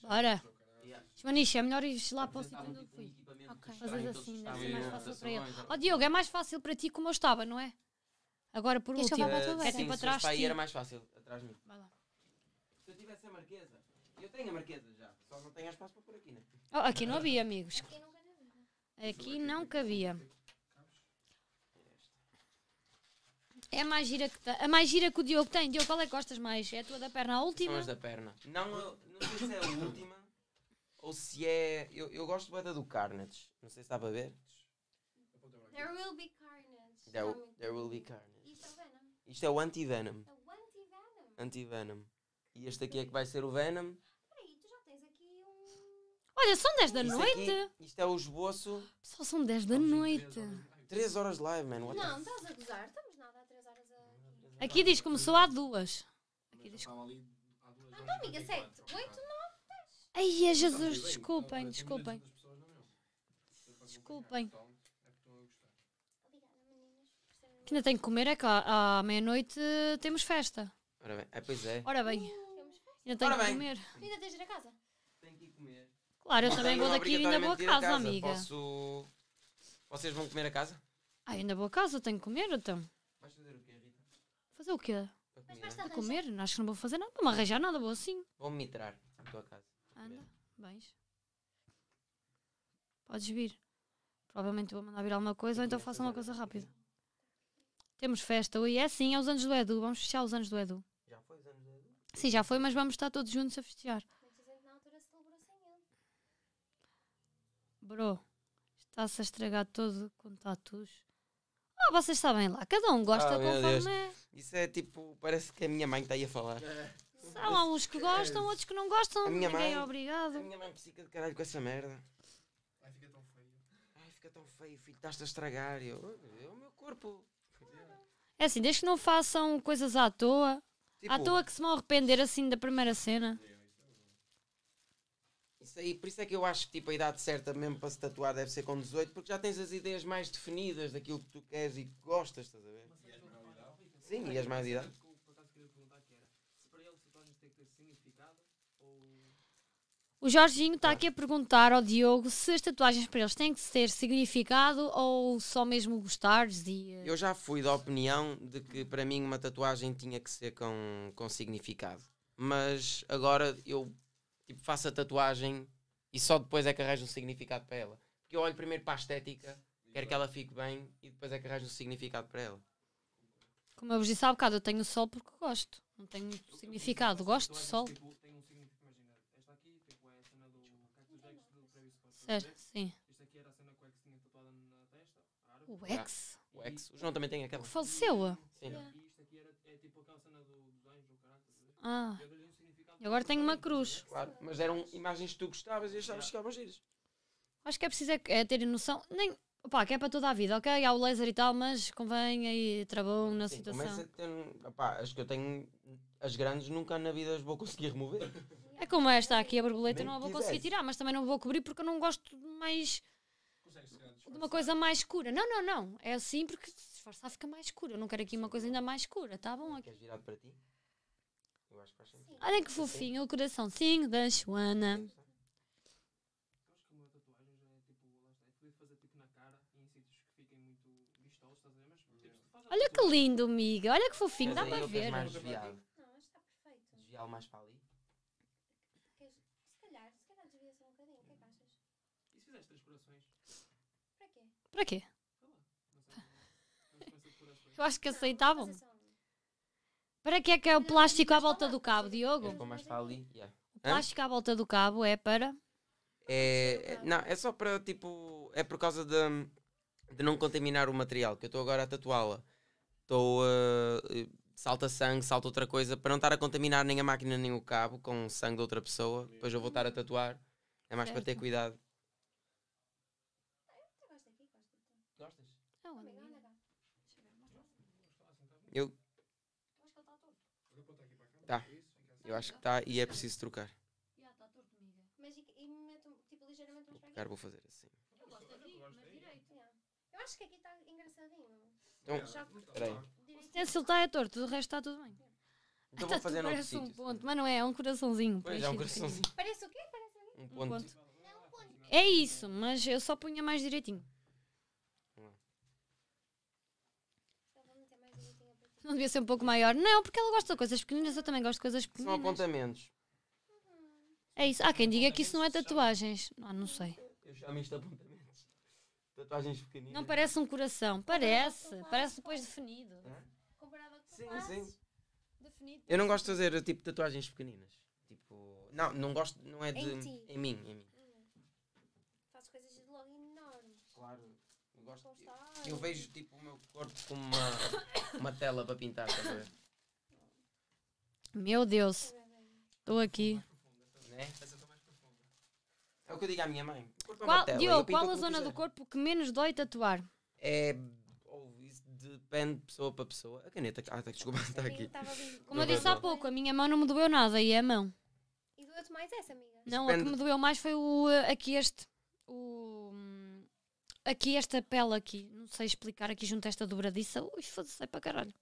Bora! Maniche, é melhor ir lá para o sítio onde eu fui. Ok. Fazes assim, deve ser mais fácil para ele. Ó Diogo, é mais fácil para ti como eu estava, não é? Agora por Queres último. Uh, é tipo sim, tipo atrás. Para aí era mais fácil, atrás de mim. Vai lá. Se eu tivesse a marquesa, eu tenho a marquesa já, só não tenho espaço para pôr aqui, né? Oh, aqui não havia, amigos. Aqui não cabia. Aqui não cabia. É a mais gira que, a mais gira que o Diogo tem. Diogo, qual é que gostas mais? É a tua da perna, a última? São as da perna. Não, não sei se é a última ou se é. Eu, eu gosto bem do Carnage. Não sei se estava a ver. There will be carnage. There, tá there will be carnage. Isto é o Venom. Isto é o anti-Venom. É o anti-Venom. Anti-Venom. E este aqui é que vai ser o Venom. Peraí, tu já tens aqui um. Olha, são 10 da Isto noite. aqui- isto é o esboço. Pessoal, são 10 da noite. 3 horas de live, man. What Não, estás a gozar. Estamos nada a 3 horas a. Aqui diz que começou há 2. Aqui diz que- ah, Amiga, 7, 8, Ai, é então, Jesus, então, desculpem, desculpem. Desculpem. Então, é que ainda tenho que comer, é que à, meia-noite eh, temos festa. Ora bem, é, pois é. Ora bem, uh, ainda tenho que comer. Ainda tens de ir a casa? Tenho que ir comer. Claro, eu também vou daqui e ainda vou a casa, amiga. Posso... Vocês vão comer a casa? Ah, ainda vou a casa, tenho que comer então. Vais fazer o quê, Rita? Fazer o quê? A Mas a comer? Acho que não vou fazer nada, não vou arranjar nada, vou assim. Vou-me mitrar a tua casa. Anda, bens. Podes vir. Provavelmente vou mandar vir alguma coisa ou então faça uma coisa rápida. Temos festa hoje. É sim, é os anos do Edu. Vamos fechar os anos do Edu. Já foi os anos do Edu? Sim, já foi, mas vamos estar todos juntos a festejar. É na altura sem ele. Bro, está-se a estragar todo com tatus. Ah, vocês sabem lá, cada um gosta ah, conforme é. Isso é tipo, parece que é a minha mãe está aí a falar. É. Há lá uns que gostam, é. outros que não gostam. A minha Ninguém é mãe, é obrigado. A minha mãe psica de caralho com essa merda. Ai, fica tão feio. Ai, fica tão feio, filho, estás-te a estragar. Eu, é o meu corpo. É assim, desde que não façam coisas à toa. Tipo, à toa que se vão arrepender assim da primeira cena. É, isso aí, por isso é que eu acho que tipo, a idade certa mesmo para se tatuar deve ser com 18, porque já tens as ideias mais definidas daquilo que tu queres e que gostas, estás a ver? Sim, e as mais idades O Jorginho está ah. aqui a perguntar ao Diogo se as tatuagens para eles têm que ter significado ou só mesmo gostares e... Eh, eu já fui da opinião de que para mim uma tatuagem tinha que ser com, com significado. Mas agora eu tipo, faço a tatuagem e só depois é que arranjo um significado para ela. Porque eu olho primeiro para a estética, quero que ela fique bem e depois é que arranjo um significado para ela. Como eu vos disse há bocado, eu tenho sol porque gosto. Não tenho significado, gosto do sol. Tipo, Certo, né? sim. Isto aqui era a cena que o X tinha tatuada na testa, O X? o X. O João também tem aquela. Que faleceu? Sim. E isto aqui era, é tipo aquela cena do, dos anjos, do caralho. Ah. E agora tenho uma cruz. Claro, mas eram imagens que tu gostavas e achavas que ficavam giras. Acho que é preciso é, é ter noção. Nem, Opá, que é para toda a vida, ok? Há o laser e tal, mas convém aí travão na Sim, situação. Começa a ter, opa, acho que eu tenho, as grandes nunca na vida as vou conseguir remover. É como esta aqui, a borboleta, não a vou conseguir tirar, mas também não vou cobrir porque eu não gosto de mais. de uma coisa mais escura. Não, não, não. É assim porque se forçar fica mais escura. Eu não quero aqui uma coisa ainda mais escura, tá bom? Queres virar para ti? Eu acho que faz sentido. Olha que fofinho, o coraçãozinho da Joana. Olha que lindo, amiga. Olha que fofinho, dá para ver. Mais tá desviado. Não, está perfeito. Desviá-lo mais para ali. Para quê? Eu acho que aceitavam. É para que é que é o plástico à é volta do cabo, Diogo? O plástico à volta do cabo é para. É, é, não, é só para tipo. É por causa de, de não contaminar o material, que eu estou agora a tatuá-la. Estou. Uh, salta sangue, salta outra coisa, para não estar a contaminar nem a máquina nem o cabo com sangue de outra pessoa. Depois eu vou estar a tatuar. É mais certo. para ter cuidado. Eu acho que está e é preciso trocar. Já, está torto, amiga. Mas e, e meto, tipo, ligeiramente mais para vou fazer assim. Eu gosto aqui, mas direito. Eu acho que aqui está engraçadinho. Então, Já, O stencil está é torto, o resto está tudo bem. Então vou tá fazer noutro Parece um ponto, né? mas não é, é um coraçãozinho. Pois, é um coraçãozinho. Parece o quê? Parece Um ponto. Um ponto. É isso, mas eu só punha mais direitinho. Não devia ser um pouco maior? Não, porque ela gosta de coisas pequeninas, eu também gosto de coisas pequeninas. São apontamentos. É isso. Há quem diga que isso não é tatuagens. não ah, não sei. Eu chamo isto de apontamentos. Tatuagens pequeninas. Não parece um coração. Parece. Parece depois definido. Comparado Sim, sim. Definido. Eu não gosto de fazer tipo tatuagens pequeninas. Tipo. Não, não gosto. Não é de. Em, em mim. Em mim. Eu vejo tipo o meu corpo como uma, uma tela para pintar, estás Meu Deus, estou aqui. Né? É o que eu digo à minha mãe. O corpo é uma Qual, tela, eu qual a zona do corpo que menos dói tatuar? É. depende de pessoa para pessoa. A caneta. Ah, tá, desculpa, está aqui. Como eu disse há pouco, a minha mão não me doeu nada e é a mão. E doeu-te mais essa, amiga? Não, a que me doeu mais foi o, eh, aqui este. O aqui esta pele aqui, não sei explicar, aqui junto a esta dobradiça, ui, foda-se, é para caralho.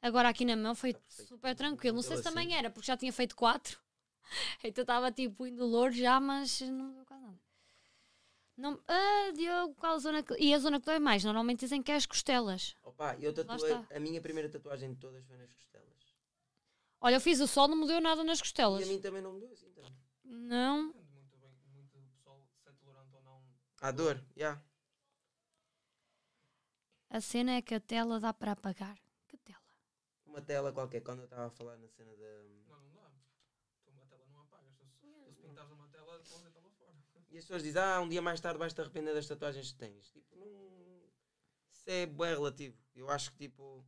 Agora aqui na mão foi super tranquilo. Não sei é se também assim. era, porque já tinha feito quatro. Então estava tipo indolor já, mas não me deu quase nada. Não, ah, Diogo, qual a zona que, E a zona que dói mais? Normalmente dizem que é as costelas. Opa, eu tatuei. A minha primeira tatuagem de todas foi nas costelas. Olha, eu fiz o sol, não me deu nada nas costelas. E a mim também não me deu assim, então. Não. A dor, já. Yeah. A cena é que a tela dá para apagar. Que tela? Uma tela qualquer, quando eu estava a falar na cena da. Não, não dá. Então uma tela não apagas. Se, se pintares uma tela, pões a tela fora. E as pessoas dizem, ah, um dia mais tarde vais-te arrepender das tatuagens que tens. Tipo, não. Isso é bem relativo. Eu acho que, tipo,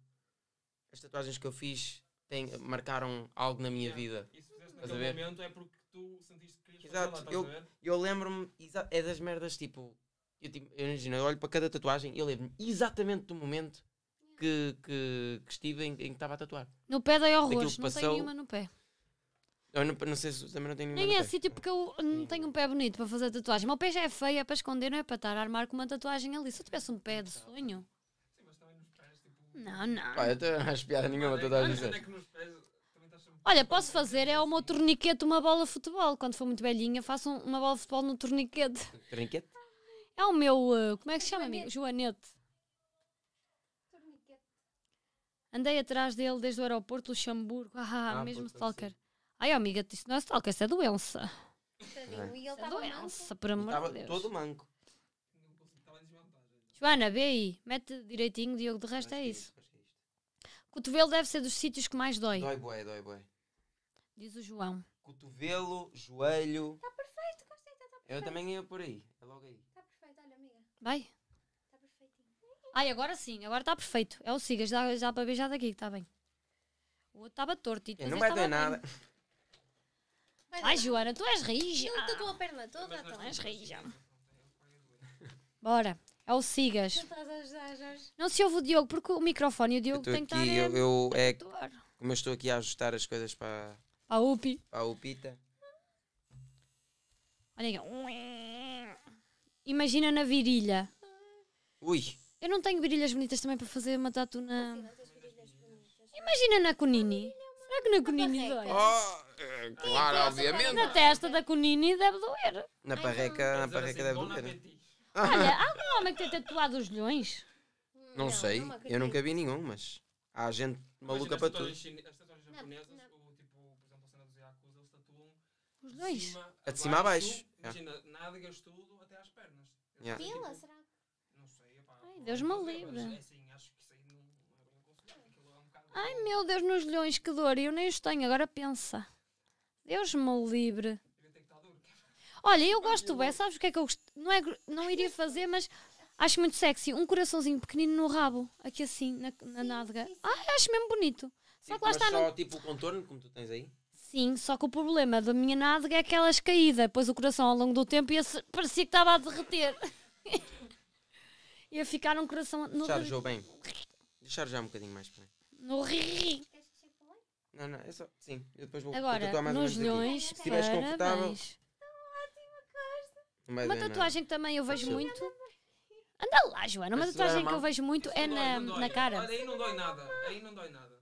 as tatuagens que eu fiz têm, marcaram algo na minha yeah. vida. E se fizeste naquele momento é porque tu sentiste que querias Exato. fazer lá, eu, eu lembro-me, é das merdas tipo. Eu, tipo, eu imagino, eu olho para cada tatuagem e eu lembro-me exatamente do momento que, que, que estive em, em que estava a tatuar. No pé ao rosto não tenho nenhuma no pé. Eu não, não sei se também não tenho nenhuma. Nem é sítio assim, porque eu não tenho um pé bonito para fazer tatuagem. O meu pé já é feio, é para esconder, não é para estar a armar com uma tatuagem ali. Se eu tivesse um pé de sonho. Sim, mas também nos pés, tipo. Não, não. Pá, eu acho piada nenhuma, é que nos pés. Olha, posso fazer é uma torniquete, uma bola de futebol. Quando for muito velhinha, faço um- uma bola de futebol no torniquete. Torniquete. É o meu. uh, como é que se chama, amigo? Joanete. Andei atrás dele desde o aeroporto do Luxemburgo. Ah, Ah, mesmo puta, stalker. Ai, amiga, disse não é stalker, isso é doença. Tadinho, E ele estava é doença, por amor Estava Deus. todo manco. Joana, vê aí. Mete direitinho, Diogo, de resto é, é isso. É Cotovelo deve ser dos sítios que mais dói. Dói bué, dói bué. Diz o João. Cotovelo, joelho. Está perfeito, gostei, está tá perfeito. Eu também ia por aí, é logo aí. Está perfeito, olha, amiga. Vai. Está perfeitinho. Ai, agora sim, agora está perfeito. É o Sigas, dá dá para ver já daqui, está bem. O outro estava torto e tu Não vai doer nada. Bem. Ai, Joana, tu és rija. estou com a perna toda, tu tá. És rija. Bora. É o Sigas. Não se ouve o Diogo, porque o microfone e o Diogo têm que estar. Eu, eu, é, como eu estou aqui a ajustar as coisas para, a UPI. A UPITA. Olha aqui. Imagina na virilha. Ui. Eu não tenho virilhas bonitas também para fazer uma tatu na. Imagina na Conini. Será que na Conini dói? Oh, eh, claro, obviamente. Na testa da Conini deve doer. Na parreca, na parreca deve assim, doer. Olha, há algum homem que tenha tatuado os leões? Não, sei, eu nunca vi nenhum, mas há gente maluca para tudo de cima, de cima a baixo. É. Imagina, yeah. nádegas tudo até às pernas. Yeah. Vila, tipo, será Não sei, epá, Ai, Deus me livre. É assim, é Ai, meu Deus, nos leões, que dor. Eu nem os tenho, agora pensa. Deus me livre. Olha, eu gosto bem, sabes o que é que eu gosto? Não, é, não iria fazer, mas acho muito sexy. Um coraçãozinho pequenino no rabo, aqui assim, na, na nádega. Ah, acho mesmo bonito. Só tipo, que lá está. só no... tipo o contorno, como tu tens aí? Sim, só que o problema da minha nádega é aquelas é caídas, pois o coração ao longo do tempo ia se... parecia que estava a derreter. ia ficar um coração no Charjou bem. Deixa um bocadinho mais para No ri. Não, não, é só. Sim, eu depois vou Agora, tatuar mais nos leões, Se estiveres confortável. Ótima Uma tatuagem que também eu vejo muito. Anda lá, Joana, uma tatuagem que eu vejo muito é na, na cara. Olha, aí não dói nada. Aí não dói nada.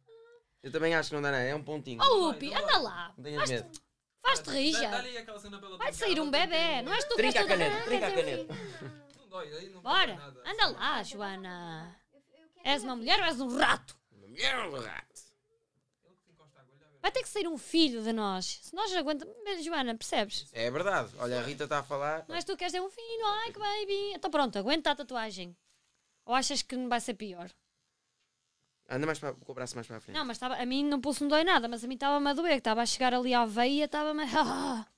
Eu também acho que não dá nada, é um pontinho. Oh, Upi, anda lá. Não tenhas medo. Faz-te tá rija. Vai tá Vai sair um bebê, não és tu que Trinca a caneta, trinca a caneta. Não dói, aí não Bora, anda lá, Joana. És uma mulher ou és um rato? Uma mulher ou um rato? Vai ter que sair um filho de nós. Se nós aguentamos. Joana, percebes? É verdade. Olha, a Rita está a falar. Mas tu queres ter é um filho. Ai, que baby. Então pronto, aguenta a tatuagem. Ou achas que não vai ser pior? Anda mais para, com o braço mais para a frente. Não, mas tava, a mim não pulso não dói nada, mas a mim estava-me a doer, estava a chegar ali à veia, estava-me. Ah!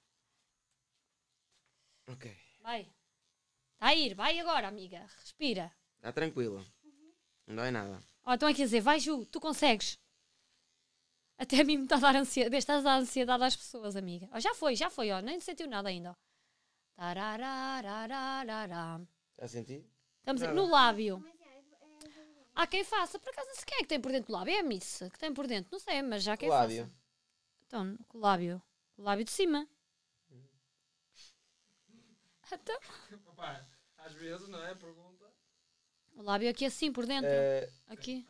Ok. Vai. Está a ir, vai agora, amiga. Respira. Está tranquila. Uhum. Não dói nada. Ó, oh, então é que dizer, vai Ju, tu consegues. Até a mim me está a dar ansiedade. Estás a dar ansiedade às pessoas, amiga. Oh, já foi, já foi, ó. Oh. Nem sentiu nada ainda. Ó. Está a sentir? Estamos ver. no lábio. Há quem faça, por acaso não sei quem é que tem por dentro do lábio, é a missa que tem por dentro, não sei, mas já quem lábio. faça. Então, com o lábio. Com o lábio de cima. Então. Papá, às vezes, não é? Pergunta. O lábio aqui assim, por dentro. É... Aqui.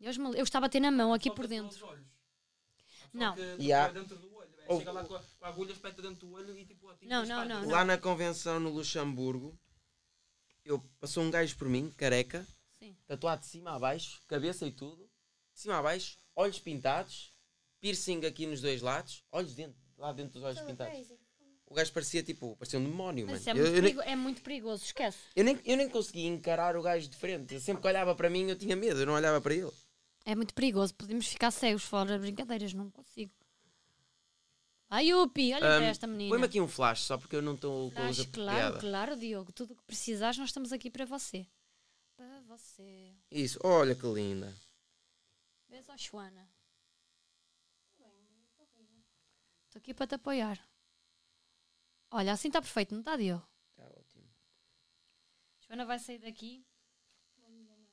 Deus me... Eu estava a ter na mão aqui por é dentro. Não. É e há. É assim, chega lá com a, agulha, espeta dentro do olho e tipo... Assim, não, não, não, não. Lá na convenção no Luxemburgo, eu, passou um gajo por mim, careca, Sim. Tatuado de cima a baixo, cabeça e tudo. De cima a baixo, olhos pintados, piercing aqui nos dois lados, olhos dentro, lá dentro dos olhos Tudo pintados. Crazy. O gajo parecia tipo, parecia um demónio, Mas mano. É, muito eu, eu nem, é muito perigoso, esquece. Eu nem, eu nem conseguia encarar o gajo de frente. Eu sempre que olhava para mim eu tinha medo, eu não olhava para ele. É muito perigoso, podemos ficar cegos fora das brincadeiras, não consigo. Ai, Upi, olha um, para esta menina. Põe-me aqui um flash, só porque eu não estou com os Claro, claro, Diogo, tudo o que precisares, nós estamos aqui para você você. Isso, olha que linda. Vês a Joana. Estou aqui para te apoiar. Olha, assim está perfeito, não está, Diogo? Está ótimo. Joana vai sair daqui.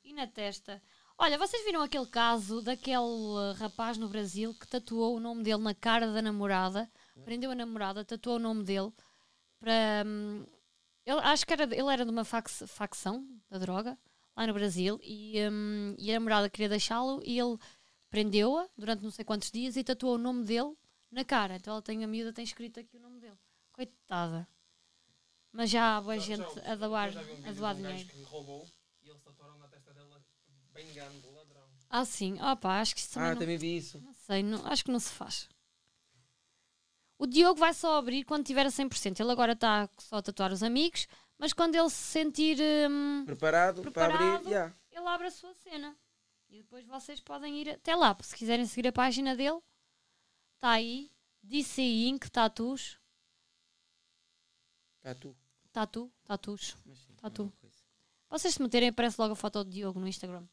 E na testa. Olha, vocês viram aquele caso daquele eh, rapaz no Brasil que tatuou o nome dele na cara da namorada? Prendeu a namorada, tatuou o nome dele para. Hum, ele, acho que era, ele era de uma fac, facção da droga lá no Brasil, e, um, e a namorada queria deixá-lo e ele prendeu-a durante não sei quantos dias e tatuou o nome dele na cara. Então ela tem a miúda, tem escrito aqui o nome dele. Coitada. Mas já há boa gente já, a doar, um a doar um dinheiro. Que roubou e eles tatuaram na testa dela ladrão. Ah, sim. acho que isso também. Ah, não, também vi isso. Não sei, não, acho que não se faz. O Diogo vai só abrir quando tiver a 100%. Ele agora está só a tatuar os amigos, mas quando ele se sentir preparado, hum, preparado, para abrir, yeah. ele abre a sua cena. E depois vocês podem ir até lá, se quiserem seguir a página dele, está aí, DC Inc. Tatus. Tatu. Tatu, tatus. Tatu. É vocês se meterem, aparece logo a foto do Diogo no Instagram.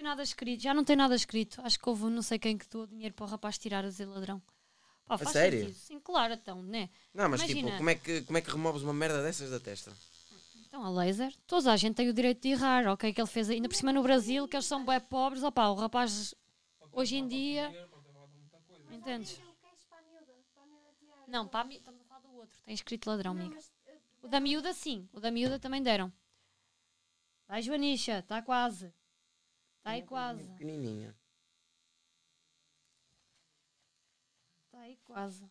tem nada escrito, já não tem nada escrito. Acho que houve não sei quem que deu dinheiro para o rapaz tirar a dizer ladrão. Pá, a sério? Sentido. Sim, claro, então, né? Não, mas tipo, Imagina. tipo, como é, que, como é que removes uma merda dessas da testa? Então, a laser, toda a gente tem o direito de errar, ok? Que ele fez ainda por cima no Brasil, que eles são bem pobres, opá, o rapaz hoje em dia. Entendes? Não, para a mi... estamos a falar do outro, tem escrito ladrão, amigo. Eh, o da miúda, sim, o da miúda também deram. Vai, Joanicha, está quase. Tá aí quase. Pequenininha. Tá aí quase.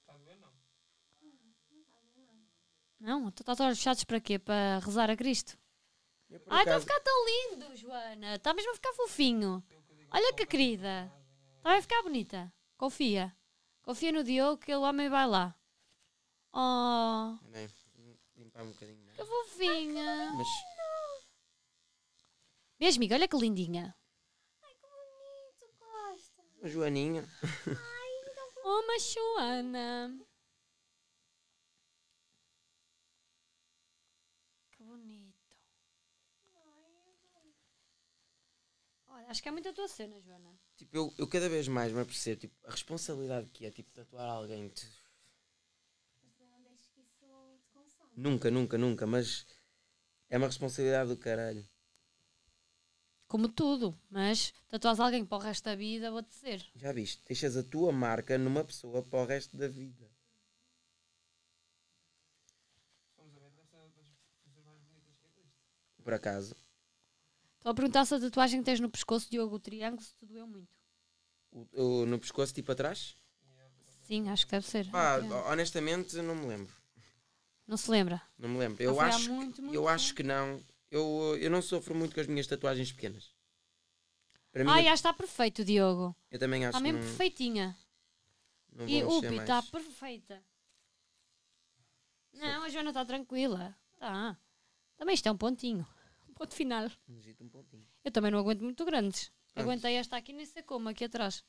Está a ver, não? Não, tu estás olhos fechados para quê? Para rezar a Cristo? Ai, está a ficar tão lindo, Joana. Está mesmo a ficar fofinho. Olha que querida. Está a ficar bonita. Confia. Confia no Diogo que o homem vai lá. Oh. Que fofinha. Mas Vês, amiga, olha que lindinha. Ai, que bonito, Costa. Uma Joaninha. Ai, então... Uma Joana. Que bonito. Olha, acho que é muito a tua cena, Joana. Tipo, eu, eu cada vez mais me apercebo tipo, a responsabilidade que é, tipo, tatuar alguém. Te... Nunca, nunca, nunca, mas é uma responsabilidade do caralho. Como tudo, mas tatuas alguém para o resto da vida, vou dizer. Já viste? Deixas a tua marca numa pessoa para o resto da vida. Por acaso. Estou a perguntar se a tatuagem que tens no pescoço, Diogo, o triângulo, se te doeu muito. O, o, no pescoço, tipo atrás? Sim, acho que deve ser. Pá, honestamente, não me lembro. Não se lembra? Não me lembro. Eu, acho, muito, muito, eu muito. acho que não eu, eu não sofro muito com as minhas tatuagens pequenas. Para mim, Ah, já está perfeito, Diogo. eu também acho Está mesmo que não, perfeitinha. não E upi, está perfeita. Não, a Joana está tranquila. Tá. Também isto é um pontinho. Um ponto final. um pontinho. Eu também não aguento muito grandes. Pronto. Aguentei esta aqui nem sei como, aqui atrás.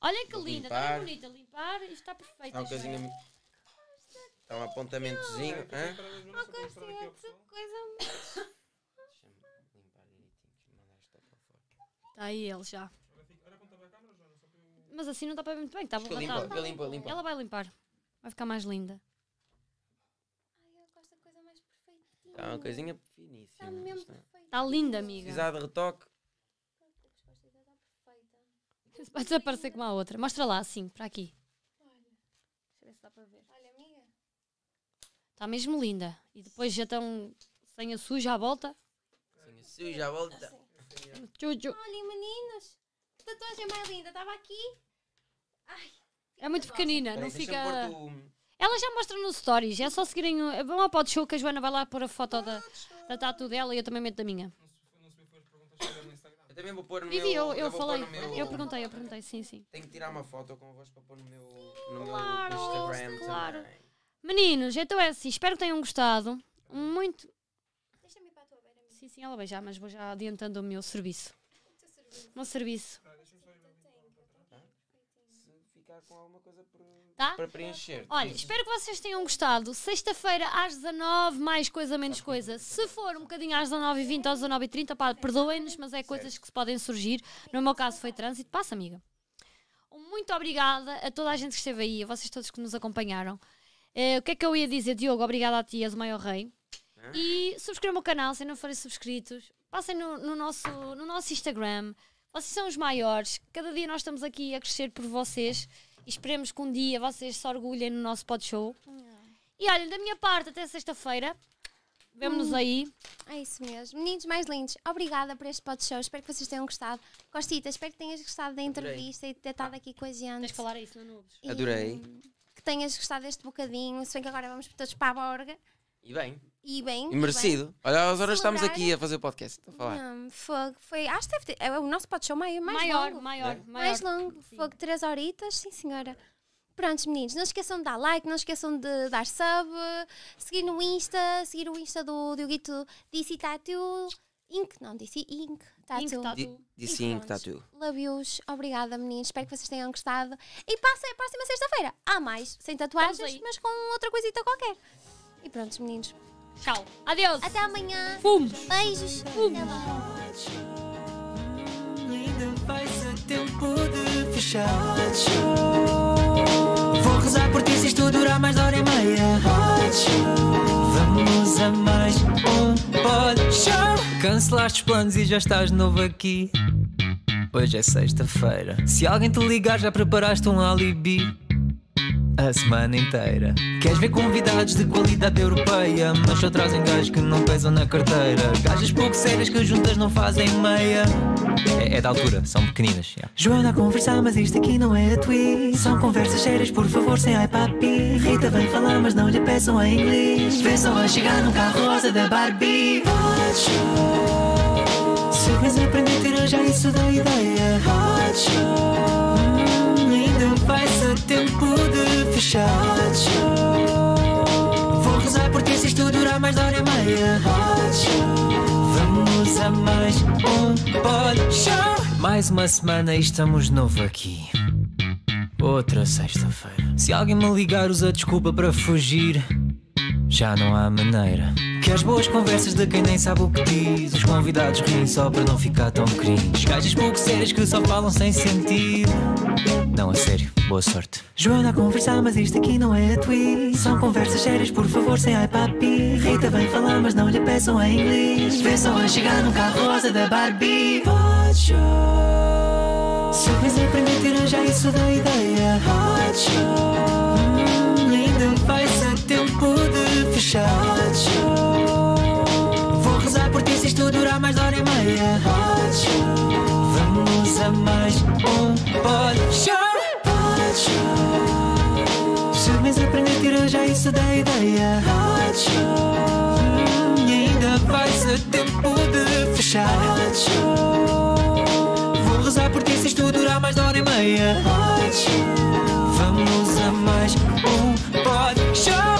olha que Vou linda, está bem bonita. Limpar e está perfeita. Está um Joana. casinho. Há um apontamentozinho. Ah, oh, coisa mais Está aí ele já. Mas assim não está para ver muito bem, está Limpa, limpa, limpa, limpa. Ela vai limpar. Vai ficar mais linda. Ai, eu gosto da coisa mais perfeitinha. Está uma coisinha finíssima. Está mesmo né? perfeita. Está linda, amiga. Se Precisar de retoque. Vai desaparecer como a outra. Mostra lá, assim, para aqui. Olha. Deixa eu ver se dá para ver. Olha, amiga. Está mesmo linda. E depois já estão sem a suja à volta. Sem a suja à volta. Juju. Olhem, meninos. A tatuagem é mais linda. Estava aqui. Ai, é muito pequenina, não fica. Ela já mostra nos stories, é só seguirem. Vão ao pod show que a Joana vai lá pôr a foto da, da tatu dela e eu também meto da minha. Eu também vou pôr no Vivi, meu. eu, eu falei. meu- Eu perguntei, eu perguntei, sim, sim. Tenho que tirar uma foto com voz para pôr no meu, no meu Claro, Instagram claro. também. Meninos, então é assim. Espero que tenham gostado. Muito sim, sim, ela vai já, mas vou já adiantando o meu serviço. O serviço. meu serviço. Ah, então com alguma coisa tá? para preencher. Olha, espero que vocês tenham gostado. Sexta-feira às 19, mais coisa, menos coisa. Se for um bocadinho às 19h20 ou 19h30, perdoem-nos, mas é coisas que podem surgir. No meu caso foi trânsito. Passa, amiga. Muito obrigada a toda a gente que esteve aí, a vocês todos que nos acompanharam. Uh, o que é que eu ia dizer, Diogo? Obrigada a ti, és o maior rei. Uhum. E subscrevam o canal se não forem subscritos. Passem no, no, nosso, no nosso Instagram. Vocês são os maiores. Cada dia nós estamos aqui a crescer por vocês. E esperemos que um dia vocês se orgulhem no nosso pod show. E olhem, da minha parte, até sexta-feira. Vemo-nos hum, aí. É isso mesmo. Meninos mais lindos, obrigada por este pod show. Espero que vocês tenham gostado. Costita, espero que tenhas gostado da entrevista Adorei. e de ter estado aqui com a gente. Tens de falar a isso, não Adorei. Que tenhas gostado deste bocadinho. Se bem que agora vamos todos para a Borga. E bem. E bem. E merecido. Bem. Olha, às horas estamos aqui a fazer o podcast. A falar. Não, foi, foi. Acho que deve ter. É o nosso podcast show maior, mais maior, longo. Maior, é. Mais longo. Foi três horitas, sim senhora. Prontos, meninos, não esqueçam de dar like, não esqueçam de dar sub, seguir no Insta, seguir o Insta do Dioguito Disse Tatu Inc. Não, disse Inc. Tatu. Disse Inc. Tatu. Love yous. Obrigada, meninos. Espero que vocês tenham gostado. E passem é a próxima sexta-feira. Há mais, sem tatuagens, mas com outra coisita qualquer. E pronto, meninos. Tchau. Adeus. Até amanhã. Fumos. Beijos. Fumos. Ainda vai ser tempo de fechar. Vou rezar por ti se isto durar mais de hora e meia. Vamos a mais um pod show. Cancelaste os planos e já estás de novo aqui. Hoje é sexta-feira. Se alguém te ligar, já preparaste um alibi a semana inteira. Queres ver convidados de qualidade europeia, mas só trazem gajos que não pesam na carteira. Gajas pouco sérias que juntas não fazem meia. É, é da altura, são pequeninas. Yeah. Joana a conversar, mas isto aqui não é a tweet. São conversas sérias, por favor, sem iPapi. Rita vem falar, mas não lhe peçam em inglês. Pensam a chegar num carro rosa da Barbie. Hot show. Se quiser aprender, já isso da ideia. Hot show. Vai ser tempo de fechar Vou rezar porque se isto durar mais da hora e é meia Vamos a mais um Pod Mais uma semana e estamos de novo aqui Outra sexta-feira Se alguém me ligar usa desculpa para fugir Já não há maneira que as boas conversas de quem nem sabe o que diz. Os convidados riem só para não ficar tão cringe. Gajas pouco sérias que só falam sem sentido. Não, é sério, boa sorte. Joana a conversar, mas isto aqui não é a tweet. São conversas sérias, por favor, sem papi. Rita vem falar, mas não lhe peçam em inglês. Vê só a chegar num carro rosa da Barbie. Hot show. Se eu fizer permitir, tira já isso da ideia. Hot show. Hum, ainda vai ser tempo de fechar. Vamos a mais um pod show. Rádio. Jovens aprender a tirar já isso da ideia. Rádio. Hum, e ainda vai ser tempo de fechar. Vou rezar por ti se isto durar mais de hora e meia. Vamos a mais um pod show.